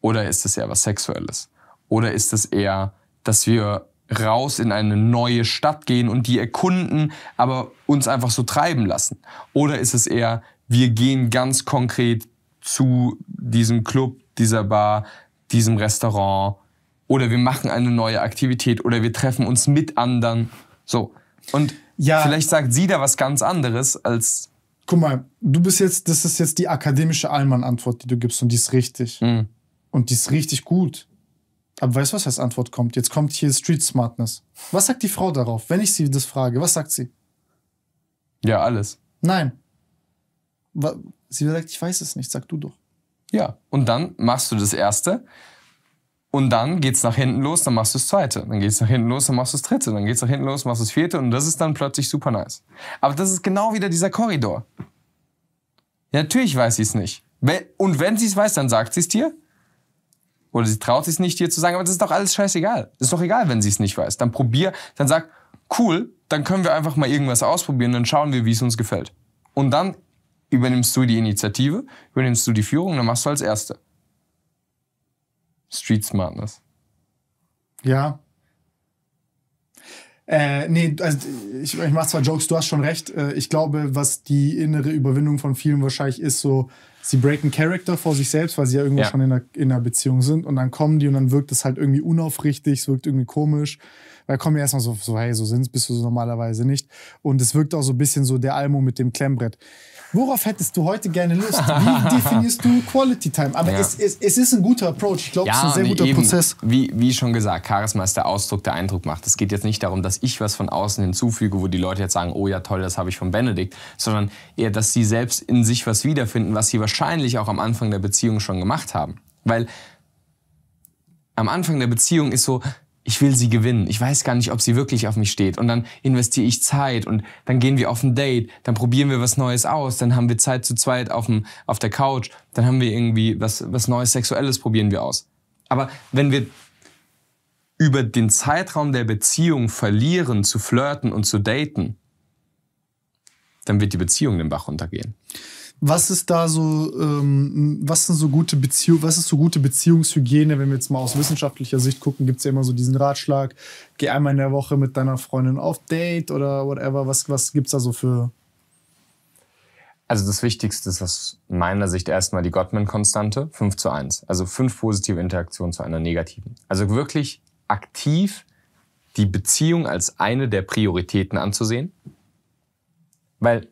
A: Oder ist es eher was Sexuelles? Oder ist es eher, dass wir raus in eine neue Stadt gehen und die erkunden, aber uns einfach so treiben lassen? Oder ist es eher, wir gehen ganz konkret zu diesem Club, dieser Bar, diesem Restaurant oder wir machen eine neue Aktivität oder wir treffen uns mit anderen so. Und ja. vielleicht sagt sie da was ganz anderes als.
B: Guck mal, du bist jetzt, das ist jetzt die akademische Allmann-Antwort, die du gibst, und die ist richtig. Mhm. Und die ist richtig gut. Aber weißt du, was als Antwort kommt? Jetzt kommt hier Street Smartness. Was sagt die Frau darauf, wenn ich sie das frage? Was sagt sie? Ja, alles. Nein. Sie sagt, ich weiß es nicht, sag du doch.
A: Ja, und dann machst du das Erste, und dann geht's nach hinten los, dann machst du das zweite. Dann geht's nach hinten los, dann machst du das dritte. Dann geht's nach hinten los, machst du das vierte. Und das ist dann plötzlich super nice. Aber das ist genau wieder dieser Korridor. Ja, natürlich weiß sie es nicht. Und wenn sie es weiß, dann sagt sie es dir. Oder sie traut sich nicht, dir zu sagen, aber das ist doch alles scheißegal. Das ist doch egal, wenn sie es nicht weiß. Dann probier, dann sag, cool, dann können wir einfach mal irgendwas ausprobieren, dann schauen wir, wie es uns gefällt. Und dann übernimmst du die Initiative, übernimmst du die Führung, dann machst du als Erste. Street Smartness.
B: Ja. Äh, nee, also ich, ich mache zwar Jokes, du hast schon recht. Äh, ich glaube, was die innere Überwindung von vielen wahrscheinlich ist, so, sie breaken Character vor sich selbst, weil sie ja irgendwo ja. schon in einer, in einer Beziehung sind und dann kommen die und dann wirkt es halt irgendwie unaufrichtig, es wirkt irgendwie komisch. Weil kommen ja erstmal so, so, hey, so sind bist du so normalerweise nicht. Und es wirkt auch so ein bisschen so der Almo mit dem Klemmbrett worauf hättest du heute gerne Lust? Wie <laughs> definierst du Quality Time? Aber ja. es, es, es, ist ein guter Approach. Ich glaube, ja, es ist ein sehr guter eben, Prozess.
A: Wie, wie, schon gesagt, Charisma ist der Ausdruck, der Eindruck macht. Es geht jetzt nicht darum, dass ich was von außen hinzufüge, wo die Leute jetzt sagen, oh ja, toll, das habe ich von Benedikt, sondern eher, dass sie selbst in sich was wiederfinden, was sie wahrscheinlich auch am Anfang der Beziehung schon gemacht haben. Weil am Anfang der Beziehung ist so, ich will sie gewinnen. Ich weiß gar nicht, ob sie wirklich auf mich steht. Und dann investiere ich Zeit und dann gehen wir auf ein Date, dann probieren wir was Neues aus, dann haben wir Zeit zu zweit auf, dem, auf der Couch, dann haben wir irgendwie was, was Neues Sexuelles probieren wir aus. Aber wenn wir über den Zeitraum der Beziehung verlieren, zu flirten und zu daten, dann wird die Beziehung den Bach runtergehen
B: was ist da so, ähm, was sind so gute Beziehungen, was ist so gute Beziehungshygiene, wenn wir jetzt mal aus wissenschaftlicher Sicht gucken, gibt es ja immer so diesen Ratschlag, geh einmal in der Woche mit deiner Freundin auf Date oder whatever. Was, was gibt es da so für.
A: Also das Wichtigste ist aus meiner Sicht erstmal die Gottman-Konstante, 5 zu 1. Also fünf positive Interaktionen zu einer negativen. Also wirklich aktiv die Beziehung als eine der Prioritäten anzusehen. Weil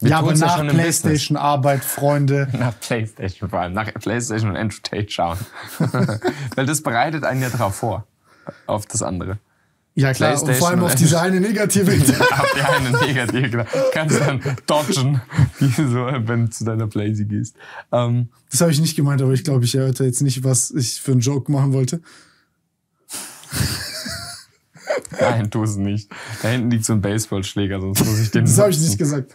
A: wir ja, aber nach ja Playstation-Arbeit, Freunde. <laughs> Nach Playstation vor allem, nach Playstation und Andrew Tate schauen. <laughs> Weil das bereitet einen ja drauf vor, auf das andere. Ja klar, und vor allem auf diese
B: eine negative. <laughs> auf die eine negative, genau. Kannst dann dodgen,
A: wie so, wenn du zu deiner Playsee gehst. Ähm,
B: das habe ich nicht gemeint, aber ich glaube, ich hörte jetzt nicht, was ich für einen Joke machen wollte.
A: <laughs> Nein, tu es nicht. Da hinten liegt so ein Baseballschläger, sonst muss ich den. das habe ich nicht
B: gesagt.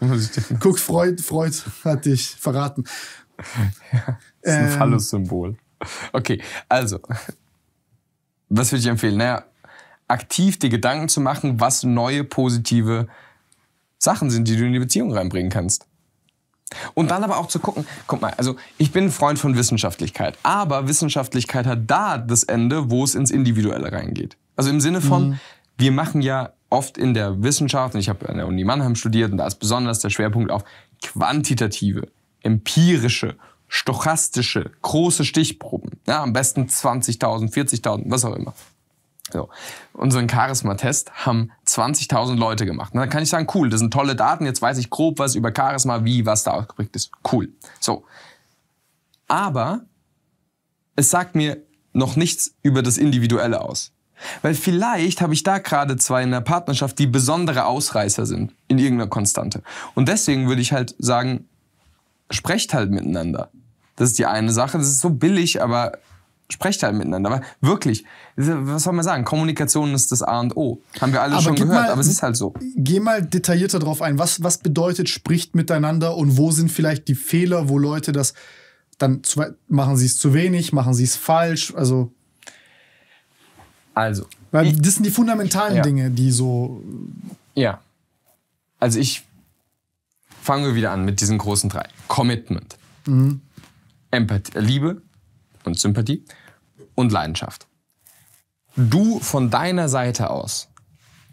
B: Guck, Freud, Freud hat dich verraten. Ja, <laughs> ist ein ähm,
A: Phallus-Symbol. Okay, also, was würde ich empfehlen? Naja, aktiv dir Gedanken zu machen, was neue positive Sachen sind, die du in die Beziehung reinbringen kannst. Und dann aber auch zu gucken, guck mal, also ich bin ein Freund von Wissenschaftlichkeit, aber Wissenschaftlichkeit hat da das Ende, wo es ins Individuelle reingeht. Also im Sinne von, mhm. wir machen ja oft in der Wissenschaft, und ich habe an der Uni Mannheim studiert, und da ist besonders der Schwerpunkt auf quantitative, empirische, stochastische, große Stichproben. Ja, am besten 20.000, 40.000, was auch immer. So. Unseren Charisma-Test haben 20.000 Leute gemacht. Und dann kann ich sagen, cool, das sind tolle Daten, jetzt weiß ich grob was über Charisma, wie, was da ausgeprägt ist. Cool. So. Aber es sagt mir noch nichts über das Individuelle aus. Weil vielleicht habe ich da gerade zwei in der Partnerschaft, die besondere Ausreißer sind in irgendeiner Konstante. Und deswegen würde ich halt sagen, sprecht halt miteinander. Das ist die eine Sache, das ist so billig, aber sprecht halt miteinander. Aber wirklich, was soll man sagen? Kommunikation ist das A und O. Haben wir alle aber schon gehört, mal, aber es ist halt so.
B: Geh mal detaillierter drauf ein. Was, was bedeutet, spricht miteinander und wo sind vielleicht die Fehler, wo Leute das dann zu, machen sie es zu wenig, machen sie es falsch? Also also. Weil ich, das sind die fundamentalen ja. Dinge, die so.
A: Ja. Also ich fangen wir wieder an mit diesen großen drei. Commitment. Mhm. Empathie, Liebe und Sympathie und Leidenschaft. Du von deiner Seite aus,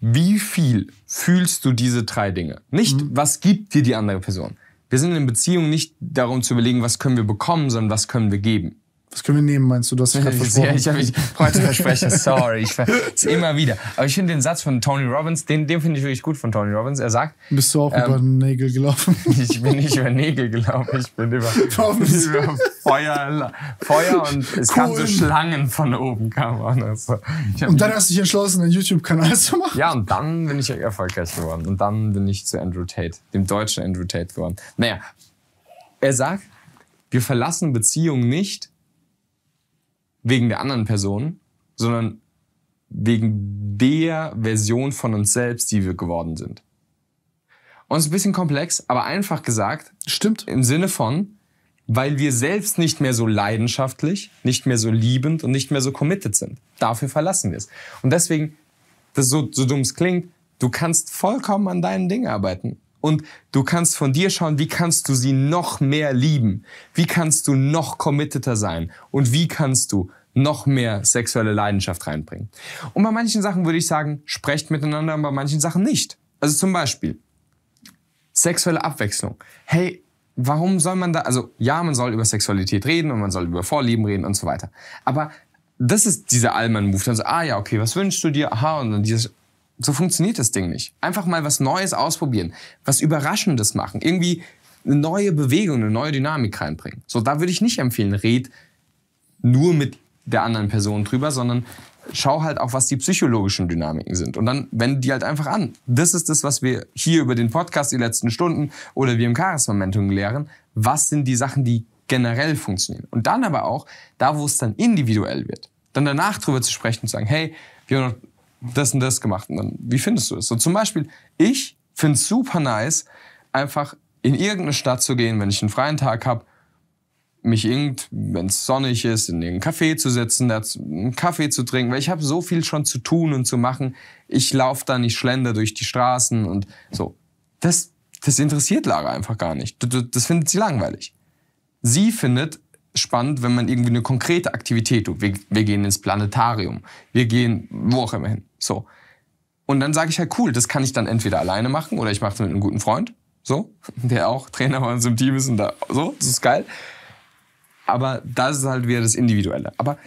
A: wie viel fühlst du diese drei Dinge? Nicht, mhm. was gibt dir die andere Person? Wir sind in Beziehung nicht darum zu überlegen, was können wir bekommen, sondern was können wir geben.
B: Was können wir nehmen, meinst du?
A: Du hast dich gerade versprochen. <laughs> Ja, ich <laughs> habe mich heute verspreche, sorry. Ich ver <laughs> immer wieder. Aber ich finde den Satz von Tony Robbins, den, den finde ich wirklich gut von Tony Robbins. Er sagt...
B: Bist du auch ähm, über Nägel gelaufen? ich
A: bin nicht über Nägel gelaufen. Ich bin über, über Feuer, Feuer und es cool. kamen so Schlangen von oben. Kam also und dann hast du dich entschlossen, einen YouTube-Kanal zu machen? Ja, und dann bin ich erfolgreich geworden. Und dann bin ich zu Andrew Tate, dem deutschen Andrew Tate geworden. Naja, er sagt, wir verlassen Beziehungen nicht wegen der anderen Person, sondern wegen der Version von uns selbst, die wir geworden sind. Und es ist ein bisschen komplex, aber einfach gesagt. Stimmt. Im Sinne von, weil wir selbst nicht mehr so leidenschaftlich, nicht mehr so liebend und nicht mehr so committed sind. Dafür verlassen wir es. Und deswegen, das so, so dumm es klingt, du kannst vollkommen an deinen Dingen arbeiten. Und du kannst von dir schauen, wie kannst du sie noch mehr lieben? Wie kannst du noch committeter sein? Und wie kannst du noch mehr sexuelle Leidenschaft reinbringen? Und bei manchen Sachen würde ich sagen, sprecht miteinander und bei manchen Sachen nicht. Also zum Beispiel, sexuelle Abwechslung. Hey, warum soll man da, also ja, man soll über Sexualität reden und man soll über Vorlieben reden und so weiter. Aber das ist dieser Allmann-Move. Dann so, ah ja, okay, was wünschst du dir? Aha, und dann dieses, so funktioniert das Ding nicht. Einfach mal was Neues ausprobieren, was Überraschendes machen, irgendwie eine neue Bewegung, eine neue Dynamik reinbringen. So, da würde ich nicht empfehlen, red nur mit der anderen Person drüber, sondern schau halt auch, was die psychologischen Dynamiken sind. Und dann wende die halt einfach an. Das ist das, was wir hier über den Podcast die letzten Stunden oder wir im Charis Momentum lehren. Was sind die Sachen, die generell funktionieren? Und dann aber auch da, wo es dann individuell wird. Dann danach drüber zu sprechen und zu sagen, hey, wir haben noch das und das gemacht. Und dann, wie findest du es? So zum Beispiel, ich finde es super nice, einfach in irgendeine Stadt zu gehen, wenn ich einen freien Tag habe, mich irgend, wenn es sonnig ist, in irgendeinen Kaffee zu setzen, einen Kaffee zu trinken, weil ich habe so viel schon zu tun und zu machen. Ich laufe da nicht schlender durch die Straßen und so. Das, das interessiert Lara einfach gar nicht. Das findet sie langweilig. Sie findet spannend, wenn man irgendwie eine konkrete Aktivität tut. Wir, wir gehen ins Planetarium, wir gehen wo auch immer hin. So. Und dann sage ich halt, cool, das kann ich dann entweder alleine machen oder ich mache es mit einem guten Freund, so, <laughs> der auch Trainer bei uns im Team ist und da, so, das ist geil. Aber das ist halt wieder das Individuelle. Aber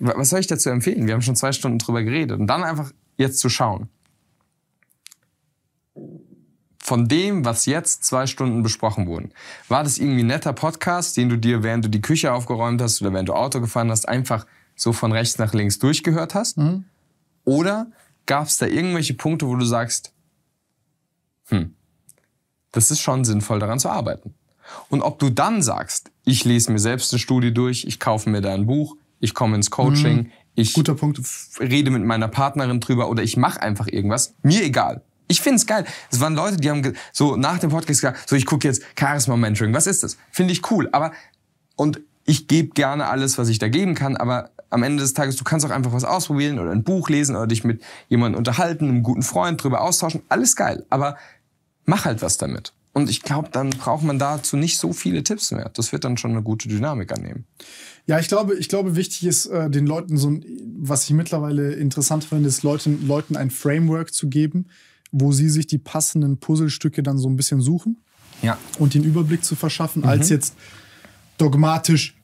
A: was soll ich dazu empfehlen? Wir haben schon zwei Stunden drüber geredet. Und dann einfach jetzt zu schauen. Von dem, was jetzt zwei Stunden besprochen wurden, war das irgendwie ein netter Podcast, den du dir, während du die Küche aufgeräumt hast oder während du Auto gefahren hast, einfach so von rechts nach links durchgehört hast? Mhm. Oder gab es da irgendwelche Punkte, wo du sagst, hm, das ist schon sinnvoll, daran zu arbeiten. Und ob du dann sagst, ich lese mir selbst eine Studie durch, ich kaufe mir da ein Buch, ich komme ins Coaching, mhm. ich Guter Punkt. rede mit meiner Partnerin drüber oder ich mache einfach irgendwas, mir egal. Ich finde es geil. Es waren Leute, die haben so nach dem Podcast gesagt, so ich gucke jetzt Charisma Mentoring, was ist das? Finde ich cool, aber und ich gebe gerne alles, was ich da geben kann, aber am Ende des Tages, du kannst auch einfach was ausprobieren oder ein Buch lesen oder dich mit jemandem unterhalten, einem guten Freund drüber austauschen. Alles geil. Aber mach halt was damit. Und ich glaube, dann braucht man dazu nicht so viele Tipps mehr. Das wird dann schon eine gute Dynamik annehmen. Ja, ich glaube, ich glaube, wichtig ist äh, den Leuten so, ein, was ich
B: mittlerweile interessant finde, ist Leuten, Leuten ein Framework zu geben, wo sie sich die passenden Puzzlestücke dann so ein bisschen suchen. Ja. Und den Überblick zu verschaffen, mhm. als jetzt dogmatisch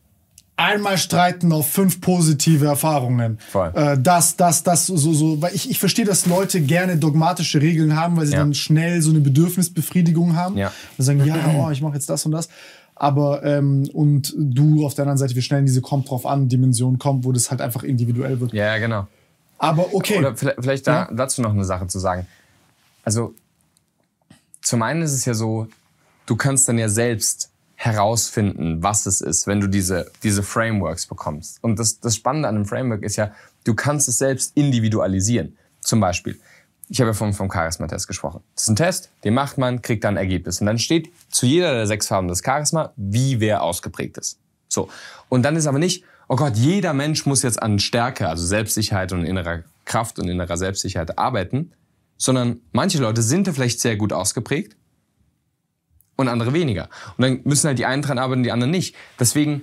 B: einmal streiten auf fünf positive Erfahrungen. Voll. Äh, das, das, das, so, so. Weil ich, ich verstehe, dass Leute gerne dogmatische Regeln haben, weil sie ja. dann schnell so eine Bedürfnisbefriedigung haben. Ja. Und sagen, ja, oh, ich mache jetzt das und das. Aber, ähm, und du auf der anderen Seite, wir schnell in diese kommt drauf an Dimension kommt, wo das halt einfach individuell wird. Ja,
A: genau. Aber okay. Oder vielleicht, vielleicht da, ja? dazu noch eine Sache zu sagen. Also, zum einen ist es ja so, du kannst dann ja selbst herausfinden, was es ist, wenn du diese, diese Frameworks bekommst. Und das, das Spannende an einem Framework ist ja, du kannst es selbst individualisieren. Zum Beispiel, ich habe ja vom, vom Charisma-Test gesprochen. Das ist ein Test, den macht man, kriegt dann ein Ergebnis. Und dann steht zu jeder der sechs Farben des Charisma, wie wer ausgeprägt ist. So. Und dann ist aber nicht, oh Gott, jeder Mensch muss jetzt an Stärke, also Selbstsicherheit und innerer Kraft und innerer Selbstsicherheit arbeiten, sondern manche Leute sind da vielleicht sehr gut ausgeprägt und andere weniger. Und dann müssen halt die einen dran arbeiten, die anderen nicht. Deswegen,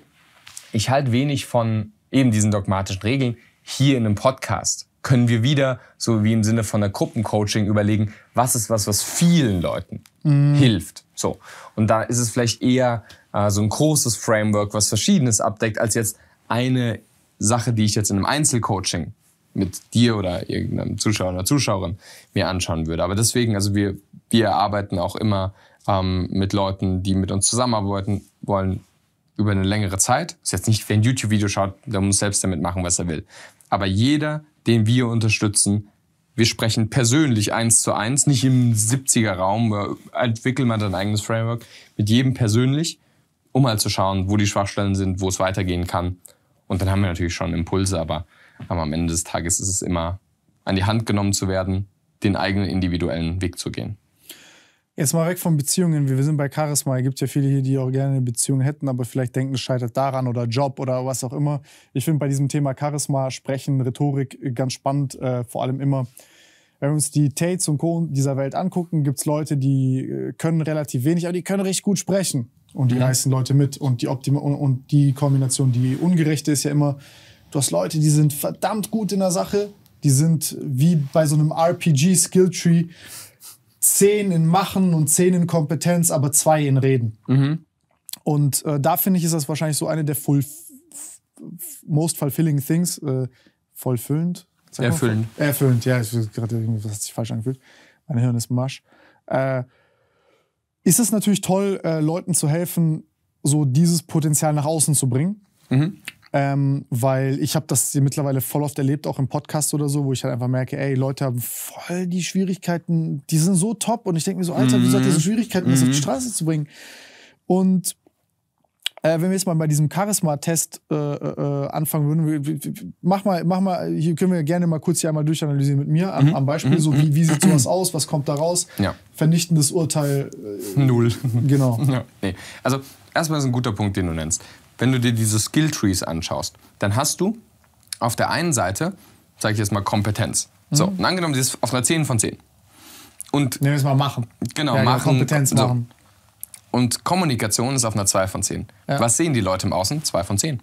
A: ich halte wenig von eben diesen dogmatischen Regeln hier in einem Podcast können wir wieder, so wie im Sinne von einer Gruppencoaching, überlegen, was ist was, was vielen Leuten mm. hilft. So. Und da ist es vielleicht eher äh, so ein großes Framework, was Verschiedenes abdeckt, als jetzt eine Sache, die ich jetzt in einem Einzelcoaching mit dir oder irgendeinem Zuschauer oder Zuschauerin mir anschauen würde. Aber deswegen, also wir, wir arbeiten auch immer ähm, mit Leuten, die mit uns zusammenarbeiten wollen, über eine längere Zeit. Ist jetzt nicht, wer ein YouTube-Video schaut, der muss selbst damit machen, was er will. Aber jeder, den wir unterstützen, wir sprechen persönlich eins zu eins, nicht im 70er-Raum, entwickelt man dein eigenes Framework, mit jedem persönlich, um halt zu schauen, wo die Schwachstellen sind, wo es weitergehen kann. Und dann haben wir natürlich schon Impulse, aber, aber am Ende des Tages ist es immer an die Hand genommen zu werden, den eigenen individuellen Weg zu gehen.
B: Jetzt mal weg von Beziehungen. Wir sind bei Charisma. Es gibt ja viele hier, die auch gerne eine Beziehung hätten, aber vielleicht denken, es scheitert daran oder Job oder was auch immer. Ich finde bei diesem Thema Charisma, Sprechen, Rhetorik ganz spannend. Äh, vor allem immer, wenn wir uns die Tates und Co. dieser Welt angucken, gibt es Leute, die äh, können relativ wenig, aber die können richtig gut sprechen. Und die mhm. reißen Leute mit. Und die, Optima und, und die Kombination, die ungerechte ist ja immer, du hast Leute, die sind verdammt gut in der Sache, die sind wie bei so einem RPG-Skilltree zehn in Machen und zehn in Kompetenz, aber zwei in Reden. Mhm. Und äh, da finde ich, ist das wahrscheinlich so eine der full, most fulfilling things. Äh, vollfüllend? Sag Erfüllend. Mal, erfüllend, ja. Gerade irgendwas hat sich falsch angefühlt. Mein Hirn ist Marsch. Äh, ist es natürlich toll, äh, Leuten zu helfen, so dieses Potenzial nach außen zu bringen. Mhm. Ähm, weil ich habe das mittlerweile voll oft erlebt, auch im Podcast oder so, wo ich halt einfach merke, ey, Leute haben voll die Schwierigkeiten, die sind so top und ich denke mir so, Alter, mhm. wieso hat ihr so Schwierigkeiten, mhm. das auf die mhm. Straße zu bringen? Und äh, wenn wir jetzt mal bei diesem Charisma-Test äh, äh, äh anfangen würden, mach mal, mach mal, hier können wir gerne mal kurz hier einmal durchanalysieren mit mir am, mhm. am Beispiel, mhm. so wie, mhm. wie sieht <clears throat> sowas aus, was kommt da raus? Ja. Vernichtendes Urteil. Äh, Null. Genau.
A: <laughs> Ja. Nee. Also erstmal ist ein guter Punkt, den du nennst wenn du dir diese Skill Trees anschaust, dann hast du auf der einen Seite, sage ich jetzt mal, Kompetenz. So, mhm. und angenommen, sie ist auf einer 10 von 10. Und Nehmen wir es mal machen. Genau, ja, genau, machen. Kompetenz so. machen. Und Kommunikation ist auf einer 2 von 10. Ja. Was sehen die Leute im Außen? 2 von 10.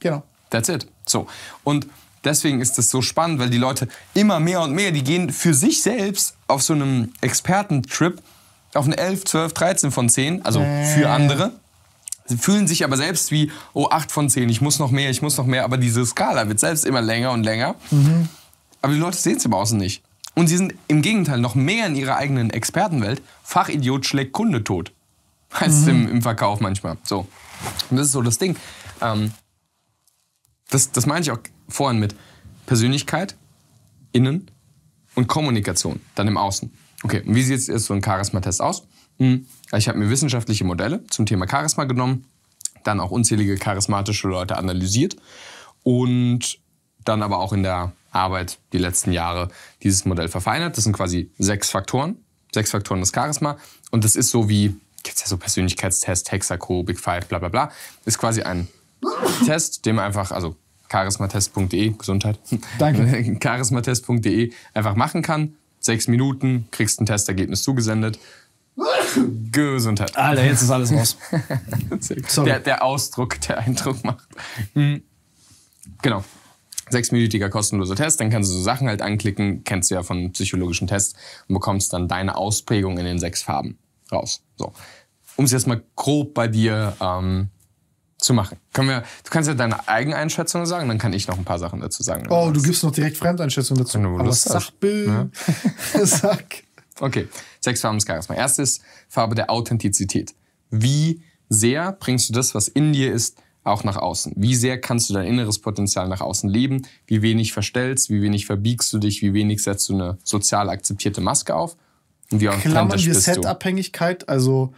A: Genau. That's it. So. Und deswegen ist das so spannend, weil die Leute immer mehr und mehr, die gehen für sich selbst auf so einem Expertentrip auf eine 11, 12, 13 von 10, also äh. für andere. Sie fühlen sich aber selbst wie, oh, 8 von 10, ich muss noch mehr, ich muss noch mehr. Aber diese Skala wird selbst immer länger und länger. Mhm. Aber die Leute sehen es im Außen nicht. Und sie sind im Gegenteil noch mehr in ihrer eigenen Expertenwelt. Fachidiot schlägt Kunde tot. <laughs> Heißt mhm. es im, mhm. im, Verkauf manchmal. So. Und das ist so das Ding. Ähm, das, das meine ich auch vorhin mit Persönlichkeit, Innen und Kommunikation, dann im Außen. Okay, und wie sieht jetzt so ein Charismatest aus? Hm. Ich habe mir wissenschaftliche Modelle zum Thema Charisma genommen, dann auch unzählige charismatische Leute analysiert und dann aber auch in der Arbeit die letzten Jahre dieses Modell verfeinert. Das sind quasi sechs Faktoren, sechs Faktoren des Charisma und das ist so wie, gibt es ja so Persönlichkeitstest, Hexaco, Big Five, bla bla bla, ist quasi ein Test, dem einfach, also charismatest.de, Gesundheit, Danke. <laughs> charismatest.de einfach machen kann. Sechs Minuten, kriegst ein Testergebnis zugesendet, <laughs> Gesundheit. Alter, jetzt ist alles
C: raus. <laughs>
A: der, der, Ausdruck, der Eindruck macht. Hm. Genau. Sechsminütiger kostenloser Test, dann kannst du so Sachen halt anklicken, kennst du ja von psychologischen Tests und bekommst dann deine Ausprägung in den sechs Farben raus. So. Um es jetzt mal grob bei dir ähm, zu machen. Können wir, du kannst ja deine Eigeneinschätzung sagen, dann kann ich noch ein paar Sachen dazu sagen.
B: Oh, du gibst noch direkt Fremdeinschätzung
A: dazu. Wenn du Sachbild. Ne?
C: <laughs> Sack.
A: Okay, sechs Farben des Charisma. Erstes, Farbe der Authentizität. Wie sehr bringst du das, was in dir ist, auch nach außen? Wie sehr kannst du dein inneres Potenzial nach außen leben? Wie wenig verstellst, wie wenig verbiegst du dich, wie wenig setzt du eine sozial akzeptierte Maske auf? Und wie Klammern wir
B: Set-Abhängigkeit, also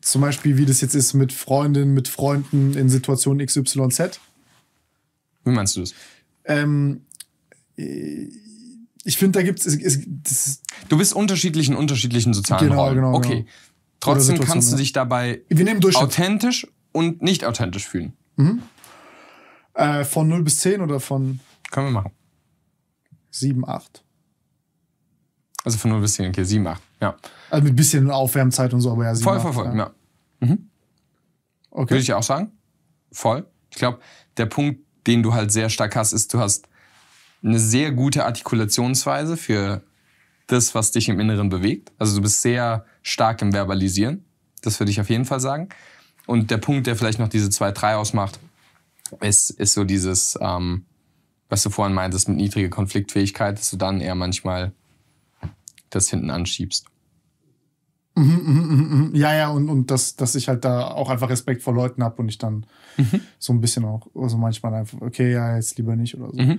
B: zum Beispiel, wie das jetzt ist mit Freundinnen, mit Freunden in Situation XYZ.
A: Wie meinst du das? Ähm,
B: ich finde, da gibt es.
A: Du bist unterschiedlich in unterschiedlichen sozialen genau, Rollen. Genau, okay. Genau. Trotzdem kannst du dich dabei authentisch und nicht authentisch fühlen.
B: Mhm. Äh, von 0 bis 10 oder von. Können wir machen. 7, 8.
A: Also von 0 bis 10, okay, 7, 8. Ja.
B: Also mit bisschen Aufwärmzeit und so, aber ja, 7, Voll, 8, voll, voll, ja.
A: ja. Mhm. Okay. Würde ich auch sagen. Voll. Ich glaube, der Punkt, den du halt sehr stark hast, ist, du hast eine sehr gute Artikulationsweise für das, was dich im Inneren bewegt. Also du bist sehr stark im Verbalisieren. Das würde ich auf jeden Fall sagen. Und der Punkt, der vielleicht noch diese zwei, drei ausmacht, ist, ist so dieses, ähm, was du vorhin meintest, mit niedriger Konfliktfähigkeit, dass du dann eher manchmal das hinten anschiebst.
B: Mhm, mhm, mhm, ja, ja, und, und dass, dass ich halt da auch einfach Respekt vor Leuten habe und ich dann mhm. so ein bisschen auch, also manchmal einfach, okay, ja, jetzt lieber nicht oder so. Mhm.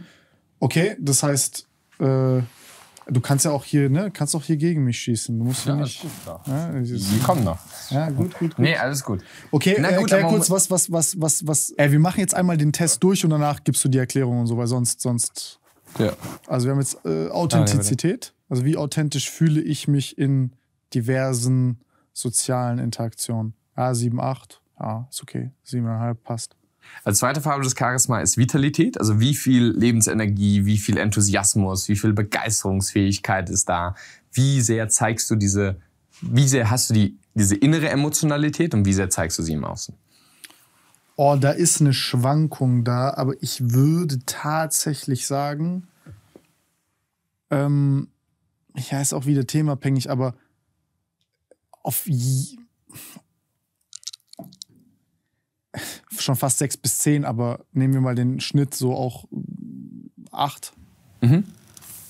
B: Okay, das heißt, äh, du kannst ja auch hier, ne, kannst auch hier gegen mich schießen. Du musst ja, ja nicht. Gut,
A: ja, Die kommen noch. Ja, gut, gut, gut. Nee, alles gut. Okay, Na, äh, gut, erklär kurz,
B: was, was, was, was, was. Ey, äh, wir machen jetzt einmal den Test durch und danach gibst du die Erklärung und so, weil sonst, sonst. Ja. Also wir haben jetzt äh, Authentizität. Also wie authentisch fühle ich mich in diversen sozialen Interaktionen? Ja, 7, 8. Ja, ist okay. 7,5 passt.
A: Als zweite Farbe des Charisma ist Vitalität, also wie viel Lebensenergie, wie viel Enthusiasmus, wie viel Begeisterungsfähigkeit ist da, wie sehr zeigst du diese, wie sehr hast du die, diese innere Emotionalität und wie sehr zeigst du sie im Außen?
B: Oh, da ist eine Schwankung da, aber ich würde tatsächlich sagen, ähm, ja, ist auch wieder themabhängig, aber auf schon fast sechs bis zehn, aber nehmen wir mal den Schnitt so auch äh,
A: acht. Mhm.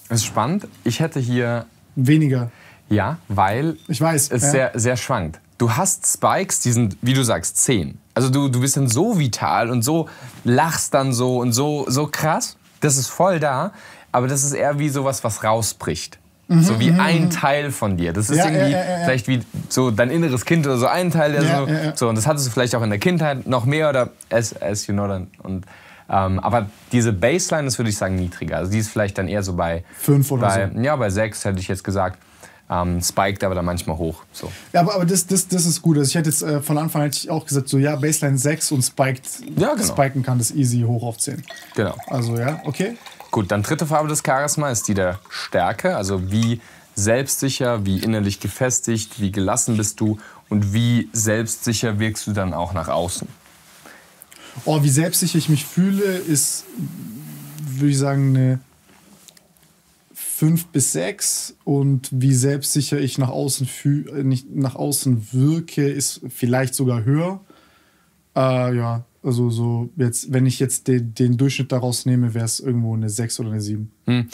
A: Das ist spannend. Ich hätte hier. Weniger. Ja, weil. Ich weiß. Es ja. sehr, sehr schwankt. Du hast Spikes, die sind, wie du sagst, zehn. Also du, du bist dann so vital und so lachst dann so und so, so krass. Das ist voll da. Aber das ist eher wie sowas, was rausbricht. Mhm, so wie mhm, ein mhm. Teil von dir. Das ist ja, irgendwie ja, ja, vielleicht wie so dein inneres Kind oder so ein Teil, der so, so. Und das hattest du vielleicht auch in der Kindheit noch mehr oder as, as you know dann. Und, ähm, aber diese Baseline ist, würde ich sagen, niedriger. Also die ist vielleicht dann eher so bei. Fünf oder bei, so. Ja, bei sechs hätte ich jetzt gesagt. Ähm, spiked aber dann manchmal hoch. So.
B: Ja, aber, aber das, das, das ist gut. Also ich hätte jetzt äh, von Anfang hätte ich auch gesagt, so ja, Baseline 6 und spiked, ja, genau. spiken kann das easy hoch auf 10. Genau. Also ja,
A: okay. Gut, dann dritte Farbe des Charisma ist die der Stärke, also wie selbstsicher, wie innerlich gefestigt, wie gelassen bist du und wie selbstsicher wirkst du dann auch nach außen.
B: Oh, wie selbstsicher ich mich fühle, ist, würde ich sagen, eine 5 bis 6 und wie selbstsicher ich nach außen, nicht, nach außen wirke, ist vielleicht sogar höher. Äh, ja, also so jetzt, wenn ich jetzt den, den Durchschnitt daraus nehme, wäre es irgendwo eine
A: 6 oder eine 7. Hm.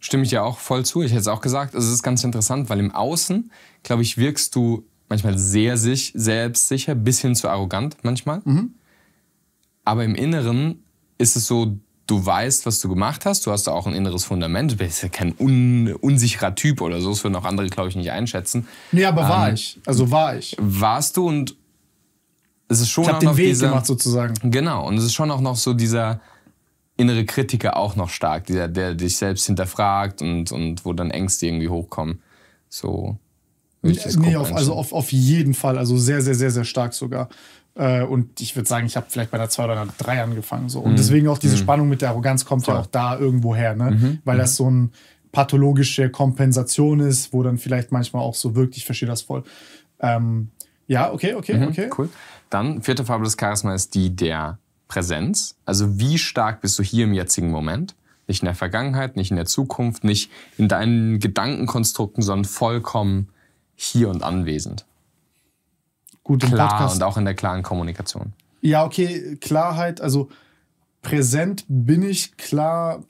A: Stimme ich ja auch voll zu. Ich hätte es auch gesagt. Also es ist ganz interessant, weil im Außen, glaube ich, wirkst du manchmal sehr sich, selbstsicher, bis hin zu arrogant manchmal. Mhm. Aber im Inneren ist es so, du weißt, was du gemacht hast, du hast auch ein inneres Fundament, du bist ja kein un, unsicherer Typ oder so, das würden auch andere, glaube ich, nicht einschätzen. Nee, aber ähm, war ich. Also war ich. Warst du und es ist schon ich auch den noch Weg dieser, gemacht sozusagen. Genau, und es ist schon auch noch so dieser innere Kritiker auch noch stark, dieser, der dich selbst hinterfragt und, und wo dann Ängste irgendwie hochkommen. So würde ich das Nee, auf, also
B: auf, auf jeden Fall, also sehr, sehr, sehr, sehr stark sogar. Äh, und ich würde sagen, ich habe vielleicht bei der 2 oder einer 3 angefangen. So. Und mhm. deswegen auch diese mhm. Spannung mit der Arroganz kommt Voll. ja auch da irgendwo her, ne? Mhm. weil das mhm. so eine pathologische Kompensation ist, wo dann vielleicht manchmal auch so wirklich, ich verstehe das voll. Ähm, ja, okay, okay, mhm, okay.
A: Cool. Dann vierte Farbe des Charisma ist die der Präsenz. Also wie stark bist du hier im jetzigen Moment? Nicht in der Vergangenheit, nicht in der Zukunft, nicht in deinen Gedankenkonstrukten, sondern vollkommen hier und anwesend. Gut, im klar Podcast. und auch in der klaren Kommunikation.
B: Ja, okay, Klarheit, also präsent bin ich klar.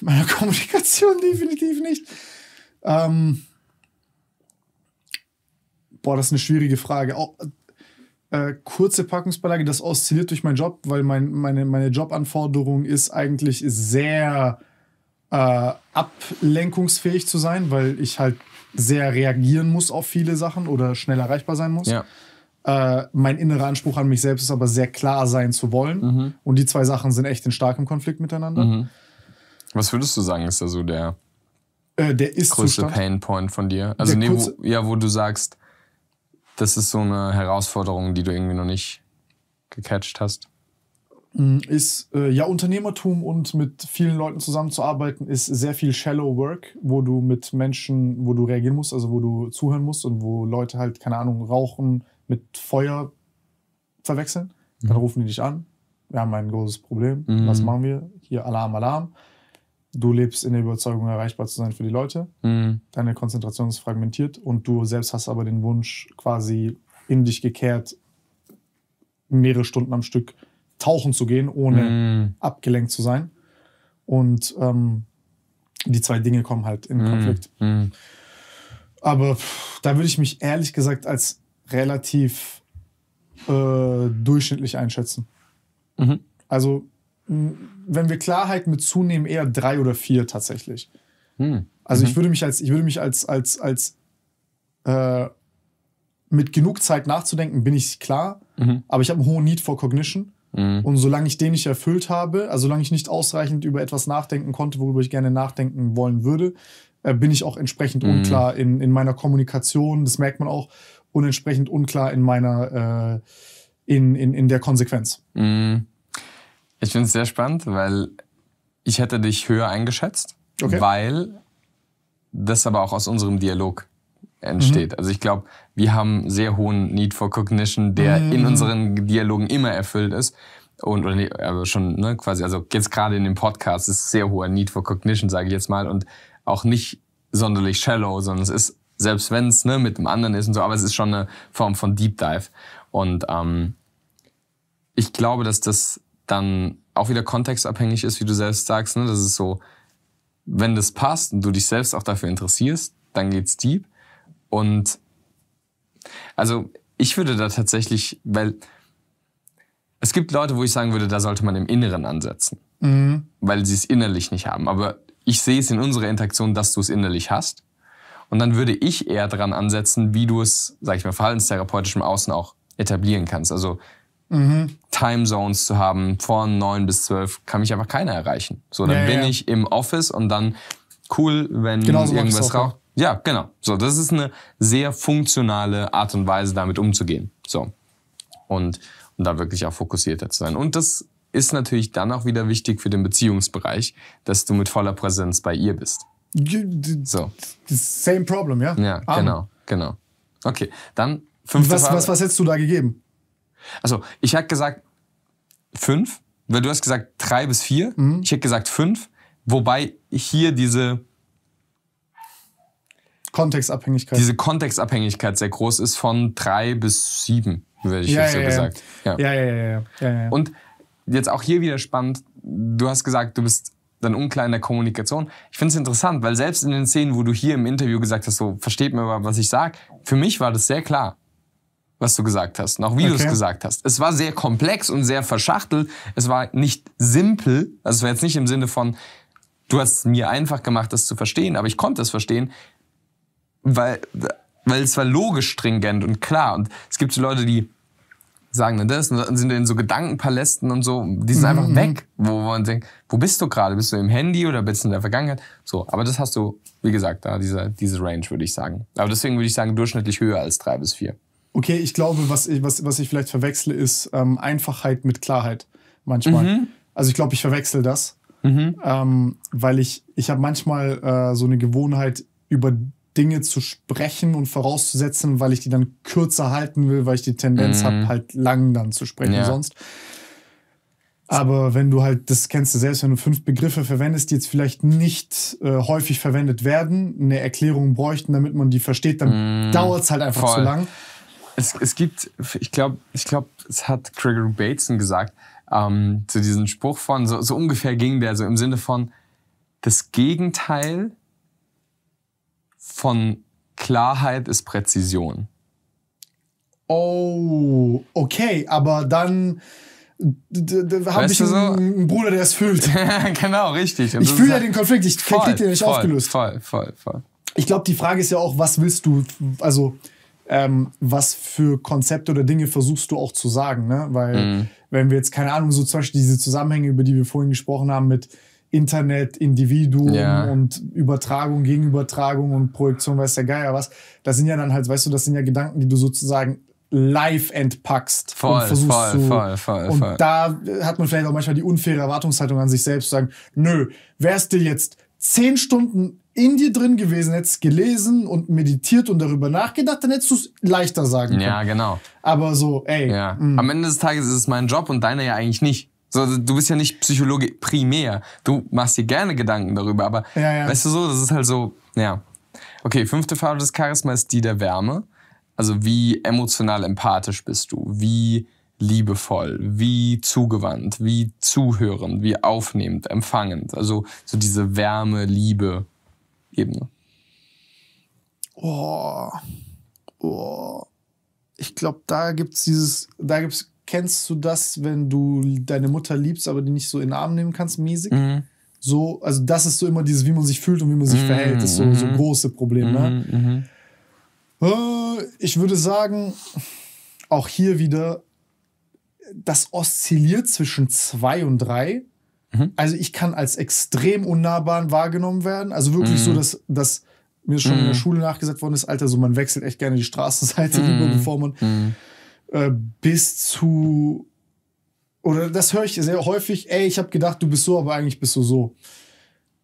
B: Meiner Kommunikation <laughs> definitiv nicht. Ähm, Boah, das ist eine schwierige Frage. Auch, äh, äh, kurze Packungsbeilage, das oszilliert durch meinen Job, weil mein, meine, meine Jobanforderung ist eigentlich sehr äh, ablenkungsfähig zu sein, weil ich halt sehr reagieren muss auf viele Sachen oder schnell erreichbar sein muss. Ja. Äh, mein innerer Anspruch an mich selbst ist aber sehr klar sein zu wollen. Mhm. Und die zwei Sachen sind echt in starkem Konflikt miteinander.
A: Mhm. Was würdest du sagen, ist da so der, äh, der ist größte Painpoint von dir? Also, nee, wo, ja, wo du sagst, das ist so eine Herausforderung, die du irgendwie noch nicht gecatcht hast?
B: Mm, ist äh, ja Unternehmertum und mit vielen Leuten zusammenzuarbeiten, ist sehr viel Shallow Work, wo du mit Menschen, wo du reagieren musst, also wo du zuhören musst und wo Leute halt, keine Ahnung, rauchen mit Feuer verwechseln. Dann mhm. rufen die dich an. Wir haben ein großes Problem. Mhm. Was machen wir? Hier Alarm, Alarm du lebst in der Überzeugung, erreichbar zu sein für die Leute. Mhm. Deine Konzentration ist fragmentiert und du selbst hast aber den Wunsch, quasi in dich gekehrt, mehrere Stunden am Stück tauchen zu gehen, ohne mhm. abgelenkt zu sein. Und ähm, die zwei Dinge kommen halt in mhm. Konflikt. Mhm. Aber pff, da würde ich mich ehrlich gesagt als relativ äh, durchschnittlich einschätzen. Mhm. Also wenn wir Klarheit mit zunehmen, eher drei oder vier tatsächlich. Hm. Also mhm. ich würde mich als, ich würde mich als, als, als äh, mit genug Zeit nachzudenken, bin ich klar, mhm. aber ich habe einen hohen Need for Cognition. Mhm. Und solange ich den nicht erfüllt habe, also solange ich nicht ausreichend über etwas nachdenken konnte, worüber ich gerne nachdenken wollen würde, äh, bin ich auch entsprechend mhm. unklar in, in meiner Kommunikation, das merkt man auch, und entsprechend unklar in meiner äh, in, in, in der Konsequenz.
A: Mhm. Ich finde es sehr spannend, weil ich hätte dich höher eingeschätzt, okay. weil das aber auch aus unserem Dialog entsteht. Mhm. Also ich glaube, wir haben sehr hohen Need for Cognition, der mhm. in unseren Dialogen immer erfüllt ist. Und oder nee, also schon ne, quasi, also jetzt gerade in dem Podcast ist sehr hoher Need for Cognition, sage ich jetzt mal, und auch nicht sonderlich shallow, sondern es ist, selbst wenn es ne, mit dem anderen ist und so, aber es ist schon eine Form von Deep Dive. Und ähm, ich glaube, dass das dann auch wieder kontextabhängig ist, wie du selbst sagst. Ne? Das ist so, wenn das passt und du dich selbst auch dafür interessierst, dann geht's deep. Und also ich würde da tatsächlich, weil es gibt Leute, wo ich sagen würde, da sollte man im Inneren ansetzen, mhm. weil sie es innerlich nicht haben. Aber ich sehe es in unserer Interaktion, dass du es innerlich hast. Und dann würde ich eher dran ansetzen, wie du es, sag ich mal, verhaltenstherapeutisch im Außen auch etablieren kannst. Also mhm. Zones zu haben, von 9 bis 12, kann mich einfach keiner erreichen. So, dann ja, bin ja. ich im Office und dann cool, wenn Genauso irgendwas raucht. Ja, genau. So, das ist eine sehr funktionale Art und Weise, damit umzugehen. So. Und, und da wirklich auch fokussierter zu sein. Und das ist natürlich dann auch wieder wichtig für den Beziehungsbereich, dass du mit voller Präsenz bei ihr bist. So.
B: Same problem, ja? Ja, genau,
A: genau. Okay, dann fünfte was, Farbe. Was, was
B: hättest du da gegeben?
A: Also ich hätte gesagt fünf, weil du hast gesagt drei bis vier. Mhm. Ich hätte gesagt fünf, wobei hier diese Kontextabhängigkeit. Diese Kontextabhängigkeit sehr groß ist von drei bis sieben, würde ich ja, jetzt ja, so ja. gesagt. Ja. Ja, ja, ja, ja, ja, Und jetzt auch hier wieder spannend, du hast gesagt, du bist dann unklar in der Kommunikation. Ich finde es interessant, weil selbst in den Szenen, wo du hier im Interview gesagt hast, so versteht mir aber, was ich sage, für mich war das sehr klar was du gesagt hast und auch wie okay. du es gesagt hast. Es war sehr komplex und sehr verschachtelt. Es war nicht simpel. Also es war jetzt nicht im Sinne von, du hast es mir einfach gemacht, das zu verstehen, aber ich konnte es verstehen, weil, weil es war logisch stringent und klar. Und es gibt so Leute, die sagen dann das und sind in so Gedankenpalästen und so, die sind mhm. einfach mhm. weg, wo man denkt, wo bist du gerade? Bist du im Handy oder bist du in der Vergangenheit? So, aber das hast du, wie gesagt, da diese, diese Range, würde ich sagen. Aber deswegen würde ich sagen, durchschnittlich höher als drei bis vier.
B: Okay, ich glaube, was ich, was, was ich vielleicht verwechsle, ist ähm, Einfachheit mit Klarheit manchmal. Mhm. Also ich glaube, ich verwechsel das, mhm. ähm, weil ich, ich habe manchmal äh, so eine Gewohnheit, über Dinge zu sprechen und vorauszusetzen, weil ich die dann kürzer halten will, weil ich die Tendenz mhm. habe, halt lang dann zu sprechen ja. sonst. Aber wenn du halt, das kennst du selbst, wenn du fünf Begriffe verwendest, die jetzt vielleicht nicht äh, häufig verwendet werden, eine Erklärung bräuchten, damit man die versteht, dann mm, dauert es halt einfach voll. zu lang.
A: Es, es gibt, ich glaube, ich glaub, es hat Gregory Bateson gesagt, ähm, zu diesem Spruch von, so, so ungefähr ging der, so im Sinne von, das Gegenteil von Klarheit ist Präzision.
B: Oh, okay, aber dann habe ich einen, so? einen, Bruder, der es fühlt.
A: <laughs> genau, richtig. Und ich fühle ja den Konflikt, ich krieg den nicht voll, aufgelöst. Voll, voll, voll. Ich glaube,
B: die Frage ist ja auch, was willst du, also ähm, was für Konzepte oder Dinge versuchst du auch zu sagen. Ne? Weil, mhm. wenn wir jetzt, keine Ahnung, so zum Beispiel diese Zusammenhänge, über die wir vorhin gesprochen haben, mit Internet, Individuum ja. und Übertragung, Gegenübertragung und Projektion, weiß der Geier was, das sind ja dann halt, weißt du, das sind ja Gedanken, die du sozusagen live entpackst voll, und versuchst voll, zu. Voll, voll, und voll. da hat man vielleicht auch manchmal die unfaire Erwartungshaltung an sich selbst, zu sagen, nö, wärst du jetzt zehn Stunden in dir drin gewesen, hättest gelesen und meditiert und darüber nachgedacht, dann hättest du es leichter sagen können. Ja,
A: genau. Aber so, ey. Ja. Mm. Am Ende des Tages ist es mein Job und deiner ja eigentlich nicht. So, du bist ja nicht Psychologe primär. Du machst dir gerne Gedanken darüber, aber ja, ja. weißt du so, das ist halt so, ja. Okay, fünfte Farbe des Charisma ist die der Wärme. Also wie emotional empathisch bist du? Wie liebevoll, wie zugewandt, wie zuhörend, wie aufnehmend, empfangend. Also so diese Wärme, Liebe, Ebene?
B: Oh,
A: oh. Ich glaube, da gibt es
B: dieses, da gibt's, kennst du das, wenn du deine Mutter liebst, aber die nicht so in den Arm nehmen kannst, mäßig? Mhm. So, also das ist so immer dieses, wie man sich fühlt und wie man sich mhm. verhält, das ist so, so mhm. große Problem, ne? Mhm. mhm. Äh, ich würde sagen, auch hier wieder, das oszilliert zwischen zwei und drei Mhm. Also ich kann als extrem unnahbar wahrgenommen werden. Also wirklich mhm. so, dass, dass mir schon mhm. in der mhm. Schule nachgesetzt worden ist, Alter, so man wechselt echt gerne die Straßenseite lieber, bevor man äh, bis zu oder das höre ich sehr häufig, ey, ich habe gedacht, du bist so, aber eigentlich bist du so.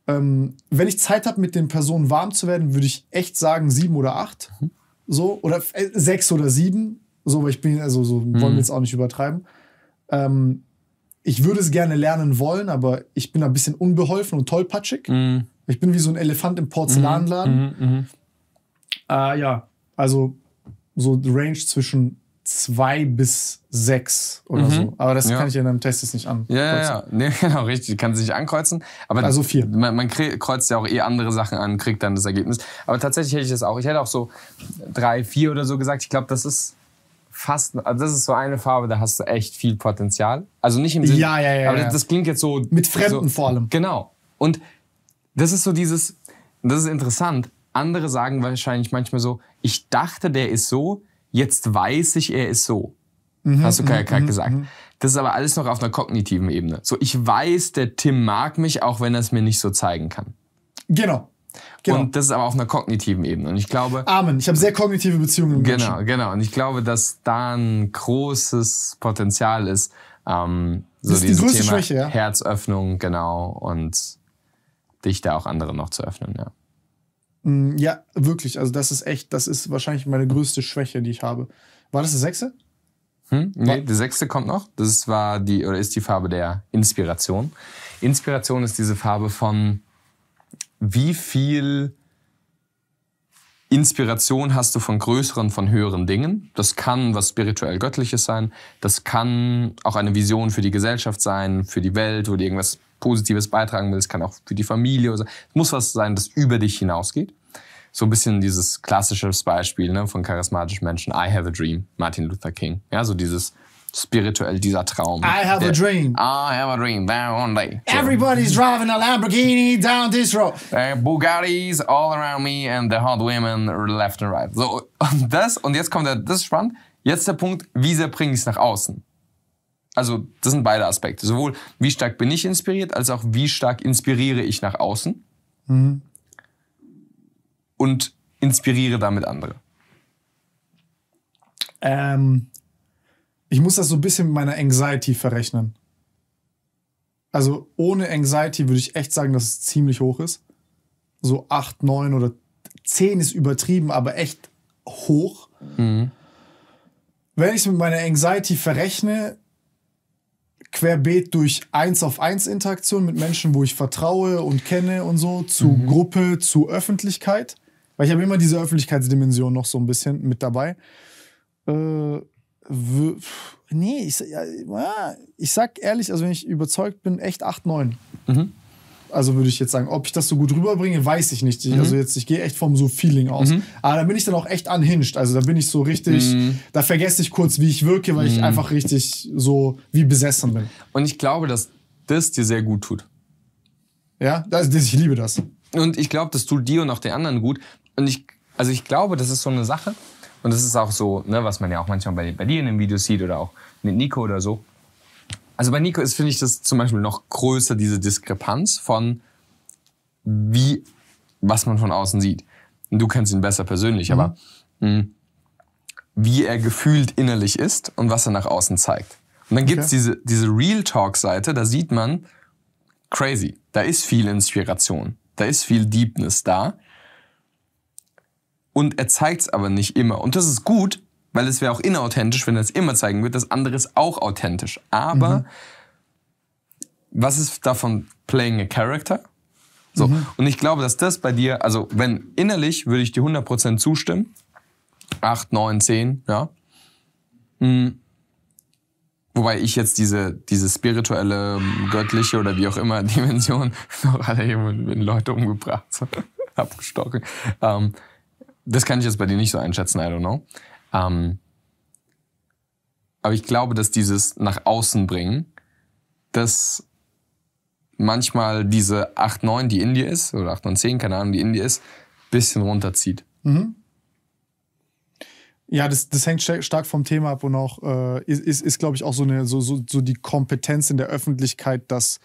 B: Ähm, wenn ich Zeit habe, mit den Personen warm zu werden, würde ich echt sagen sieben oder acht. Mhm. So, oder äh, sechs oder sieben. So, weil ich bin, also so, wollen wir mhm. jetzt auch nicht übertreiben. Ähm, ich würde es gerne lernen wollen, aber ich bin ein bisschen unbeholfen und tollpatschig. Mhm. Ich bin wie so ein Elefant im Porzellanladen. Mhm, mhm, äh, ja, also so Range zwischen zwei bis sechs oder mhm. so. Aber das ja. kann ich in einem Test jetzt nicht an. Ja, ja,
A: ja. Nee, <laughs> genau, richtig. Kann sich nicht ankreuzen. Aber also vier. Man, man, kreuzt ja auch eh andere Sachen an, kriegt dann das Ergebnis. Aber tatsächlich hätte ich das auch. Ich hätte auch so drei, vier oder so gesagt. Ich glaube, das ist fast, also das ist so eine Farbe, da hast du echt viel Potenzial. Also nicht im Sinne, ja, ja, ja, aber das, das klingt jetzt so. Mit Fremden so, vor allem. Genau. Und das ist so dieses, das ist interessant. Andere sagen wahrscheinlich manchmal so, ich dachte, der ist so, jetzt weiß ich, er ist so.
C: Mhm, hast du gerade
A: mhm, mhm gesagt. Mhm. Das ist aber alles noch auf einer kognitiven Ebene. So, ich weiß, der Tim mag mich, auch wenn er es mir nicht so zeigen kann. Genau. Genau. Und das ist aber auf einer kognitiven Ebene. Und ich glaube. Amen. Ich habe sehr kognitive Beziehungen. Genau, Menschen. genau. genau. Und ich glaube, dass da ein großes Potenzial ist. Ähm, so das ist die größte Thema Schwäche, ja. Herzöffnung, genau. Und dich da auch anderen noch zu öffnen, ja.
B: Mm, ja, wirklich. Also das ist echt, das ist wahrscheinlich meine größte Schwäche, die ich habe. War das der sechste?
A: Hm? Nee, der sechste kommt noch. Das war die, oder ist die Farbe der Inspiration. Inspiration ist diese Farbe von wie viel Inspiration hast du von größeren, von höheren Dingen. Das kann was spirituell Göttliches sein. Das kann auch eine Vision für die Gesellschaft sein, für die Welt, wo du irgendwas Positives beitragen willst. Kann auch für die Familie. Es muss was sein, das über dich hinausgeht. So ein bisschen dieses klassische Beispiel ne, von charismatischen Menschen. I have a dream. Martin Luther King. Ja, so dieses, spirituell dieser Traum. I have der, a dream. I have a dream that one day. So. Everybody's driving a Lamborghini down this road. Uh, Bugattis all around me and the hot women left and right. So, und das, und jetzt kommt der, das ist spannend. Jetzt der Punkt, wie sehr bringe ich es nach außen? Also, das sind beide Aspekte. Sowohl, wie stark bin ich inspiriert, als auch, wie stark inspiriere ich nach außen. Mhm. Und inspiriere damit andere.
B: Ähm, ich muss das so ein bisschen mit meiner Anxiety verrechnen. Also ohne Anxiety würde ich echt sagen, dass es ziemlich hoch ist. So 8, 9 oder 10 ist übertrieben, aber echt hoch. Mhm. Wenn ich es mit meiner Anxiety verrechne, querbeet durch 1 auf 1 Interaktion mit Menschen, wo ich vertraue und kenne und so, zu mhm. Gruppe, zu Öffentlichkeit, weil ich habe immer diese Öffentlichkeitsdimension noch so ein bisschen mit dabei. Äh, Nee, ich, ja, ich sag ehrlich, also wenn ich überzeugt bin, echt 8, 9. Mhm. Also würde ich jetzt sagen, ob ich das so gut rüberbringe, weiß ich nicht. Ich, mhm. Also jetzt, ich gehe echt vom so Feeling aus. Mhm. Aber da bin ich dann auch echt unhinged. Also da bin ich so richtig, mhm. da vergesse ich kurz, wie ich wirke, weil ich mhm. einfach richtig so wie besessen bin.
A: Und ich glaube, dass das dir sehr gut tut. Ja, das, ich liebe das. Und ich glaube, das tut dir und auch den anderen gut. Und ich, also ich glaube, das ist so eine Sache, und das ist auch so, ne, was man ja auch manchmal bei, bei dir in den Videos sieht oder auch mit Nico oder so. Also bei Nico ist, finde ich, das zum Beispiel noch größer, diese Diskrepanz von wie, was man von außen sieht. du kennst ihn besser persönlich, mhm. aber mh, hm, wie er gefühlt innerlich ist und was er nach außen zeigt. Und dann okay. es diese, diese Real Talk-Seite, da sieht man, crazy, da ist viel Inspiration, da ist viel Deepness da und er zeigt es aber nicht immer. Und das ist gut, weil es wäre auch inauthentisch, wenn er es immer zeigen würde. Das andere ist auch authentisch. Aber mhm. was ist davon playing a character? So. Mhm. Und ich glaube, dass das bei dir, also wenn innerlich würde ich dir 100% zustimmen. 8, 9, 10, ja. Mhm. Wobei ich jetzt diese, diese spirituelle, göttliche oder wie auch immer <laughs> Dimension <laughs> noch alle Leute umgebracht <laughs> abgestochen. Ähm, das kann ich jetzt bei dir nicht so einschätzen, I don't know. Ähm, aber ich glaube, dass dieses nach außen bringen, dass manchmal diese 8,9, die in dir ist, oder 8,9,10, keine Ahnung, die in dir ist, ein bisschen runterzieht.
C: Mhm.
B: Ja, das, das hängt stark vom Thema ab und auch äh, ist, ist, ist glaube ich, auch so eine so, so, so die Kompetenz in der Öffentlichkeit, dass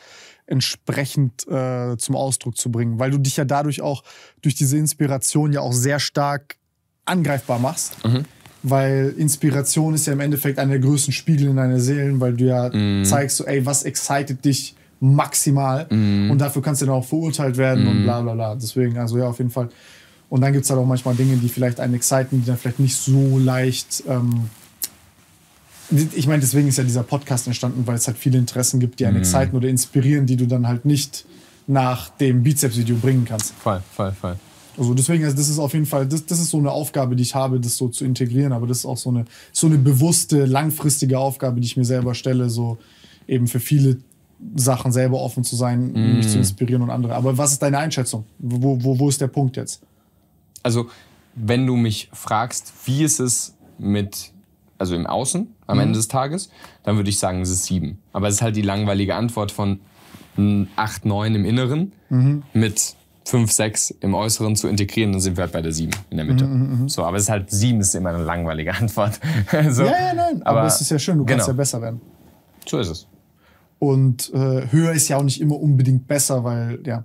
B: entsprechend äh, zum Ausdruck zu bringen, weil du dich ja dadurch auch durch diese Inspiration ja auch sehr stark angreifbar machst. Mhm. Weil Inspiration ist ja im Endeffekt einer der größten Spiegel in deiner Seelen, weil du ja mhm. zeigst, so, ey, was excited dich maximal mhm. und dafür kannst du dann auch verurteilt werden und mhm. bla bla bla. Deswegen, also ja, auf jeden Fall. Und dann gibt es halt auch manchmal Dinge, die vielleicht einen exciten, die dann vielleicht nicht so leicht ähm, ich meine, deswegen ist ja dieser Podcast entstanden, weil es halt viele Interessen gibt, die einen mhm. exciten oder inspirieren, die du dann halt nicht nach dem Bizeps-Video bringen kannst. Fall, Fall, Fall. Also deswegen, also das ist auf jeden Fall, das, das ist so eine Aufgabe, die ich habe, das so zu integrieren, aber das ist auch so eine, so eine bewusste, langfristige Aufgabe, die ich mir selber stelle, so eben für viele Sachen selber offen zu sein, mm. mich zu inspirieren und andere. Aber was ist deine Einschätzung? Wo, wo, wo ist der Punkt jetzt?
A: Also, wenn du mich fragst, wie ist es mit also im Außen am mhm. Ende des Tages, dann würde ich sagen, es ist sieben. Aber es ist halt die langweilige Antwort von acht, neun im Inneren mhm. mit fünf, sechs im Äußeren zu integrieren, dann sind wir halt bei der sieben in der Mitte. Mhm, mhm, mhm. so, aber es ist halt sieben ist immer eine langweilige <laughs> Antwort. so, ja, ja, nein, aber, aber, es ist ja schön, du genau. kannst ja besser werden. So ist es.
B: Und äh, höher ist ja auch nicht immer unbedingt besser, weil, ja.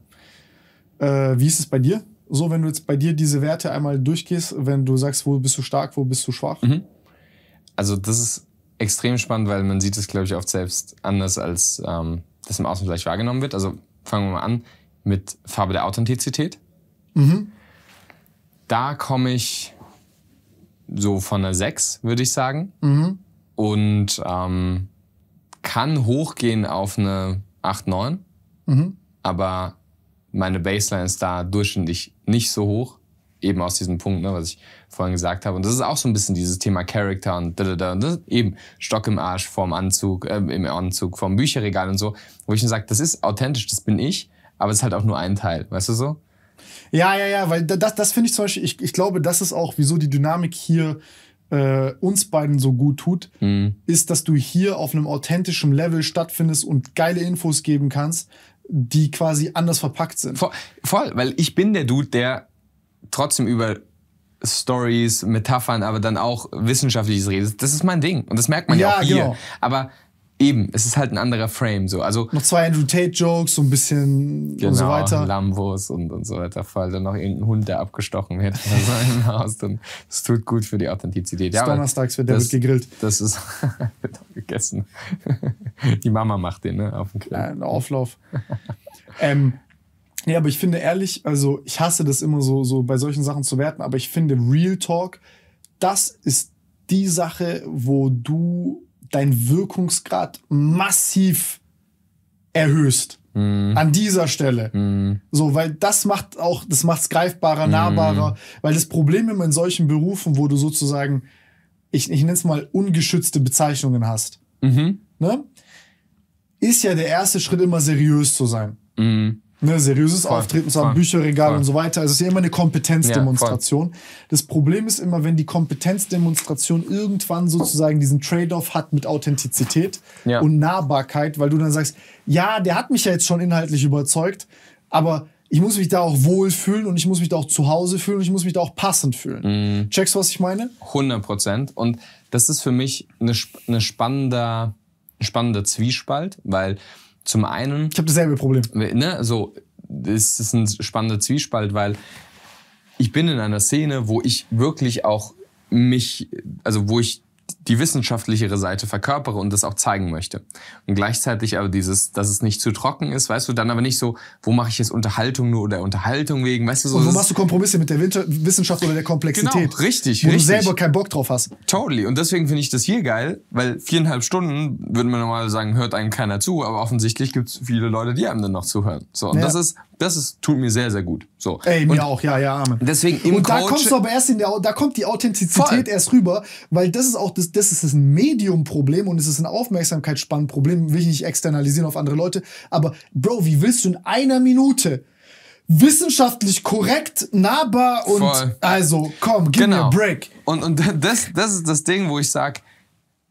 B: Äh, wie ist es bei dir? So, wenn du jetzt bei dir diese Werte einmal durchgehst, wenn du sagst, wo bist du stark, wo bist du schwach? Mhm
A: also das ist extrem spannend, weil man sieht es, glaube ich, oft selbst anders, als ähm, das im Außen vielleicht wahrgenommen wird. Also fangen wir mal an mit Farbe der Authentizität. Mhm. Da komme ich so von einer 6, würde ich sagen. Mhm. Und ähm, kann hochgehen auf eine 8, 9. Mhm. Aber meine Baseline ist da durchschnittlich nicht so hoch. Eben aus diesem Punkt, ne, was ich vorhin gesagt habe. Und das ist auch so ein bisschen dieses Thema Character und da, da, da, ne? eben Stock im Arsch vorm Anzug, äh, im Anzug, vorm Bücherregal und so, wo ich dann sage, das ist authentisch, das bin ich, aber es ist halt auch nur ein Teil, weißt du so?
B: Ja, ja, ja, weil das, das finde ich zum Beispiel, ich, ich glaube, das ist auch, wieso die Dynamik hier äh, uns beiden so gut tut, mhm. ist, dass du hier auf einem authentischen Level stattfindest und geile Infos geben kannst, die
A: quasi anders verpackt sind. Voll, voll weil ich bin der Dude, der trotzdem über Stories, Metaphern, aber dann auch wissenschaftliches Reden. Das ist mein Ding und das merkt man ja, ja auch hier. Genau. Aber eben, es ist halt ein anderer Frame. So. Also,
B: noch zwei Andrew Tate-Jokes, so ein bisschen genau, und so genau, weiter.
A: Lambos und, und so weiter. Falls dann noch irgendein Hund, der abgestochen wird oder <laughs> so Haus. das tut gut für die Authentizität. Ja, Donnerstags wird der das, wird gegrillt. Das ist <laughs> wird auch gegessen. <laughs> die Mama macht den, ne? Auf dem Kleinen Ja, äh, Auflauf.
B: ähm, Nee, aber ich finde ehrlich, also ich hasse das immer so, so bei solchen Sachen zu werten, aber ich finde Real Talk, das ist die Sache, wo du deinen Wirkungsgrad massiv erhöhst. Mm. An dieser Stelle. Mm. So, weil das macht auch, das macht es greifbarer, mhm. nahbarer. Mm. Weil das Problem immer in solchen Berufen, wo du sozusagen, ich, ich nenne es mal, ungeschützte Bezeichnungen hast, -hmm. ne? ist ja der erste Schritt immer seriös zu sein. Mhm ne, seriöses voll, Auftreten zu haben, Bücherregal voll. und so weiter. Also es ist ja immer eine Kompetenzdemonstration. Ja, das Problem ist immer, wenn die Kompetenzdemonstration irgendwann sozusagen diesen Trade-off hat mit Authentizität ja. und Nahbarkeit, weil du dann sagst, ja, der hat mich ja jetzt schon inhaltlich überzeugt, aber ich muss mich da auch wohl fühlen und ich muss mich da auch zu Hause fühlen und ich muss mich da auch
A: passend fühlen. Mhm. Checkst, was ich meine? 100 Prozent. Und das ist für mich eine, eine spannende, spannender Zwiespalt, weil zum einen. Ich habe dasselbe Problem. Ne, so, das ist ein spannender Zwiespalt, weil ich bin in einer Szene, wo ich wirklich auch mich, also wo ich die wissenschaftlichere Seite verkörpere und das auch zeigen möchte. Und gleichzeitig aber dieses, dass es nicht zu trocken ist, weißt du, dann aber nicht so, wo mache ich jetzt Unterhaltung nur oder Unterhaltung wegen, weißt du so. Und wo machst du
B: Kompromisse mit der Wissenschaft oder der Komplexität? Genau, richtig, wo richtig. Wo du selber
A: keinen Bock drauf hast. Totally. Und deswegen finde ich das hier geil, weil viereinhalb Stunden, würde man normal sagen, hört einem keiner zu, aber offensichtlich gibt es viele Leute, die einem dann noch zuhören. So, und ja. das ist, das ist, tut mir sehr, sehr gut. So. Ey, mir und auch, ja, ja, Amen. Deswegen im Und da aber
B: erst in der, da kommt die Authentizität Voll. erst rüber, weil das ist auch das, das ist ein Medium-Problem und es ist ein Aufmerksamkeitsspannen-Problem, will ich nicht externalisieren auf andere Leute, aber Bro, wie willst du in einer Minute wissenschaftlich korrekt, nahbar und Voll.
A: also komm, gib genau. mir Break. Und, und <laughs> das, das ist das Ding, wo ich sage,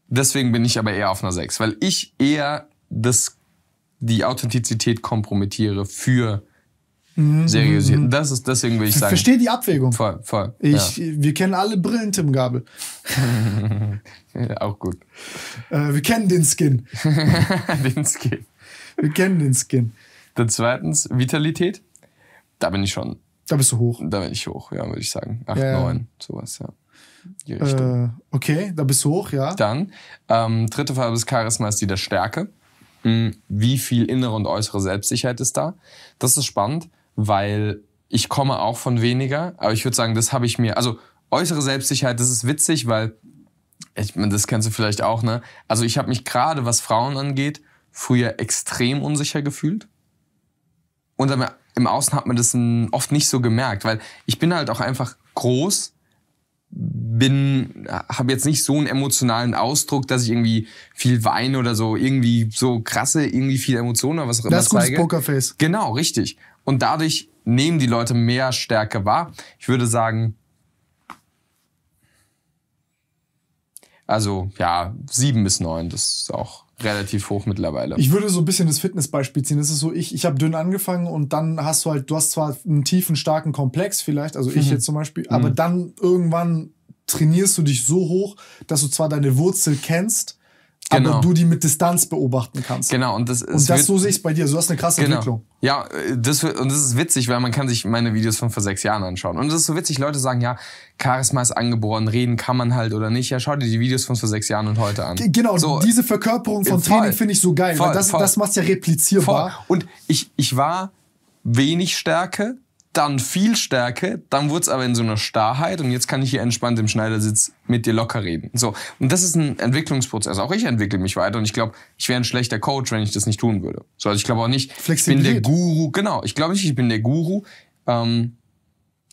A: deswegen bin ich aber eher auf einer 6, weil ich eher das, die Authentizität kompromittiere für
B: Mhm. Seriosität. Mhm. Das
A: ist deswegen will ich sagen. Ich Verstehe die Abwägung. Voll, voll. Ich,
B: ja. Wir kennen alle Brillen Tim Gabel. ja, <laughs> auch gut. Äh, wir kennen den Skin. <laughs> den Skin. Wir kennen den Skin.
A: Dann zweitens Vitalität. Da bin ich schon. Da bist du hoch. Da bin ich hoch, ja, würde ich sagen. 8, ja. 9, sowas, ja.
B: Die Äh, okay, da bist du hoch, ja.
A: Dann, ähm, dritte Farbe des Charisma ist die der Stärke. Mm, wie viel innere und äußere Selbstsicherheit ist da? Das ist spannend weil ich komme auch von weniger, aber ich würde sagen, das habe ich mir, also äußere Selbstsicherheit, das ist witzig, weil, ich meine, das kennst du vielleicht auch, ne? Also ich habe mich gerade, was Frauen angeht, früher extrem unsicher gefühlt. Und im Außen hat man das oft nicht so gemerkt, weil ich bin halt auch einfach groß, bin, habe jetzt nicht so einen emotionalen Ausdruck, dass ich irgendwie viel weine oder so, irgendwie so krasse, irgendwie viel Emotionen oder was auch immer das ist Das Pokerface. Genau, richtig. Und dadurch nehmen die Leute mehr Stärke wahr. Ich würde sagen, also ja, sieben bis neun, das ist auch relativ hoch mittlerweile. Ich würde so
B: ein bisschen das Fitnessbeispiel ziehen. Das ist so, ich, ich habe dünn angefangen und dann hast du halt, du hast zwar einen tiefen, starken Komplex vielleicht, also mhm. ich jetzt zum Beispiel, aber mhm. dann irgendwann trainierst du dich so hoch, dass du zwar deine Wurzel kennst, Genau. Aber du die mit Distanz beobachten kannst.
A: Genau, und das ist. Und das so sehe ich bei dir. Du hast eine krasse genau. Entwicklung. Ja, das, und das ist witzig, weil man kann sich meine Videos von vor sechs Jahren anschauen. Und es ist so witzig, Leute sagen, ja, Charisma ist angeboren, reden kann man halt oder nicht. Ja, schau dir die Videos von vor sechs Jahren und heute an. Genau,
B: so, diese Verkörperung von äh, voll, Training finde ich so geil, voll, weil das, voll, das macht ja
A: replizierbar. Voll. Und ich, ich war wenig Stärke, dann viel Stärke, dann wurde es aber in so einer Starrheit und jetzt kann ich hier entspannt im Schneidersitz mit dir locker reden. So. Und das ist ein Entwicklungsprozess. Auch ich entwickle mich weiter und ich glaube, ich wäre ein schlechter Coach, wenn ich das nicht tun würde. So, also ich glaube auch nicht, ich bin der Guru. Genau, ich glaube nicht, ich bin der Guru. Ähm,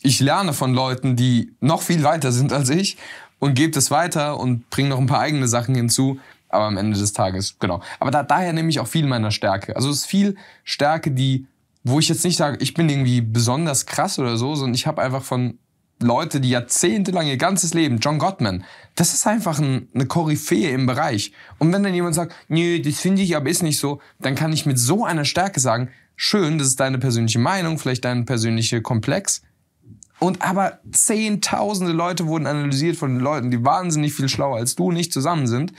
A: ich lerne von Leuten, die noch viel weiter sind als ich und gebe das weiter und bringe noch ein paar eigene Sachen hinzu. Aber am Ende des Tages, genau. Aber da, daher nehme ich auch viel meiner Stärke. Also es ist viel Stärke, die wo ich jetzt nicht sage, ich bin irgendwie besonders krass oder so, sondern ich habe einfach von Leuten, die jahrzehntelang ihr ganzes Leben, John Gottman, das ist einfach ein, eine Koryphäe im Bereich. Und wenn dann jemand sagt, nö, das finde ich, aber ist nicht so, dann kann ich mit so einer Stärke sagen, schön, das ist deine persönliche Meinung, vielleicht dein persönlicher Komplex. Und aber zehntausende Leute wurden analysiert von Leuten, die wahnsinnig viel schlauer als du nicht zusammen sind.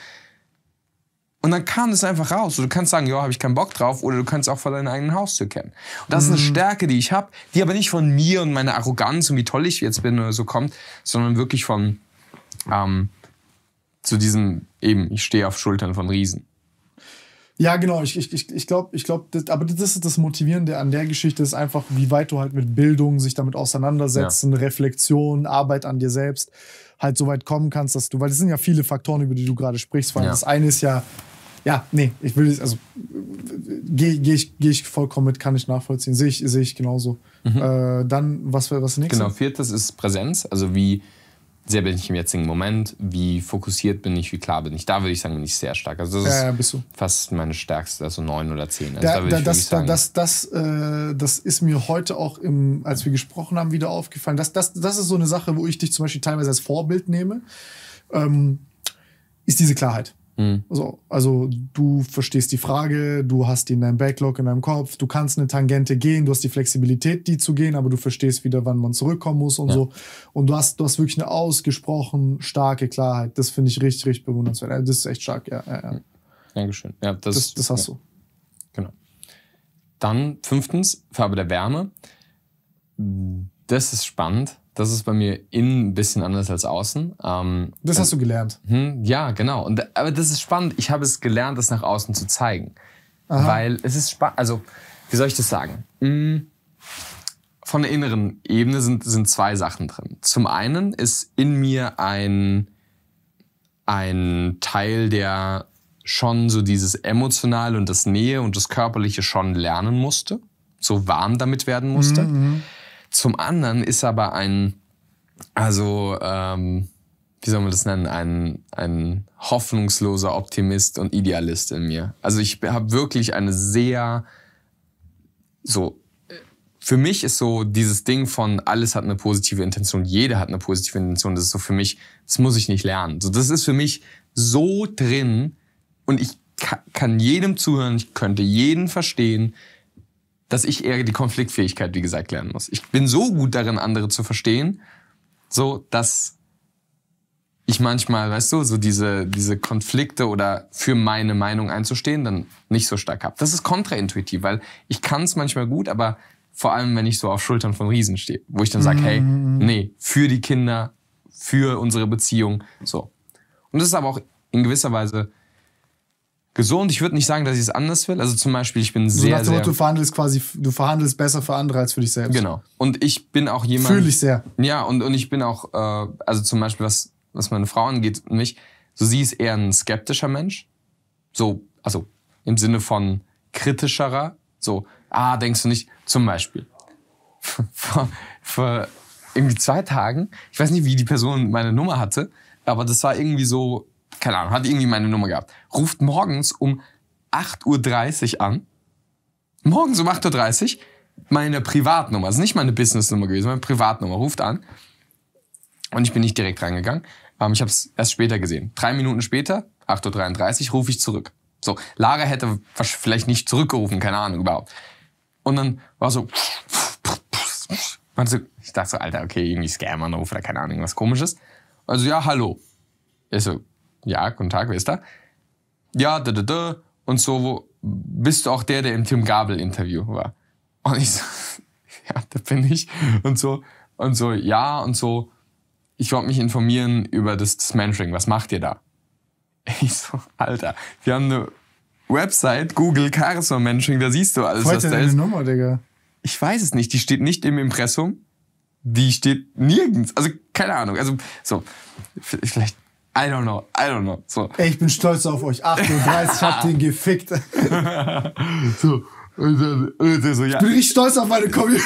A: Und dann kam das einfach raus. Du kannst sagen, ja, habe ich keinen Bock drauf, oder du kannst auch vor deinem eigenen Haus zu kennen. Und das mhm. ist eine mhm. Stärke, die ich habe, die aber nicht von mir und meiner Arroganz und wie toll ich jetzt bin oder so kommt, sondern wirklich von ähm, zu diesem eben, ich stehe auf Schultern von Riesen.
B: Ja, genau. Ich, ich, ich, ich glaube, ich glaub, das, aber das ist das Motivierende an der Geschichte, ist einfach, wie weit du halt mit Bildung sich damit auseinandersetzen, ja. Reflexion, Arbeit an dir selbst halt so weit kommen kannst, dass du, weil es sind ja viele Faktoren, über die du gerade sprichst. Vor allem ja. das eine ist ja, ja, nee, ich will also gehe geh ich, geh ich vollkommen mit, kann ich nachvollziehen, sehe ich, seh ich genauso. Mhm. Äh, dann, was wäre das nächste? Genau,
A: viertes ist Präsenz, also wie sehr bin ich im jetzigen Moment, wie fokussiert bin ich, wie klar bin ich. Da würde ich sagen, bin ich sehr stark. Also das ja, ist fast meine stärkste, also neun oder zehn. Also da, da, das, sagen, das,
B: das, äh, das, ist mir heute auch, im, als wir gesprochen haben, wieder aufgefallen. Das, das, das ist so eine Sache, wo ich dich zum Beispiel teilweise als Vorbild nehme, ähm, ist diese Klarheit. Mhm. So, also du verstehst die Frage, du hast die in deinem Backlog, in deinem Kopf, du kannst eine Tangente gehen, du hast die Flexibilität, die zu gehen, aber du verstehst wieder, wann man zurückkommen muss und ja. so. Und du hast, du hast wirklich eine ausgesprochen starke Klarheit. Das finde ich richtig, richtig bewundernswert. Das ist echt stark, ja. ja,
A: ja. Mhm. Dankeschön. Ja, das, das, das hast ja. du. Genau. Dann fünftens, Farbe der Wärme. Das ist spannend. Das ist bei mir innen ein bisschen anders als außen. Ähm, das hast du gelernt. Hm, ja, genau. Und, aber das ist spannend. Ich habe es gelernt, das nach außen zu zeigen. Aha. Weil es ist spannend. Also, wie soll ich das sagen? Hm, von der inneren Ebene sind, sind zwei Sachen drin. Zum einen ist in mir ein, ein Teil, der schon so dieses Emotionale und das Nähe und das Körperliche schon lernen musste, so warm damit werden musste. Mhm. mhm. Zum anderen ist aber ein, also, ähm, wie soll man das nennen, ein, ein hoffnungsloser Optimist und Idealist in mir. Also ich habe wirklich eine sehr, so, für mich ist so dieses Ding von alles hat eine positive Intention, jeder hat eine positive Intention, das ist so für mich, das muss ich nicht lernen. So, das ist für mich so drin und ich kann jedem zuhören, ich könnte jeden verstehen, dass ich eher die Konfliktfähigkeit, wie gesagt, lernen muss. Ich bin so gut darin, andere zu verstehen, so dass ich manchmal, weißt du, so diese, diese Konflikte oder für meine Meinung einzustehen, dann nicht so stark habe. Das ist kontraintuitiv, weil ich kann es manchmal gut, aber vor allem, wenn ich so auf Schultern von Riesen stehe, wo ich dann sage, hey, mhm. nee, für die Kinder, für unsere Beziehung, so. Und das ist aber auch in gewisser Weise gesund. Ich würde nicht sagen, dass ich es anders will. Also zum Beispiel, ich bin also sehr, so sehr... Du
B: verhandelst quasi, du verhandelst besser für andere als für dich selbst.
A: Genau. Und ich bin auch jemand... Fühle ich sehr. Ja, und, und ich bin auch, äh, also zum Beispiel, was, was meine Frau angeht und mich, so sie ist eher ein skeptischer Mensch. So, also im Sinne von kritischerer. So, ah, denkst du nicht, zum Beispiel. <laughs> vor, vor irgendwie zwei Tagen, ich weiß nicht, wie die Person meine Nummer hatte, aber das war irgendwie so keine Ahnung, hat irgendwie meine Nummer gehabt, ruft morgens um 8.30 Uhr an. Morgens um 8.30 Uhr meine Privatnummer, also nicht meine Businessnummer gewesen, meine Privatnummer, ruft an. Und ich bin nicht direkt reingegangen. Ähm, ich habe es erst später gesehen. Drei Minuten später, 8.33 Uhr, rufe ich zurück. So, Lara hätte vielleicht nicht zurückgerufen, keine Ahnung überhaupt. Und dann war so, so ich dachte so, Alter, okay, irgendwie Scam-Anruf oder keine Ahnung, was komisches. Also ja, hallo. Ich so, ja, guten Tag, wer ist da? Ja, da, da, da. Und so wo, bist du auch der, der im Tim Gabel-Interview war. Und ich so, <laughs> ja, da bin ich. Und so, und so, ja, und so, ich wollte mich informieren über das, das Mentoring. Was macht ihr da? <laughs> Ich so, Alter, wir haben eine Website, Google Charisma Mentoring, da siehst du alles, Freut was da ist. Nummer, Digga? Ich weiß es nicht. Die steht nicht im Impressum. Die steht nirgends. Also, keine Ahnung. Also, so, vielleicht I don't know, I don't know. So.
B: Ey, ich bin stolz auf euch. 38, ich hab den gefickt. <laughs> so.
A: Und dann, und dann so ja. Ich bin richtig stolz auf meine Community.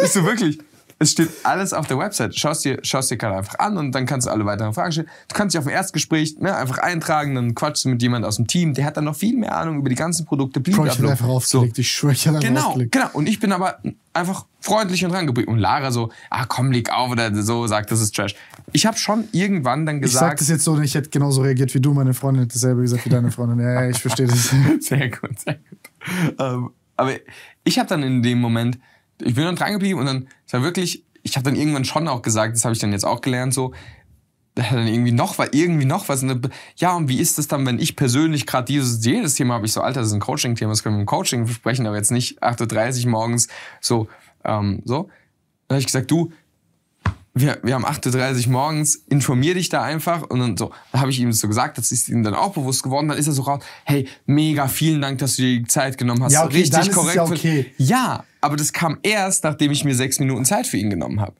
A: Ist so, wirklich. Es steht alles auf der Website. Schaust dir, dir gerade einfach an und dann kannst du alle weiteren Fragen stellen. Du kannst dich auf ein Erstgespräch ne, einfach eintragen, dann quatschst du mit jemandem aus dem Team, der hat dann noch viel mehr Ahnung über die ganzen Produkte. Bro, ich bin einfach raufgelegt, so. ich schwöre, ich habe Genau, raufgelegt. genau. Und ich bin aber einfach freundlich und rangeblieben. Und Lara so, ah komm, leg auf oder so, sagt, das ist Trash. Ich habe schon irgendwann dann gesagt... Ich sag das jetzt
B: so, ich hätte genauso reagiert wie du, meine Freundin hätte dasselbe gesagt wie deine Freundin. Ja, ich verstehe das. <laughs> sehr gut,
A: sehr gut. Ähm, aber ich habe dann in dem Moment ich bin dann dran geblieben und dann, es war wirklich, ich habe dann irgendwann schon auch gesagt, das habe ich dann jetzt auch gelernt, so, dann irgendwie noch was, irgendwie noch was. Ja, und wie ist das dann, wenn ich persönlich gerade dieses, jedes Thema habe ich so, Alter, das ist ein Coaching-Thema, das können wir im Coaching besprechen, aber jetzt nicht 8.30 Uhr morgens, so, ähm, so. Dann habe ich gesagt, du, wir, wir haben 8.30 Uhr morgens, informier dich da einfach. Und dann so, da habe ich ihm so gesagt, das ist ihm dann auch bewusst geworden. Dann ist er so raus, hey, mega, vielen Dank, dass du dir die Zeit genommen hast. Ja, okay, Richtig korrekt. ja, okay. ja, aber das kam erst, nachdem ich mir sechs Minuten Zeit für ihn genommen habe.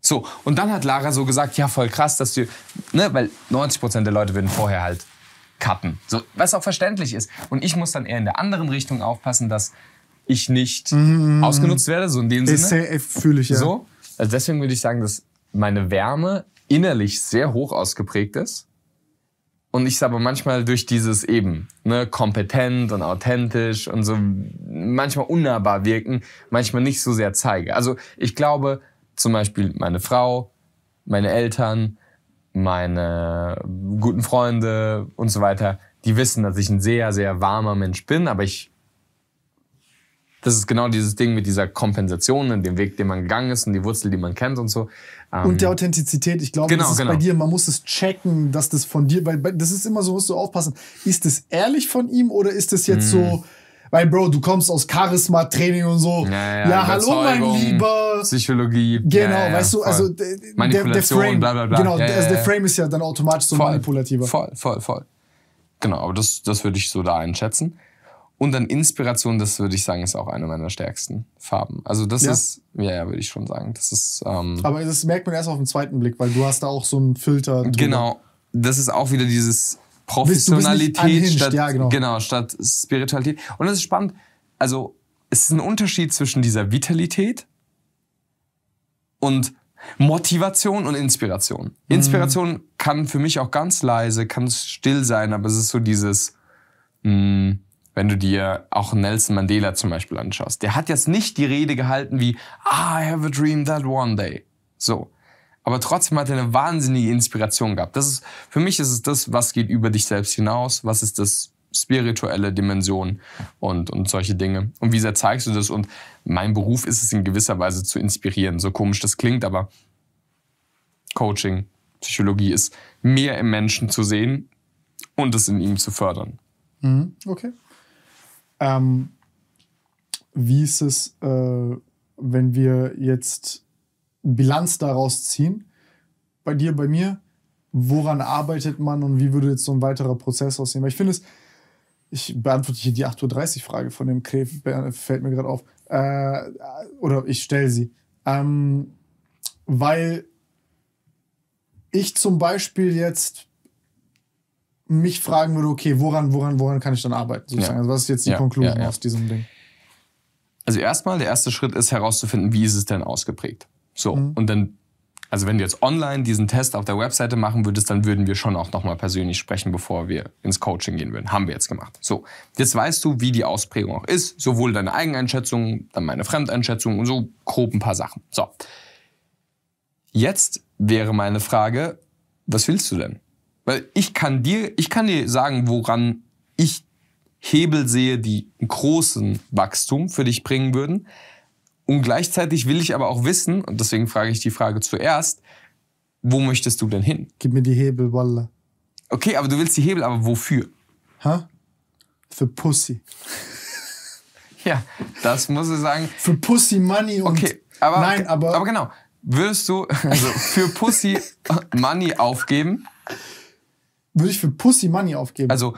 A: So, und dann hat Lara so gesagt, ja, voll krass, dass du, ne, weil 90 Prozent der Leute würden vorher halt cutten. So, was auch verständlich ist. Und ich muss dann eher in der anderen Richtung aufpassen, dass ich nicht mmh. ausgenutzt werde, so in dem Sinne. sehr äh, Fühle ich, ja. So, also deswegen würde ich sagen, dass meine Wärme innerlich sehr hoch ausgeprägt ist und ich es aber manchmal durch dieses eben ne, kompetent und authentisch und so manchmal unnahbar wirken, manchmal nicht so sehr zeige. Also ich glaube zum Beispiel meine Frau, meine Eltern, meine guten Freunde und so weiter, die wissen, dass ich ein sehr, sehr warmer Mensch bin, aber ich das ist genau dieses Ding mit dieser Kompensation und dem Weg, den man gegangen ist und die Wurzel, die man kennt und so und ähm, der
B: Authentizität, ich glaube, genau, das ist genau. bei dir, man muss es checken, dass das von dir, weil, das ist immer so, musst du aufpassen, ist das ehrlich von ihm oder ist das jetzt mm. so, hm. weil Bro, du kommst aus Charisma, Training und so. Ja, ja, ja hallo mein Lieber.
A: Psychologie. Genau, ja, weißt du, voll. also der, der Frame, bla bla bla. Genau, also der Frame
B: ist ja dann automatisch so voll, manipulativer. Voll, voll, voll.
A: Genau, aber das, das würde ich so da einschätzen. Und dann Inspiration, das würde ich sagen, ist auch eine meiner stärksten Farben. Also das ja. ist, ja, ja, würde ich schon sagen. Das ist. Ähm, Aber
B: das merkt man erst auf den zweiten Blick, weil du hast da auch so einen Filter. Drüber. Genau.
A: Das ist auch wieder dieses Professionalität statt, ja, genau. genau, statt Spiritualität. Und das ist spannend. Also es ist ein Unterschied zwischen dieser Vitalität und Motivation und Inspiration. Mhm. Inspiration mhm. kann für mich auch ganz leise, kann still sein, aber es ist so dieses mh, mm, wenn du dir auch Nelson Mandela zum Beispiel anschaust. Der hat jetzt nicht die Rede gehalten wie ah, I have a dream that one day. So. Aber trotzdem hat er eine wahnsinnige Inspiration gehabt. Das ist, für mich ist es das, was geht über dich selbst hinaus, was ist das spirituelle Dimension und, und solche Dinge. Und wie sehr zeigst du das? Und mein Beruf ist es in gewisser Weise zu inspirieren. So komisch das klingt, aber Coaching, Psychologie ist, mehr im Menschen zu sehen und es in ihm zu fördern.
B: Mhm. Okay. Ähm, wie ist es, äh, wenn wir jetzt Bilanz daraus ziehen? Bei dir, bei mir, woran arbeitet man und wie würde jetzt so ein weiterer Prozess aussehen? Weil ich finde es, ich beantworte hier die 8.30 Uhr Frage von dem Kref, fällt mir gerade auf. Äh, oder ich stelle sie. Ähm, weil ich zum Beispiel jetzt mich fragen würde, okay, woran, woran, woran kann ich dann arbeiten? Sozusagen? Ja. Also was ist jetzt die ja, Konklusion ja, aus diesem Ding?
A: Also erstmal, der erste Schritt ist herauszufinden, wie ist es denn ausgeprägt. So, mhm. und dann, also wenn du jetzt online diesen Test auf der Webseite machen würdest, dann würden wir schon auch nochmal persönlich sprechen, bevor wir ins Coaching gehen würden. Haben wir jetzt gemacht. So, jetzt weißt du, wie die Ausprägung auch ist. Sowohl deine Eigeneinschätzung, dann meine Fremdeinschätzung und so grob ein paar Sachen. So, jetzt wäre meine Frage, was willst du denn? Weil ich kann dir, ich kann dir sagen, woran ich Hebel sehe, die großen Wachstum für dich bringen würden. Und gleichzeitig will ich aber auch wissen, und deswegen frage ich die Frage zuerst, wo möchtest du denn hin? Gib mir die Hebel, Walla. Okay, aber du willst die Hebel, aber wofür? Hä? Für Pussy. ja, das muss ich sagen. Für Pussy Money und. Okay, aber. Nein, aber. Aber genau. Würdest du also für Pussy Money aufgeben?
B: Würde ich für Pussy Money aufgeben. Also,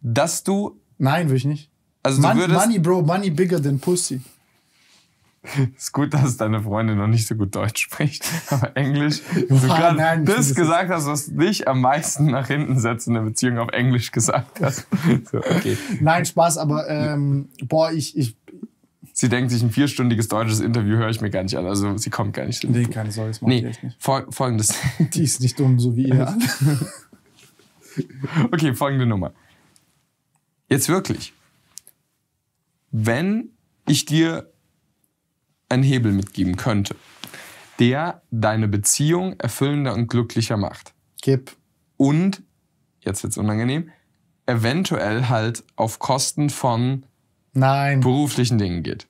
A: dass du. Nein, würde ich nicht. Also du Money, würdest Money,
B: Bro, Money bigger than Pussy.
A: <laughs> Ist gut, dass deine Freundin noch nicht so gut Deutsch spricht, <laughs> aber Englisch. Du <laughs> gerade nein, das gesagt hast, was dich am meisten nach hinten setzt in der Beziehung auf Englisch gesagt hast. So, okay.
B: Nein, Spaß, aber ähm, boah, ich, ich.
A: Sie denkt sich, ein vierstündiges deutsches Interview höre ich mir gar nicht an. Also sie kommt gar nicht. Nee, keine Sorge, das mache nee, ich echt nicht. Folgendes.
B: Die ist nicht dumm, so wie ihr.
A: Okay, folgende Nummer. Jetzt wirklich. Wenn ich dir einen Hebel mitgeben könnte, der deine Beziehung erfüllender und glücklicher macht. Gib. Und, jetzt wird es unangenehm, eventuell halt auf Kosten von Nein. beruflichen Dingen geht.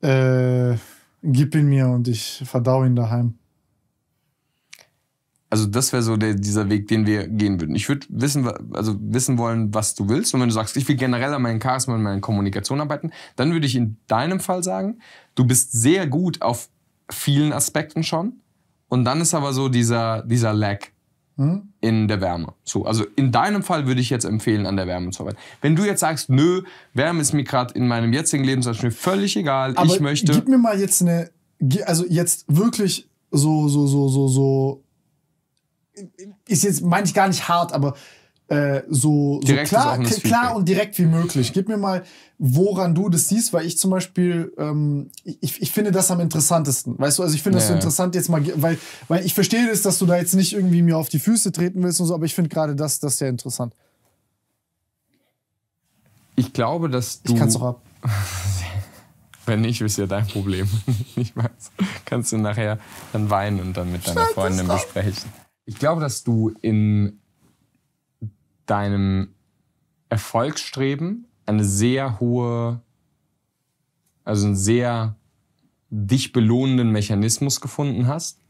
B: Äh, gib ihn mir und ich verdau ihn daheim
A: also das wäre so der, dieser Weg, den wir gehen würden. Ich würde wissen, also wissen wollen, was du willst. Und wenn du sagst, ich will generell an meinen Charisma und meiner Kommunikation arbeiten, dann würde ich in deinem Fall sagen, du bist sehr gut auf vielen Aspekten schon. Und dann ist aber so dieser, dieser Lag mhm. in der Wärme. So, also in deinem Fall würde ich jetzt empfehlen, an der Wärme zu arbeiten. Wenn du jetzt sagst, nö, Wärme ist mir gerade in meinem jetzigen Lebensabschnitt völlig egal. Aber ich möchte. Gib
B: mir mal jetzt eine, also jetzt wirklich so, so, so, so, so, so ist jetzt, meine ich gar nicht hart, aber äh, so, so klar, klar und direkt wie möglich. Gib mir mal, woran du das siehst, weil ich zum Beispiel, ähm, ich, ich finde das am interessantesten. Weißt du, also ich finde ja. das so interessant jetzt mal, weil, weil ich verstehe das, dass du da jetzt nicht irgendwie mir auf die Füße treten willst und so, aber ich finde gerade das, das sehr interessant.
A: Ich glaube, dass du. Ich kann es auch ab. <laughs> Wenn nicht, ist ja dein Problem. <laughs> Ich weiß. Kannst du nachher dann weinen und dann mit deiner Freundin besprechen. Ich glaube, dass du in deinem Erfolgsstreben eine sehr hohe, also einen sehr dich belohnenden Mechanismus gefunden hast,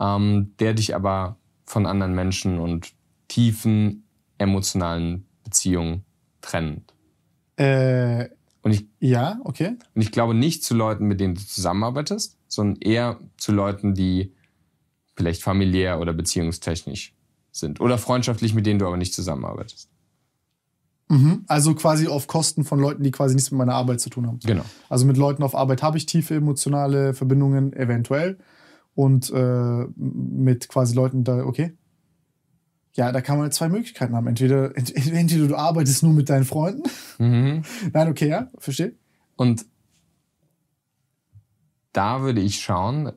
A: ähm, der dich aber von anderen Menschen und tiefen emotionalen Beziehungen trennt.
B: Äh, und ich,
A: ja, okay. Und ich glaube nicht zu Leuten, mit denen du zusammenarbeitest, sondern eher zu Leuten, die vielleicht familiär oder beziehungstechnisch sind oder freundschaftlich, mit denen du aber nicht zusammenarbeitest.
B: Mhm. Also quasi auf Kosten von Leuten, die quasi nichts mit meiner Arbeit zu tun haben. Genau. Also mit Leuten auf Arbeit habe ich tiefe emotionale Verbindungen eventuell und äh, mit quasi Leuten da, okay. Ja, da kann man zwei Möglichkeiten haben. Entweder, ent, entweder du arbeitest nur mit deinen Freunden. Mhm. <laughs> Nein, okay, ja, verstehe.
A: Und da würde ich schauen,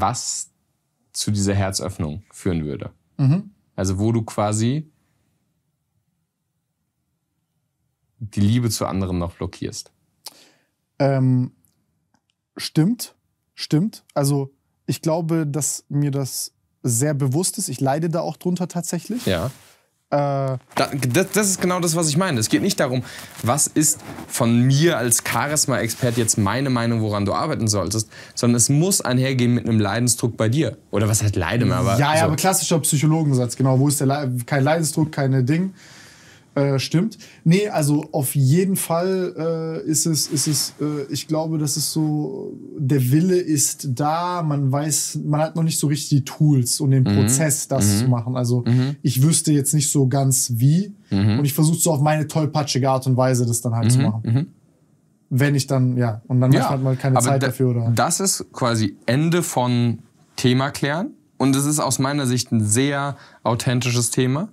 A: was zu dieser Herzöffnung führen würde. Mhm. Also wo du quasi die Liebe zu anderen noch blockierst.
B: Ähm, stimmt, stimmt. Also ich glaube, dass mir das sehr bewusst ist. Ich leide da auch drunter tatsächlich.
A: Ja. Äh, da, das, das, ist genau das, was ich meine. Es geht nicht darum, was ist von mir als Charisma-Expert jetzt meine Meinung, woran du arbeiten solltest, sondern es muss einhergehen mit einem Leidensdruck bei dir. Oder was heißt Leiden? Aber ja, ja, so. Also aber
B: klassischer Psychologensatz, genau. Wo ist der Le kein Leidensdruck, keine Ding. Äh, stimmt. Nee, also auf jeden Fall äh, ist es, ist es äh, ich glaube, das ist so, der Wille ist da, man weiß, man hat noch nicht so richtig die Tools und den mhm. Prozess, das mhm. zu machen. Also mhm. ich wüsste jetzt nicht so ganz wie mhm. und ich versuche so auf meine tollpatschige Art und Weise das dann halt zu mhm. machen. Mhm. Wenn ich dann, ja, und dann ja, manchmal halt hat man keine Zeit dafür.
A: Oder? Das ist quasi Ende von Thema klären und es ist aus meiner Sicht ein sehr authentisches Thema.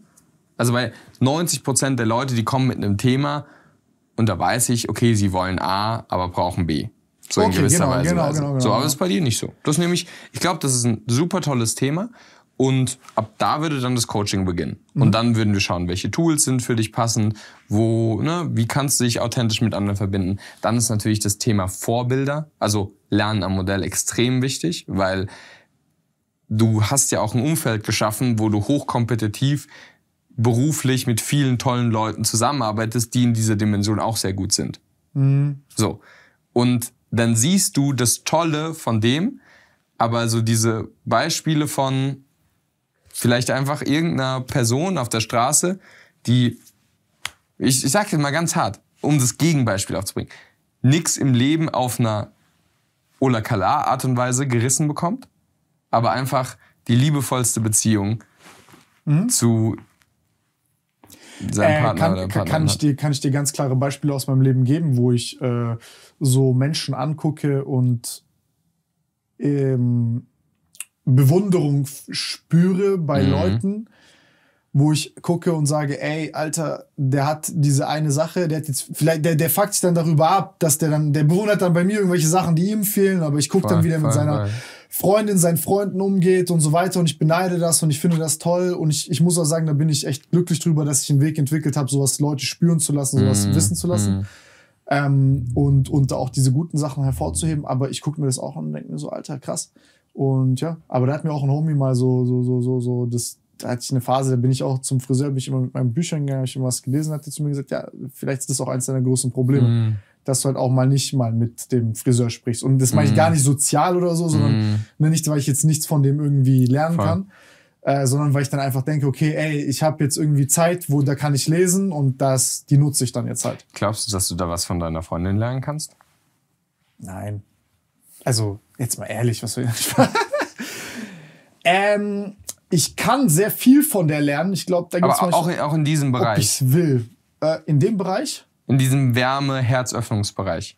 A: Also weil 90 Prozent der Leute, die kommen mit einem Thema und da weiß ich, okay, sie wollen A, aber brauchen B. So okay, in gewisser genau, Weise. Genau, Weise. Genau, so, genau. aber das ist bei dir nicht so. Das ist nämlich, ich glaube, das ist ein super tolles Thema. Und ab da würde dann das Coaching beginnen. Mhm. Und dann würden wir schauen, welche Tools sind für dich passend, wo, ne, wie kannst du dich authentisch mit anderen verbinden. Dann ist natürlich das Thema Vorbilder, also Lernen am Modell extrem wichtig, weil du hast ja auch ein Umfeld geschaffen, wo du hochkompetitiv beruflich mit vielen tollen Leuten zusammenarbeitest, die in dieser Dimension auch sehr gut sind. Mhm. So. Und dann siehst du das Tolle von dem, aber so diese Beispiele von vielleicht einfach irgendeiner Person auf der Straße, die, ich, ich sage jetzt mal ganz hart, um das Gegenbeispiel aufzubringen, nichts im Leben auf einer Ola Kala Art und Weise gerissen bekommt, aber einfach die liebevollste Beziehung mhm. zu sein äh, Partner, äh, kann, kann, kann, ich ne?
B: dir, kann ich dir ganz klare Beispiele aus meinem Leben geben, wo ich äh, so Menschen angucke und ähm, Bewunderung spüre bei mhm. Leuten, wo ich gucke und sage, ey, Alter, der hat diese eine Sache, der hat jetzt, vielleicht, der, der fuckt sich dann darüber ab, dass der dann, der bewundert dann bei mir irgendwelche Sachen, die ihm fehlen, aber ich gucke dann wieder voll, mit seiner, voll Freundin seinen Freunden umgeht und so weiter. Und ich beneide das und ich finde das toll. Und ich, ich muss auch sagen, da bin ich echt glücklich drüber, dass ich einen Weg entwickelt habe, sowas Leute spüren zu lassen, sowas mm. wissen zu lassen. Mm. Ähm, und, und auch diese guten Sachen hervorzuheben. Aber ich gucke mir das auch an und denke mir so, Alter, krass. Und ja, aber da hat mir auch ein Homie mal so, so, so, so, so, das, da hatte ich eine Phase, da bin ich auch zum Friseur, bin ich immer mit meinen Büchern gegangen, habe ich immer was gelesen, hat er zu mir gesagt, ja, vielleicht ist das auch eins deiner großen Probleme. Mm dass du halt auch mal nicht mal mit dem Friseur sprichst. Und das meine ich mhm. gar nicht sozial oder so, sondern mm. nicht, weil ich jetzt nichts von dem irgendwie lernen Voll. kann, äh, sondern weil ich dann einfach denke, okay, ey, ich habe jetzt irgendwie Zeit, wo da kann ich lesen und das, die nutze ich dann jetzt halt.
A: Glaubst du, dass du da was von deiner Freundin lernen kannst? Nein.
B: Also, jetzt mal ehrlich, was will ich <laughs> Ähm, ich kann sehr viel von der lernen. Ich
A: glaube, da gibt es auch, auch in diesem Bereich. Ob ich will. Äh, in dem Bereich? in diesem Wärme-Herzöffnungsbereich?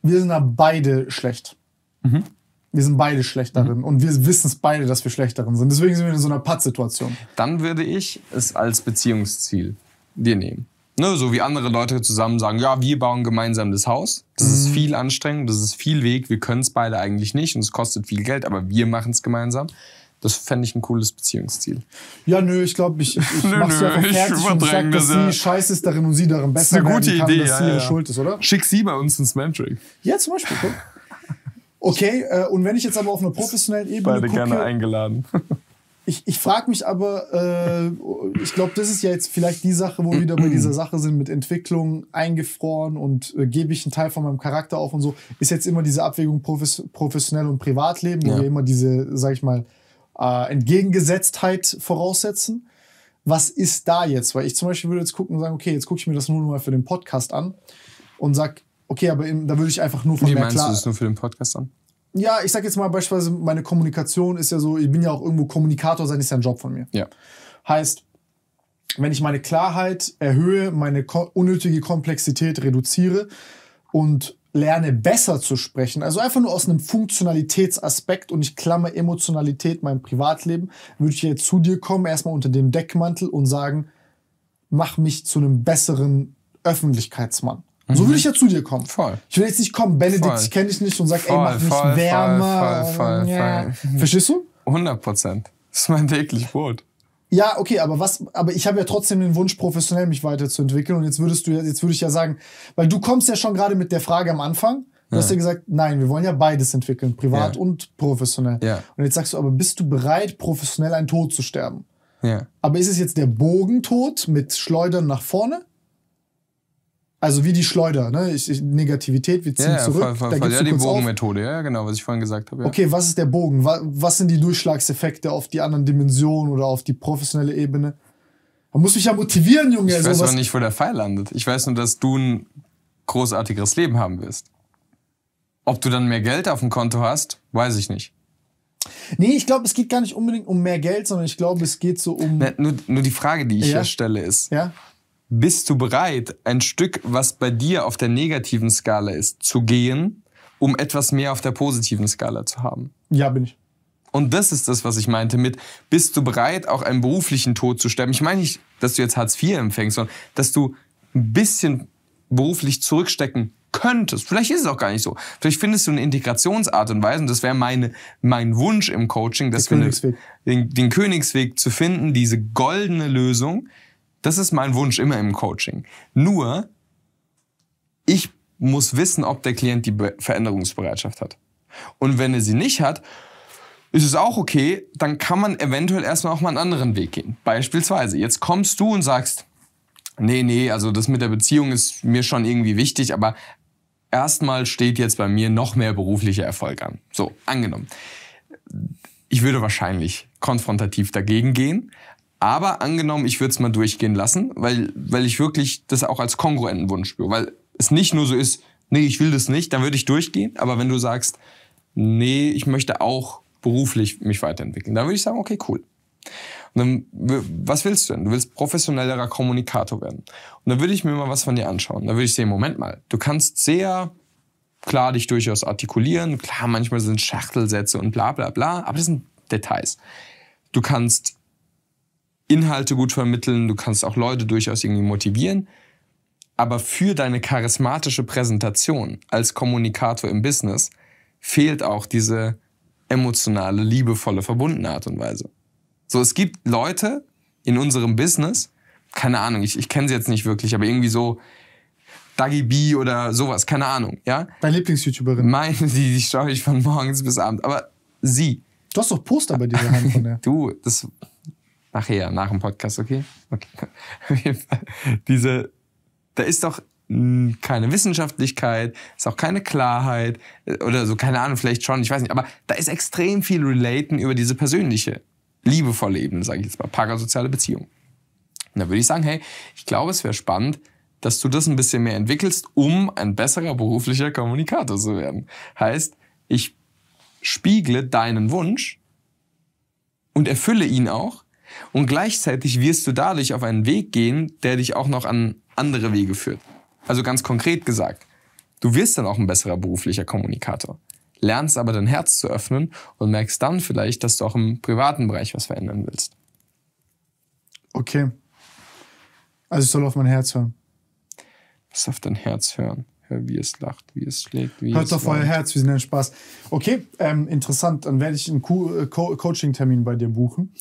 A: Wir sind da beide schlecht. Mhm. Wir sind beide
B: schlecht darin mhm. und wir wissen es beide, dass wir schlecht darin sind. Deswegen sind wir in so einer Pattsituation.
A: Dann würde ich es als Beziehungsziel dir nehmen. Ne, so wie andere Leute zusammen sagen, ja, wir bauen gemeinsam das Haus. Das mhm. ist viel anstrengend, das ist viel Weg, wir können es beide eigentlich nicht und es kostet viel Geld, aber wir machen es gemeinsam. Das fände ich ein cooles Beziehungsziel. Ja, nö, ich glaube, ich, ich <laughs> nö, mach's nö, ja fertig und sag, dass das, sie
B: scheiße ist darin und sie darin besser ist eine gute kann, Idee, dass ja, sie ja. schuld
A: ist, oder? Schick sie bei uns ins Mantrick.
B: Ja, zum Beispiel, guck. Okay, äh, und wenn ich jetzt aber auf einer professionellen Ebene Beide gucke, gerne
A: eingeladen. <laughs>
B: Ich, ich frage mich aber, äh, ich glaube, das ist ja jetzt vielleicht die Sache, wo wir wieder bei dieser Sache sind mit Entwicklung eingefroren und äh, gebe ich einen Teil von meinem Charakter auf und so, ist jetzt immer diese Abwägung profes professionell und Privatleben, ja. wo wir immer diese, sag ich mal, äh, Entgegengesetztheit voraussetzen. Was ist da jetzt? Weil ich zum Beispiel würde jetzt gucken und sagen, okay, jetzt gucke ich mir das nur mal für den Podcast an und sag, okay, aber im, da würde ich einfach nur von Wie mehr meinst klar, du das
A: nur für den Podcast an?
B: Ja, ich sag jetzt mal beispielsweise, meine Kommunikation ist ja so, ich bin ja auch irgendwo Kommunikator sein, ist ja ein Job von mir. Ja. Heißt, wenn ich meine Klarheit erhöhe, meine unnötige Komplexität reduziere und lerne besser zu sprechen, also einfach nur aus einem Funktionalitätsaspekt und ich klamme Emotionalität mein Privatleben, würde ich jetzt zu dir kommen, erstmal unter dem Deckmantel und sagen, mach mich zu einem besseren Öffentlichkeitsmann. Mhm. So würde ich ja zu dir kommen. Voll. Ich will jetzt nicht kommen, Benedikt, voll. ich kenne dich nicht und sag, voll, ey, mach voll, mich wärmer. Voll, voll, voll, ja. voll.
A: Verstehst du? 100 Prozent. Das ist mein täglich Brot.
B: Ja, okay, aber was, aber ich habe ja trotzdem den Wunsch, professionell mich weiterzuentwickeln. Und jetzt würdest du jetzt würde ich ja sagen, weil du kommst ja schon gerade mit der Frage am Anfang. Du hast ja gesagt, nein, wir wollen ja beides entwickeln, privat ja. und professionell. Ja. Und jetzt sagst du, aber bist du bereit, professionell einen Tod zu sterben? Ja. Aber ist es jetzt der Bogentod mit Schleudern nach vorne? Also wie die Schleuder, ne? Ich, ich, Negativität, wir ziehen ja, zurück. Voll, voll, da Ja, die Bogenmethode,
A: ja, genau, was ich vorhin gesagt habe. Ja. Okay, was ist der
B: Bogen? Was sind die Durchschlagseffekte auf die anderen Dimensionen oder auf die professionelle Ebene? Man muss mich ja motivieren, Junge. Ich weiß sowas.
A: nicht, wo der Pfeil landet. Ich weiß nur, dass du ein großartigeres Leben haben wirst. Ob du dann mehr Geld auf dem Konto hast, weiß ich nicht.
B: Nee, ich glaube, es geht gar nicht unbedingt um mehr Geld, sondern ich glaube, es geht so um. Na, ne,
A: nur, nur die Frage, die ich ja? hier stelle, ist: ja? bist du bereit, ein Stück, was bei dir auf der negativen Skala ist, zu gehen, um etwas mehr auf der positiven Skala zu haben? Ja, bin ich. Und das ist das, was ich meinte mit, bist du bereit, auch einen beruflichen Tod zu sterben? Ich meine nicht, dass du jetzt Hartz IV empfängst, sondern dass du ein bisschen beruflich zurückstecken könntest. Vielleicht ist es auch gar nicht so. Vielleicht findest du eine Integrationsart und Weise, und das wäre mein Wunsch im Coaching, dass wir den, den Königsweg zu finden, diese goldene Lösung, das ist mein Wunsch immer im Coaching. Nur, ich muss wissen, ob der Klient die Veränderungsbereitschaft hat. Und wenn er sie nicht hat, ist es auch okay, dann kann man eventuell erstmal auch mal einen anderen Weg gehen. Beispielsweise, jetzt kommst du und sagst, nee, nee, also das mit der Beziehung ist mir schon irgendwie wichtig, aber erstmal steht jetzt bei mir noch mehr beruflicher Erfolg an. So, angenommen. Ich würde wahrscheinlich konfrontativ dagegen gehen aber angenommen, ich würde es mal durchgehen lassen, weil, weil ich wirklich das auch als kongruenten Wunsch spüre. Weil es nicht nur so ist, nee, ich will das nicht, dann würde ich durchgehen. Aber wenn du sagst, nee, ich möchte auch beruflich mich weiterentwickeln, dann würde ich sagen, okay, cool. Und dann, was willst du denn? Du willst professionellerer Kommunikator werden. Und dann würde ich mir mal was von dir anschauen. Dann würde ich sehen, Moment mal, du kannst sehr klar dich durchaus artikulieren. Klar, manchmal sind Schachtelsätze und bla bla bla, aber das sind Details. Du kannst Inhalte gut vermitteln, du kannst auch Leute durchaus irgendwie motivieren. Aber für deine charismatische Präsentation als Kommunikator im Business fehlt auch diese emotionale, liebevolle, verbundene Art und Weise. So, es gibt Leute in unserem Business, keine Ahnung, ich, ich kenne sie jetzt nicht wirklich, aber irgendwie so Dagi B oder sowas, keine Ahnung, ja? Deine Lieblings-YouTuberin. Meine, <laughs> die, die schaue ich von morgens bis abends, aber sie. Du hast doch Poster bei dir. Hand von der. du, das Nachher, nach dem Podcast, okay? okay. <laughs> Auf jeden Fall. Diese, da ist doch hm, keine Wissenschaftlichkeit, ist auch keine Klarheit äh, oder so, keine Ahnung, vielleicht schon, ich weiß nicht, aber da ist extrem viel Relaten über diese persönliche, liebevolle Ebene, sage ich jetzt mal, parasoziale Beziehung. Und da würde ich sagen, hey, ich glaube, es wäre spannend, dass du das ein bisschen mehr entwickelst, um ein besserer beruflicher Kommunikator zu werden. Heißt, ich spiegle deinen Wunsch und erfülle ihn auch, und gleichzeitig wirst du dadurch auf einen Weg gehen, der dich auch noch an andere Wege führt. Also ganz konkret gesagt, du wirst dann auch ein besserer beruflicher Kommunikator, lernst aber dein Herz zu öffnen und merkst dann vielleicht, dass du auch im privaten Bereich was verändern willst.
B: Okay. Also ich soll auf mein Herz hören. Was auf dein Herz hören?
A: Hör, wie es lacht, wie es schlägt, wie Hört es auf lacht. euer Herz,
B: wir sind ein Spaß. Okay, ähm, interessant. Dann werde ich einen Co äh, Co Coaching-Termin bei dir buchen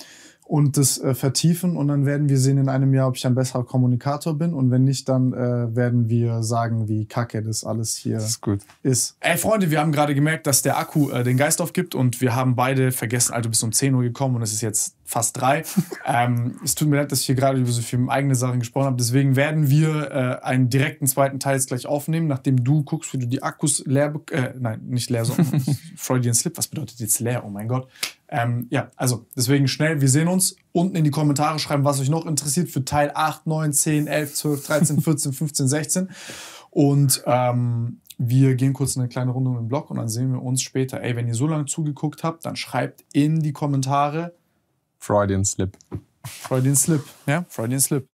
B: und das äh, vertiefen und dann werden wir sehen in einem Jahr, ob ich ein besserer Kommunikator bin und wenn nicht, dann äh, werden wir sagen, wie kacke das alles hier das ist, ist, Ey Freunde, wir haben gerade gemerkt, dass der Akku äh, den Geist aufgibt und wir haben beide vergessen, also bis um 10 Uhr gekommen und es ist jetzt fast drei. ähm, es tut mir leid, dass ich hier gerade über so viele eigene Sachen gesprochen habe. Deswegen werden wir äh, einen direkten zweiten Teil jetzt gleich aufnehmen, nachdem du guckst, wie du die Akkus leer, äh, nein, nicht leer, sondern <laughs> Freudian Slip. Was bedeutet jetzt leer? Oh mein Gott. Ähm, ja, also deswegen schnell, wir sehen uns. Unten in die Kommentare schreiben, was euch noch interessiert für Teil 8, 9, 10, 11, 12, 13, 14, 15, 16. Und ähm, wir gehen kurz eine kleine Runde um den Blog und dann sehen wir uns später. Ey, wenn ihr so lange zugeguckt habt, dann
C: schreibt in die Kommentare,
A: Freudian Slip.
C: Freudian Slip, ja, Freudian Slip.